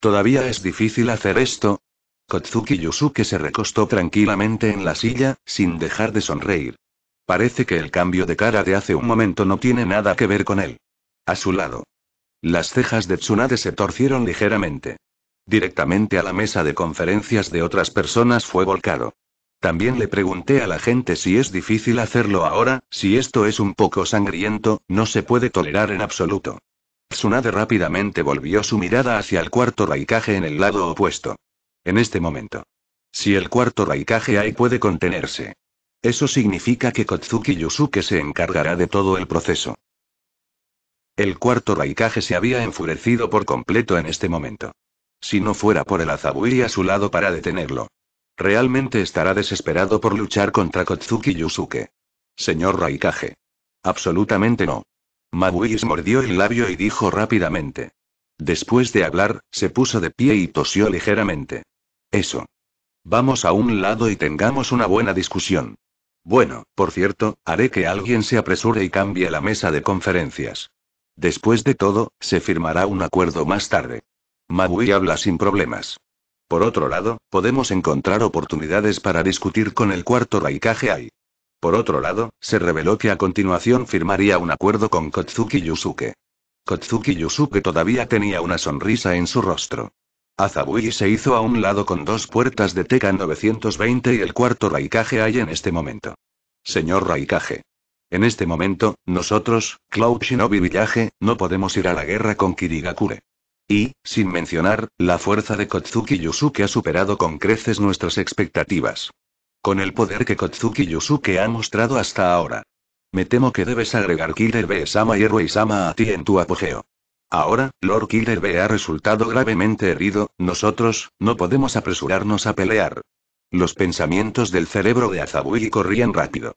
Todavía es difícil hacer esto. Kotsuki Yusuke se recostó tranquilamente en la silla, sin dejar de sonreír. Parece que el cambio de cara de hace un momento no tiene nada que ver con él. A su lado. Las cejas de Tsunade se torcieron ligeramente. Directamente a la mesa de conferencias de otras personas fue volcado. También le pregunté a la gente si es difícil hacerlo ahora, si esto es un poco sangriento, no se puede tolerar en absoluto. Tsunade rápidamente volvió su mirada hacia el cuarto raikaje en el lado opuesto. En este momento. Si el cuarto raikaje hay puede contenerse. Eso significa que Kotsuki Yusuke se encargará de todo el proceso. El cuarto raikaje se había enfurecido por completo en este momento. Si no fuera por el Azabui a su lado para detenerlo, Realmente estará desesperado por luchar contra Kotsuki Yusuke. Señor Raikage. Absolutamente no. se mordió el labio y dijo rápidamente. Después de hablar, se puso de pie y tosió ligeramente. Eso. Vamos a un lado y tengamos una buena discusión. Bueno, por cierto, haré que alguien se apresure y cambie la mesa de conferencias. Después de todo, se firmará un acuerdo más tarde. Mabui habla sin problemas. Por otro lado, podemos encontrar oportunidades para discutir con el cuarto Raikage Ai. Por otro lado, se reveló que a continuación firmaría un acuerdo con Kotsuki Yusuke. Kotsuki Yusuke todavía tenía una sonrisa en su rostro. Azabui se hizo a un lado con dos puertas de Teca 920 y el cuarto Raikage hay en este momento. Señor Raikage. En este momento, nosotros, Cloud Shinobi Village, no podemos ir a la guerra con Kirigakure. Y, sin mencionar, la fuerza de Kotsuki Yusuke ha superado con creces nuestras expectativas. Con el poder que Kotsuki Yusuke ha mostrado hasta ahora. Me temo que debes agregar Killer b sama y reisama sama a ti en tu apogeo. Ahora, Lord Killer B ha resultado gravemente herido, nosotros, no podemos apresurarnos a pelear. Los pensamientos del cerebro de Azabui corrían rápido.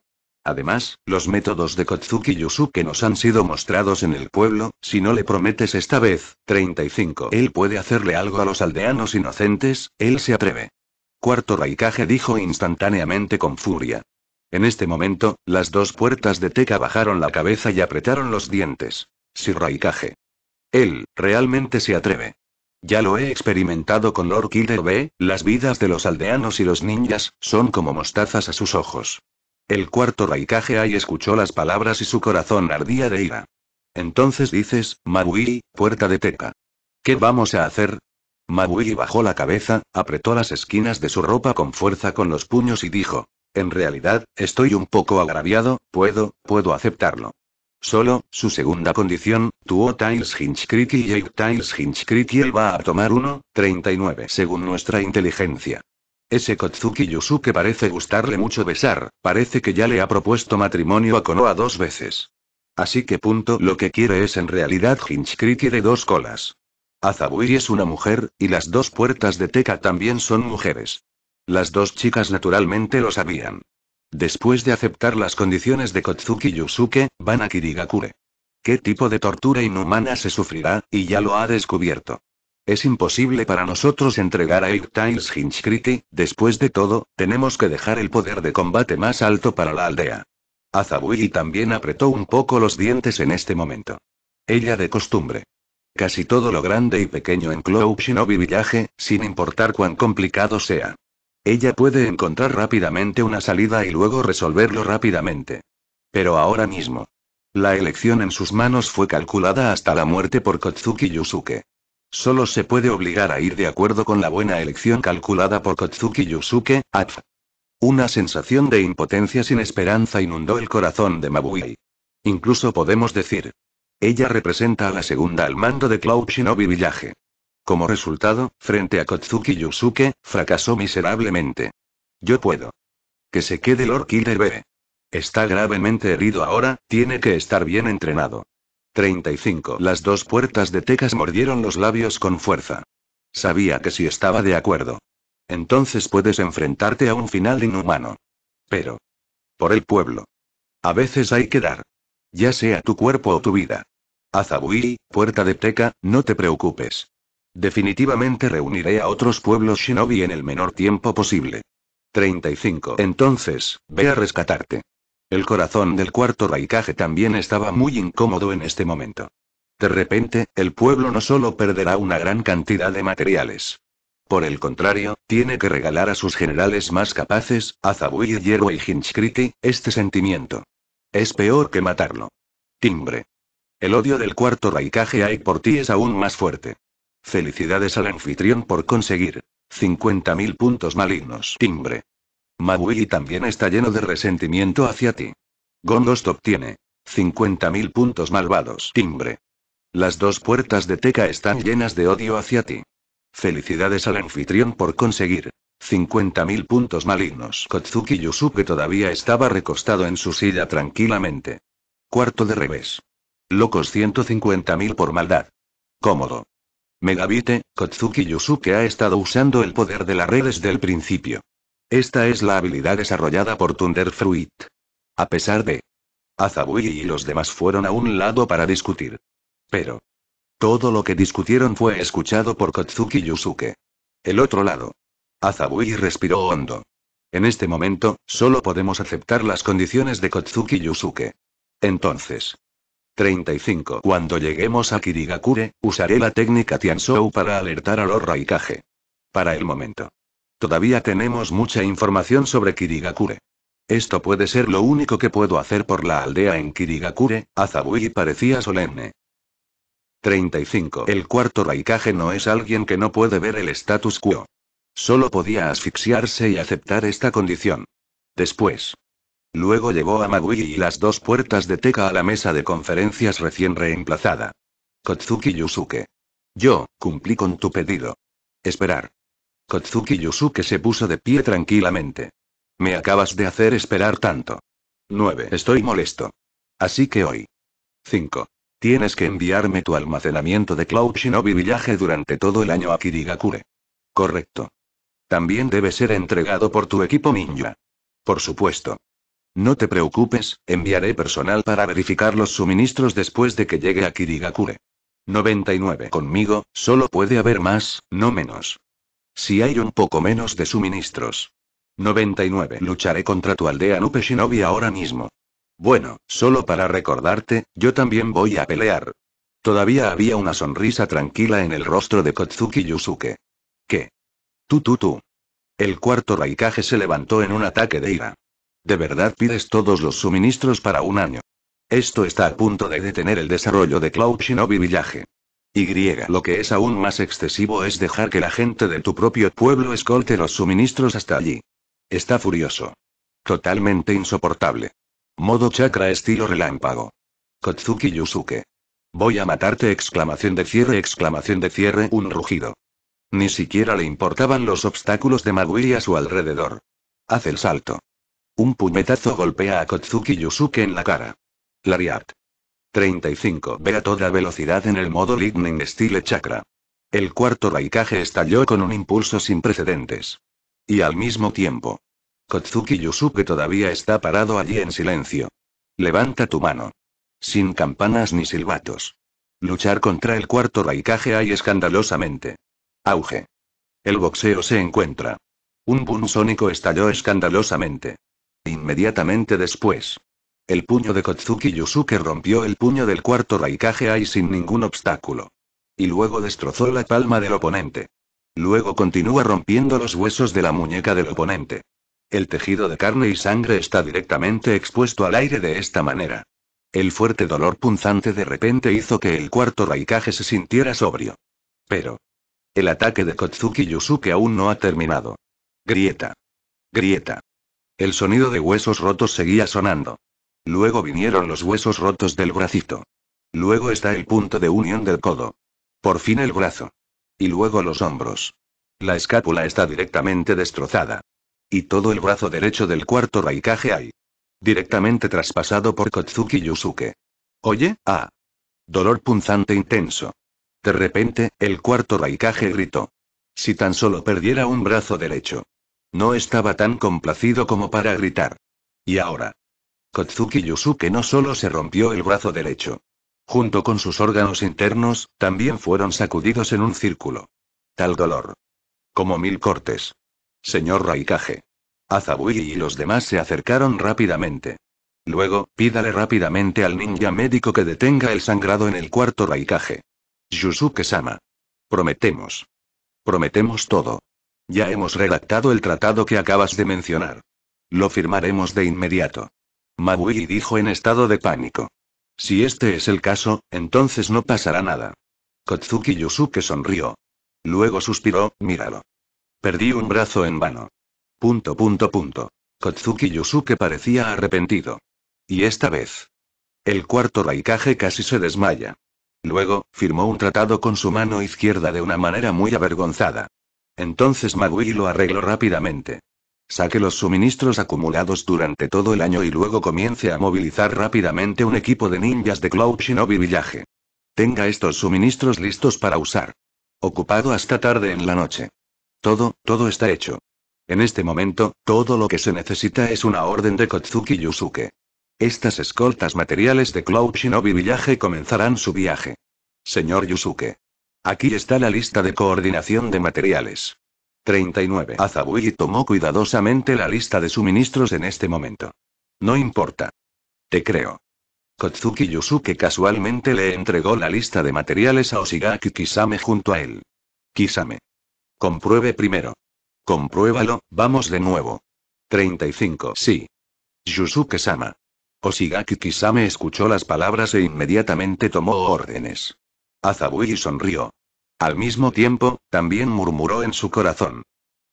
Además, los métodos de Kotsuki Yusuke nos han sido mostrados en el pueblo, si no le prometes esta vez, 35. Él puede hacerle algo a los aldeanos inocentes, él se atreve. Cuarto Raikage dijo instantáneamente con furia. En este momento, las dos puertas de Teca bajaron la cabeza y apretaron los dientes. Si Raikage. Él, realmente se atreve. Ya lo he experimentado con Lord Killer B, las vidas de los aldeanos y los ninjas, son como mostazas a sus ojos. El cuarto Raikage escuchó las palabras y su corazón ardía de ira. Entonces dices, Mabui, puerta de teca. ¿Qué vamos a hacer? Mabui bajó la cabeza, apretó las esquinas de su ropa con fuerza con los puños y dijo, en realidad, estoy un poco agraviado, puedo, puedo aceptarlo. Solo, su segunda condición, tuo Tiles Hinchcriti y Tiles Hinchcriti él va a tomar 1,39 según nuestra inteligencia. Ese Kotsuki Yusuke parece gustarle mucho besar, parece que ya le ha propuesto matrimonio a Konoha dos veces. Así que punto lo que quiere es en realidad Hinchkriki de dos colas. Azabui es una mujer, y las dos puertas de Teka también son mujeres. Las dos chicas naturalmente lo sabían. Después de aceptar las condiciones de Kotsuki Yusuke, van a Kirigakure. ¿Qué tipo de tortura inhumana se sufrirá? Y ya lo ha descubierto. Es imposible para nosotros entregar a Igtails Hinchkriti, después de todo, tenemos que dejar el poder de combate más alto para la aldea. Azabui también apretó un poco los dientes en este momento. Ella de costumbre. Casi todo lo grande y pequeño en Cloud Shinobi Village, sin importar cuán complicado sea. Ella puede encontrar rápidamente una salida y luego resolverlo rápidamente. Pero ahora mismo. La elección en sus manos fue calculada hasta la muerte por Kotsuki Yusuke. Solo se puede obligar a ir de acuerdo con la buena elección calculada por Kotsuki Yusuke, Una sensación de impotencia sin esperanza inundó el corazón de Mabui. Incluso podemos decir. Ella representa a la segunda al mando de Cloud Shinobi Village. Como resultado, frente a Kotsuki Yusuke, fracasó miserablemente. Yo puedo. Que se quede Lord Killer B. Está gravemente herido ahora, tiene que estar bien entrenado. 35. Las dos puertas de Tecas mordieron los labios con fuerza. Sabía que si estaba de acuerdo. Entonces puedes enfrentarte a un final inhumano. Pero. Por el pueblo. A veces hay que dar. Ya sea tu cuerpo o tu vida. Azabui, puerta de Teca, no te preocupes. Definitivamente reuniré a otros pueblos shinobi en el menor tiempo posible. 35. Entonces, ve a rescatarte. El corazón del cuarto raicaje también estaba muy incómodo en este momento. De repente, el pueblo no solo perderá una gran cantidad de materiales. Por el contrario, tiene que regalar a sus generales más capaces, a y Yero y Hinchkriti, este sentimiento. Es peor que matarlo. Timbre. El odio del cuarto raicaje hay por ti es aún más fuerte. Felicidades al anfitrión por conseguir 50.000 puntos malignos. Timbre. Mabui también está lleno de resentimiento hacia ti. Gongost obtiene 50.000 puntos malvados. Timbre. Las dos puertas de Teca están llenas de odio hacia ti. Felicidades al anfitrión por conseguir 50.000 puntos malignos. Kotsuki Yusuke todavía estaba recostado en su silla tranquilamente. Cuarto de revés. Locos 150.000 por maldad. Cómodo. Megavite, Kotsuki Yusuke ha estado usando el poder de las redes del principio. Esta es la habilidad desarrollada por Fruit. A pesar de... Azabui y los demás fueron a un lado para discutir. Pero... Todo lo que discutieron fue escuchado por Kotsuki Yusuke. El otro lado. Azabui respiró hondo. En este momento, solo podemos aceptar las condiciones de Kotsuki Yusuke. Entonces. 35. Cuando lleguemos a Kirigakure, usaré la técnica Tianshou para alertar a los Raikage. Para el momento. Todavía tenemos mucha información sobre Kirigakure. Esto puede ser lo único que puedo hacer por la aldea en Kirigakure, Azabui parecía solemne. 35. El cuarto Raikage no es alguien que no puede ver el status quo. Solo podía asfixiarse y aceptar esta condición. Después. Luego llevó a Magui y las dos puertas de Teca a la mesa de conferencias recién reemplazada. Kotsuki Yusuke. Yo, cumplí con tu pedido. Esperar. Kotsuki Yusuke se puso de pie tranquilamente. Me acabas de hacer esperar tanto. 9. Estoy molesto. Así que hoy. 5. Tienes que enviarme tu almacenamiento de Cloud Shinobi Village durante todo el año a Kirigakure. Correcto. También debe ser entregado por tu equipo ninja. Por supuesto. No te preocupes, enviaré personal para verificar los suministros después de que llegue a Kirigakure. 99. Conmigo, solo puede haber más, no menos. Si hay un poco menos de suministros. 99. Lucharé contra tu aldea Nupe Shinobi ahora mismo. Bueno, solo para recordarte, yo también voy a pelear. Todavía había una sonrisa tranquila en el rostro de Kotsuki Yusuke. ¿Qué? Tú, tú, tú. El cuarto Raikage se levantó en un ataque de ira. ¿De verdad pides todos los suministros para un año? Esto está a punto de detener el desarrollo de Cloud Shinobi Village. Y lo que es aún más excesivo es dejar que la gente de tu propio pueblo escolte los suministros hasta allí. Está furioso. Totalmente insoportable. Modo chakra estilo relámpago. Kotsuki Yusuke. Voy a matarte exclamación de cierre exclamación de cierre un rugido. Ni siquiera le importaban los obstáculos de Magui a su alrededor. Hace el salto. Un puñetazo golpea a Kotsuki Yusuke en la cara. Lariat. 35. Ve a toda velocidad en el modo Lightning estilo Chakra. El cuarto raikaje estalló con un impulso sin precedentes. Y al mismo tiempo. Kotsuki Yusuke todavía está parado allí en silencio. Levanta tu mano. Sin campanas ni silbatos. Luchar contra el cuarto raikaje hay escandalosamente. Auge. El boxeo se encuentra. Un boom sónico estalló escandalosamente. Inmediatamente después. El puño de Kotsuki Yusuke rompió el puño del cuarto Raikage ahí sin ningún obstáculo. Y luego destrozó la palma del oponente. Luego continúa rompiendo los huesos de la muñeca del oponente. El tejido de carne y sangre está directamente expuesto al aire de esta manera. El fuerte dolor punzante de repente hizo que el cuarto Raikage se sintiera sobrio. Pero. El ataque de Kotsuki Yusuke aún no ha terminado. Grieta. Grieta. El sonido de huesos rotos seguía sonando. Luego vinieron los huesos rotos del bracito. Luego está el punto de unión del codo. Por fin el brazo. Y luego los hombros. La escápula está directamente destrozada. Y todo el brazo derecho del cuarto raikage hay. Directamente traspasado por Kotsuki Yusuke. Oye, ah. Dolor punzante intenso. De repente, el cuarto raikage gritó. Si tan solo perdiera un brazo derecho. No estaba tan complacido como para gritar. Y ahora. Kotsuki Yusuke no solo se rompió el brazo derecho. Junto con sus órganos internos, también fueron sacudidos en un círculo. Tal dolor. Como mil cortes. Señor Raikage. Azabui y los demás se acercaron rápidamente. Luego, pídale rápidamente al ninja médico que detenga el sangrado en el cuarto Raikage. Yusuke-sama. Prometemos. Prometemos todo. Ya hemos redactado el tratado que acabas de mencionar. Lo firmaremos de inmediato. Magui dijo en estado de pánico. Si este es el caso, entonces no pasará nada. Kotsuki Yusuke sonrió. Luego suspiró, míralo. Perdí un brazo en vano. Punto, punto, punto. Kotsuki Yusuke parecía arrepentido. Y esta vez. El cuarto Raikage casi se desmaya. Luego, firmó un tratado con su mano izquierda de una manera muy avergonzada. Entonces Magui lo arregló rápidamente. Saque los suministros acumulados durante todo el año y luego comience a movilizar rápidamente un equipo de ninjas de Cloud Shinobi Village. Tenga estos suministros listos para usar. Ocupado hasta tarde en la noche. Todo, todo está hecho. En este momento, todo lo que se necesita es una orden de Kotsuki Yusuke. Estas escoltas materiales de Cloud Shinobi Village comenzarán su viaje. Señor Yusuke. Aquí está la lista de coordinación de materiales. 39. Azabui tomó cuidadosamente la lista de suministros en este momento. No importa. Te creo. Kotsuki Yusuke casualmente le entregó la lista de materiales a Osigaki Kisame junto a él. Kisame. Compruebe primero. Compruébalo, vamos de nuevo. 35. Sí. Yusuke-sama. Osigaki Kisame escuchó las palabras e inmediatamente tomó órdenes. Azabui sonrió. Al mismo tiempo, también murmuró en su corazón.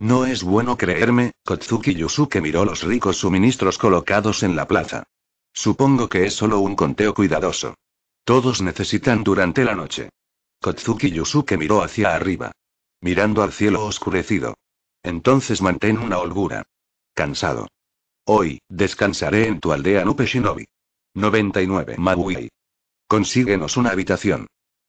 No es bueno creerme, Kotsuki Yusuke miró los ricos suministros colocados en la plaza. Supongo que es solo un conteo cuidadoso. Todos necesitan durante la noche. Kotsuki Yusuke miró hacia arriba. Mirando al cielo oscurecido. Entonces mantén una holgura. Cansado. Hoy, descansaré en tu aldea Nupe Shinobi. 99 Magui. Consíguenos una habitación.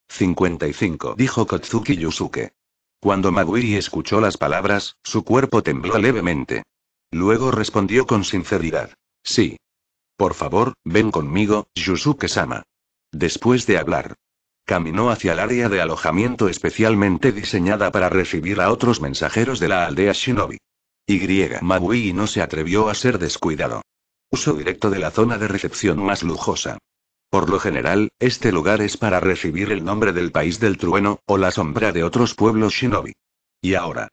55, dijo Kotsuki Yusuke. Cuando Magui escuchó las palabras, su cuerpo tembló levemente. Luego respondió con sinceridad. Sí. Por favor, ven conmigo, Yusuke-sama. Después de hablar, caminó hacia el área de alojamiento especialmente diseñada para recibir a otros mensajeros de la aldea Shinobi. Y. Magui no se atrevió a ser descuidado. Uso directo de la zona de recepción más lujosa. Por lo general, este lugar es para recibir el nombre del país del trueno, o la sombra de otros pueblos shinobi. Y ahora.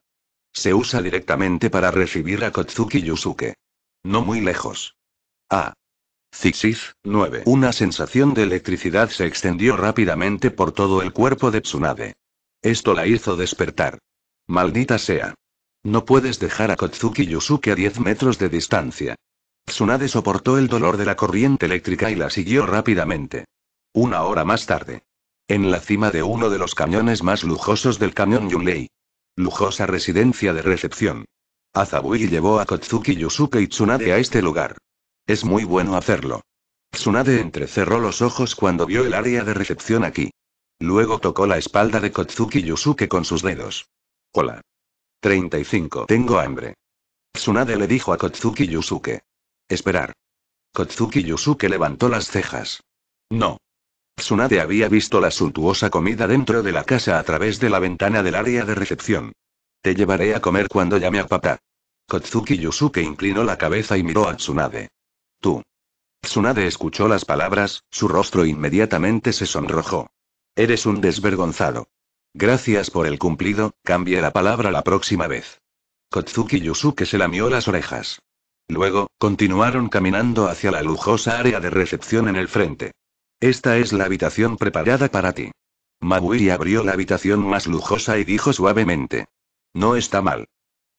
Se usa directamente para recibir a Kotsuki Yusuke. No muy lejos. Ah. Zixis, 9. Una sensación de electricidad se extendió rápidamente por todo el cuerpo de Tsunade. Esto la hizo despertar. Maldita sea. No puedes dejar a Kotsuki Yusuke a 10 metros de distancia. Tsunade soportó el dolor de la corriente eléctrica y la siguió rápidamente. Una hora más tarde. En la cima de uno de los cañones más lujosos del cañón Yunlei. Lujosa residencia de recepción. Azabui llevó a Kotsuki Yusuke y Tsunade a este lugar. Es muy bueno hacerlo. Tsunade entrecerró los ojos cuando vio el área de recepción aquí. Luego tocó la espalda de Kotsuki Yusuke con sus dedos. Hola. 35. Tengo hambre. Tsunade le dijo a Kotsuki Yusuke. Esperar. Kotsuki Yusuke levantó las cejas. No. Tsunade había visto la suntuosa comida dentro de la casa a través de la ventana del área de recepción. Te llevaré a comer cuando llame a papá. Kotsuki Yusuke inclinó la cabeza y miró a Tsunade. Tú. Tsunade escuchó las palabras, su rostro inmediatamente se sonrojó. Eres un desvergonzado. Gracias por el cumplido, cambie la palabra la próxima vez. Kotsuki Yusuke se lamió las orejas. Luego, continuaron caminando hacia la lujosa área de recepción en el frente. Esta es la habitación preparada para ti. Mabui abrió la habitación más lujosa y dijo suavemente. No está mal.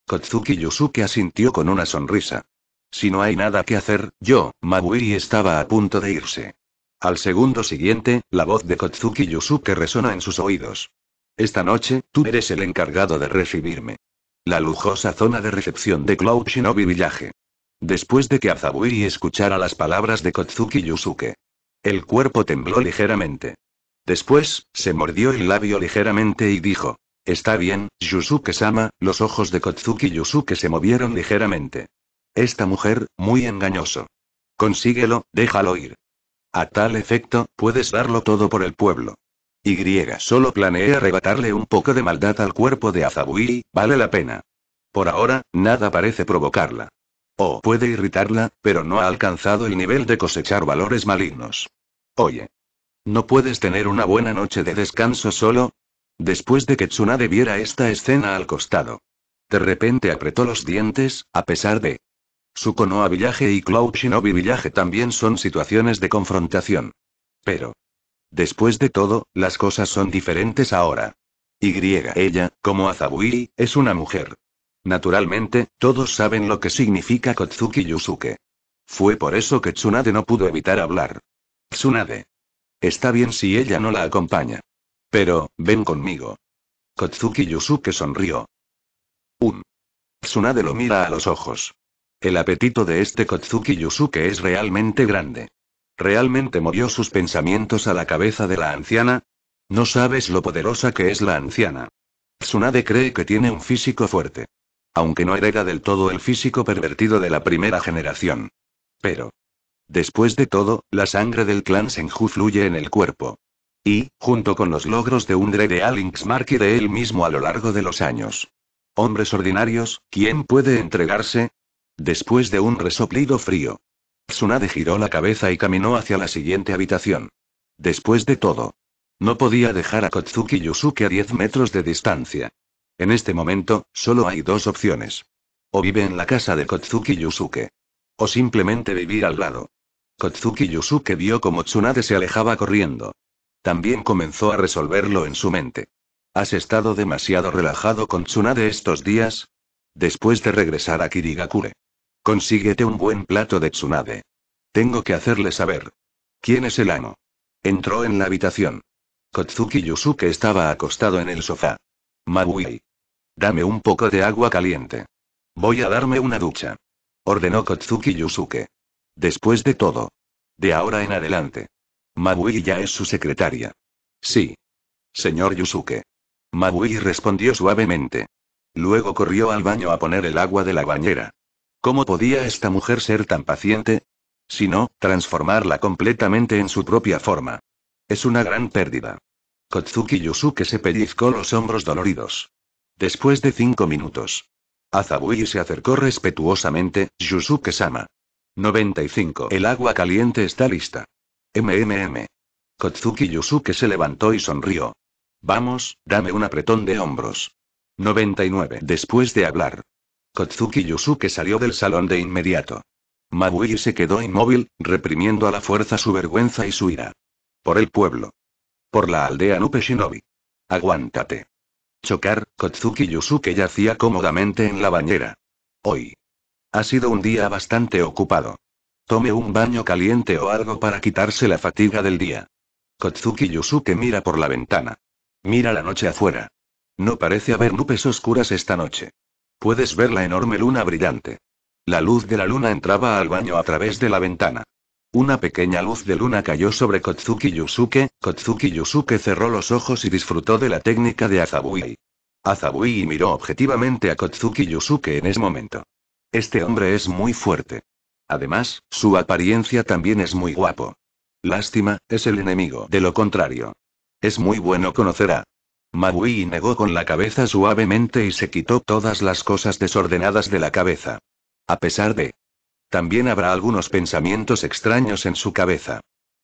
Kotsuki Yusuke asintió con una sonrisa. Si no hay nada que hacer, yo, Mabui, estaba a punto de irse. Al segundo siguiente, la voz de Kotsuki Yusuke resona en sus oídos. Esta noche, tú eres el encargado de recibirme. La lujosa zona de recepción de Cloud Shinobi Village. Después de que Azabui escuchara las palabras de Kotsuki Yusuke. El cuerpo tembló ligeramente. Después, se mordió el labio ligeramente y dijo. Está bien, Yusuke-sama, los ojos de Kotsuki Yusuke se movieron ligeramente. Esta mujer, muy engañoso. Consíguelo, déjalo ir. A tal efecto, puedes darlo todo por el pueblo. Y solo planeé arrebatarle un poco de maldad al cuerpo de Azabui. vale la pena. Por ahora, nada parece provocarla. O oh, puede irritarla, pero no ha alcanzado el nivel de cosechar valores malignos. Oye. ¿No puedes tener una buena noche de descanso solo? Después de que Tsunade viera esta escena al costado. De repente apretó los dientes, a pesar de... Su Konoha Villaje y Cloud Shinobi Villaje también son situaciones de confrontación. Pero... Después de todo, las cosas son diferentes ahora. Y ella, como Azabui, es una mujer. Naturalmente, todos saben lo que significa Kotsuki Yusuke. Fue por eso que Tsunade no pudo evitar hablar. Tsunade. Está bien si ella no la acompaña. Pero, ven conmigo. Kotsuki Yusuke sonrió. Un. Tsunade lo mira a los ojos. El apetito de este Kotsuki Yusuke es realmente grande. ¿Realmente movió sus pensamientos a la cabeza de la anciana? No sabes lo poderosa que es la anciana. Tsunade cree que tiene un físico fuerte aunque no hereda del todo el físico pervertido de la primera generación. Pero, después de todo, la sangre del clan Senju fluye en el cuerpo. Y, junto con los logros de un de Alinx Mark y de él mismo a lo largo de los años. Hombres ordinarios, ¿quién puede entregarse? Después de un resoplido frío. Tsunade giró la cabeza y caminó hacia la siguiente habitación. Después de todo. No podía dejar a Kotsuki Yusuke a 10 metros de distancia. En este momento, solo hay dos opciones. O vive en la casa de Kotsuki Yusuke. O simplemente vivir al lado. Kotsuki Yusuke vio como Tsunade se alejaba corriendo. También comenzó a resolverlo en su mente. ¿Has estado demasiado relajado con Tsunade estos días? Después de regresar a Kirigakure. Consíguete un buen plato de Tsunade. Tengo que hacerle saber. ¿Quién es el amo? Entró en la habitación. Kotsuki Yusuke estaba acostado en el sofá. Mabui. Dame un poco de agua caliente. Voy a darme una ducha. Ordenó Kotsuki Yusuke. Después de todo. De ahora en adelante. Mabui ya es su secretaria. Sí. Señor Yusuke. Mabui respondió suavemente. Luego corrió al baño a poner el agua de la bañera. ¿Cómo podía esta mujer ser tan paciente? Si no, transformarla completamente en su propia forma. Es una gran pérdida. Kotsuki Yusuke se pellizcó los hombros doloridos. Después de cinco minutos. Azabui se acercó respetuosamente, Yusuke-sama. 95. El agua caliente está lista. MMM. Kotsuki Yusuke se levantó y sonrió. Vamos, dame un apretón de hombros. 99. Después de hablar. Kotsuki Yusuke salió del salón de inmediato. Mabui se quedó inmóvil, reprimiendo a la fuerza su vergüenza y su ira. Por el pueblo. Por la aldea Nupe Shinobi. Aguántate. Chocar, Kotsuki Yusuke yacía cómodamente en la bañera. Hoy. Ha sido un día bastante ocupado. Tome un baño caliente o algo para quitarse la fatiga del día. Kotsuki Yusuke mira por la ventana. Mira la noche afuera. No parece haber nubes oscuras esta noche. Puedes ver la enorme luna brillante. La luz de la luna entraba al baño a través de la ventana. Una pequeña luz de luna cayó sobre Kotsuki Yusuke, Kotsuki Yusuke cerró los ojos y disfrutó de la técnica de Azabui. Azabui miró objetivamente a Kotsuki Yusuke en ese momento. Este hombre es muy fuerte. Además, su apariencia también es muy guapo. Lástima, es el enemigo de lo contrario. Es muy bueno conocer a. Magui negó con la cabeza suavemente y se quitó todas las cosas desordenadas de la cabeza. A pesar de también habrá algunos pensamientos extraños en su cabeza.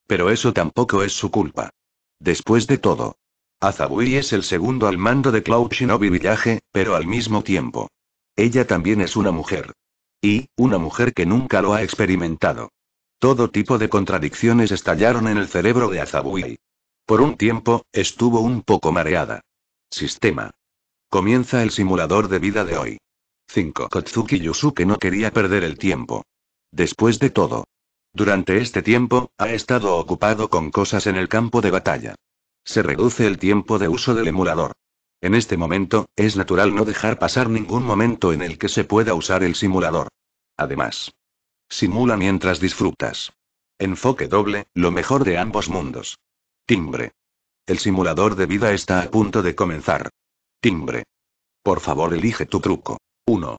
Pero eso tampoco es su culpa. Después de todo. Azabui es el segundo al mando de Cloud Shinobi Village, pero al mismo tiempo. Ella también es una mujer. Y, una mujer que nunca lo ha experimentado. Todo tipo de contradicciones estallaron en el cerebro de Azabui. Por un tiempo, estuvo un poco mareada. Sistema. Comienza el simulador de vida de hoy. 5. Kotsuki Yusuke no quería perder el tiempo. Después de todo. Durante este tiempo, ha estado ocupado con cosas en el campo de batalla. Se reduce el tiempo de uso del emulador. En este momento, es natural no dejar pasar ningún momento en el que se pueda usar el simulador. Además, simula mientras disfrutas. Enfoque doble, lo mejor de ambos mundos. Timbre. El simulador de vida está a punto de comenzar. Timbre. Por favor, elige tu truco. 1.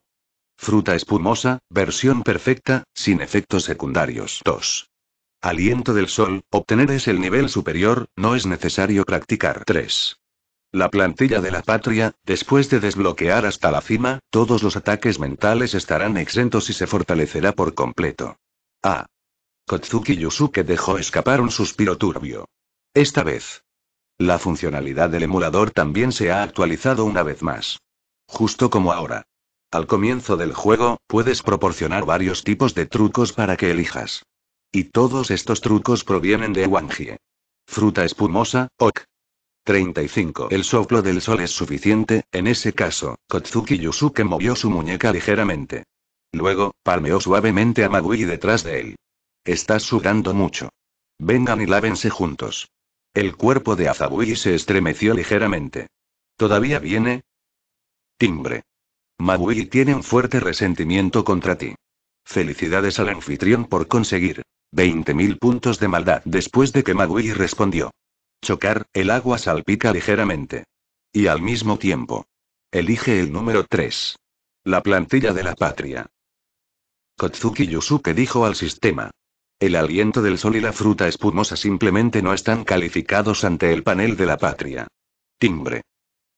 Fruta espumosa, versión perfecta, sin efectos secundarios. 2. Aliento del sol, obtener es el nivel superior, no es necesario practicar. 3. La plantilla de la patria, después de desbloquear hasta la cima, todos los ataques mentales estarán exentos y se fortalecerá por completo. A. Kotsuki Yusuke dejó escapar un suspiro turbio. Esta vez. La funcionalidad del emulador también se ha actualizado una vez más. Justo como ahora. Al comienzo del juego, puedes proporcionar varios tipos de trucos para que elijas. Y todos estos trucos provienen de Wangie. Fruta espumosa, ok. 35. El soplo del sol es suficiente, en ese caso, Kotsuki Yusuke movió su muñeca ligeramente. Luego, palmeó suavemente a Magui detrás de él. Estás sudando mucho. Vengan y lávense juntos. El cuerpo de Azabui se estremeció ligeramente. ¿Todavía viene? Timbre. Magui tiene un fuerte resentimiento contra ti. Felicidades al anfitrión por conseguir 20.000 puntos de maldad después de que Magui respondió. Chocar, el agua salpica ligeramente. Y al mismo tiempo. Elige el número 3. La plantilla de la patria. Kotsuki Yusuke dijo al sistema. El aliento del sol y la fruta espumosa simplemente no están calificados ante el panel de la patria. Timbre.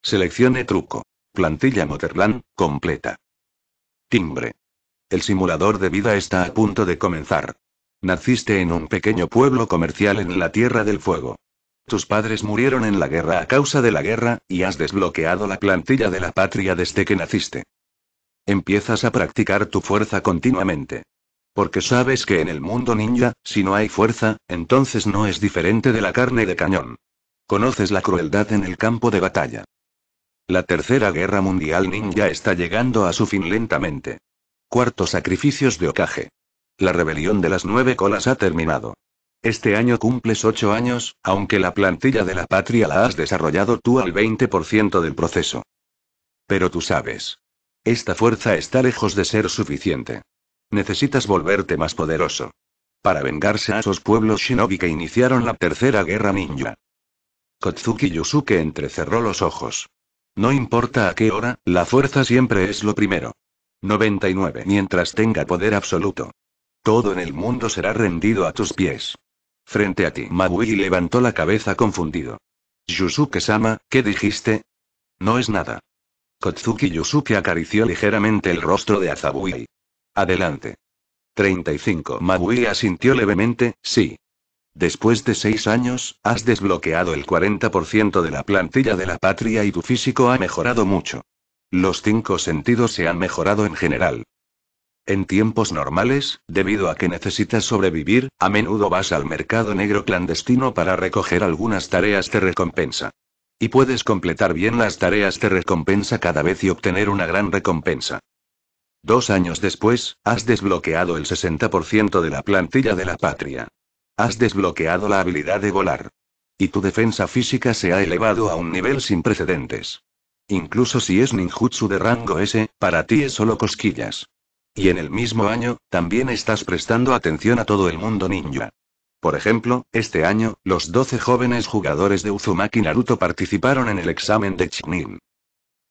Seleccione truco. Plantilla Motherland, completa. Timbre. El simulador de vida está a punto de comenzar. Naciste en un pequeño pueblo comercial en la Tierra del Fuego. Tus padres murieron en la guerra a causa de la guerra, y has desbloqueado la plantilla de la patria desde que naciste. Empiezas a practicar tu fuerza continuamente. Porque sabes que en el mundo ninja, si no hay fuerza, entonces no es diferente de la carne de cañón. Conoces la crueldad en el campo de batalla. La Tercera Guerra Mundial Ninja está llegando a su fin lentamente. Cuarto Sacrificios de Okage. La rebelión de las nueve colas ha terminado. Este año cumples ocho años, aunque la plantilla de la patria la has desarrollado tú al 20% del proceso. Pero tú sabes. Esta fuerza está lejos de ser suficiente. Necesitas volverte más poderoso. Para vengarse a esos pueblos shinobi que iniciaron la Tercera Guerra Ninja. Kotsuki Yusuke entrecerró los ojos. No importa a qué hora, la fuerza siempre es lo primero. 99. Mientras tenga poder absoluto. Todo en el mundo será rendido a tus pies. Frente a ti, Mabui levantó la cabeza confundido. Yusuke-sama, ¿qué dijiste? No es nada. Kotsuki Yusuke acarició ligeramente el rostro de Azabui. Adelante. 35. Mabui asintió levemente, sí. Después de seis años, has desbloqueado el 40% de la plantilla de la patria y tu físico ha mejorado mucho. Los cinco sentidos se han mejorado en general. En tiempos normales, debido a que necesitas sobrevivir, a menudo vas al mercado negro clandestino para recoger algunas tareas de recompensa. Y puedes completar bien las tareas de recompensa cada vez y obtener una gran recompensa. Dos años después, has desbloqueado el 60% de la plantilla de la patria. Has desbloqueado la habilidad de volar. Y tu defensa física se ha elevado a un nivel sin precedentes. Incluso si es ninjutsu de rango S, para ti es solo cosquillas. Y en el mismo año, también estás prestando atención a todo el mundo ninja. Por ejemplo, este año, los 12 jóvenes jugadores de Uzumaki Naruto participaron en el examen de Chunin.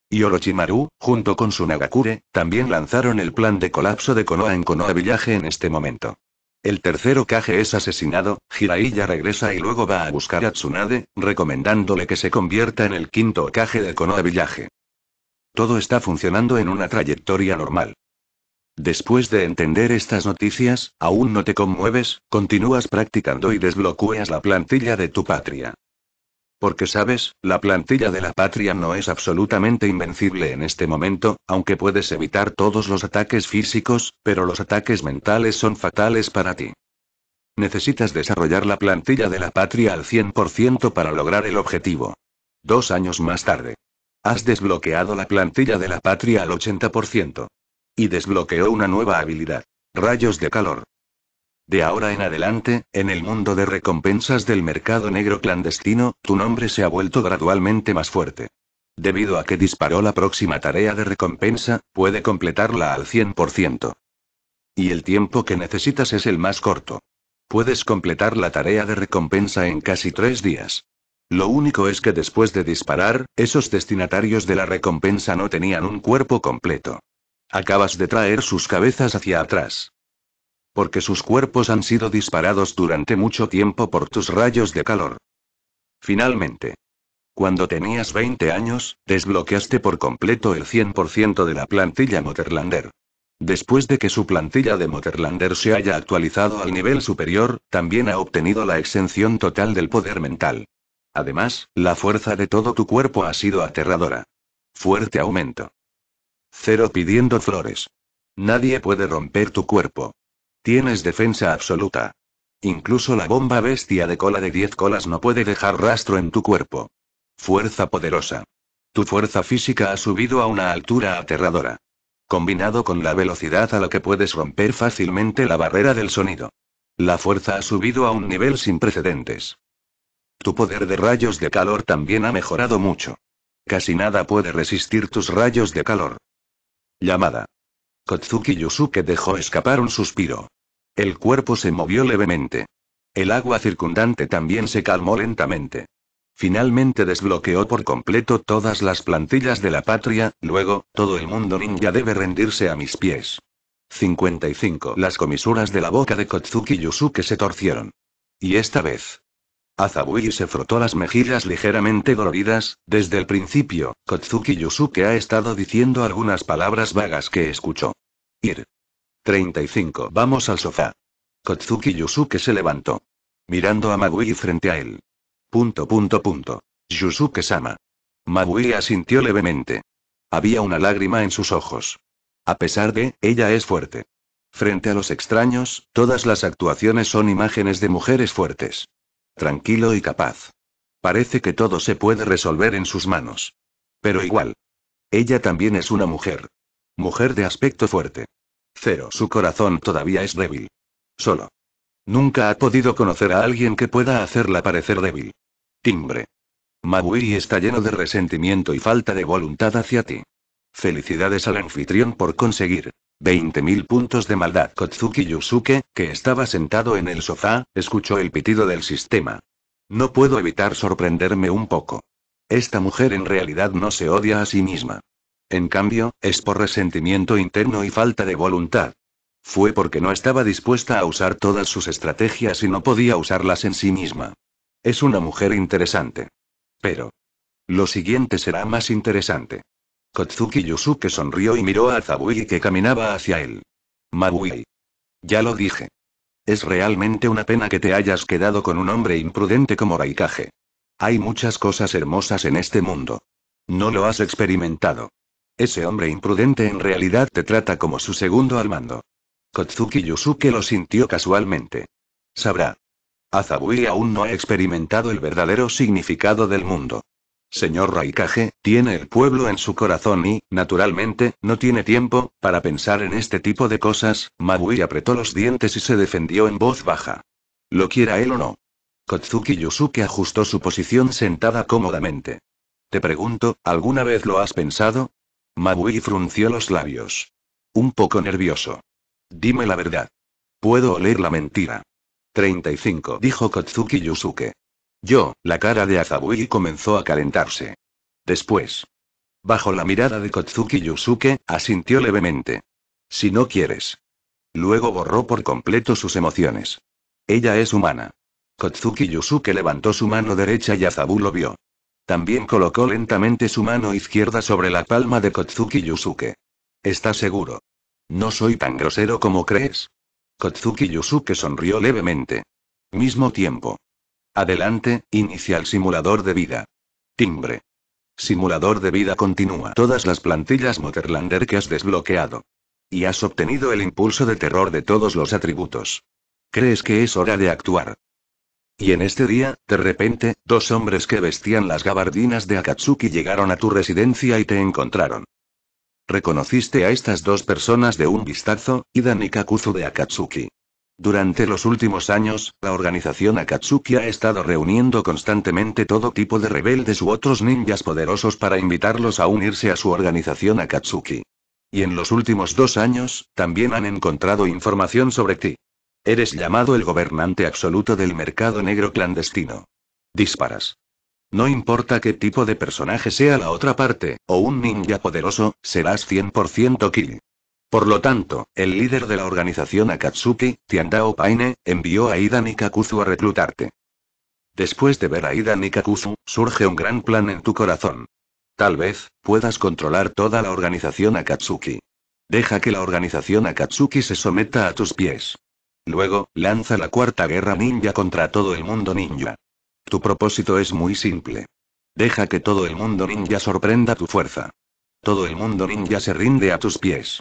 Y Orochimaru, junto con su Nagakure, también lanzaron el plan de colapso de Konoha en Konoha Village en este momento. El tercer Kage es asesinado, Jiraiya regresa y luego va a buscar a Tsunade, recomendándole que se convierta en el quinto Kage de Konoha Village. Todo está funcionando en una trayectoria normal. Después de entender estas noticias, aún no te conmueves, continúas practicando y desbloqueas la plantilla de tu patria. Porque sabes, la plantilla de la patria no es absolutamente invencible en este momento, aunque puedes evitar todos los ataques físicos, pero los ataques mentales son fatales para ti. Necesitas desarrollar la plantilla de la patria al 100% para lograr el objetivo. Dos años más tarde. Has desbloqueado la plantilla de la patria al 80%. Y desbloqueó una nueva habilidad. Rayos de calor. De ahora en adelante, en el mundo de recompensas del mercado negro clandestino, tu nombre se ha vuelto gradualmente más fuerte. Debido a que disparó la próxima tarea de recompensa, puede completarla al 100%. Y el tiempo que necesitas es el más corto. Puedes completar la tarea de recompensa en casi tres días. Lo único es que después de disparar, esos destinatarios de la recompensa no tenían un cuerpo completo. Acabas de traer sus cabezas hacia atrás. Porque sus cuerpos han sido disparados durante mucho tiempo por tus rayos de calor. Finalmente. Cuando tenías 20 años, desbloqueaste por completo el 100% de la plantilla Motorlander. Después de que su plantilla de Motorlander se haya actualizado al nivel superior, también ha obtenido la exención total del poder mental. Además, la fuerza de todo tu cuerpo ha sido aterradora. Fuerte aumento. Cero pidiendo flores. Nadie puede romper tu cuerpo. Tienes defensa absoluta. Incluso la bomba bestia de cola de 10 colas no puede dejar rastro en tu cuerpo. Fuerza poderosa. Tu fuerza física ha subido a una altura aterradora. Combinado con la velocidad a la que puedes romper fácilmente la barrera del sonido. La fuerza ha subido a un nivel sin precedentes. Tu poder de rayos de calor también ha mejorado mucho. Casi nada puede resistir tus rayos de calor. Llamada. Kotsuki Yusuke dejó escapar un suspiro. El cuerpo se movió levemente. El agua circundante también se calmó lentamente. Finalmente desbloqueó por completo todas las plantillas de la patria, luego, todo el mundo ninja debe rendirse a mis pies. 55. Las comisuras de la boca de Kotsuki Yusuke se torcieron. Y esta vez. Azabui se frotó las mejillas ligeramente doloridas, desde el principio, Kotsuki Yusuke ha estado diciendo algunas palabras vagas que escuchó. Ir. 35. Vamos al sofá. Kotsuki Yusuke se levantó. Mirando a Magui frente a él. Punto punto punto. Yusuke-sama. Magui asintió levemente. Había una lágrima en sus ojos. A pesar de, ella es fuerte. Frente a los extraños, todas las actuaciones son imágenes de mujeres fuertes. Tranquilo y capaz. Parece que todo se puede resolver en sus manos. Pero igual. Ella también es una mujer. Mujer de aspecto fuerte. Cero. Su corazón todavía es débil. Solo. Nunca ha podido conocer a alguien que pueda hacerla parecer débil. Timbre. Mabui está lleno de resentimiento y falta de voluntad hacia ti. Felicidades al anfitrión por conseguir 20.000 puntos de maldad. Kotsuki Yusuke, que estaba sentado en el sofá, escuchó el pitido del sistema. No puedo evitar sorprenderme un poco. Esta mujer en realidad no se odia a sí misma en cambio, es por resentimiento interno y falta de voluntad. Fue porque no estaba dispuesta a usar todas sus estrategias y no podía usarlas en sí misma. Es una mujer interesante. Pero. Lo siguiente será más interesante. Kotsuki Yusuke sonrió y miró a Zabui que caminaba hacia él. Mabui. Ya lo dije. Es realmente una pena que te hayas quedado con un hombre imprudente como Raikage. Hay muchas cosas hermosas en este mundo. No lo has experimentado. Ese hombre imprudente en realidad te trata como su segundo al mando. Kotsuki Yusuke lo sintió casualmente. Sabrá. Azabui aún no ha experimentado el verdadero significado del mundo. Señor Raikage, tiene el pueblo en su corazón y, naturalmente, no tiene tiempo para pensar en este tipo de cosas. Mabui apretó los dientes y se defendió en voz baja. Lo quiera él o no. Kotsuki Yusuke ajustó su posición sentada cómodamente. Te pregunto, ¿alguna vez lo has pensado? Mabui frunció los labios. Un poco nervioso. Dime la verdad. Puedo oler la mentira. 35, dijo Kotsuki Yusuke. Yo, la cara de Azabui comenzó a calentarse. Después. Bajo la mirada de Kotsuki Yusuke, asintió levemente. Si no quieres. Luego borró por completo sus emociones. Ella es humana. Kotsuki Yusuke levantó su mano derecha y Azabu lo vio. También colocó lentamente su mano izquierda sobre la palma de Kotsuki Yusuke. ¿Estás seguro? No soy tan grosero como crees. Kotsuki Yusuke sonrió levemente. Mismo tiempo. Adelante, inicia el simulador de vida. Timbre. Simulador de vida continúa todas las plantillas Motherlander que has desbloqueado. Y has obtenido el impulso de terror de todos los atributos. ¿Crees que es hora de actuar? Y en este día, de repente, dos hombres que vestían las gabardinas de Akatsuki llegaron a tu residencia y te encontraron. Reconociste a estas dos personas de un vistazo, Ida y de Akatsuki. Durante los últimos años, la organización Akatsuki ha estado reuniendo constantemente todo tipo de rebeldes u otros ninjas poderosos para invitarlos a unirse a su organización Akatsuki. Y en los últimos dos años, también han encontrado información sobre ti. Eres llamado el gobernante absoluto del mercado negro clandestino. Disparas. No importa qué tipo de personaje sea la otra parte, o un ninja poderoso, serás 100% kill. Por lo tanto, el líder de la organización Akatsuki, Tiandao Paine, envió a Ida Nikakuzu a reclutarte. Después de ver a Ida Nikakuzu, surge un gran plan en tu corazón. Tal vez, puedas controlar toda la organización Akatsuki. Deja que la organización Akatsuki se someta a tus pies. Luego, lanza la cuarta guerra ninja contra todo el mundo ninja. Tu propósito es muy simple. Deja que todo el mundo ninja sorprenda tu fuerza. Todo el mundo ninja se rinde a tus pies.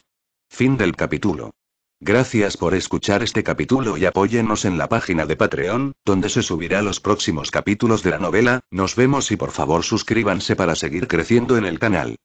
Fin del capítulo. Gracias por escuchar este capítulo y apóyenos en la página de Patreon, donde se subirá los próximos capítulos de la novela, nos vemos y por favor suscríbanse para seguir creciendo en el canal.